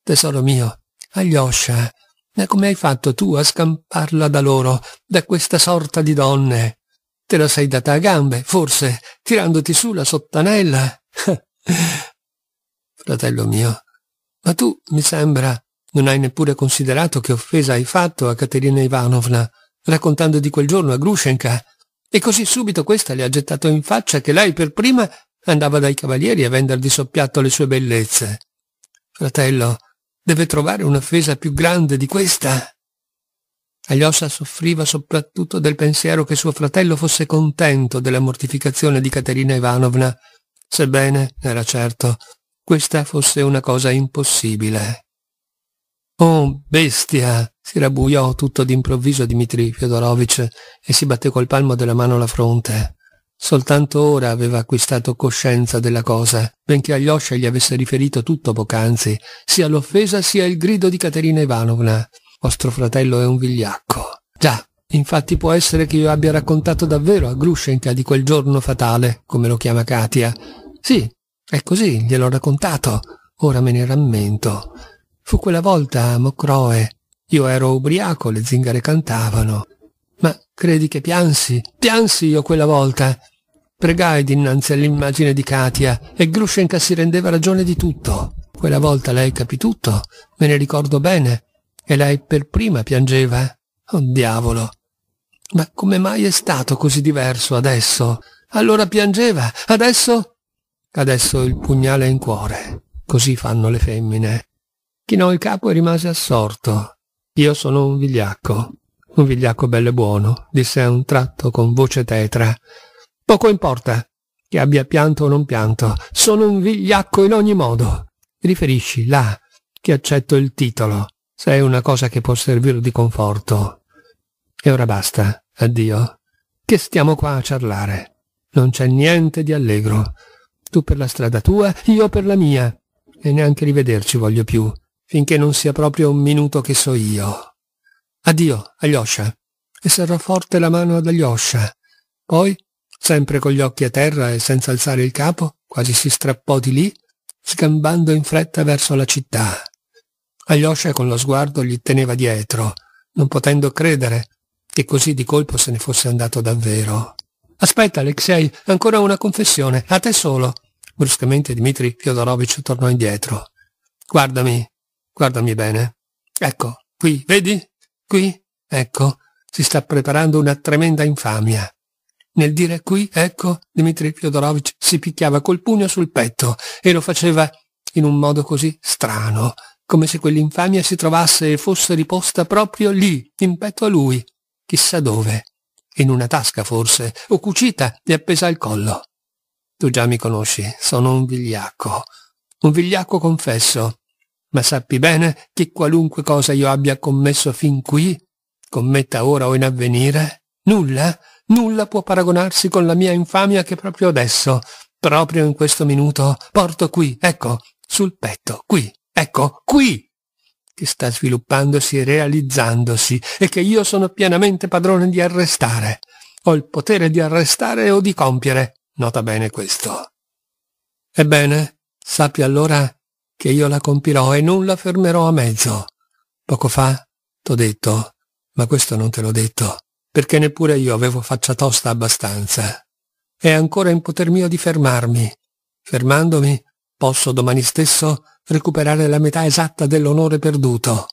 Tesoro mio, Aglioscia, eh. come hai fatto tu a scamparla da loro, da questa sorta di donne? Te la sei data a gambe, forse, tirandoti su la sottanella? *laughs* Fratello mio, ma tu, mi sembra, non hai neppure considerato che offesa hai fatto a Caterina Ivanovna, raccontando di quel giorno a Grushenka, e così subito questa le ha gettato in faccia che lei per prima andava dai cavalieri a vender di soppiatto le sue bellezze. Fratello, deve trovare un'offesa più grande di questa? Agliossa soffriva soprattutto del pensiero che suo fratello fosse contento della mortificazione di Caterina Ivanovna, sebbene, era certo, questa fosse una cosa impossibile. Oh, bestia! si rabbuiò tutto d'improvviso Dmitri Fiodorovich e si batté col palmo della mano la fronte. Soltanto ora aveva acquistato coscienza della cosa, benché Aglioscia gli avesse riferito tutto poc'anzi, sia l'offesa sia il grido di Caterina Ivanovna. Vostro fratello è un vigliacco. Già, infatti può essere che io abbia raccontato davvero a Grushenka di quel giorno fatale, come lo chiama Katia. Sì, è così, gliel'ho raccontato. Ora me ne rammento. Fu quella volta a Mocroe. Io ero ubriaco, le zingare cantavano. Ma credi che piansi? Piansi io quella volta! Pregai dinanzi all'immagine di Katia e Grushenka si rendeva ragione di tutto. Quella volta lei capì tutto, me ne ricordo bene, e lei per prima piangeva. Oh diavolo! Ma come mai è stato così diverso adesso? Allora piangeva, adesso... Adesso il pugnale in cuore. Così fanno le femmine. Chinò il capo e rimase assorto. Io sono un vigliacco un vigliacco bello e buono, disse a un tratto con voce tetra. Poco importa che abbia pianto o non pianto, sono un vigliacco in ogni modo. Riferisci là che accetto il titolo, se è una cosa che può servire di conforto. E ora basta, addio, che stiamo qua a ciarlare. Non c'è niente di allegro. Tu per la strada tua, io per la mia. E neanche rivederci voglio più, finché non sia proprio un minuto che so io. Addio, Alyosha. E serrò forte la mano ad Alyosha. Poi, sempre con gli occhi a terra e senza alzare il capo, quasi si strappò di lì, sgambando in fretta verso la città. Alyosha con lo sguardo gli teneva dietro, non potendo credere che così di colpo se ne fosse andato davvero. Aspetta, Alexei, ancora una confessione, a te solo. Bruscamente Dmitri Fyodorovich tornò indietro. Guardami, guardami bene. Ecco, qui, vedi? Qui, ecco, si sta preparando una tremenda infamia. Nel dire qui, ecco, Dmitri Fyodorovich si picchiava col pugno sul petto e lo faceva in un modo così strano, come se quell'infamia si trovasse e fosse riposta proprio lì, in petto a lui, chissà dove, in una tasca forse, o cucita e appesa al collo. Tu già mi conosci, sono un vigliacco, un vigliacco confesso, ma sappi bene che qualunque cosa io abbia commesso fin qui, commetta ora o in avvenire, nulla, nulla può paragonarsi con la mia infamia che proprio adesso, proprio in questo minuto, porto qui, ecco, sul petto, qui, ecco, qui, che sta sviluppandosi e realizzandosi e che io sono pienamente padrone di arrestare. Ho il potere di arrestare o di compiere. Nota bene questo. Ebbene, sappi allora che io la compirò e non la fermerò a mezzo. Poco fa t'ho detto, ma questo non te l'ho detto, perché neppure io avevo faccia tosta abbastanza. È ancora in poter mio di fermarmi. Fermandomi, posso domani stesso recuperare la metà esatta dell'onore perduto.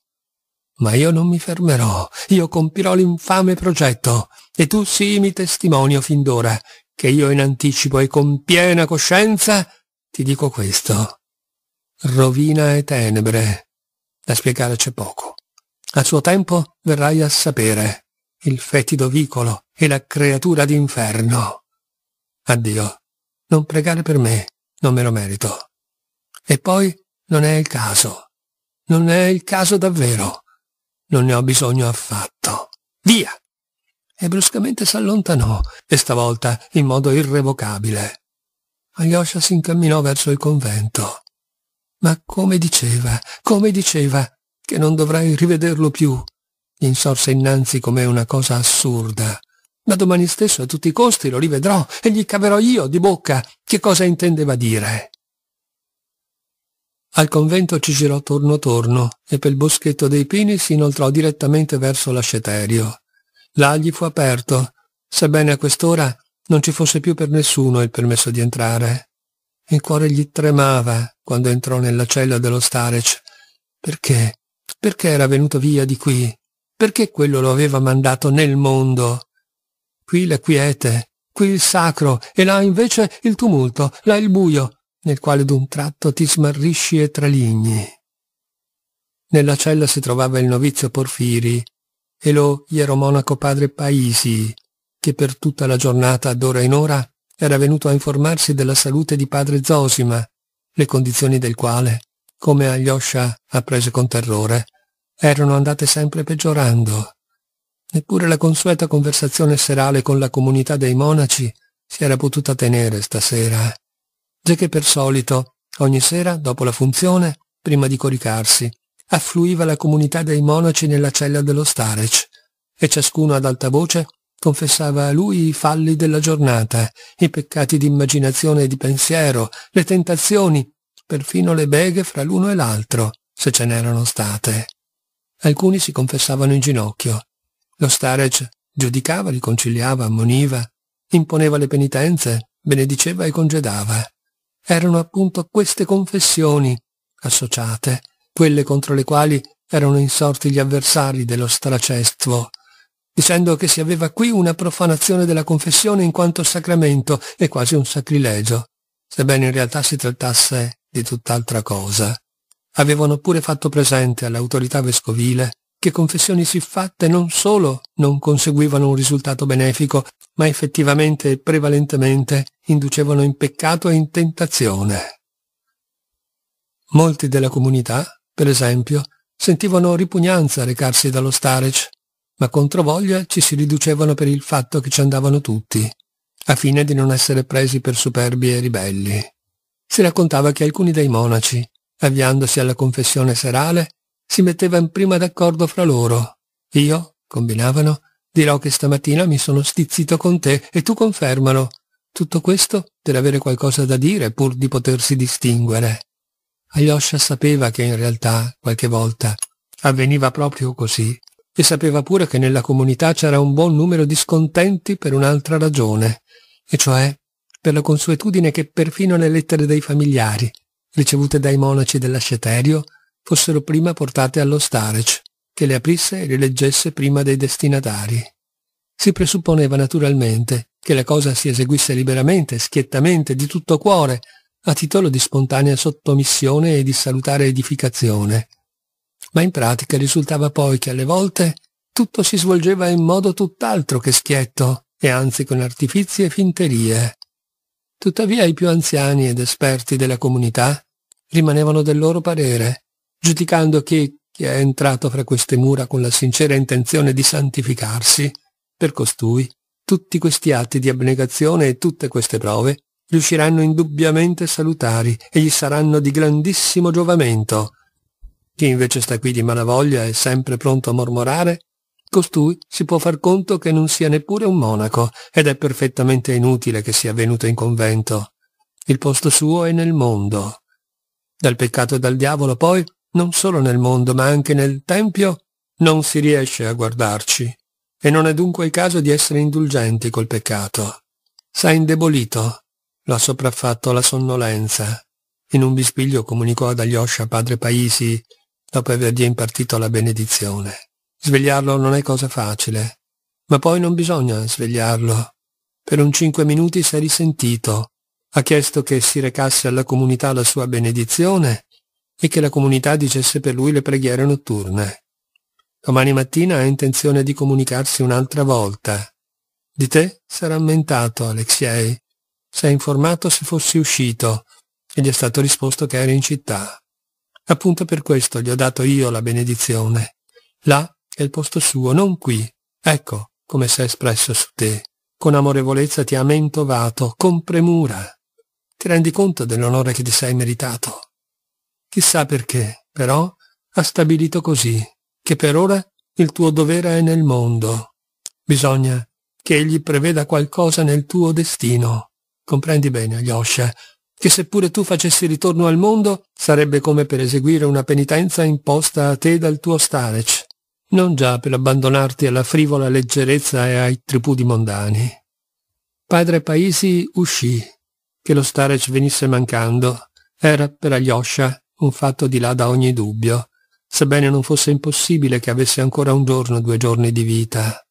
Ma io non mi fermerò, io compirò l'infame progetto, e tu sii mi testimonio fin d'ora, che io in anticipo e con piena coscienza ti dico questo rovina e tenebre. Da spiegare c'è poco. A suo tempo verrai a sapere il fetido vicolo e la creatura d'inferno. Addio. Non pregare per me, non me lo merito. E poi non è il caso. Non è il caso davvero. Non ne ho bisogno affatto. Via! E bruscamente s'allontanò, e stavolta in modo irrevocabile. Alyosha si incamminò verso il convento. Ma come diceva, come diceva, che non dovrai rivederlo più. Gli insorse innanzi come una cosa assurda. Ma domani stesso a tutti i costi lo rivedrò e gli caverò io di bocca che cosa intendeva dire. Al convento ci girò torno torno e pel boschetto dei pini si inoltrò direttamente verso l'asceterio. Là gli fu aperto, sebbene a quest'ora non ci fosse più per nessuno il permesso di entrare. Il cuore gli tremava quando entrò nella cella dello Starec. Perché? Perché era venuto via di qui? Perché quello lo aveva mandato nel mondo? Qui la quiete, qui il sacro, e là invece il tumulto, là il buio, nel quale d'un tratto ti smarrisci e traligni. Nella cella si trovava il novizio Porfiri e lo ieromonaco padre Paisi, che per tutta la giornata d'ora in ora era venuto a informarsi della salute di padre Zosima, le condizioni del quale, come Alyosha apprese con terrore, erano andate sempre peggiorando. Neppure la consueta conversazione serale con la comunità dei monaci si era potuta tenere stasera, già che per solito, ogni sera, dopo la funzione, prima di coricarsi, affluiva la comunità dei monaci nella cella dello Starec, e ciascuno ad alta voce confessava a lui i falli della giornata, i peccati di immaginazione e di pensiero, le tentazioni, perfino le beghe fra l'uno e l'altro, se ce n'erano state. Alcuni si confessavano in ginocchio. Lo Starec giudicava, riconciliava, ammoniva, imponeva le penitenze, benediceva e congedava. Erano appunto queste confessioni, associate, quelle contro le quali erano insorti gli avversari dello stracestvo, dicendo che si aveva qui una profanazione della confessione in quanto sacramento e quasi un sacrilegio, sebbene in realtà si trattasse di tutt'altra cosa. Avevano pure fatto presente all'autorità vescovile che confessioni siffatte non solo non conseguivano un risultato benefico, ma effettivamente e prevalentemente inducevano in peccato e in tentazione. Molti della comunità, per esempio, sentivano ripugnanza a recarsi dallo Starec ma contro voglia ci si riducevano per il fatto che ci andavano tutti, a fine di non essere presi per superbi e ribelli. Si raccontava che alcuni dei monaci, avviandosi alla confessione serale, si mettevano prima d'accordo fra loro. Io, combinavano, dirò che stamattina mi sono stizzito con te e tu confermalo. Tutto questo per avere qualcosa da dire pur di potersi distinguere. Alyosha sapeva che in realtà, qualche volta, avveniva proprio così e sapeva pure che nella comunità c'era un buon numero di scontenti per un'altra ragione, e cioè per la consuetudine che perfino le lettere dei familiari, ricevute dai monaci dell'asceterio, fossero prima portate allo Starec, che le aprisse e le leggesse prima dei destinatari. Si presupponeva naturalmente che la cosa si eseguisse liberamente, schiettamente, di tutto cuore, a titolo di spontanea sottomissione e di salutare edificazione, ma in pratica risultava poi che alle volte tutto si svolgeva in modo tutt'altro che schietto e anzi con artifizi e finterie. Tuttavia i più anziani ed esperti della comunità rimanevano del loro parere, giudicando che chi è entrato fra queste mura con la sincera intenzione di santificarsi, per costui, tutti questi atti di abnegazione e tutte queste prove riusciranno indubbiamente salutari e gli saranno di grandissimo giovamento, chi invece sta qui di malavoglia e sempre pronto a mormorare, costui si può far conto che non sia neppure un monaco ed è perfettamente inutile che sia venuto in convento. Il posto suo è nel mondo. Dal peccato e dal diavolo poi, non solo nel mondo ma anche nel Tempio, non si riesce a guardarci e non è dunque il caso di essere indulgenti col peccato. S'è indebolito, lo ha sopraffatto la sonnolenza. In un bispiglio comunicò ad Alyosha padre Paisi dopo avergli impartito la benedizione. Svegliarlo non è cosa facile, ma poi non bisogna svegliarlo. Per un cinque minuti si è risentito, ha chiesto che si recasse alla comunità la sua benedizione e che la comunità dicesse per lui le preghiere notturne. Domani mattina ha intenzione di comunicarsi un'altra volta. Di te s'è rammentato, Alexei. è informato se fossi uscito e gli è stato risposto che eri in città. Appunto per questo gli ho dato io la benedizione. Là è il posto suo, non qui. Ecco come s'è espresso su te. Con amorevolezza ti ha mentovato, con premura. Ti rendi conto dell'onore che ti sei meritato. Chissà perché, però, ha stabilito così, che per ora il tuo dovere è nel mondo. Bisogna che egli preveda qualcosa nel tuo destino. Comprendi bene, Alyosha, che seppure tu facessi ritorno al mondo, sarebbe come per eseguire una penitenza imposta a te dal tuo starec, non già per abbandonarti alla frivola leggerezza e ai tripudi mondani. Padre Paisi uscì. Che lo starec venisse mancando era per Alyosha un fatto di là da ogni dubbio, sebbene non fosse impossibile che avesse ancora un giorno o due giorni di vita.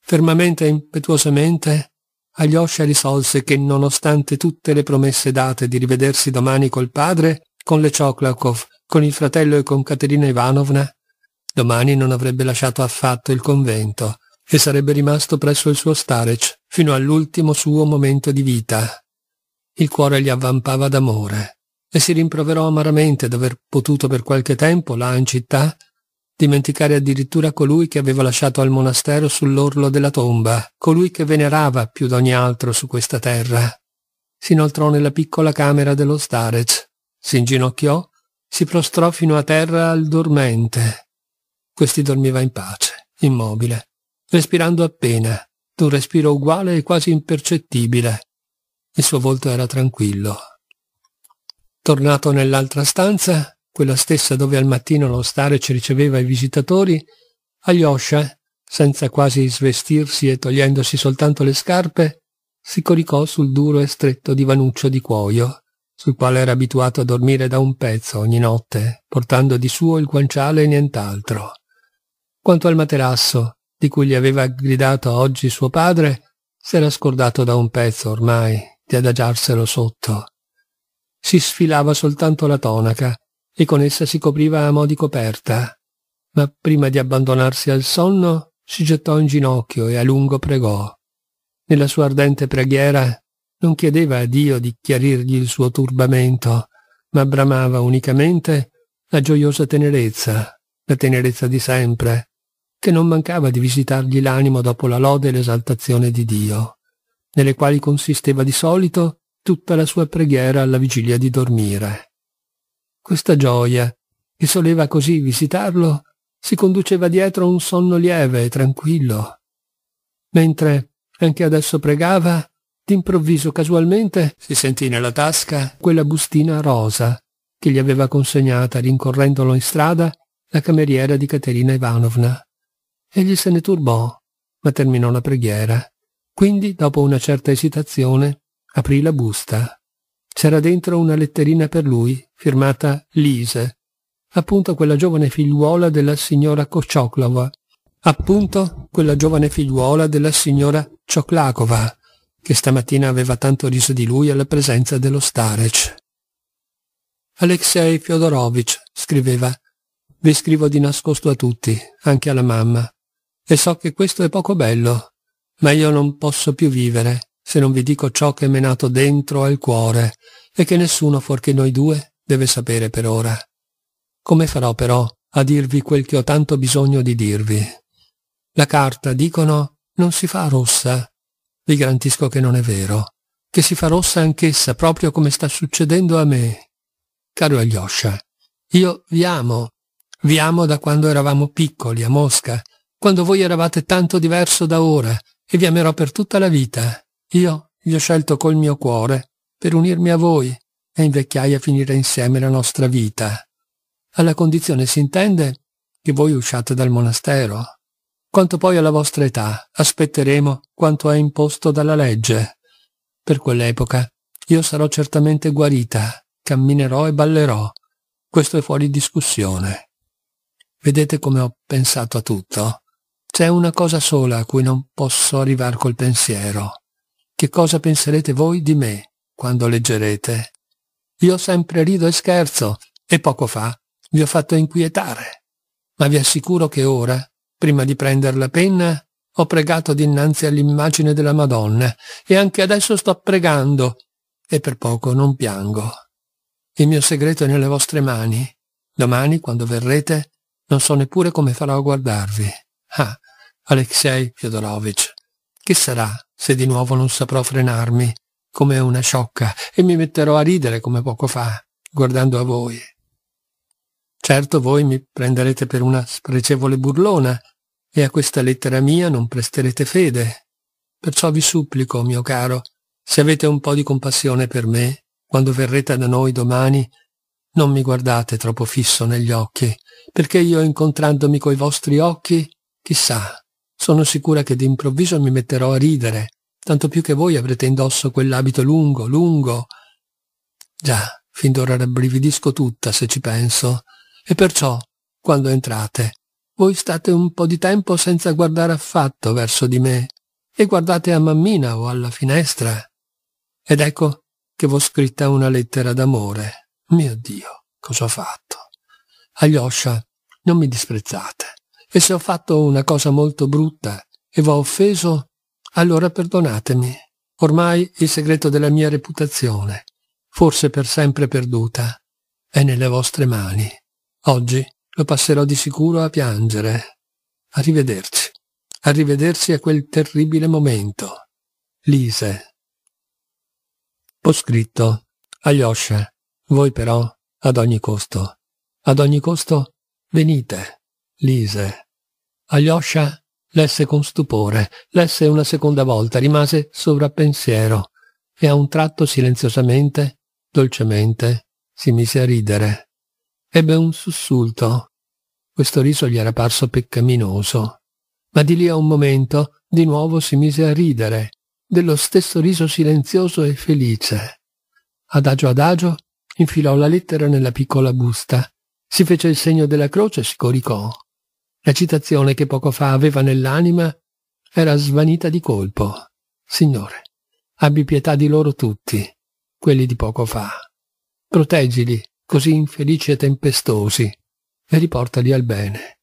Fermamente e impetuosamente Alyosha risolse che nonostante tutte le promesse date di rivedersi domani col padre, con le Choklakov, con il fratello e con Caterina Ivanovna, domani non avrebbe lasciato affatto il convento e sarebbe rimasto presso il suo Starec fino all'ultimo suo momento di vita. Il cuore gli avvampava d'amore e si rimproverò amaramente d'aver potuto per qualche tempo là in città dimenticare addirittura colui che aveva lasciato al monastero sull'orlo della tomba, colui che venerava più d'ogni altro su questa terra. Si inoltrò nella piccola camera dello starec, si inginocchiò, si prostrò fino a terra al dormente. Questi dormiva in pace, immobile, respirando appena, d'un respiro uguale e quasi impercettibile. Il suo volto era tranquillo. Tornato nell'altra stanza, quella stessa dove al mattino lo stare ci riceveva i visitatori, Alyosha, senza quasi svestirsi e togliendosi soltanto le scarpe, si coricò sul duro e stretto divanuccio di cuoio, sul quale era abituato a dormire da un pezzo ogni notte, portando di suo il guanciale e nient'altro. Quanto al materasso, di cui gli aveva gridato oggi suo padre, s'era scordato da un pezzo ormai di adagiarselo sotto. Si sfilava soltanto la tonaca, e con essa si copriva a mo' di coperta, ma prima di abbandonarsi al sonno si gettò in ginocchio e a lungo pregò. Nella sua ardente preghiera non chiedeva a Dio di chiarirgli il suo turbamento, ma bramava unicamente la gioiosa tenerezza, la tenerezza di sempre, che non mancava di visitargli l'animo dopo la lode e l'esaltazione di Dio, nelle quali consisteva di solito tutta la sua preghiera alla vigilia di dormire. Questa gioia, che soleva così visitarlo, si conduceva dietro un sonno lieve e tranquillo. Mentre anche adesso pregava, d'improvviso casualmente si sentì nella tasca quella bustina rosa che gli aveva consegnata rincorrendolo in strada la cameriera di Caterina Ivanovna. Egli se ne turbò, ma terminò la preghiera. Quindi, dopo una certa esitazione, aprì la busta. C'era dentro una letterina per lui, firmata Lise, appunto quella giovane figliuola della signora Kocioclova, appunto quella giovane figliuola della signora Cioklakova, che stamattina aveva tanto riso di lui alla presenza dello Starec. Alexei Fyodorovich scriveva «Vi scrivo di nascosto a tutti, anche alla mamma, e so che questo è poco bello, ma io non posso più vivere se non vi dico ciò che m'è nato dentro al cuore e che nessuno fuorché noi due deve sapere per ora. Come farò però a dirvi quel che ho tanto bisogno di dirvi? La carta, dicono, non si fa rossa. Vi garantisco che non è vero, che si fa rossa anch'essa proprio come sta succedendo a me. Caro Alyosha, io vi amo, vi amo da quando eravamo piccoli a Mosca, quando voi eravate tanto diverso da ora, e vi amerò per tutta la vita. Io gli ho scelto col mio cuore per unirmi a voi e in vecchiaia finire insieme la nostra vita. Alla condizione si intende che voi usciate dal monastero. Quanto poi alla vostra età, aspetteremo quanto è imposto dalla legge. Per quell'epoca io sarò certamente guarita, camminerò e ballerò. Questo è fuori discussione. Vedete come ho pensato a tutto? C'è una cosa sola a cui non posso arrivare col pensiero che cosa penserete voi di me quando leggerete. Io sempre rido e scherzo e poco fa vi ho fatto inquietare, ma vi assicuro che ora, prima di prendere la penna, ho pregato dinanzi all'immagine della Madonna e anche adesso sto pregando e per poco non piango. Il mio segreto è nelle vostre mani. Domani, quando verrete, non so neppure come farò a guardarvi. Ah, Alexei Fyodorovich, che sarà se di nuovo non saprò frenarmi come una sciocca e mi metterò a ridere come poco fa, guardando a voi. Certo voi mi prenderete per una sprecevole burlona e a questa lettera mia non presterete fede. Perciò vi supplico, mio caro, se avete un po' di compassione per me, quando verrete da noi domani, non mi guardate troppo fisso negli occhi, perché io incontrandomi coi vostri occhi, chissà, sono sicura che d'improvviso mi metterò a ridere, tanto più che voi avrete indosso quell'abito lungo, lungo. Già, fin d'ora rabbrividisco tutta se ci penso. E perciò, quando entrate, voi state un po' di tempo senza guardare affatto verso di me e guardate a mammina o alla finestra. Ed ecco che v'ho scritta una lettera d'amore. Mio Dio, cosa ho fatto? Aglioscia, non mi disprezzate e se ho fatto una cosa molto brutta e v'ho offeso, allora perdonatemi. Ormai il segreto della mia reputazione, forse per sempre perduta, è nelle vostre mani. Oggi lo passerò di sicuro a piangere. Arrivederci. Arrivederci a quel terribile momento. Lise. Ho scritto. Alyosha, voi però, ad ogni costo. Ad ogni costo, venite. Lise. Alyosha lesse con stupore, lesse una seconda volta, rimase sovrappensiero e a un tratto silenziosamente, dolcemente, si mise a ridere. Ebbe un sussulto. Questo riso gli era parso peccaminoso. Ma di lì a un momento di nuovo si mise a ridere, dello stesso riso silenzioso e felice. Adagio adagio infilò la lettera nella piccola busta, si fece il segno della croce e si coricò. La citazione che poco fa aveva nell'anima era svanita di colpo. Signore, abbi pietà di loro tutti, quelli di poco fa. Proteggili, così infelici e tempestosi, e riportali al bene.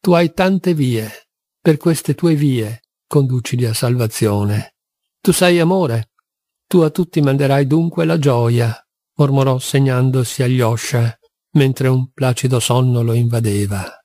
Tu hai tante vie, per queste tue vie conducili a salvazione. Tu sei amore, tu a tutti manderai dunque la gioia, mormorò segnandosi agli oscia, mentre un placido sonno lo invadeva.